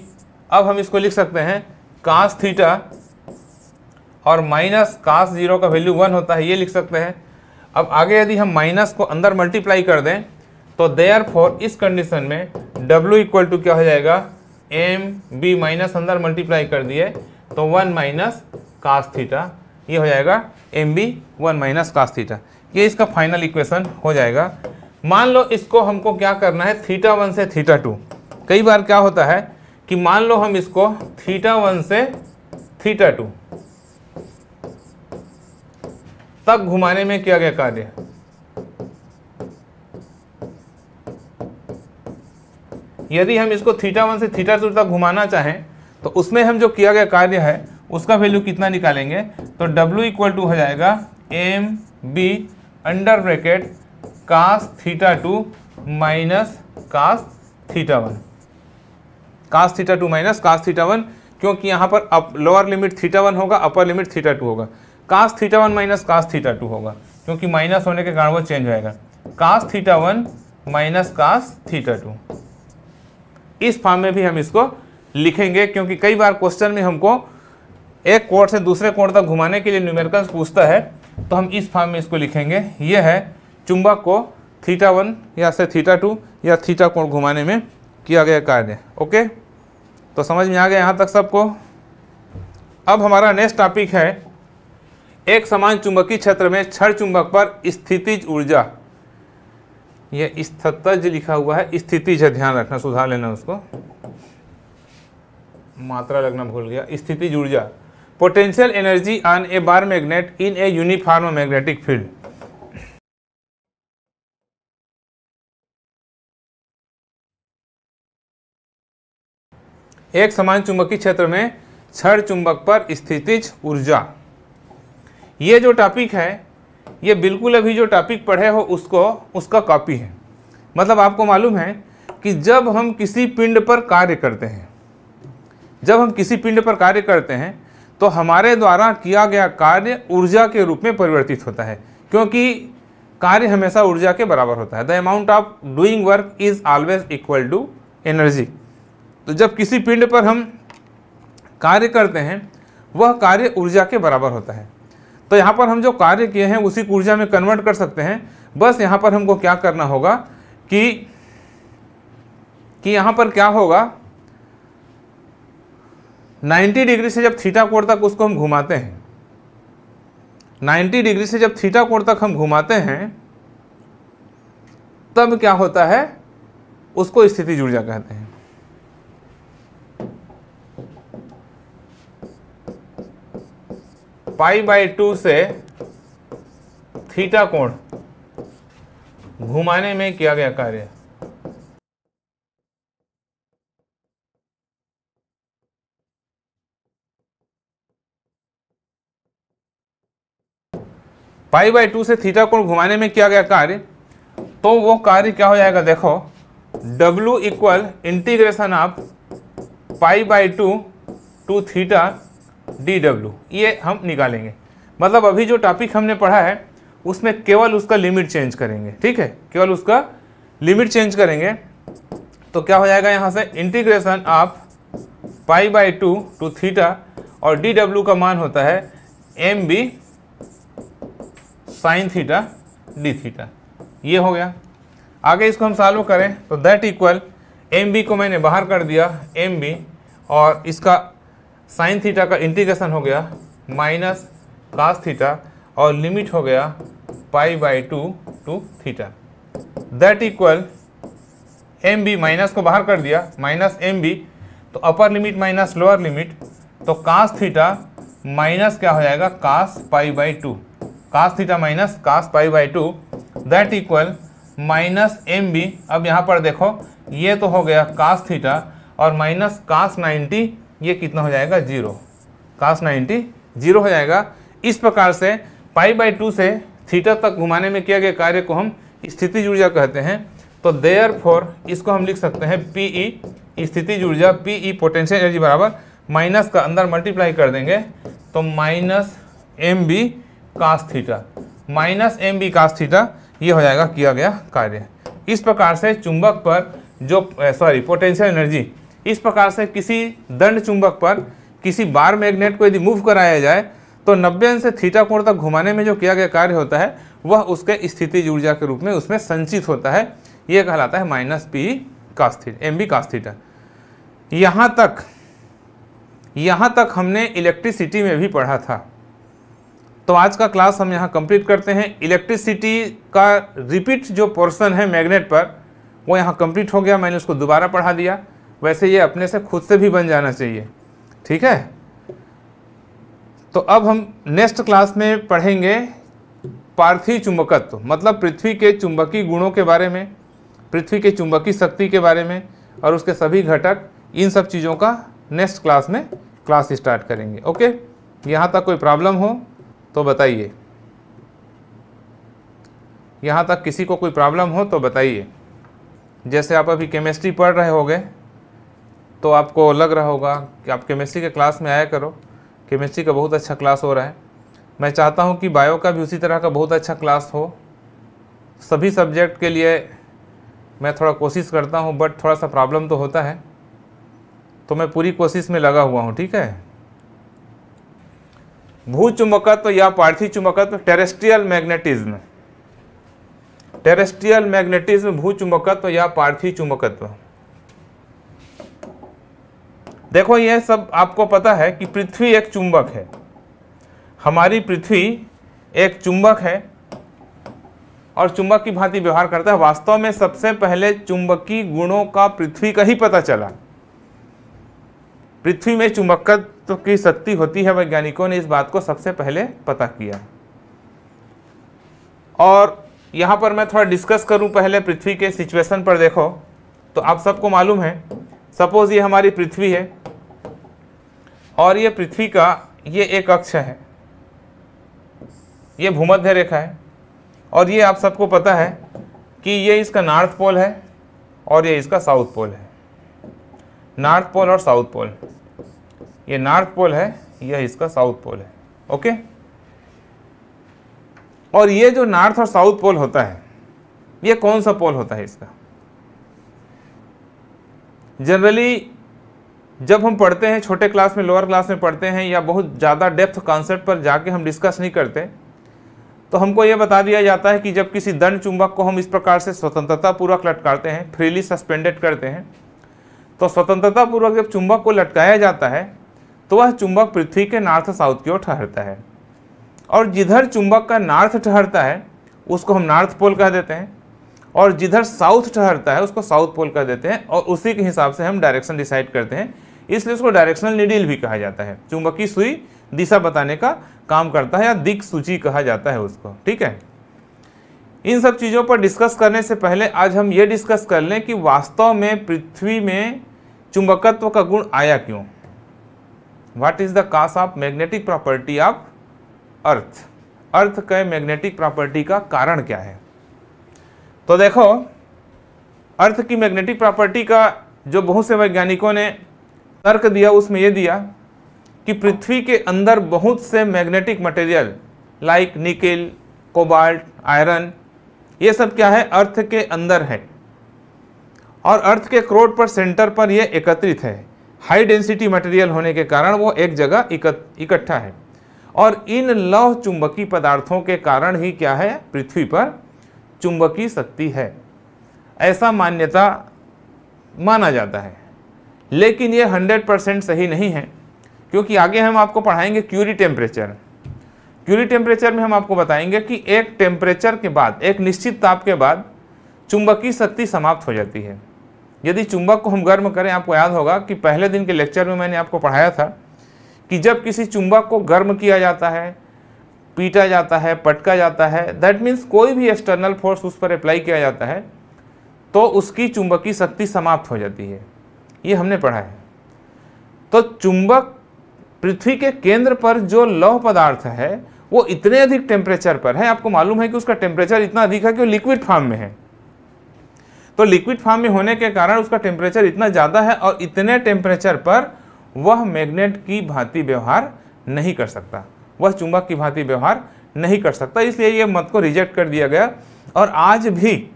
अब हम इसको लिख सकते हैं कांस थीटा और माइनस कांस जीरो का वैल्यू वन होता है ये लिख सकते हैं अब आगे यदि हम माइनस को अंदर मल्टीप्लाई कर दें तो देयर फॉर इस कंडीशन में W इक्वल टू क्या हो जाएगा एम बी माइनस अंदर मल्टीप्लाई कर दिए तो वन माइनस कास थीटा ये हो जाएगा M B one minus cos theta ये इसका फाइनल इक्वेशन हो जाएगा मान लो इसको हमको क्या करना है थीटा वन से थीटा टू कई बार क्या होता है कि मान लो हम इसको थीटा वन से थीटा टू तक घुमाने में किया गया कार्य यदि हम इसको थीटा वन से थीटा टू तक घुमाना चाहें तो उसमें हम जो किया गया कार्य है उसका वैल्यू कितना निकालेंगे तो W इक्वल टू हो जाएगा M B under bracket cos theta two minus cos theta one cos theta two minus cos theta one क्योंकि यहाँ पर लोअर लिमिट थीटा वन होगा अपर लिमिट थीटा टू होगा cos theta one minus cos theta two होगा क्योंकि माइनस होने के कारण वो चेंज होएगा cos theta one minus cos theta two इस फॉर्म में भी हम इसको लिखेंगे क्योंकि कई बार क्वेश्चन में हमको एक कोड से दूसरे कोड तक घुमाने के लिए न्यूमेरिकल्स पूछता है तो हम इस फॉर्म में इसको लिखेंगे यह है चुंबक को थीटा वन या से थीटा टू या थीटा कोण घुमाने में किया गया कार्य ओके तो समझ में आ गया यहाँ तक सबको अब हमारा नेक्स्ट टॉपिक है एक समान चुंबकीय क्षेत्र में क्षण चुंबक पर स्थितिज ऊर्जा यह स्थितज लिखा हुआ है स्थितिज है ध्यान रखना सुधार लेना उसको मात्रा लगना भूल गया स्थितिज ऊर्जा potential energy on a bar magnet in a uniform magnetic field एक समान चुंबकीय क्षेत्र में छड़ चुंबक पर स्थितिज ऊर्जा ये जो टॉपिक है ये बिल्कुल अभी जो टॉपिक पढ़े हो उसको उसका कॉपी है मतलब आपको मालूम है कि जब हम किसी पिंड पर कार्य करते हैं जब हम किसी पिंड पर कार्य करते हैं तो हमारे द्वारा किया गया कार्य ऊर्जा के रूप में परिवर्तित होता है क्योंकि कार्य हमेशा ऊर्जा के बराबर होता है the amount of doing work is always equal to energy तो जब किसी पिंड पर हम कार्य करते हैं वह कार्य ऊर्जा के बराबर होता है तो यहाँ पर हम जो कार्य किए हैं उसी ऊर्जा में कन्वर्ट कर सकते हैं बस यहाँ पर हमको क्या करना होगा कि कि यहाँ पर क्या होगा 90 डिग्री से जब थीटा कोण तक उसको हम घुमाते हैं 90 डिग्री से जब थीटा कोण तक हम घुमाते हैं तब क्या होता है उसको स्थिति ऊर्जा कहते हैं पाई बाई टू से थीटा कोण घुमाने में किया गया कार्य पाई बाई टू से थीटा कोण घुमाने में किया गया कार्य तो वो कार्य क्या हो जाएगा देखो W equal integration of pi by two to theta D W ये हम निकालेंगे मतलब अभी जो टॉपिक हमने पढ़ा है उसमें केवल उसका लिमिट चेंज करेंगे ठीक है केवल उसका लिमिट चेंज करेंगे तो क्या हो जाएगा यहाँ से integration of pi by two to theta और डी डब्ल्यू का मान होता है M B sine theta D theta ये हो गया आगे इसको हम सॉल्व करें तो दैट इक्वल एम बी को मैंने बाहर कर दिया एम बी और इसका साइन थीटा का इंटीग्रेशन हो गया माइनस कास थीटा और लिमिट हो गया pi by two to theta that equal M B minus को बाहर कर दिया माइनस एम बी तो upper limit minus lower limit तो कास थीटा माइनस क्या हो जाएगा cos pi by two cos theta minus cos pi by two that equal minus M B अब यहाँ पर देखो ये तो हो गया कास थीटा और माइनस कास नाइन्टी ये कितना हो जाएगा जीरो कास नाइन्टी जीरो हो जाएगा इस प्रकार से पाई बाई टू से थीटा तक घुमाने में किया गया कार्य को हम स्थिति ऊर्जा कहते हैं तो देयर फोर इसको हम लिख सकते हैं पी ई e, स्थिति ऊर्जा पी ई पोटेंशियल एनर्जी बराबर माइनस का अंदर मल्टीप्लाई कर देंगे तो minus M B cos theta minus M B cos theta ये हो जाएगा किया गया कार्य इस प्रकार से चुंबक पर जो सॉरी पोटेंशियल एनर्जी इस प्रकार से किसी दंड चुंबक पर किसी बार मैग्नेट को यदि मूव कराया जाए तो नब्बे अंश से थीटा कोण तक घुमाने में जो किया गया कार्य होता है वह उसके स्थिति ऊर्जा के रूप में उसमें संचित होता है ये कहलाता है minus P cos theta M B cos theta यहाँ तक यहाँ तक हमने इलेक्ट्रिसिटी में भी पढ़ा था तो आज का क्लास हम यहाँ कंप्लीट करते हैं इलेक्ट्रिसिटी का रिपीट जो पोर्सन है मैग्नेट पर वो यहाँ कंप्लीट हो गया मैंने उसको दोबारा पढ़ा दिया वैसे ये अपने से खुद से भी बन जाना चाहिए ठीक है तो अब हम नेक्स्ट क्लास में पढ़ेंगे पार्थिव चुंबकत्व मतलब पृथ्वी के चुंबकीय गुणों के बारे में पृथ्वी के चुंबकीय शक्ति के बारे में और उसके सभी घटक इन सब चीज़ों का नेक्स्ट क्लास में क्लास स्टार्ट करेंगे ओके यहाँ तक कोई प्रॉब्लम हो तो बताइए यहाँ तक किसी को कोई प्रॉब्लम हो तो बताइए जैसे आप अभी केमिस्ट्री पढ़ रहे होगे तो आपको लग रहा होगा कि आप केमिस्ट्री के क्लास में आया करो केमिस्ट्री का बहुत अच्छा क्लास हो रहा है मैं चाहता हूँ कि बायो का भी उसी तरह का बहुत अच्छा क्लास हो सभी सब्जेक्ट के लिए मैं थोड़ा कोशिश करता हूँ बट थोड़ा सा प्रॉब्लम तो होता है तो मैं पूरी कोशिश में लगा हुआ हूँ ठीक है भू चुंबकत्व या पार्थिव चुंबकत्व टेरेस्ट्रियल मैग्नेटिज्म टेरेस्ट्रियल मैग्नेटिज्म भू चुंबकत्व या पार्थिव चुंबकत्व देखो यह सब आपको पता है कि पृथ्वी एक चुंबक है हमारी पृथ्वी एक चुंबक है और चुंबक की भांति व्यवहार करता है वास्तव में सबसे पहले चुंबकीय गुणों का पृथ्वी का ही पता चला पृथ्वी में चुंबकत्व की शक्ति होती है वैज्ञानिकों ने इस बात को सबसे पहले पता किया और यहाँ पर मैं थोड़ा डिस्कस करूँ पहले पृथ्वी के सिचुएशन पर देखो तो आप सबको मालूम है सपोज़ ये हमारी पृथ्वी है और ये पृथ्वी का ये एक अक्ष है ये भूमध्य रेखा है और ये आप सबको पता है कि ये इसका नॉर्थ पोल है और ये इसका साउथ पोल है नॉर्थ पोल और साउथ पोल ये नॉर्थ पोल है यह इसका साउथ पोल है ओके और ये जो नॉर्थ और साउथ पोल होता है ये कौन सा पोल होता है इसका जनरली जब हम पढ़ते हैं छोटे क्लास में लोअर क्लास में पढ़ते हैं या बहुत ज़्यादा डेप्थ कॉन्सेप्ट पर जाके हम डिस्कस नहीं करते तो हमको ये बता दिया जाता है कि जब किसी दंड चुंबक को हम इस प्रकार से स्वतंत्रता पूर्वक लटकाते हैं फ्रीली सस्पेंडेड करते हैं तो स्वतंत्रता पूर्वक जब चुंबक को लटकाया जाता है तो वह चुंबक पृथ्वी के नॉर्थ साउथ की ओर ठहरता है और जिधर चुंबक का नॉर्थ ठहरता है उसको हम नॉर्थ पोल कह देते हैं और जिधर साउथ ठहरता है उसको साउथ पोल कह देते हैं और उसी के हिसाब से हम डायरेक्शन डिसाइड करते हैं इसलिए उसको डायरेक्शनल निडिल भी कहा जाता है चुंबकीय सुई दिशा बताने का काम करता है या दिक सूची कहा जाता है उसको ठीक है इन सब चीज़ों पर डिस्कस करने से पहले आज हम ये डिस्कस कर लें कि वास्तव में पृथ्वी में चुंबकत्व का गुण आया क्यों what is the cause of magnetic property of earth earth के मैग्नेटिक प्रॉपर्टी का कारण क्या है तो देखो अर्थ की मैग्नेटिक प्रॉपर्टी का जो बहुत से वैज्ञानिकों ने तर्क दिया उसमें यह दिया कि पृथ्वी के अंदर बहुत से magnetic material like nickel cobalt iron ये सब क्या है अर्थ के अंदर है और अर्थ के क्रोड पर सेंटर पर यह एकत्रित है हाई डेंसिटी मटेरियल होने के कारण वो एक जगह इकट्ठा है और इन लौह चुंबकीय पदार्थों के कारण ही क्या है पृथ्वी पर चुंबकीय शक्ति है ऐसा मान्यता माना जाता है लेकिन ये 100 परसेंट सही नहीं है क्योंकि आगे हम आपको पढ़ाएंगे क्यूरी टेम्परेचर क्यूरी टेम्परेचर में हम आपको बताएंगे कि एक टेम्परेचर के बाद एक निश्चित ताप के बाद चुंबकीय शक्ति समाप्त हो जाती है यदि चुंबक को हम गर्म करें आपको याद होगा कि पहले दिन के लेक्चर में मैंने आपको पढ़ाया था कि जब किसी चुंबक को गर्म किया जाता है पीटा जाता है पटका जाता है दैट मीन्स कोई भी एक्सटर्नल फोर्स उस पर अप्लाई किया जाता है तो उसकी चुंबकीय शक्ति समाप्त हो जाती है ये हमने पढ़ा है तो चुंबक पृथ्वी के केंद्र पर जो लौह पदार्थ है वो इतने अधिक टेम्परेचर पर है आपको मालूम है कि उसका टेम्परेचर इतना अधिक है कि वो लिक्विड फार्म में है तो लिक्विड फार्म में होने के कारण उसका टेम्परेचर इतना ज़्यादा है और इतने टेम्परेचर पर वह मैग्नेट की भांति व्यवहार नहीं कर सकता वह चुंबक की भांति व्यवहार नहीं कर सकता इसलिए यह मत को रिजेक्ट कर दिया गया और आज भी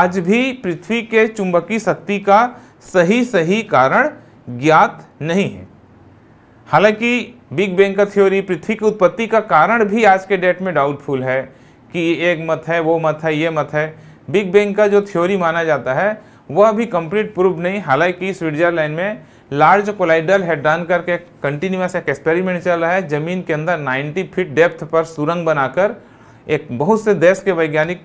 आज भी पृथ्वी के चुंबकीय शक्ति का सही सही कारण ज्ञात नहीं है हालांकि बिग बैंग का थ्योरी पृथ्वी की उत्पत्ति का कारण भी आज के डेट में डाउटफुल है कि एक मत है वो मत है ये मत है बिग बैंग का जो थ्योरी माना जाता है वह अभी कंप्लीट प्रूव नहीं हालांकि स्विट्जरलैंड में लार्ज कोलाइडल हेडन करके कंटिन्यूस एक एक्सपेरिमेंट चल रहा है ज़मीन के अंदर 90 फीट डेप्थ पर सुरंग बनाकर एक बहुत से देश के वैज्ञानिक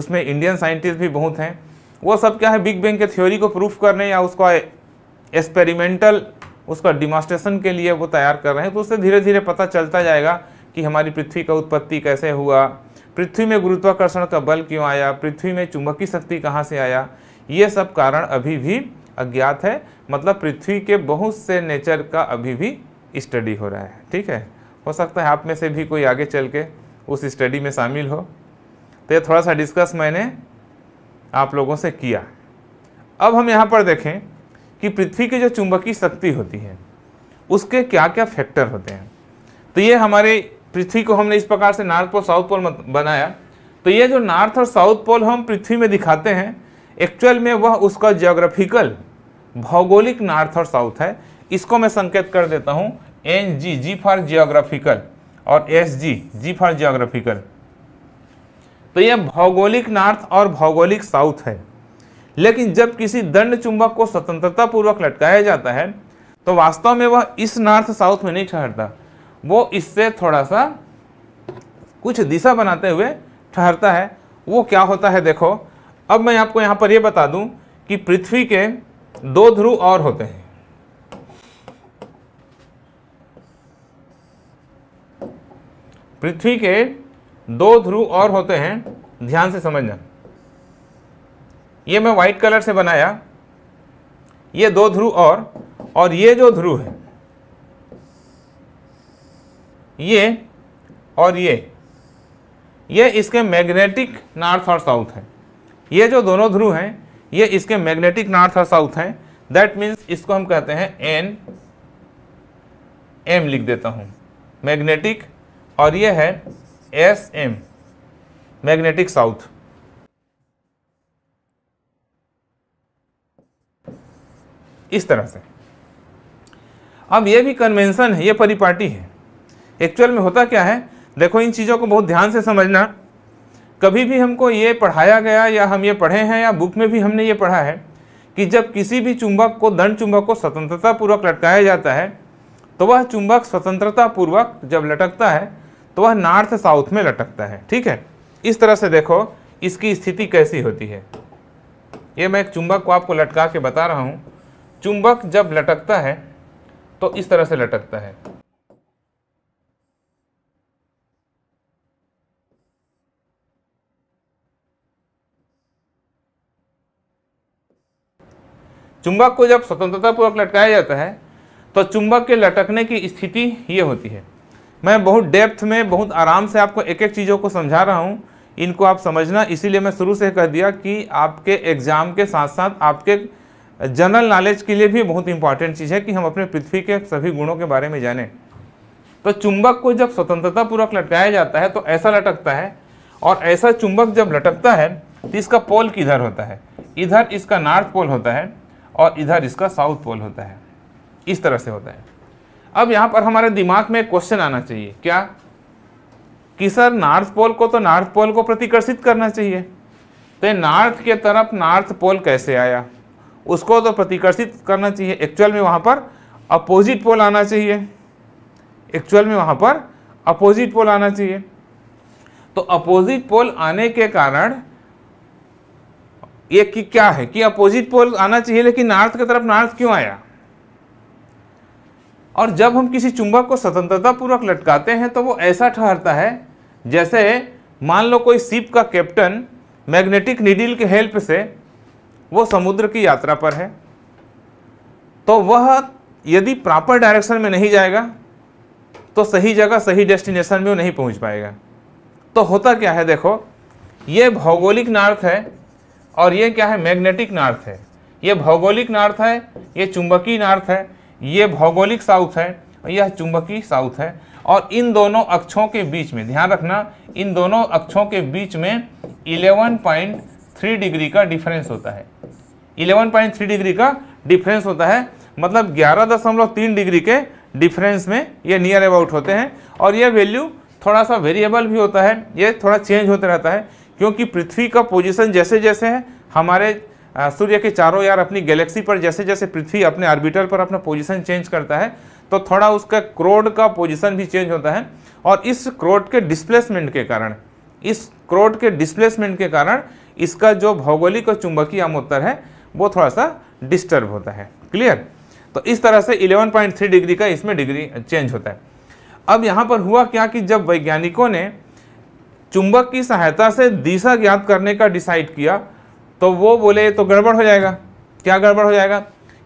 उसमें इंडियन साइंटिस्ट भी बहुत हैं वो सब क्या है बिग बैंग के थ्योरी को प्रूफ करने या उसका एक्सपेरिमेंटल उसका डिमॉन्स्ट्रेशन के लिए वो तैयार कर रहे हैं तो उससे धीरे धीरे पता चलता जाएगा कि हमारी पृथ्वी का उत्पत्ति कैसे हुआ पृथ्वी में गुरुत्वाकर्षण का बल क्यों आया पृथ्वी में चुंबकीय शक्ति कहाँ से आया ये सब कारण अभी भी अज्ञात है मतलब पृथ्वी के बहुत से नेचर का अभी भी स्टडी हो रहा है ठीक है हो सकता है आप में से भी कोई आगे चल के उस स्टडी में शामिल हो तो ये थोड़ा सा डिस्कस मैंने आप लोगों से किया अब हम यहाँ पर देखें कि पृथ्वी की जो चुंबकीय शक्ति होती है उसके क्या क्या फैक्टर होते हैं तो ये हमारे पृथ्वी को हमने इस प्रकार से नॉर्थ पोल साउथ पोल बनाया तो ये जो नॉर्थ और साउथ पोल हम पृथ्वी में दिखाते हैं एक्चुअल में वह उसका जियोग्राफिकल भौगोलिक नॉर्थ और साउथ है इसको मैं संकेत कर देता हूँ N G G for geographical और S G G for geographical तो यह भौगोलिक नॉर्थ और भौगोलिक साउथ है लेकिन जब किसी दंड चुंबक को स्वतंत्रता पूर्वक लटकाया जाता है तो वास्तव में वह इस नॉर्थ साउथ में नहीं ठहरता वो इससे थोड़ा सा कुछ दिशा बनाते हुए ठहरता है वो क्या होता है देखो अब मैं आपको यहाँ पर यह बता दूँ कि पृथ्वी के दो ध्रुव और होते हैं पृथ्वी के दो ध्रुव और होते हैं ध्यान से समझना ये मैं वाइट कलर से बनाया ये दो ध्रुव और और ये जो ध्रुव है ये और ये ये इसके मैग्नेटिक नॉर्थ और साउथ है ये जो दोनों ध्रुव हैं ये इसके मैग्नेटिक नॉर्थ और साउथ हैं दैट मीन्स इसको हम कहते हैं एन एम लिख देता हूँ मैग्नेटिक और ये है एस एम मैग्नेटिक साउथ इस तरह से अब ये भी कन्वेंशन है ये परिपाटी है एक्चुअल में होता क्या है देखो इन चीज़ों को बहुत ध्यान से समझना कभी भी हमको ये पढ़ाया गया या हम ये पढ़े हैं या बुक में भी हमने ये पढ़ा है कि जब किसी भी चुंबक को दंड चुंबक को स्वतंत्रतापूर्वक लटकाया जाता है तो वह चुंबक स्वतंत्रतापूर्वक जब लटकता है तो वह नॉर्थ साउथ में लटकता है ठीक है इस तरह से देखो इसकी स्थिति कैसी होती है ये मैं एक चुंबक को आपको लटका के बता रहा हूँ चुंबक जब लटकता है तो इस तरह से लटकता है चुंबक को जब स्वतंत्रतापूर्वक लटकाया जाता है तो चुंबक के लटकने की स्थिति ये होती है मैं बहुत डेप्थ में बहुत आराम से आपको एक एक चीज़ों को समझा रहा हूँ इनको आप समझना इसीलिए मैं शुरू से कह दिया कि आपके एग्ज़ाम के साथ साथ आपके जनरल नॉलेज के लिए भी बहुत इंपॉर्टेंट चीज़ है कि हम अपने पृथ्वी के सभी गुणों के बारे में जानें तो चुंबक को जब स्वतंत्रता पूर्वक लटकाया जाता है तो ऐसा लटकता है और ऐसा चुंबक जब लटकता है तो इसका पोल किधर होता है इधर इसका नॉर्थ पोल होता है और इधर इसका साउथ पोल होता है इस तरह से होता है अब यहाँ पर हमारे दिमाग में एक क्वेश्चन आना चाहिए क्या कि सर नॉर्थ पोल को तो नॉर्थ पोल को प्रतिकर्षित करना चाहिए तो नॉर्थ के तरफ नॉर्थ पोल कैसे आया उसको तो प्रतिकर्षित करना चाहिए एक्चुअल में वहाँ पर अपोजिट पोल आना चाहिए एक्चुअल में वहाँ पर अपोजिट पोल आना चाहिए तो अपोजिट पोल आने के कारण ये कि क्या है कि अपोजिट पोल आना चाहिए लेकिन नॉर्थ की तरफ नॉर्थ क्यों आया और जब हम किसी चुंबक को स्वतंत्रतापूर्वक लटकाते हैं तो वो ऐसा ठहरता है जैसे मान लो कोई सीप का कैप्टन मैग्नेटिक नीडिल के हेल्प से वो समुद्र की यात्रा पर है तो वह यदि प्रॉपर डायरेक्शन में नहीं जाएगा तो सही जगह सही डेस्टिनेशन में वो नहीं पहुंच पाएगा तो होता क्या है देखो ये भौगोलिक नार्थ है और ये क्या है मैग्नेटिक नार्थ है ये भौगोलिक नार्थ है ये चुंबकीय नार्थ है ये भौगोलिक साउथ है और यह चुंबकीय साउथ है और इन दोनों अक्षों के बीच में ध्यान रखना इन दोनों अक्षों के बीच में 11.3 डिग्री का डिफरेंस होता है 11.3 डिग्री का डिफरेंस होता है मतलब 11.3 डिग्री के डिफरेंस में ये नियर अबाउट होते हैं और यह वैल्यू थोड़ा सा वेरिएबल भी होता है ये थोड़ा चेंज होता रहता है क्योंकि पृथ्वी का पोजीशन जैसे जैसे है हमारे सूर्य के चारों यार अपनी गैलेक्सी पर जैसे जैसे पृथ्वी अपने आर्बिटर पर अपना पोजीशन चेंज करता है तो थोड़ा उसका क्रोड का पोजीशन भी चेंज होता है और इस क्रोड के डिस्प्लेसमेंट के कारण इस क्रोड के डिस्प्लेसमेंट के कारण इसका जो भौगोलिक और चुंबकीय अमोत्तर है वो थोड़ा सा डिस्टर्ब होता है क्लियर तो इस तरह से 11.3 डिग्री का इसमें डिग्री चेंज होता है अब यहाँ पर हुआ क्या कि जब वैज्ञानिकों ने चुंबक की सहायता से दिशा ज्ञात करने का डिसाइड किया तो वो बोले तो गड़बड़ हो जाएगा क्या गड़बड़ हो जाएगा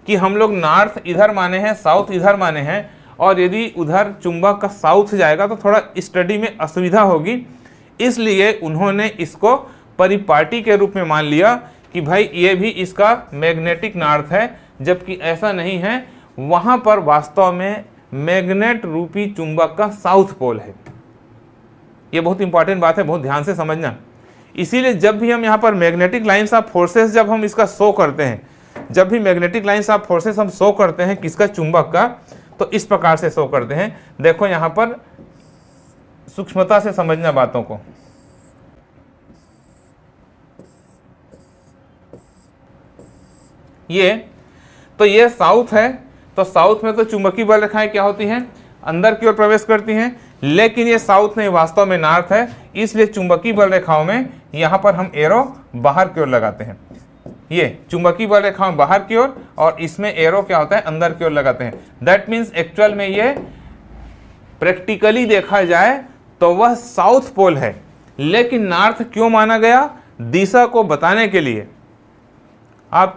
कि हम लोग नॉर्थ इधर माने हैं साउथ इधर माने हैं और यदि उधर चुंबक का साउथ जाएगा तो थोड़ा स्टडी में असुविधा होगी इसलिए उन्होंने इसको परिपाटी के रूप में मान लिया कि भाई ये भी इसका मैग्नेटिक नॉर्थ है जबकि ऐसा नहीं है वहाँ पर वास्तव में मैग्नेट रूपी चुंबक का साउथ पोल है ये बहुत इंपॉर्टेंट बात है बहुत ध्यान से समझना इसीलिए जब भी हम यहाँ पर मैग्नेटिक लाइन्स ऑफ फोर्सेस जब हम इसका शो करते हैं जब भी मैग्नेटिक लाइन्स ऑफ फोर्सेस हम शो करते हैं किसका चुंबक का तो इस प्रकार से शो करते हैं देखो यहाँ पर सूक्ष्मता से समझना बातों को ये तो ये साउथ है तो साउथ में तो चुंबकीय बल रेखाएं क्या होती हैं अंदर की ओर प्रवेश करती हैं लेकिन ये साउथ नहीं वास्तव में नॉर्थ है इसलिए चुंबकीय बल रेखाओं में यहाँ पर हम एरो बाहर की ओर लगाते हैं ये चुंबकीय बल रेखाओं बाहर की ओर और, और इसमें एरो क्या होता है अंदर की ओर लगाते हैं दैट मीन्स एक्चुअल में ये प्रैक्टिकली देखा जाए तो वह साउथ पोल है लेकिन नॉर्थ क्यों माना गया दिशा को बताने के लिए आप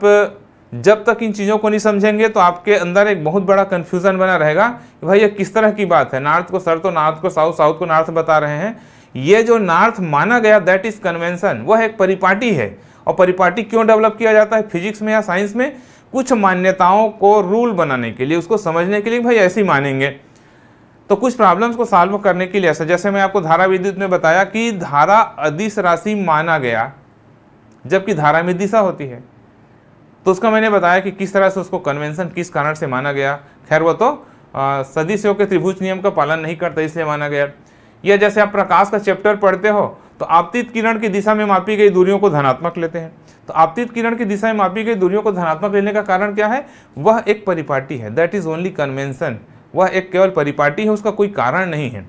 जब तक इन चीज़ों को नहीं समझेंगे तो आपके अंदर एक बहुत बड़ा कन्फ्यूज़न बना रहेगा कि भाई ये किस तरह की बात है नॉर्थ को सर तो नॉर्थ को साउथ साउथ को नॉर्थ बता रहे हैं ये जो नॉर्थ माना गया दैट इज़ कन्वेंसन वह एक परिपाटी है और परिपाटी क्यों डेवलप किया जाता है फिजिक्स में या साइंस में कुछ मान्यताओं को रूल बनाने के लिए उसको समझने के लिए भाई ऐसे ही मानेंगे तो कुछ प्रॉब्लम्स को सॉल्व करने के लिए ऐसा जैसे मैं आपको धारा विद्युत में बताया कि धारा अधिस राशि माना गया जबकि धारा में दिशा होती है तो उसका मैंने बताया कि किस तरह से उसको कन्वेंशन किस कारण से माना गया खैर वो तो सदी के त्रिभुज नियम का पालन नहीं करता इसलिए माना गया या जैसे आप प्रकाश का चैप्टर पढ़ते हो तो आपतित किरण की दिशा में मापी गई दूरियों को धनात्मक लेते हैं तो आपतित किरण की दिशा में मापी गई दूरियों को धनात्मक लेने का कारण क्या है वह एक परिपाटी है दैट इज़ ओनली कन्वेंशन वह एक केवल परिपाटी है उसका कोई कारण नहीं है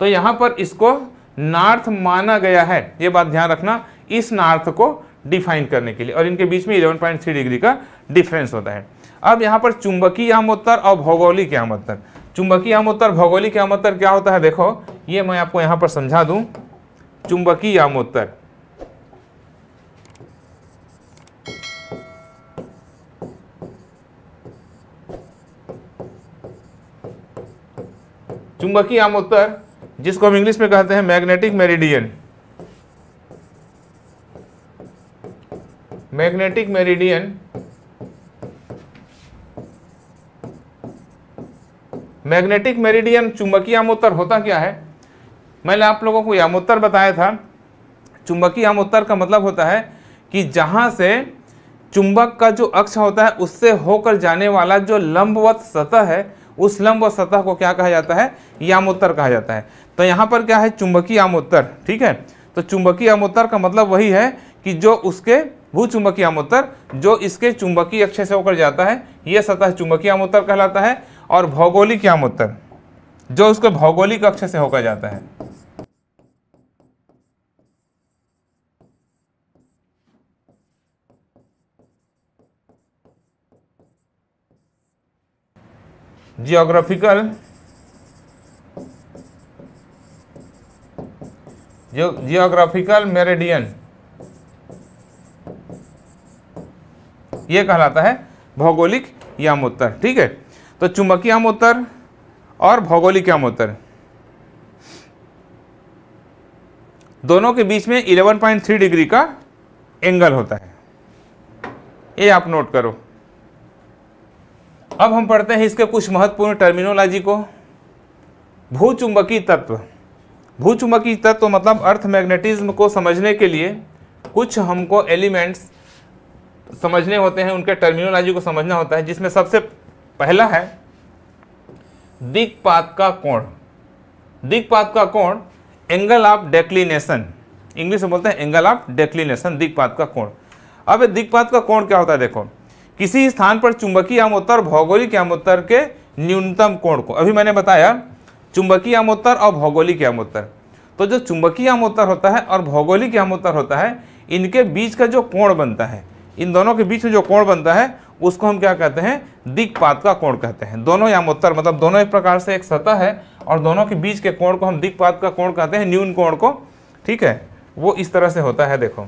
तो यहाँ पर इसको नार्थ माना गया है ये बात ध्यान रखना इस नार्थ को डिफाइन करने के लिए और इनके बीच में 11.3 डिग्री का डिफरेंस होता है अब यहाँ पर चुंबकीय आमोत्तर और भौगोलिक आमोत्तर चुंबकीय आमोत्तर भौगोलिक आमोत्तर क्या होता है देखो ये मैं आपको यहाँ पर समझा दूँ चुंबकीय आमोत्तर चुंबकीय आमोत्तर जिसको हम इंग्लिश में कहते हैं magnetic meridian magnetic meridian magnetic meridian चुंबकीय आमोत्तर होता क्या है मैंने आप लोगों को यामोत्तर बताया था चुंबकीय आमोत्तर का मतलब होता है कि जहां से चुंबक का जो अक्ष होता है उससे होकर जाने वाला जो लंबवत सतह है उस लंबवत सतह को क्या कहा जाता है यामोत्तर कहा जाता है तो यहां पर क्या है चुंबकीय आमोत्तर ठीक है तो चुंबकीय आमोत्तर का मतलब वही है कि जो उसके भू चुंबकीय आमोत्तर जो इसके चुंबकीय अक्षय से होकर जाता है यह सतह चुंबकीय आमोत्तर कहलाता है और भौगोलिक आमोत्तर जो उसके भौगोलिक अक्ष से होकर जाता है जियोग्राफिकल जियोग्राफिकल मेरेडियन ये कहलाता है भौगोलिक यामोत्तर ठीक है तो चुंबकीय यामोत्तर और भौगोलिक यामोत्तर दोनों के बीच में 11.3 डिग्री का एंगल होता है ये आप नोट करो अब हम पढ़ते हैं इसके कुछ महत्वपूर्ण टर्मिनोलॉजी को भूचुंबकीय तत्व भूचुंबकीय तत्व मतलब अर्थ मैग्नेटिज्म को समझने के लिए कुछ हमको एलिमेंट्स समझने होते हैं उनके टर्मिनोलॉजी को समझना होता है जिसमें सबसे पहला है दिक्पात का कोण दिक्पात का कोण एंगल ऑफ डेक्लिनेशन इंग्लिश में बोलते हैं एंगल ऑफ डेक्लिनेशन दिक्पात का कोण अब दिक्पात का कोण क्या होता है देखो किसी स्थान पर चुंबकीय आमोत्तर भौगोलिक आमोत्तर के न्यूनतम कोण को अभी मैंने बताया चुंबकीय आमोत्तर और भौगोलिक आमोत्तर तो जो चुंबकीय आमोत्तर होता है और भौगोलिक आमोत्तर होता है इनके बीच का जो कोण बनता है इन दोनों के बीच में जो कोण बनता है उसको हम क्या कहते हैं दिक्पात का कोण कहते हैं दोनों या उत्तर मतलब दोनों एक प्रकार से एक सतह है और दोनों के बीच के कोण को हम दिक्पात का कोण कहते हैं न्यून कोण को ठीक है वो इस तरह से होता है देखो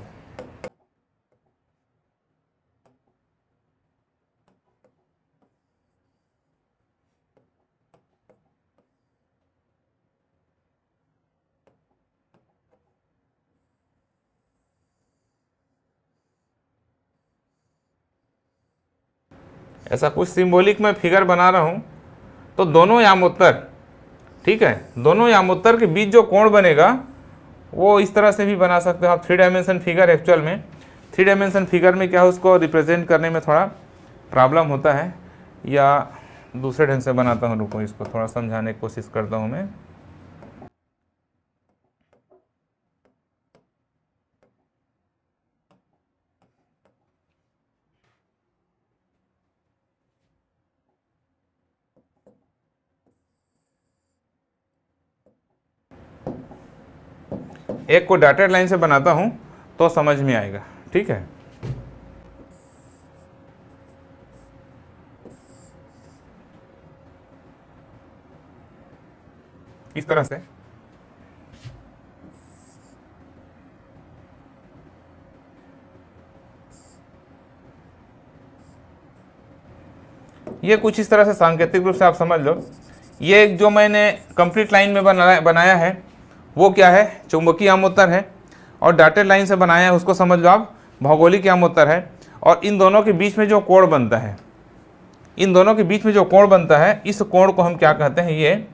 ऐसा कुछ सिंबॉलिक मैं फिगर बना रहा हूँ तो दोनों यामोत्तर ठीक है दोनों यामोत्तर के बीच जो कोण बनेगा वो इस तरह से भी बना सकते हो आप थ्री डायमेंशन फिगर एक्चुअल में थ्री डायमेंशन फिगर में क्या है उसको रिप्रेजेंट करने में थोड़ा प्रॉब्लम होता है या दूसरे ढंग से बनाता हूँ रुको इसको थोड़ा समझाने की कोशिश करता हूँ मैं एक को डाटेड लाइन से बनाता हूँ तो समझ में आएगा ठीक है इस तरह से ये कुछ इस तरह से सांकेतिक रूप से आप समझ लो ये जो मैंने कंप्लीट लाइन में बनाया है वो क्या है चुंबकीय आमोत्तर है और डाटेड लाइन से बनाया है उसको समझ लो आप भौगोलिक आमोत्तर है और इन दोनों के बीच में जो कोण बनता है इन दोनों के बीच में जो कोण बनता है इस कोण को हम क्या कहते हैं ये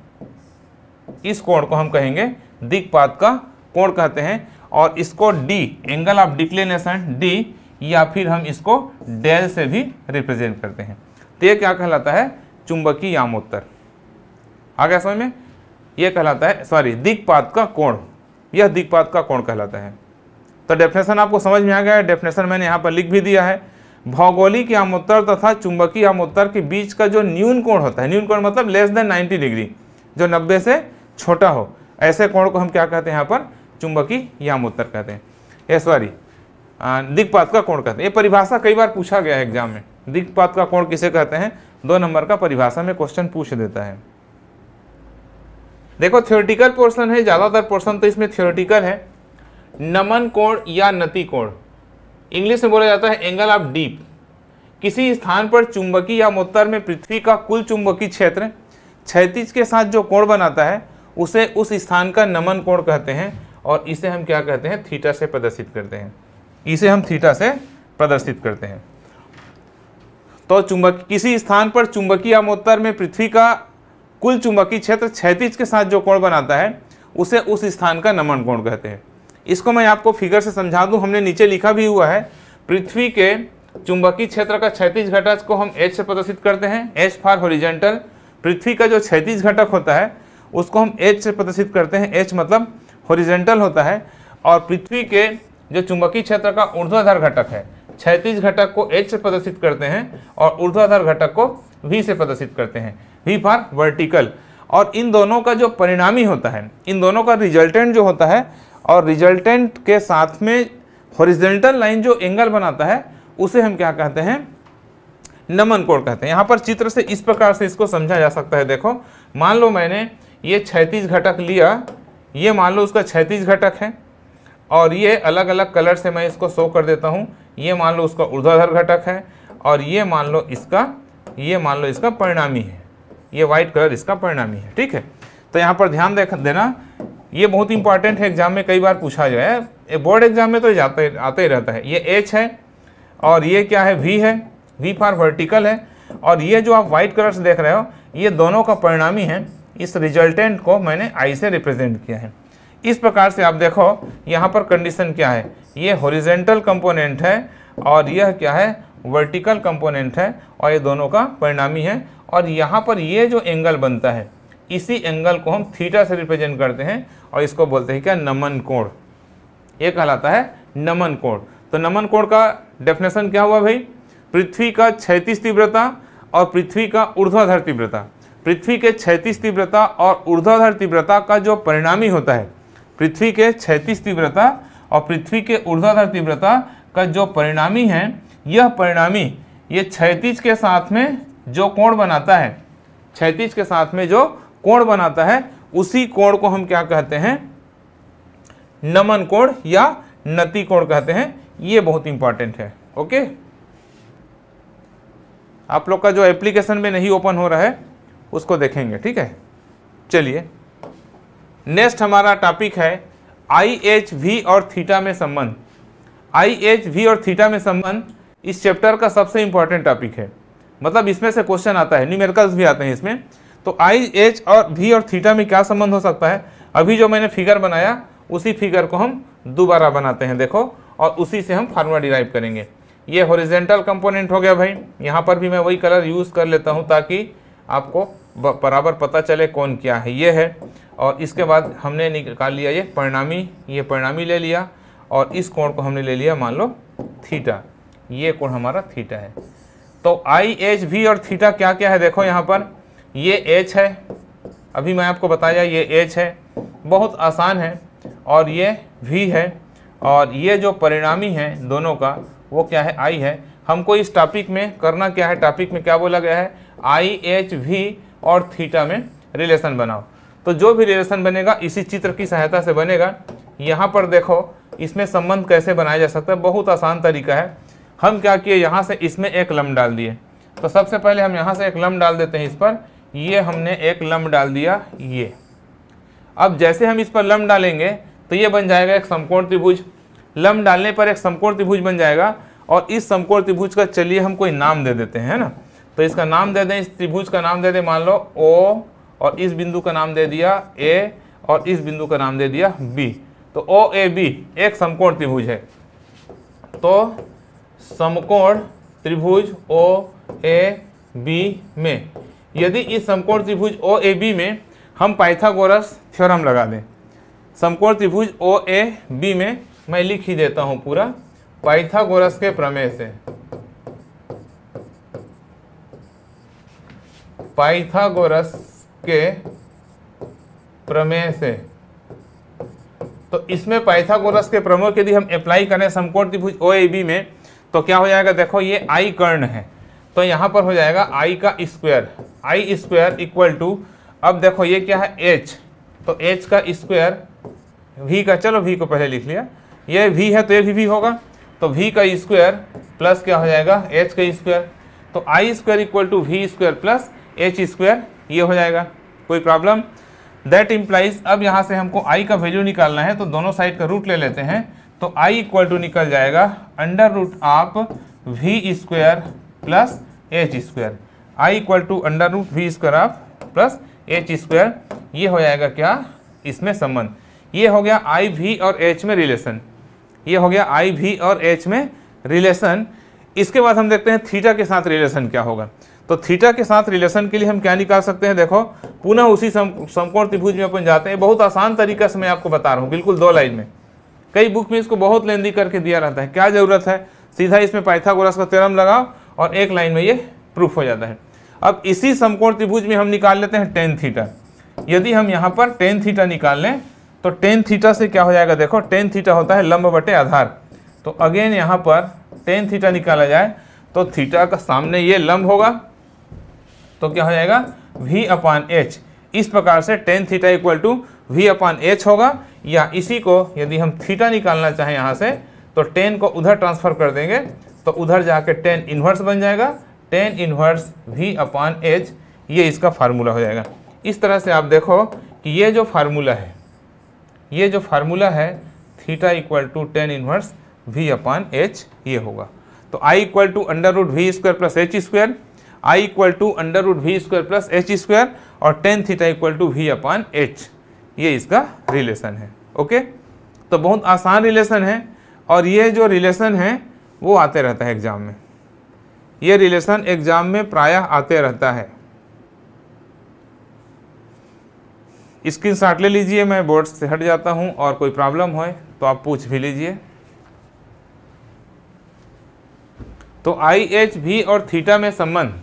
इस कोण को हम कहेंगे दिक्पात का कोण कहते हैं और इसको D angle of declination D या फिर हम इसको डेल से भी रिप्रेजेंट करते हैं तो ये क्या कहलाता है चुंबकीय यामोत्तर आ गया समझ में यह कहलाता है सॉरी दिक्पात का कोण यह दिक्पात का कोण कहलाता है तो डेफिनेशन आपको समझ में आ गया है डेफिनेशन मैंने यहाँ पर लिख भी दिया है भौगोलिक आमोत्तर तथा चुंबकीय आमोत्तर के बीच का जो न्यून कोण होता है न्यून कोण मतलब लेस देन 90 डिग्री जो 90 से छोटा हो ऐसे कोण को हम क्या कहते हैं यहाँ पर चुंबकीय यामोत्तर कहते हैं ये सॉरी दिक्पात का कोण कहते हैं ये परिभाषा कई बार पूछा गया है एग्जाम में दिक्पात का कोण किसे कहते हैं दो नंबर का परिभाषा में क्वेश्चन पूछ देता है देखो थ्योरेटिकल पोर्शन है ज़्यादातर पोर्शन तो इसमें थ्योरेटिकल है नमन कोण या नति कोण इंग्लिश में बोला जाता है एंगल ऑफ डीप किसी स्थान पर चुंबकीय या मोत्तर में पृथ्वी का कुल चुंबकीय क्षेत्र क्षैतिज के साथ जो कोण बनाता है उसे उस स्थान का नमन कोण कहते हैं और इसे हम क्या कहते हैं थीटा से प्रदर्शित करते हैं इसे हम थीटा से प्रदर्शित करते हैं तो चुंबक किसी स्थान पर चुंबकीय मोत्तर में पृथ्वी का कुल चुंबकीय क्षेत्र क्षैतिज के साथ जो कोण बनाता है उसे उस स्थान का नमन कोण कहते हैं इसको मैं आपको फिगर से समझा दूं हमने नीचे लिखा भी हुआ है पृथ्वी के चुंबकीय क्षेत्र का क्षैतिज घटक को हम एच से प्रदर्शित करते हैं एच फॉर हॉरिजेंटल पृथ्वी का जो क्षैतिज घटक होता है उसको हम एच से प्रदर्शित करते हैं एच मतलब हॉरिजेंटल होता है और पृथ्वी के जो चुंबकीय क्षेत्र का ऊर्ध्वाधर घटक है क्षैतिज घटक को एच से प्रदर्शित करते हैं और ऊर्ध्वाधर घटक को वी से प्रदर्शित करते हैं वी फॉर वर्टिकल और इन दोनों का जो परिणामी होता है इन दोनों का रिजल्टेंट जो होता है और रिजल्टेंट के साथ में हॉरिजेंटल लाइन जो एंगल बनाता है उसे हम क्या कहते हैं नमन कोण कहते हैं यहाँ पर चित्र से इस प्रकार से इसको समझा जा सकता है देखो मान लो मैंने ये छैतीस घटक लिया ये मान लो उसका छैतीस घटक है और ये अलग अलग कलर से मैं इसको शो कर देता हूँ ये मान लो उसका ऊर्ध्वाधर घटक है और ये मान लो इसका ये मान लो इसका परिणामी है ये व्हाइट कलर इसका परिणामी है ठीक है तो यहाँ पर ध्यान देख देना ये बहुत इंपॉर्टेंट है एग्जाम में कई बार पूछा जाए ये बोर्ड एग्जाम में तो जाते आते ही रहता है ये एच है और ये क्या है वी है वी फॉर वर्टिकल है और ये जो आप व्हाइट कलर से देख रहे हो ये दोनों का परिणामी है इस रिजल्टेंट को मैंने आई से रिप्रेजेंट किया है इस प्रकार से आप देखो यहाँ पर कंडीशन क्या है ये हॉरिजेंटल कंपोनेंट है और यह क्या है वर्टिकल कंपोनेंट है और ये दोनों का परिणामी है और यहाँ पर ये जो एंगल बनता है इसी एंगल को हम थीटा से रिप्रेजेंट करते हैं और इसको बोलते हैं क्या नमन कोण ये कहलाता है नमन कोण तो नमन कोण का डेफिनेशन क्या हुआ भाई पृथ्वी का छैतीस तीव्रता और पृथ्वी का ऊर्ध्वाधर तीव्रता पृथ्वी के छैतीस तीव्रता और ऊर्ध्वाधर तीव्रता का जो परिणामी होता है पृथ्वी के छैतीस तीव्रता और पृथ्वी के ऊर्ध्वाधर तीव्रता का जो परिणामी है यह परिणामी ये छैतीस के साथ में जो कोण बनाता है क्षैतिज के साथ में जो कोण बनाता है उसी कोण को हम क्या कहते हैं नमन कोण या नति कोण कहते हैं ये बहुत इंपॉर्टेंट है ओके आप लोग का जो एप्लीकेशन में नहीं ओपन हो रहा है उसको देखेंगे ठीक है चलिए नेक्स्ट हमारा टॉपिक है आई एच वी और थीटा में संबंध आई एच वी और थीटा में संबंध इस चैप्टर का सबसे इंपॉर्टेंट टॉपिक है मतलब इसमें से क्वेश्चन आता है न्यूमेरिकल्स भी आते हैं इसमें तो आई एच और वी और थीटा में क्या संबंध हो सकता है अभी जो मैंने फिगर बनाया उसी फिगर को हम दोबारा बनाते हैं देखो और उसी से हम फार्मूला डिराइव करेंगे ये हॉरिजेंटल कंपोनेंट हो गया भाई यहाँ पर भी मैं वही कलर यूज़ कर लेता हूँ ताकि आपको बराबर पता चले कौन क्या है ये है और इसके बाद हमने निकाल लिया ये परिणामी ये परिणामी ले लिया और इस कोण को हमने ले लिया मान लो थीटा ये कोण हमारा थीटा है तो आई एच वी और थीटा क्या क्या है देखो यहाँ पर ये एच है अभी मैं आपको बताया ये एच है बहुत आसान है और ये वी है और ये जो परिणामी है दोनों का वो क्या है आई है हमको इस टॉपिक में करना क्या है टॉपिक में क्या बोला गया है आई एच वी और थीटा में रिलेशन बनाओ तो जो भी रिलेशन बनेगा इसी चित्र की सहायता से बनेगा यहाँ पर देखो इसमें संबंध कैसे बनाया जा सकता है बहुत आसान तरीका है हम क्या किए यहाँ से इसमें एक लम डाल दिए तो सबसे पहले हम यहाँ से एक लम डाल देते हैं इस पर ये हमने एक लम डाल दिया ये अब जैसे हम इस पर लम डालेंगे तो ये बन जाएगा एक समकोण त्रिभुज लम डालने पर एक समकोण त्रिभुज बन जाएगा और इस समकोण त्रिभुज का चलिए हम कोई नाम दे देते हैं ना तो इसका नाम दे दें इस त्रिभुज का नाम दे दें मान लो ओ और इस बिंदु का नाम दे दिया ए और इस बिंदु का नाम दे दिया बी तो ओ ए बी एक समकोण त्रिभुज है तो समकोण त्रिभुज ओ ए बी में यदि इस समकोण त्रिभुज ओ ए बी में हम पाइथागोरस थ्योरम लगा दें समकोण त्रिभुज ओ ए बी में मैं लिख ही देता हूँ पूरा पाइथागोरस के प्रमेय से पाइथागोरस के प्रमेय से तो इसमें पाइथागोरस के प्रमेय यदि हम अप्लाई करें समकोण त्रिभुज ओ ए बी में तो क्या हो जाएगा देखो ये आई कर्ण है तो यहाँ पर हो जाएगा आई का square I square equal to अब देखो ये क्या है एच तो एच का स्क्वायर वी का चलो वी को पहले लिख लिया ये वी है तो ये भी वी होगा तो वी का स्क्वायर प्लस क्या हो जाएगा एच का स्क्वायर तो I square equal to V square plus H square ये हो जाएगा कोई प्रॉब्लम दैट इम्प्लाइज अब यहाँ से हमको आई का वैल्यू निकालना है तो दोनों साइड का रूट ले लेते हैं तो i इक्वल टू निकल जाएगा अंडर रूट आप V square plus H square I equal to under root V square आप प्लस एच स्क्वायर ये हो जाएगा क्या इसमें संबंध ये हो गया आई वी और एच में रिलेशन ये हो गया आई वी और एच में रिलेशन इसके बाद हम देखते हैं थीटा के साथ रिलेशन क्या होगा तो थीटा के साथ रिलेशन के लिए हम क्या निकाल सकते हैं देखो पुनः उसी समकोण त्रिभुज में अपन जाते हैं बहुत आसान तरीका से मैं आपको बता रहा हूँ बिल्कुल दो लाइन में कई बुक में इसको बहुत लेंदी करके दिया रहता है क्या ज़रूरत है सीधा इसमें पाइथागोरस का तेरम लगाओ और एक लाइन में ये प्रूफ हो जाता है अब इसी समकोण त्रिभुज में हम निकाल लेते हैं टेन थीटा यदि हम यहाँ पर टेन थीटा निकाल लें तो टेन थीटा से क्या हो जाएगा देखो टेन थीटा होता है लंब बटे आधार तो अगेन यहाँ पर टेन थीटा निकाला जाए तो थीटा का सामने ये लंब होगा तो क्या हो जाएगा वी अपान एच इस प्रकार से tan theta equal to v upon H होगा या इसी को यदि हम थीटा निकालना चाहें यहाँ से तो टेन को उधर ट्रांसफर कर देंगे तो उधर जाके टेन इन्वर्स बन जाएगा tan inverse v upon H ये इसका फार्मूला हो जाएगा इस तरह से आप देखो कि ये जो फार्मूला है ये जो फार्मूला है theta equal to tan inverse V upon H ये होगा तो I equal to under root V square plus H square I equal to under root V square plus H square और tan theta equal to V upon H ये इसका relation है okay तो बहुत आसान रिलेशन है और ये जो रिलेशन है वो आते रहता है एग्ज़ाम में ये रिलेशन एग्ज़ाम में प्रायः आते रहता है स्क्रीन शॉट ले लीजिए मैं बोर्ड से हट जाता हूँ और कोई प्रॉब्लम हो तो आप पूछ भी लीजिए तो आई एच भी और थीटा में संबंध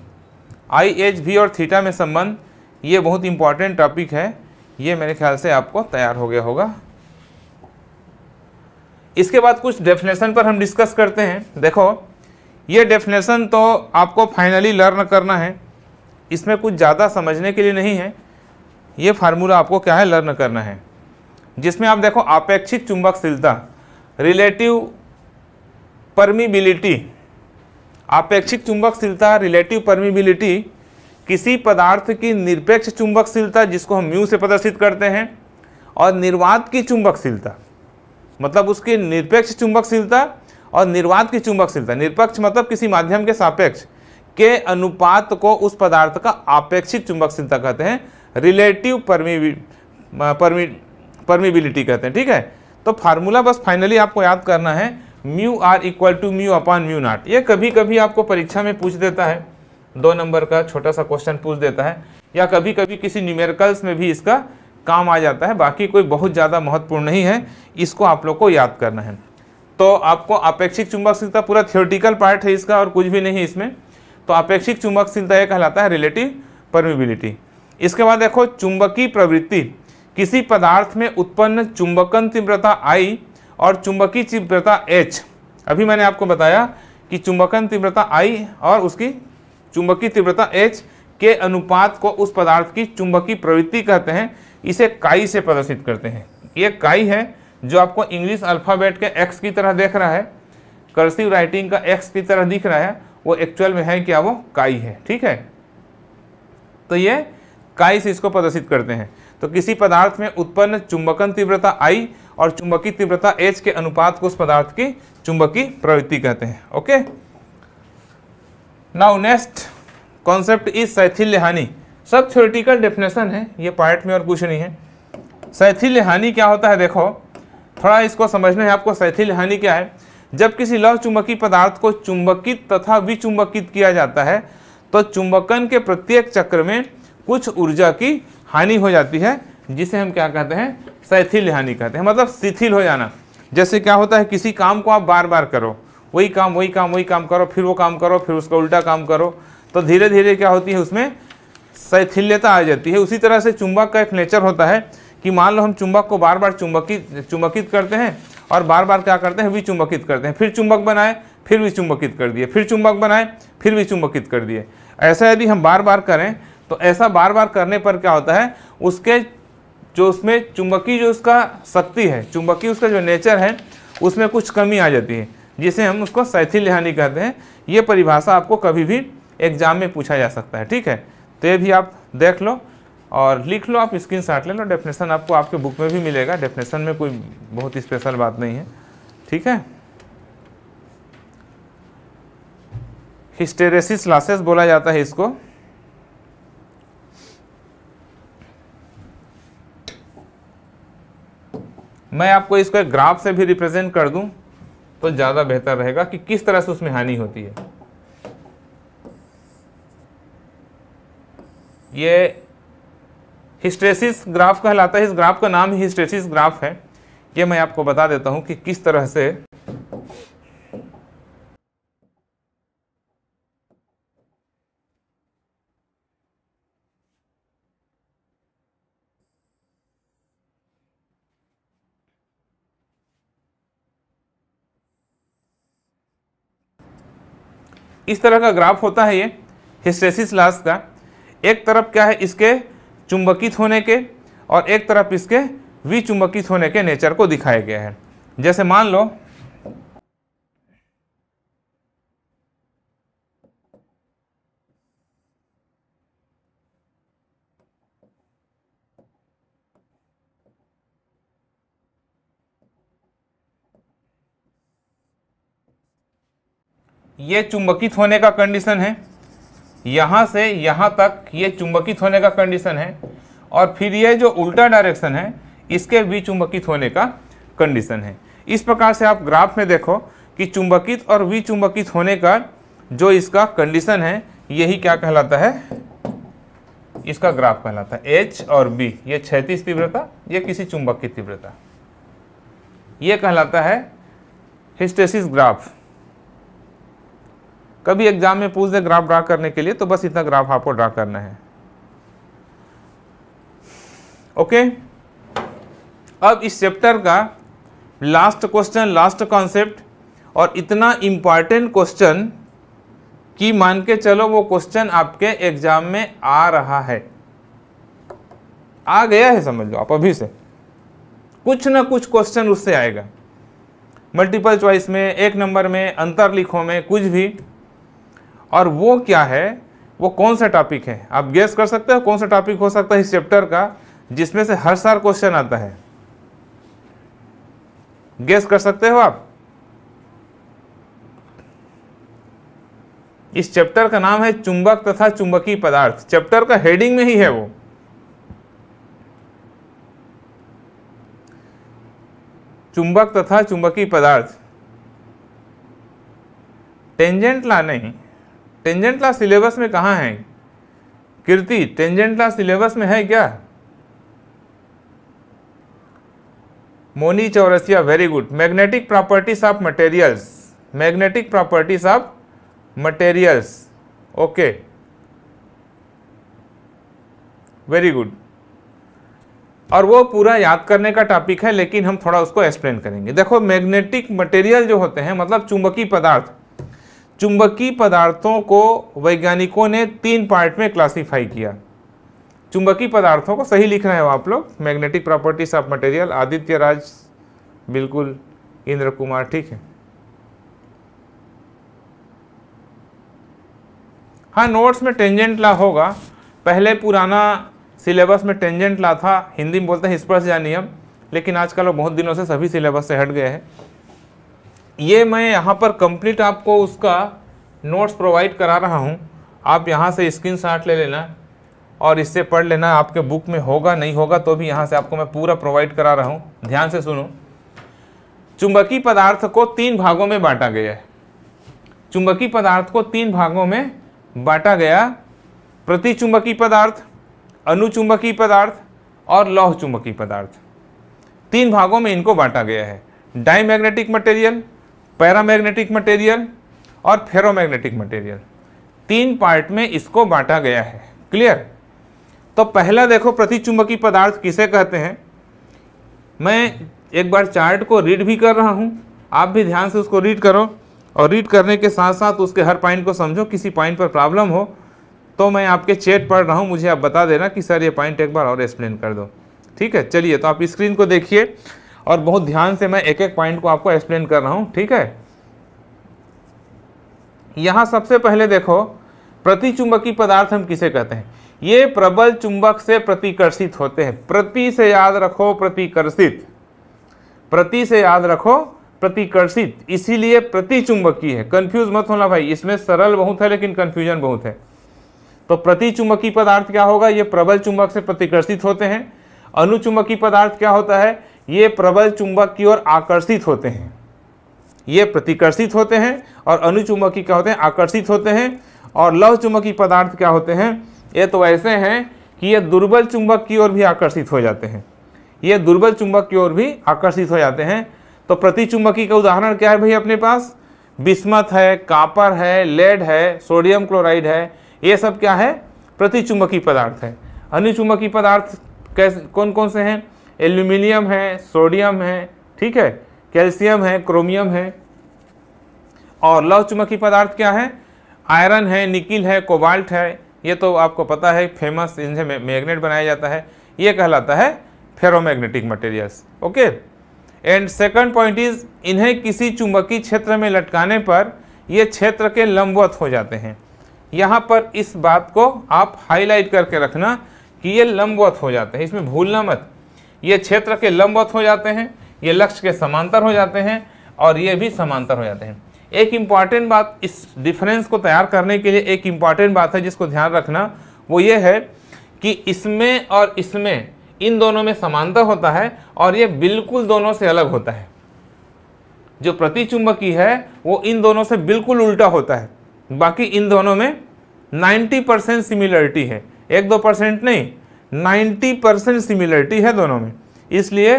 आई एच भी और थीटा में संबंध ये बहुत इंपॉर्टेंट टॉपिक है ये मेरे ख्याल से आपको तैयार हो गया होगा इसके बाद कुछ डेफिनेशन पर हम डिस्कस करते हैं देखो ये डेफिनेशन तो आपको फाइनली लर्न करना है इसमें कुछ ज़्यादा समझने के लिए नहीं है ये फार्मूला आपको क्या है लर्न करना है जिसमें आप देखो आपेक्षिक चुंबकशीलता रिलेटिव परमिबिलिटी आपेक्षिक चुंबकशीलता रिलेटिव परमिबिलिटी किसी पदार्थ की निरपेक्ष चुंबकशीलता जिसको हम म्यू से प्रदर्शित करते हैं और निर्वात की चुंबकशीलता मतलब उसकी निरपेक्ष चुंबकशीलता और निर्वात की चुंबकशीलता निरपेक्ष मतलब किसी माध्यम के सापेक्ष के अनुपात को उस पदार्थ का आपेक्षिक चुंबकशीलता कहते हैं रिलेटिव परमिवि परमिबिलिटी कहते हैं ठीक है तो फार्मूला बस फाइनली आपको याद करना है mu R equal to mu upon mu naught ये कभी कभी आपको परीक्षा में पूछ देता है दो नंबर का छोटा सा क्वेश्चन पूछ देता है या कभी कभी किसी न्यूमेरिकल्स में भी इसका काम आ जाता है बाकी कोई बहुत ज़्यादा महत्वपूर्ण नहीं है इसको आप लोग को याद करना है तो आपको अपेक्षिक चुंबकशीलता पूरा थियोरटिकल पार्ट है इसका और कुछ भी नहीं है इसमें तो अपेक्षिक चुंबकशीलता यह कहलाता है रिलेटिव परमिबिलिटी इसके बाद देखो चुंबकीय प्रवृत्ति किसी पदार्थ में उत्पन्न चुंबकन तीव्रता आई और चुंबकीय तीव्रता एच अभी मैंने आपको बताया कि चुंबकन तीव्रता आई और उसकी चुंबकीय तीव्रता एच के अनुपात को उस पदार्थ की चुंबकीय प्रवृत्ति कहते हैं इसे काई से प्रदर्शित करते हैं ये काई है जो आपको इंग्लिश अल्फ़ाबेट के एक्स की तरह देख रहा है कर्सिव राइटिंग का एक्स की तरह दिख रहा है वो एक्चुअल में है क्या वो काई है ठीक है तो ये काई से इसको प्रदर्शित करते हैं तो किसी पदार्थ में उत्पन्न चुंबकन तीव्रता आई और चुंबकीय तीव्रता एच के अनुपात को उस पदार्थ की चुंबकीय प्रवृत्ति कहते हैं okay now next concept is सैथिल्य हानि सब थ्योरिटिकल डेफिनेशन है ये पार्ट में और कुछ नहीं है सैथिल्य हानि क्या होता है देखो थोड़ा इसको समझना है आपको शैथिल्य हानि क्या है जब किसी लौह चुंबकीय पदार्थ को चुंबकित तथा विचुंबकित किया जाता है तो चुंबकन के प्रत्येक चक्र में कुछ ऊर्जा की हानि हो जाती है जिसे हम क्या कहते हैं शैथिल्य हानि कहते हैं मतलब शिथिल हो जाना जैसे क्या होता है किसी काम को आप बार बार करो वही काम वही काम वही काम करो फिर वो काम करो फिर उसका उल्टा काम करो तो धीरे धीरे क्या होती है उसमें शैथिल्यता आ जाती है उसी तरह से चुंबक का एक नेचर होता है कि मान लो हम चुंबक को बार बार चुंबकित चुंबकित करते हैं और बार बार क्या करते हैं विचुंबकित करते हैं फिर चुंबक बनाए फिर भी चुंबकित कर दिए फिर चुंबक बनाए फिर भी चुंबकित कर दिए ऐसा यदि हम बार बार करें तो ऐसा बार बार करने पर क्या होता है उसके जो उसमें चुंबकीय जो उसका शक्ति है चुंबकीय उसका जो नेचर है उसमें कुछ कमी आ जाती है जिसे हम उसको शैथिल लिहानी कहते हैं ये परिभाषा आपको कभी भी एग्जाम में पूछा जा सकता है ठीक है तो ये भी आप देख लो और लिख लो आप स्क्रीन शाट ले लो डेफिनेशन आपको आपके बुक में भी मिलेगा डेफिनेशन में कोई बहुत स्पेशल बात नहीं है ठीक है हिस्टेरेसिस लासेस बोला जाता है इसको मैं आपको इसको एक ग्राफ से भी रिप्रेजेंट कर दूं तो ज़्यादा बेहतर रहेगा कि किस तरह से उसमें हानि होती है ये हिस्ट्रेसिस ग्राफ कहलाता है इस ग्राफ का नाम ही हिस्ट्रेसिस ग्राफ है ये मैं आपको बता देता हूँ कि किस तरह से इस तरह का ग्राफ होता है ये हिस्ट्रेसिस लाश का एक तरफ क्या है इसके चुंबकित होने के और एक तरफ इसके विचुंबकित होने के नेचर को दिखाया गया है जैसे मान लो ये चुंबकित होने का कंडीशन है यहाँ से यहाँ तक ये चुंबकित होने का कंडीशन है और फिर ये जो उल्टा डायरेक्शन है इसके भी चुंबकित होने का कंडीशन है इस प्रकार से आप ग्राफ में देखो कि चुंबकित और विचुंबकित होने का जो इसका कंडीशन है यही क्या कहलाता है इसका ग्राफ कहलाता है एच और बी ये क्षैतिज तीव्रता ये किसी चुंबक की तीव्रता ये कहलाता है हिस्टेसिस ग्राफ कभी एग्जाम में पूछ दे ग्राफ ड्रा करने के लिए तो बस इतना ग्राफ आपको ड्रा करना है ओके अब इस चैप्टर का लास्ट क्वेश्चन लास्ट कॉन्सेप्ट और इतना इंपॉर्टेंट क्वेश्चन कि मान के चलो वो क्वेश्चन आपके एग्जाम में आ रहा है आ गया है समझ लो आप अभी से कुछ ना कुछ क्वेश्चन उससे आएगा मल्टीपल चॉइस में एक नंबर में अंतर लिखो में कुछ भी और वो क्या है वो कौन सा टॉपिक है आप गेस कर सकते हो कौन सा टॉपिक हो सकता है इस चैप्टर का जिसमें से हर साल क्वेश्चन आता है गेस कर सकते हो आप इस चैप्टर का नाम है चुंबक तथा चुंबकीय पदार्थ चैप्टर का हेडिंग में ही है वो चुंबक तथा चुंबकीय पदार्थ टेंजेंट ला नहीं टेंजेंट ला सिलेबस में कहाँ है कीर्ति टेंजेंट ला सिलेबस में है क्या Moni Chaurasia very good magnetic properties of materials magnetic properties of materials okay very good और वो पूरा याद करने का टॉपिक है लेकिन हम थोड़ा उसको एक्सप्लेन करेंगे देखो मैग्नेटिक मटेरियल जो होते हैं मतलब चुंबकीय पदार्थ चुंबकीय पदार्थों को वैज्ञानिकों ने तीन पार्ट में क्लासिफाई किया चुंबकीय पदार्थों को सही लिख रहे हो आप लोग magnetic properties of material Aditya Raj बिल्कुल इंद्र कुमार ठीक है हाँ नोट्स में टेंजेंट ला होगा पहले पुराना सिलेबस में टेंजेंट ला था हिंदी में बोलते हैं स्पर्श या नियम लेकिन आजकल वो बहुत दिनों से सभी सिलेबस से हट गए हैं ये मैं यहाँ पर कंप्लीट आपको उसका नोट्स प्रोवाइड करा रहा हूँ आप यहाँ से स्क्रीन ले लेना और इससे पढ़ लेना आपके बुक में होगा नहीं होगा तो भी यहाँ से आपको मैं पूरा प्रोवाइड करा रहा हूँ ध्यान से सुनो चुंबकीय पदार्थ को तीन भागों में बांटा गया है चुंबकीय पदार्थ को तीन भागों में बांटा गया प्रतिचुंबकीय पदार्थ अनुचुंबकीय पदार्थ और लौह चुंबकीय पदार्थ तीन भागों में इनको बांटा गया है डायमैग्नेटिक मटेरियल पैरामैग्नेटिक मटेरियल और फेरोमैग्नेटिक मटेरियल तीन पार्ट में इसको बांटा गया है क्लियर तो पहला देखो चुंबकीय पदार्थ किसे कहते हैं मैं एक बार चार्ट को रीड भी कर रहा हूँ आप भी ध्यान से उसको रीड करो और रीड करने के साथ साथ उसके हर पॉइंट को समझो किसी पॉइंट पर प्रॉब्लम हो तो मैं आपके चैट पढ़ रहा हूँ मुझे आप बता देना कि सर ये पॉइंट एक बार और एक्सप्लेन कर दो ठीक है चलिए तो आप स्क्रीन को देखिए और बहुत ध्यान से मैं एक एक पॉइंट को आपको एक्सप्लेन कर रहा हूँ ठीक है यहाँ सबसे पहले देखो चुंबकीय पदार्थ हम किसे कहते हैं ये प्रबल चुंबक से प्रतिकर्षित होते हैं प्रति से याद रखो प्रतिकर्षित प्रति से याद रखो प्रतिकर्षित इसीलिए प्रति चुंबकीय है कंफ्यूज मत होना भाई इसमें सरल बहुत है लेकिन कंफ्यूजन बहुत है तो प्रति चुंबकीय पदार्थ क्या होगा ये प्रबल चुंबक से प्रतिकर्षित होते हैं अनुचुंबकीय पदार्थ क्या होता है ये प्रबल चुंबक की ओर आकर्षित होते हैं ये प्रतिकर्षित होते हैं और अनुचुंबकी क्या होते हैं आकर्षित होते हैं और लव चुंबकी पदार्थ क्या होते हैं ये तो ऐसे हैं कि ये दुर्बल चुंबक की ओर भी आकर्षित हो जाते हैं ये दुर्बल चुंबक की ओर भी आकर्षित हो जाते हैं तो प्रतिचुंबकी का उदाहरण क्या है भाई अपने पास बिस्मत है कापर है लेड है सोडियम क्लोराइड है ये सब क्या है प्रतिचुंबकी पदार्थ है अनुचुंबकी पदार्थ कैसे कौन कौन से हैं एल्यूमिनियम है सोडियम है ठीक है कैल्शियम है क्रोमियम है और लौह चुमकी पदार्थ क्या है आयरन है निकिल है कोबाल्ट है ये तो आपको पता है फेमस इनसे मैग्नेट बनाया जाता है ये कहलाता है ferromagnetic materials okay and second point is इन्हें किसी चुंबकीय क्षेत्र में लटकाने पर ये क्षेत्र के लंबवत हो जाते हैं यहाँ पर इस बात को आप हाईलाइट करके रखना कि ये लंबवत हो जाते हैं इसमें भूलना मत ये क्षेत्र के लंबवत हो जाते हैं ये लक्ष्य के समांतर हो जाते हैं और ये भी समांतर हो जाते हैं एक इम्पॉर्टेंट बात इस डिफरेंस को तैयार करने के लिए एक इम्पॉर्टेंट बात है जिसको ध्यान रखना वो ये है कि इसमें और इसमें इन दोनों में समांतर होता है और ये बिल्कुल दोनों से अलग होता है जो प्रति चुंबकी है वो इन दोनों से बिल्कुल उल्टा होता है बाकी इन दोनों में 90 परसेंट सिमिलरिटी है एक दो परसेंट नहीं 90 परसेंट सिमिलरिटी है दोनों में इसलिए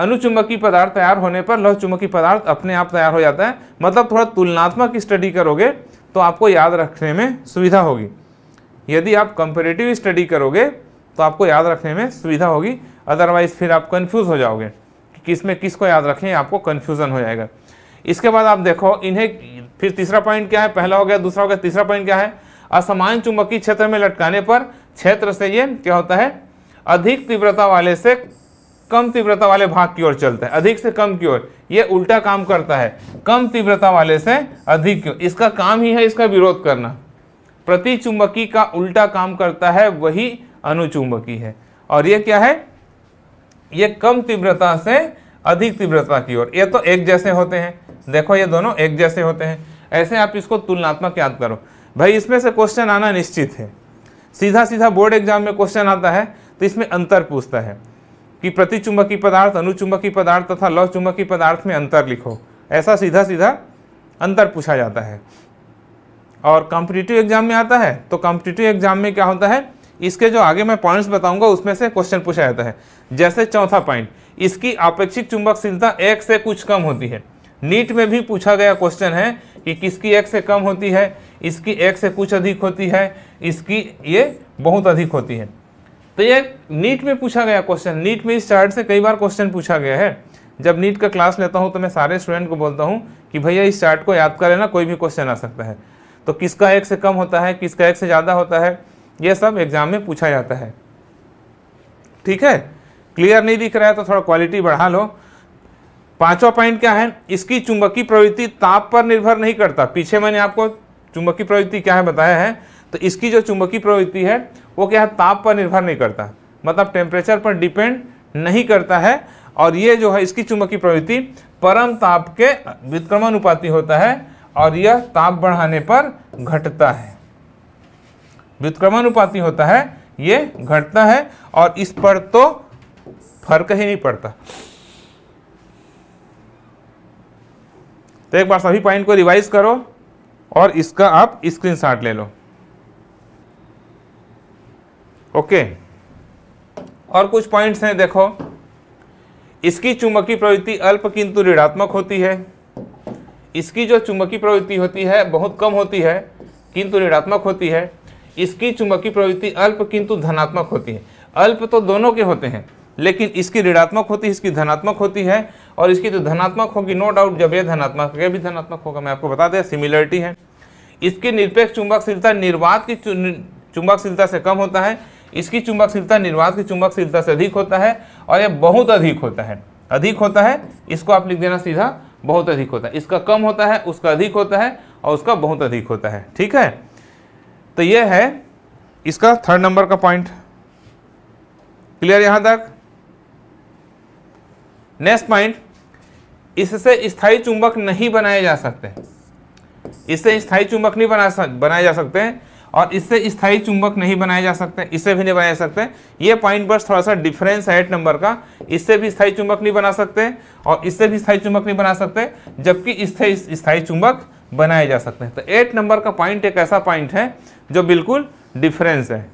अनुचुंबकीय पदार्थ तैयार होने पर लौह चुंबकीय पदार्थ अपने आप तैयार हो जाता है मतलब थोड़ा तुलनात्मक स्टडी करोगे तो आपको याद रखने में सुविधा होगी यदि आप कंपेरेटिव स्टडी करोगे तो आपको याद रखने में सुविधा होगी अदरवाइज फिर आप कन्फ्यूज हो जाओगे कि किस में किस को याद रखें आपको कन्फ्यूज़न हो जाएगा इसके बाद आप देखो इन्हें फिर तीसरा पॉइंट क्या है पहला हो गया दूसरा हो गया तीसरा पॉइंट क्या है असमान चुंबकीय क्षेत्र में लटकाने पर क्षेत्र से ये क्या होता है अधिक तीव्रता वाले से कम तीव्रता वाले भाग की ओर चलता है अधिक से कम की ओर ये उल्टा काम करता है कम तीव्रता वाले से अधिक की ओर इसका काम ही है इसका विरोध करना प्रति चुंबकी का उल्टा काम करता है वही अनुचुंबकी है और ये क्या है ये कम तीव्रता से अधिक तीव्रता की ओर ये तो एक जैसे होते हैं देखो ये दोनों एक जैसे होते हैं ऐसे आप इसको तुलनात्मक याद करो भाई इसमें से क्वेश्चन आना निश्चित है सीधा सीधा बोर्ड एग्जाम में क्वेश्चन आता है तो इसमें अंतर पूछता है कि प्रतिचुंबकीय पदार्थ अनुचुंबकीय पदार्थ तथा लौह चुंबकीय पदार्थ में अंतर लिखो ऐसा सीधा सीधा अंतर पूछा जाता है और कॉम्पिटिटिव एग्जाम में आता है तो कॉम्पिटिटिव एग्जाम में क्या होता है इसके जो आगे मैं पॉइंट्स बताऊंगा उसमें से क्वेश्चन पूछा जाता है जैसे चौथा पॉइंट इसकी आपेक्षिक चुंबकशीलता एक से कुछ कम होती है नीट में भी पूछा गया क्वेश्चन है कि किसकी एक से कम होती है इसकी एक से कुछ अधिक होती है इसकी ये बहुत अधिक होती है तो ये नीट में पूछा गया क्वेश्चन नीट में इस चार्ट से कई बार क्वेश्चन पूछा गया है जब नीट का क्लास लेता हूँ तो मैं सारे स्टूडेंट को बोलता हूँ कि भैया इस चार्ट को याद कर लेना कोई भी क्वेश्चन आ सकता है तो किसका एक से कम होता है किसका एक से ज़्यादा होता है ये सब एग्जाम में पूछा जाता है ठीक है क्लियर नहीं दिख रहा है तो थोड़ा क्वालिटी बढ़ा लो पांचवा पॉइंट क्या है इसकी चुंबकीय प्रवृत्ति ताप पर निर्भर नहीं करता पीछे मैंने आपको चुंबकीय प्रवृत्ति क्या है बताया है तो इसकी जो चुंबकीय प्रवृत्ति है वो क्या है ताप पर निर्भर नहीं करता मतलब टेम्परेचर पर डिपेंड नहीं करता है और ये जो है इसकी चुंबकीय प्रवृत्ति परम ताप के व्युत्क्रमानुपाती होता है और यह ताप बढ़ाने पर घटता है व्युत्क्रमानुपाती होता है ये घटता है और इस पर तो फर्क ही नहीं पड़ता तो एक बार सभी पॉइंट को रिवाइज करो और इसका आप स्क्रीनशॉट ले लो ओके और कुछ पॉइंट्स हैं देखो इसकी चुंबकीय प्रवृत्ति अल्प किंतु ऋणात्मक होती है इसकी जो चुंबकीय प्रवृत्ति होती है बहुत कम होती है किंतु ऋणात्मक होती है इसकी चुंबकीय प्रवृत्ति अल्प किंतु धनात्मक होती है अल्प तो दोनों के होते हैं लेकिन इसकी ऋणात्मक होती है इसकी धनात्मक होती है और इसकी जो धनात्मक होगी नो डाउट जब यह धनात्मक यह भी धनात्मक होगा मैं आपको बता दें सिमिलरिटी है इसकी निरपेक्ष चुंबकशीलता निर्वात की चुंबकशीलता से कम होता है इसकी चुंबकशीलता निर्वात की चुंबकशीलता से अधिक होता है और यह बहुत अधिक होता है अधिक होता है इसको आप लिख देना सीधा बहुत अधिक होता है इसका कम होता है उसका अधिक होता है और उसका बहुत अधिक होता है ठीक है तो यह है इसका थर्ड नंबर का पॉइंट क्लियर यहां तक नेक्स्ट पॉइंट इससे स्थायी चुंबक नहीं बनाए जा सकते इससे स्थायी चुंबक नहीं बना सक बनाए जा सकते और इससे स्थायी चुंबक नहीं बनाए जा सकते इससे भी नहीं बनाए जा सकते ये पॉइंट बस थोड़ा सा डिफरेंस है एट नंबर का इससे भी स्थायी चुंबक नहीं बना सकते और इससे भी स्थायी चुंबक नहीं बना सकते जबकि इससे स्थायी चुंबक बनाए जा सकते हैं तो एट नंबर का पॉइंट एक ऐसा पॉइंट है जो बिल्कुल डिफरेंस है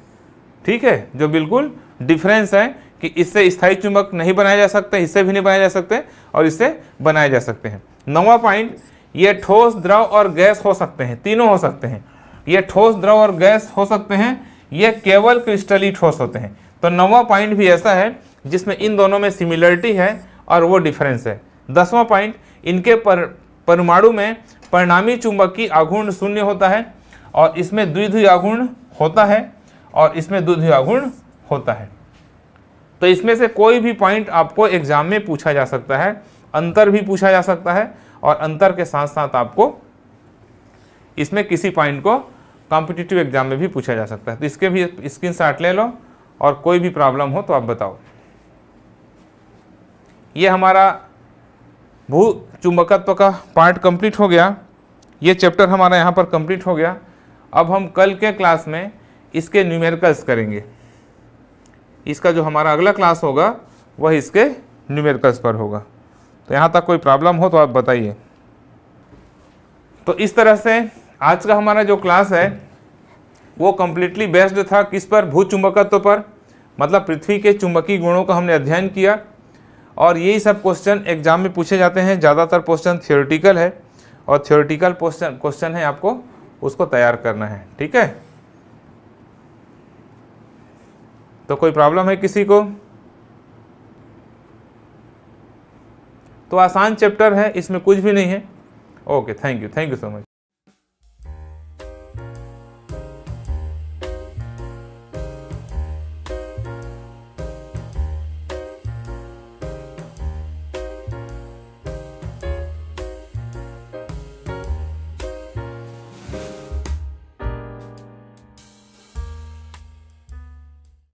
ठीक है जो बिल्कुल डिफरेंस है कि इससे स्थायी चुंबक नहीं बनाए जा सकते इससे भी नहीं बनाए जा सकते और इससे बनाए जा सकते हैं नवा पॉइंट ये ठोस द्रव और गैस हो सकते हैं तीनों हो सकते हैं ये ठोस द्रव और गैस हो सकते हैं ये केवल क्रिस्टली ठोस होते हैं तो नवा पॉइंट भी ऐसा है जिसमें इन दोनों में सिमिलरिटी है और वो डिफरेंस है दसवां पॉइंट इनके पर परमाणु में परिणामी चुंबक की आघूर्ण शून्य होता है और इसमें द्विध्रुव आघूर्ण होता है और इसमें द्विध्वी आघूर्ण होता है तो इसमें से कोई भी पॉइंट आपको एग्जाम में पूछा जा सकता है अंतर भी पूछा जा सकता है और अंतर के साथ साथ आपको इसमें किसी पॉइंट को कॉम्पिटिटिव एग्जाम में भी पूछा जा सकता है तो इसके भी स्क्रीन ले लो और कोई भी प्रॉब्लम हो तो आप बताओ ये हमारा भू चुंबकत्व का पार्ट कंप्लीट हो गया ये चैप्टर हमारा यहाँ पर कंप्लीट हो गया अब हम कल के क्लास में इसके न्यूमेरिकल्स करेंगे इसका जो हमारा अगला क्लास होगा वह इसके न्यूमेरिकल्स पर होगा तो यहाँ तक कोई प्रॉब्लम हो तो आप बताइए तो इस तरह से आज का हमारा जो क्लास है वो कम्प्लीटली बेस्ड था किस पर भू चुंबकत्व पर मतलब पृथ्वी के चुंबकीय गुणों का हमने अध्ययन किया और यही सब क्वेश्चन एग्जाम में पूछे जाते हैं ज़्यादातर क्वेश्चन थियोरेटिकल है और थियोरेटिकल क्वेश्चन क्वेश्चन है आपको उसको तैयार करना है ठीक है तो कोई प्रॉब्लम है किसी को तो आसान चैप्टर है इसमें कुछ भी नहीं है okay thank you thank you so much